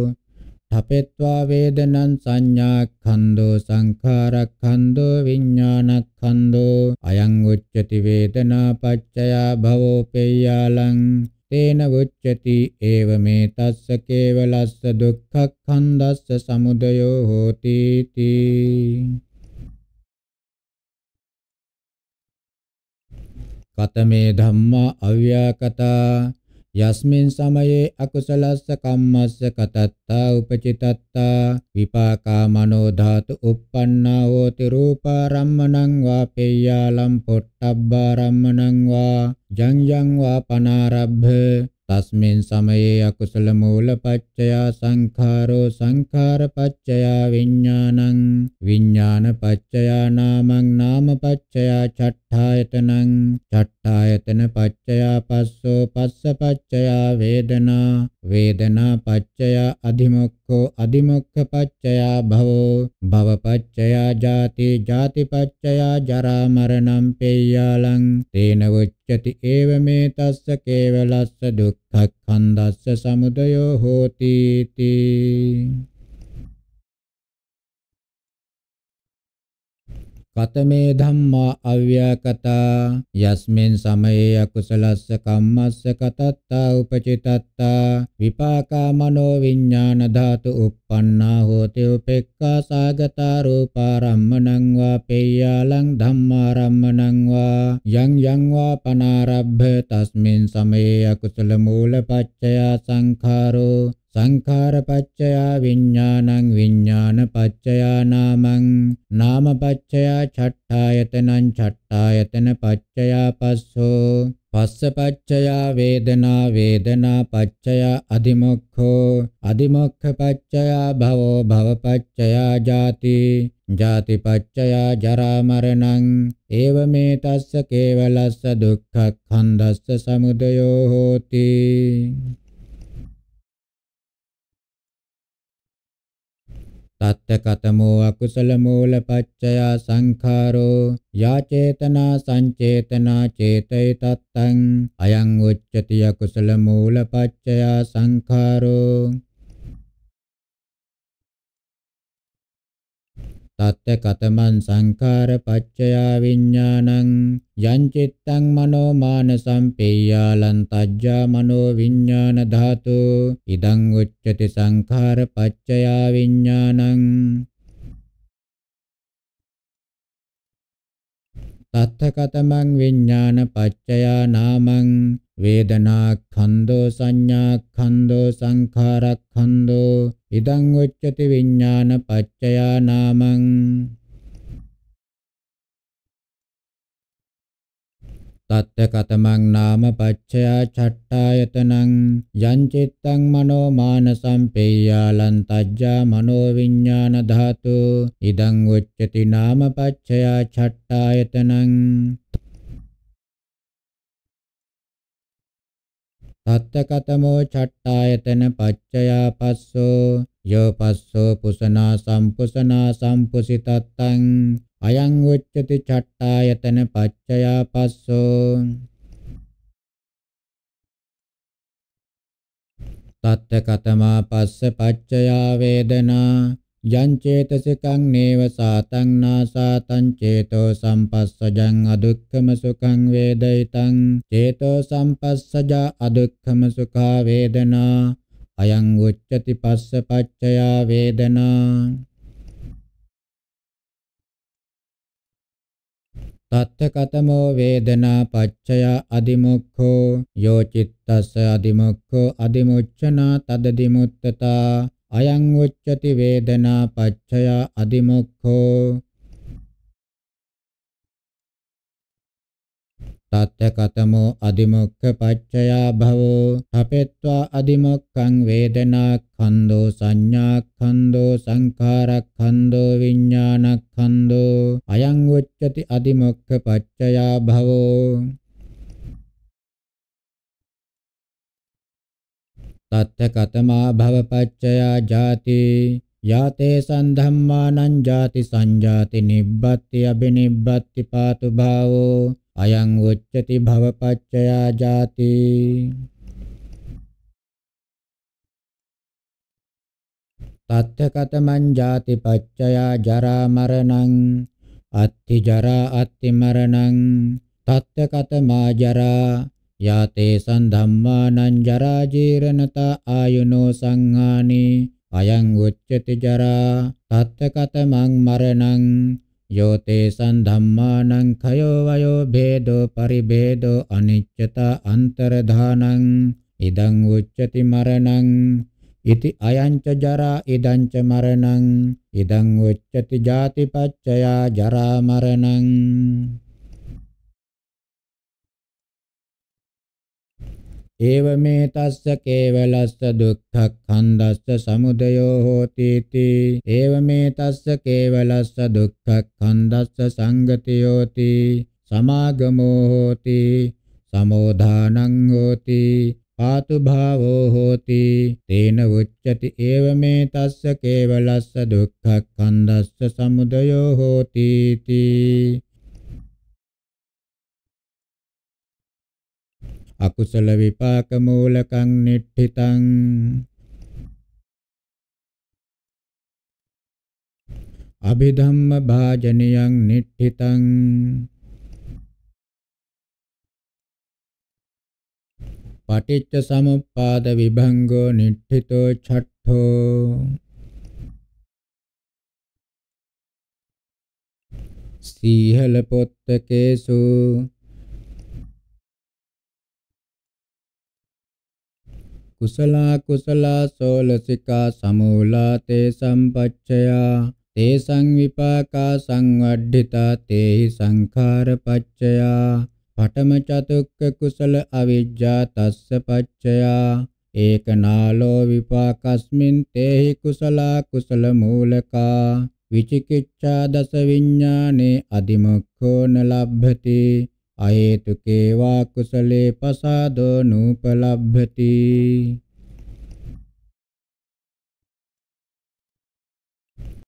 තපෙත්වා වේදනං සංඥා ඛන්தோ සංඛාර ඛන්தோ විඥාන ඛන්தோ අයං උච්චති වේදනා පච්චයා භවෝ පෙය්‍යාලං තේන වුච්චති ඒව මේ තස්ස කේවලස්ස දුක්ඛක්ඛන්දස්ස සමුදයෝ හෝති තී කතමේ ධම්මා අව්‍යාකතා යස්මින් සමයේ අකුසලස්ස කම්මස්ස කතත්තා උපචිතත්තා විපාකා මනෝ ධාතු uppannā hoti රූපා රම්මණං වා පෙය්‍යාලම් පොට්ටබ්බා රම්මණං වා ජං ජං වා පනාරබ්බ තස්මින් සමයේ අකුසල මූල පච්චයා සංඛාරෝ සංඛාර පච්චයා විඥානං විඥාන පච්චයා නාමං නාම පච්චයා චට්ඨායතනං චට්ඨායතන පච්චයා පස්සෝ පස්ස පච්චයා වේදනා වේදනා පච්චයා අධිමොක්ඛ को अधिमुख पच्चया भवो भव पच्चया जाति जाति पच्चया जरा मरणं पेयलं तेन उच्यति एव मे तस्य केवलस्य दुःखखण्डस्य समुदयो होतीति කතමේ ධම්මා අව්‍යාකතා යස්මින් සමයේ අකුසලස්ස කම්මස්ස කතත්තා උපචිතත්තා විපාකා මනෝ විඥාන ධාතු uppannā hoti upekkā sāgatā rūpā rammanam vā peyyālaṃ dhammā rammanam vā යං යං වා පනාරබ්බ තස්මින් සමයේ අකුසල මූල පච්චයා සංඛාරෝ සංඛාරපච්චයා විඥානං විඥානපච්චයා නාමං නාමපච්චයා චට්ඨායතනං චට්ඨායතන පච්චයා පස්සෝ පස්සපච්චයා වේදනා වේදනාපච්චයා අදිමොක්ඛෝ අදිමොක්ඛපච්චයා භවෝ භවපච්චයා ජාති ජාතිපච්චයා ජරා මරණං ඒවමේ තස්ස කේවලස්ස දුක්ඛ කන්දස්ස සමුදයෝ හෝති තත්තකතමෝ අකුසල මූලපච්චය සංඛාරෝ යාචේතනා සංචේතනා චේතේ තත්තං අයං උච්චති අකුසල මූලපච්චය සංඛාරෝ තත්ත කතමන් සංඛාර පච්චයා විඥානං යං චිත්තං මනෝ මානසං පේයාලං තජ්ජා මනෝ විඥාන ධාතු ඉදං උච්චති සංඛාර පච්චයා විඥානං තත්ථකතමං විඥාන පච්චයා නාමං වේදනා ඛන්‍தோ සංඥා ඛන්‍தோ සංඛාර ඛන්‍தோ ඉදං උච්චති විඥාන පච්චයා නාමං තත්ත කතමං නාම පච්චයා චට්ඨායතනං යං චිත්තං මනෝ මානසං පේයාලං තජ්ජා මනෝ විඥාන ධාතු ඉදං උච්චති නාම පච්චයා චට්ඨායතනං තත්ත කතමෝ චට්ඨායතන පච්චයා පස්සෝ යෝ පස්සෝ පුසනා සම්පුසනා සම්පුසිතත්තං අයං උච්චති චට්ඨායතන පච්චයා පස්සෝ තත්ත කතමා පස්ස පච්චයා වේදනා යං චේතසිකං නේව සාතං නාසාතං චේතෝ සම්පස්සජං අදුක්ඛම සුඛං වේදිතං චේතෝ සම්පස්සජා අදුක්ඛම සුඛා වේදනා අයං උච්චති පස්ස පච්චයා වේදනා තත්තකතමෝ වේදනා පච්චය අදිමුක්ඛෝ යෝ චිත්තස්ස අදිමුක්ඛෝ අදිමුච්ඡනා තදදිමුත්තතා අයං උච්චති වේදනා පච්චය අදිමුක්ඛෝ තත්ත කතමෝ අදිමොක්ඛ පච්චයා භවෝ අපෙත්වා අදිමොක්ඛං වේදනා ඛන්‍தோ සංඥා ඛන්‍தோ සංඛාර ඛන්‍தோ විඥාන ඛන්‍தோ අයං උච්චති අදිමොක්ඛ පච්චයා භවෝ තත්ත කතමා භවපච්චයා ජාති යාතේ සම්ධම්මානං ජාති සංජාති නිබ්බත්ති අබිනිබ්බත්ති පාතු භාවෝ අයං උච්චති භවපච්චයා ජාති තත්තකතමං ජාති පච්චයා ජරා මරණං අත්ති ජරා අත්ති මරණං තත්තකතමා ජරා යාතේ සන් ධම්මානං ජරා ජීරණතා ආයුනෝ සංහානි අයං උච්චති ජරා තත්තකතමං මරණං යෝතේ සන් ධම්මානං khයෝ වයෝ භේදෝ පරිභේදෝ අනිච්චතා අන්තරධානං ඉදං උච්චති මරණං ඉති අයංච ජරා ඉදංච මරණං ඉදං උච්චති ජාතිපච්චයා ජරා මරණං ඒව මේ තස්ස කේවලස්ස දුක්ඛක්ඛන්දස්ස සමුදයෝ හෝති තී ඒව මේ තස්ස කේවලස්ස දුක්ඛක්ඛන්දස්ස සංගතියෝති සමාගමෝ හෝති සමෝධානං හෝති පාතු භාවෝ හෝති තේන උච්චති ඒව මේ තස්ස කේවලස්ස දුක්ඛක්ඛන්දස්ස සමුදයෝ හෝති තී අකුසල විපාක මූලකං නිට්ඨිතං අභිධම්ම භාජනියං නිට්ඨිතං පටිච්ච සමුප්පාද විභංගෝ නිට්ඨිතෝ ඡට්ඨෝ සීහල පොත්තකේසු කුසලා කුසලා සෝලසිකා සමූලා තේ සම්පච්චයා තේ සංවිපාකා සංවඩ්ඩිතා තේහි සංඛාර පච්චයා පඨම චතුක්ක කුසල අවිජ්ජා තස්ස පච්චයා ඒකනාලෝ විපාකස්මින් තේහි කුසලා කුසල මූලකා විචිකිච්ඡා දස විඥානේ අදිමොක්ඛෝ නලබ්භති අයේතු කේවා කුසලේ පසාදෝ නූපලබ්භති